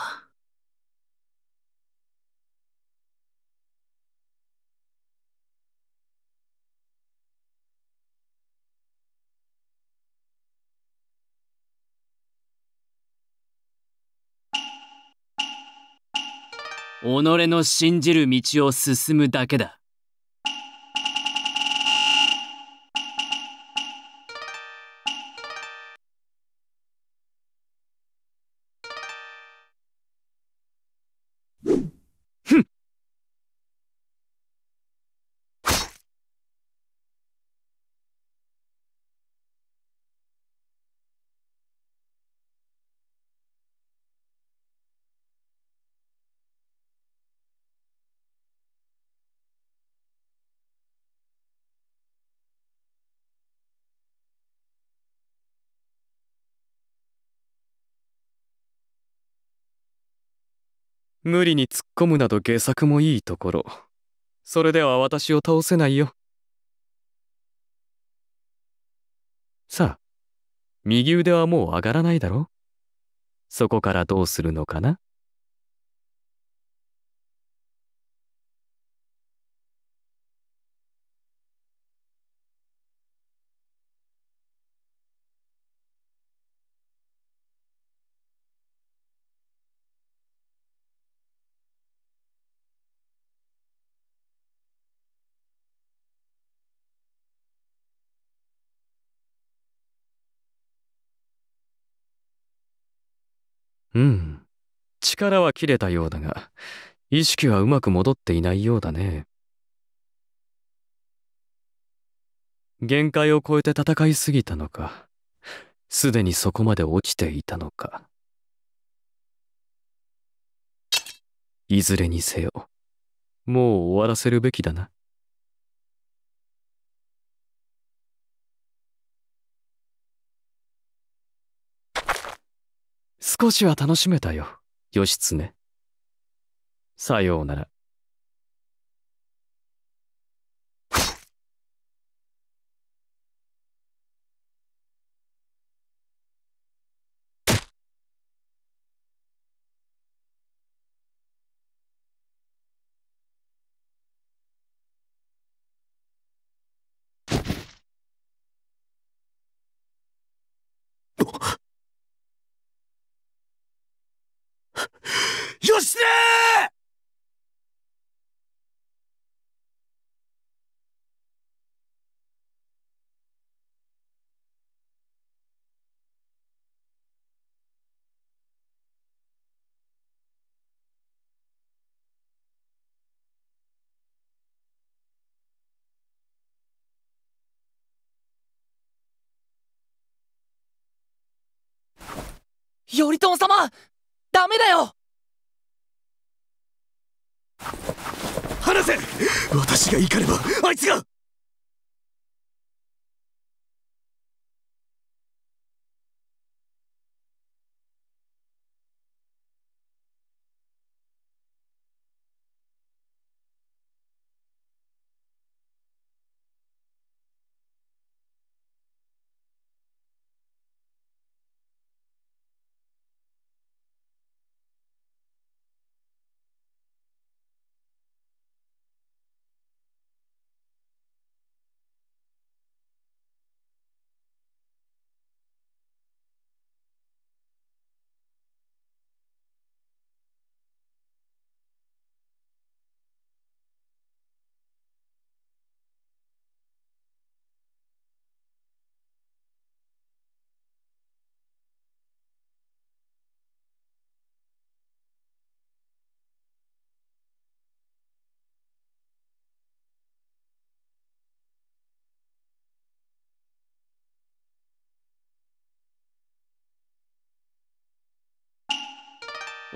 己の信じる道を進むだけだ。無理に突っ込むなど下策もいいところそれでは私を倒せないよさあ右腕はもう上がらないだろそこからどうするのかなうん力は切れたようだが意識はうまく戻っていないようだね限界を超えて戦いすぎたのかすでにそこまで落ちていたのかいずれにせよもう終わらせるべきだな少しは楽しめたよ、義経。さようなら。頼朝様ダメだよ離せ私が行かればあいつが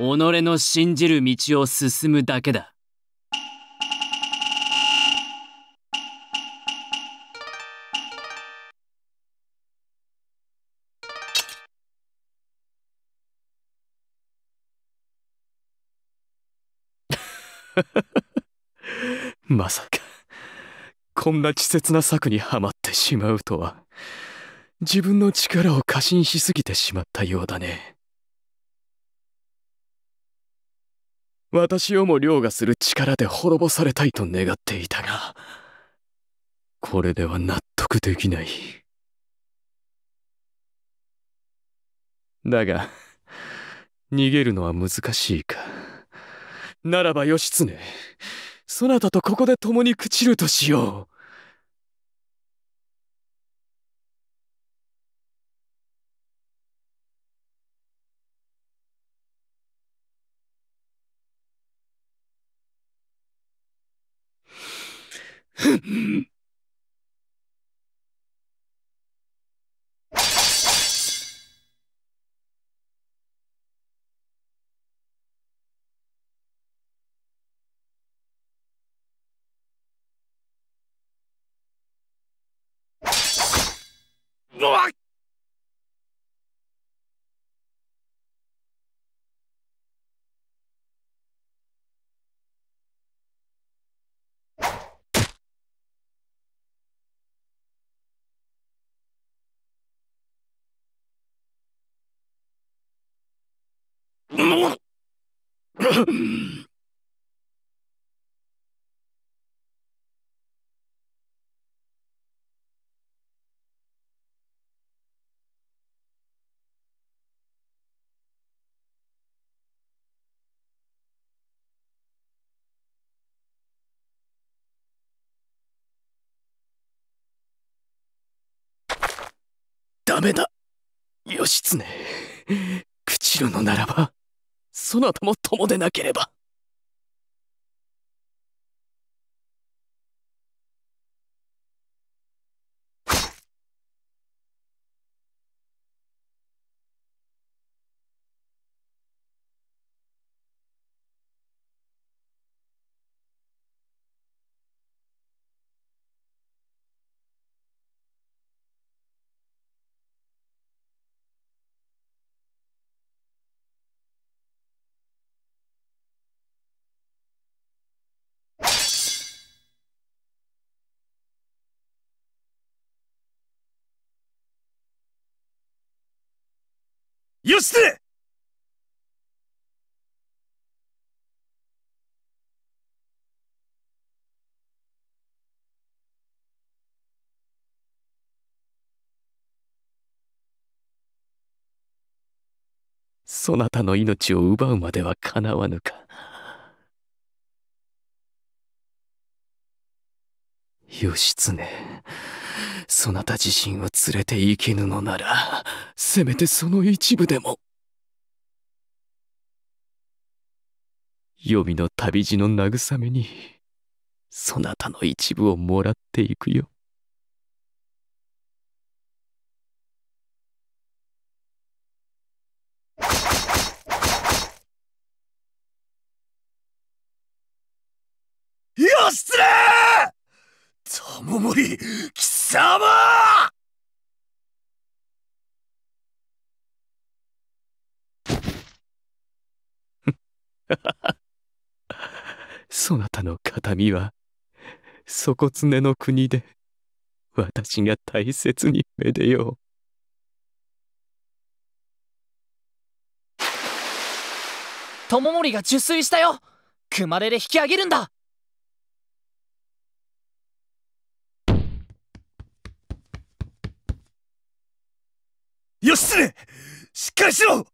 己の信じる道を進むだけだ。まさかこんな稚拙な策にはまってしまうとは自分の力を過信しすぎてしまったようだね。私をも凌駕する力で滅ぼされたいと願っていたがこれでは納得できないだが逃げるのは難しいかならば義経そなたとここで共に朽ちるとしよう Hmm. ダメだ義経朽ちるのならば。そなたも共でなければ。義経そなたの命を奪うまではかなわぬか。義経。そなた自身を連れて行けぬのならせめてその一部でも予備の旅路の慰めにそなたの一部をもらっていくよ。義経玉森貴様そなたの形見は、底常の国で、私が大切にめでよう。智盛が受水したよ熊手で引き上げるんだ義経しっかりしろ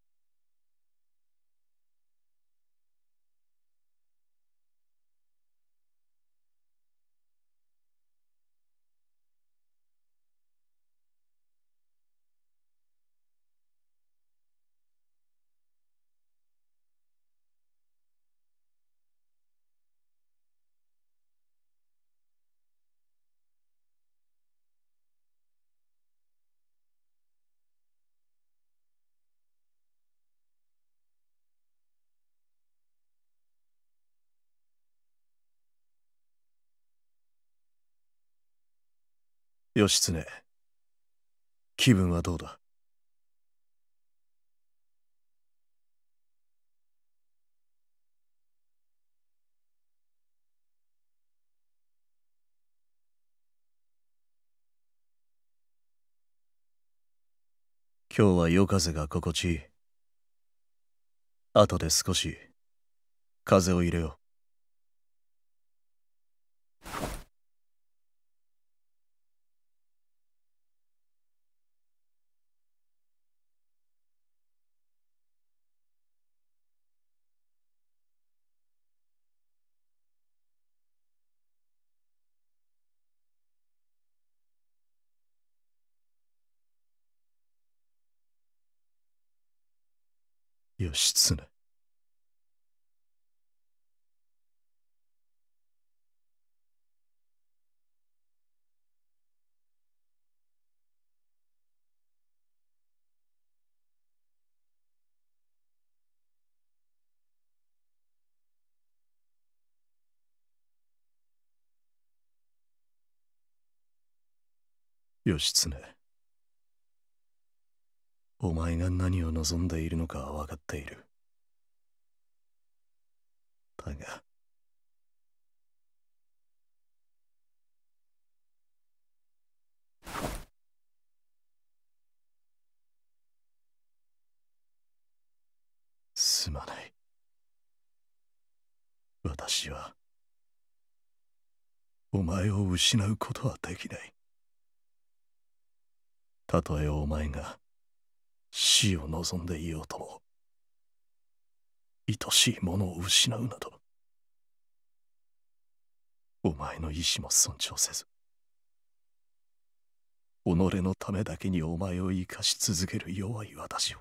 義経気分はどうだ今日は夜風が心地いい後で少し風を入れよう義経義経お前が何を望んでいるのかは分かっている。だが、すまない。私は、お前を失うことはできない。たとえお前が、死を望んでいようとも愛しいものを失うなどお前の意志も尊重せず己のためだけにお前を生かし続ける弱い私を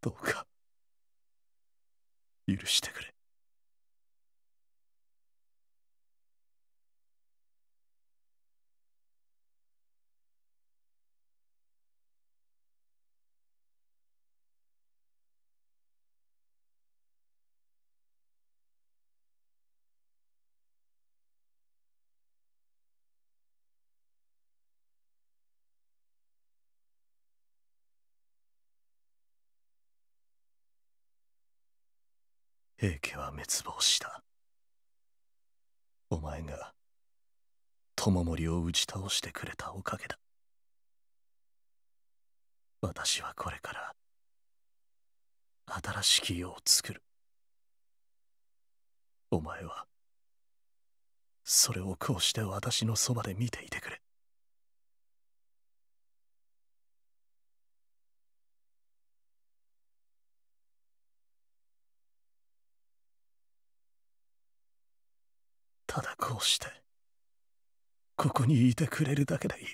どうか許してくれ平家は滅亡したお前が智盛を打ち倒してくれたおかげだ私はこれから新しき世を作るお前はそれをこうして私のそばで見ていてくれをしてここにいてくれるだけでいい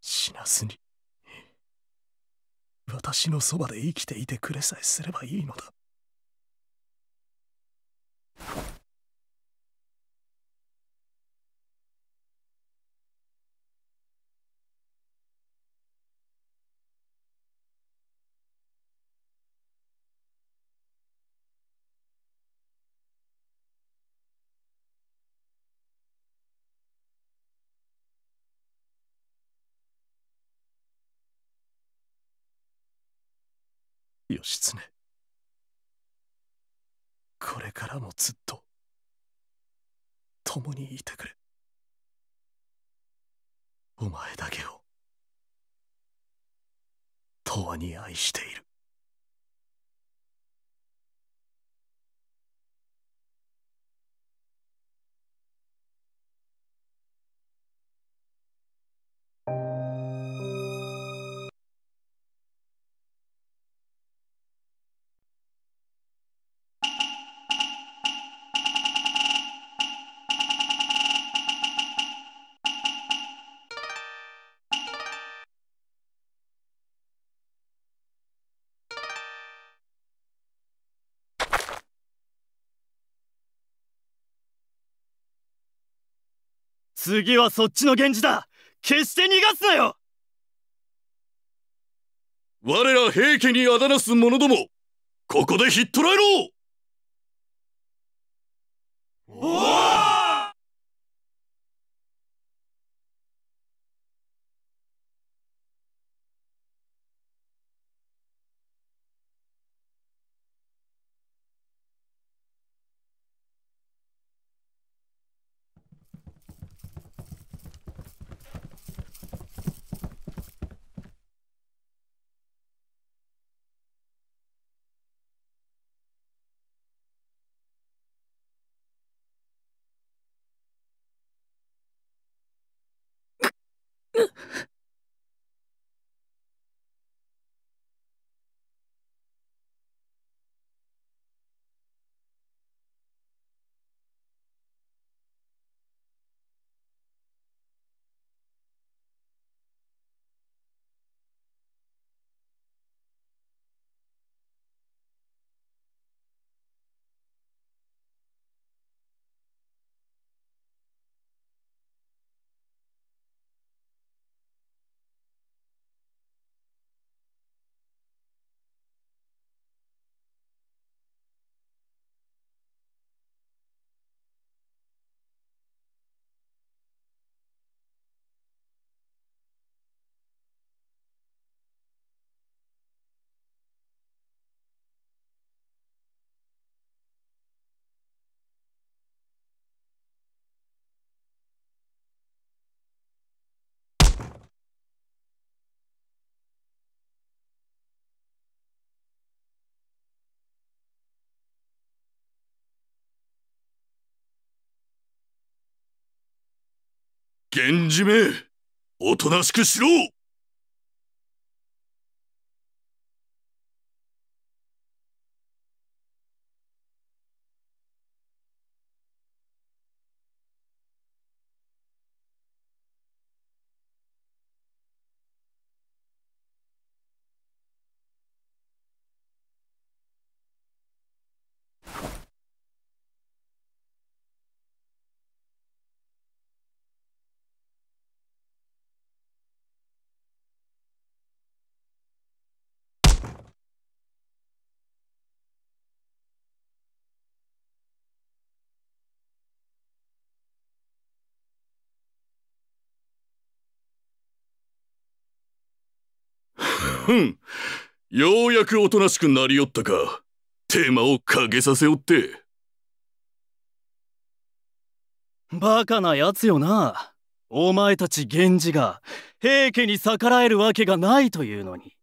死なずに私のそばで生きていてくれさえすればいいのだからもずっと共にいてくれお前だけを永遠に愛している次はそっちの源氏だ決して逃がすなよ我ら平家にあだなす者どもここでひっ捕らえろおお源氏めおとなしくしろふんようやくおとなしくなりよったかテーマをかけさせおってバカなやつよなお前たち源氏が平家に逆らえるわけがないというのに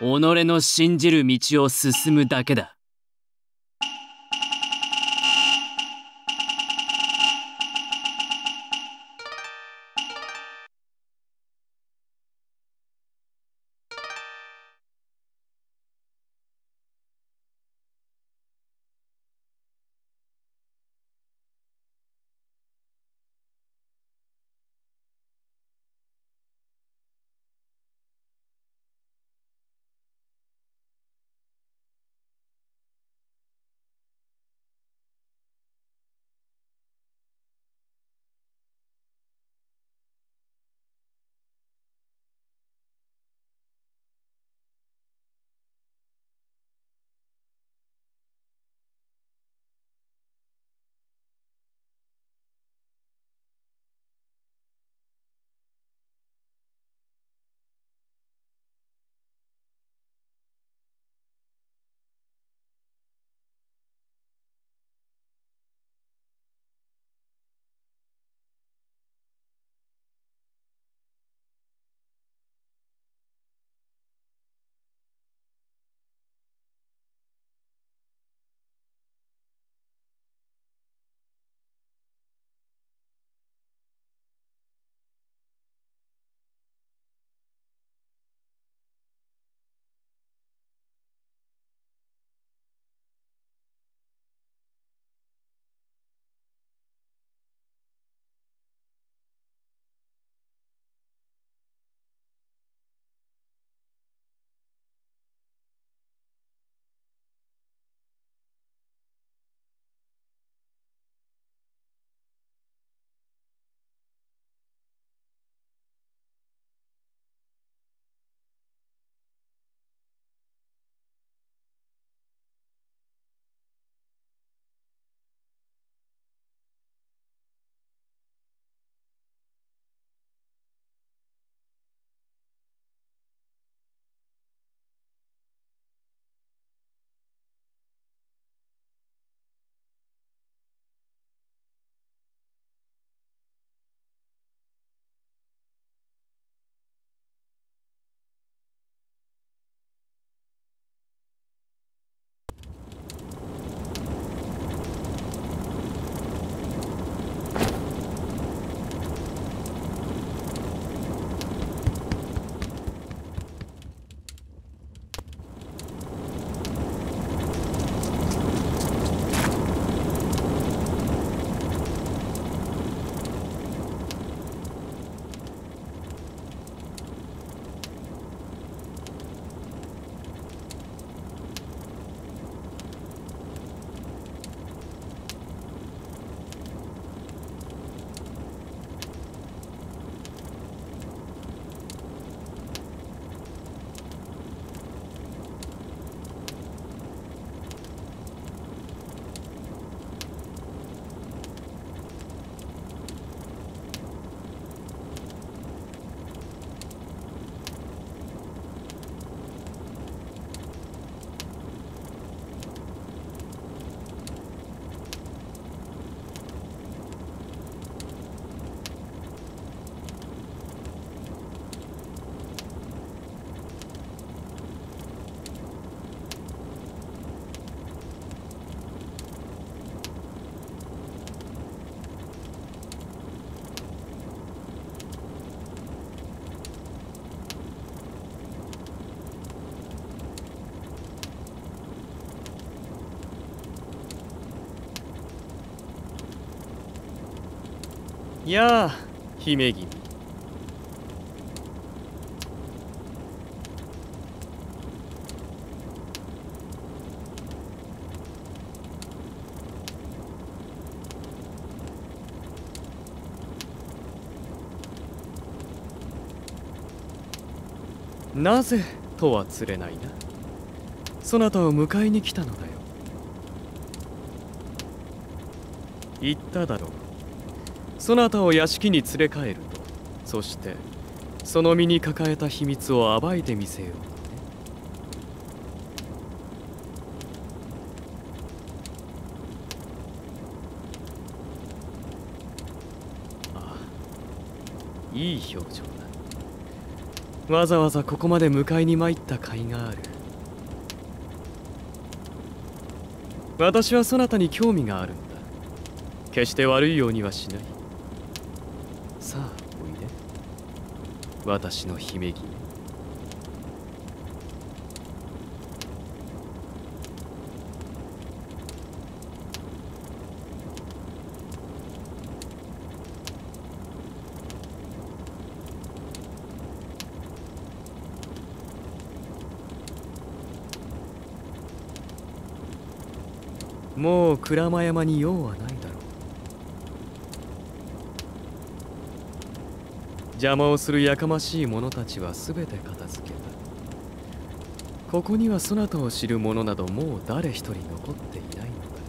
己の信じる道を進むだけだ。やあ姫君なぜとは釣れないなそなたを迎えに来たのだよ言っただろうそなたを屋敷に連れ帰るとそしてその身に抱えた秘密を暴いてみせよういい表情だわざわざここまで迎えに参った甲斐がある私はそなたに興味があるんだ決して悪いようにはしない私の姫君もう鞍馬山に用はない邪魔をするやかましい者たちは全て片付けたここにはそなたを知る者などもう誰一人残っていないのだ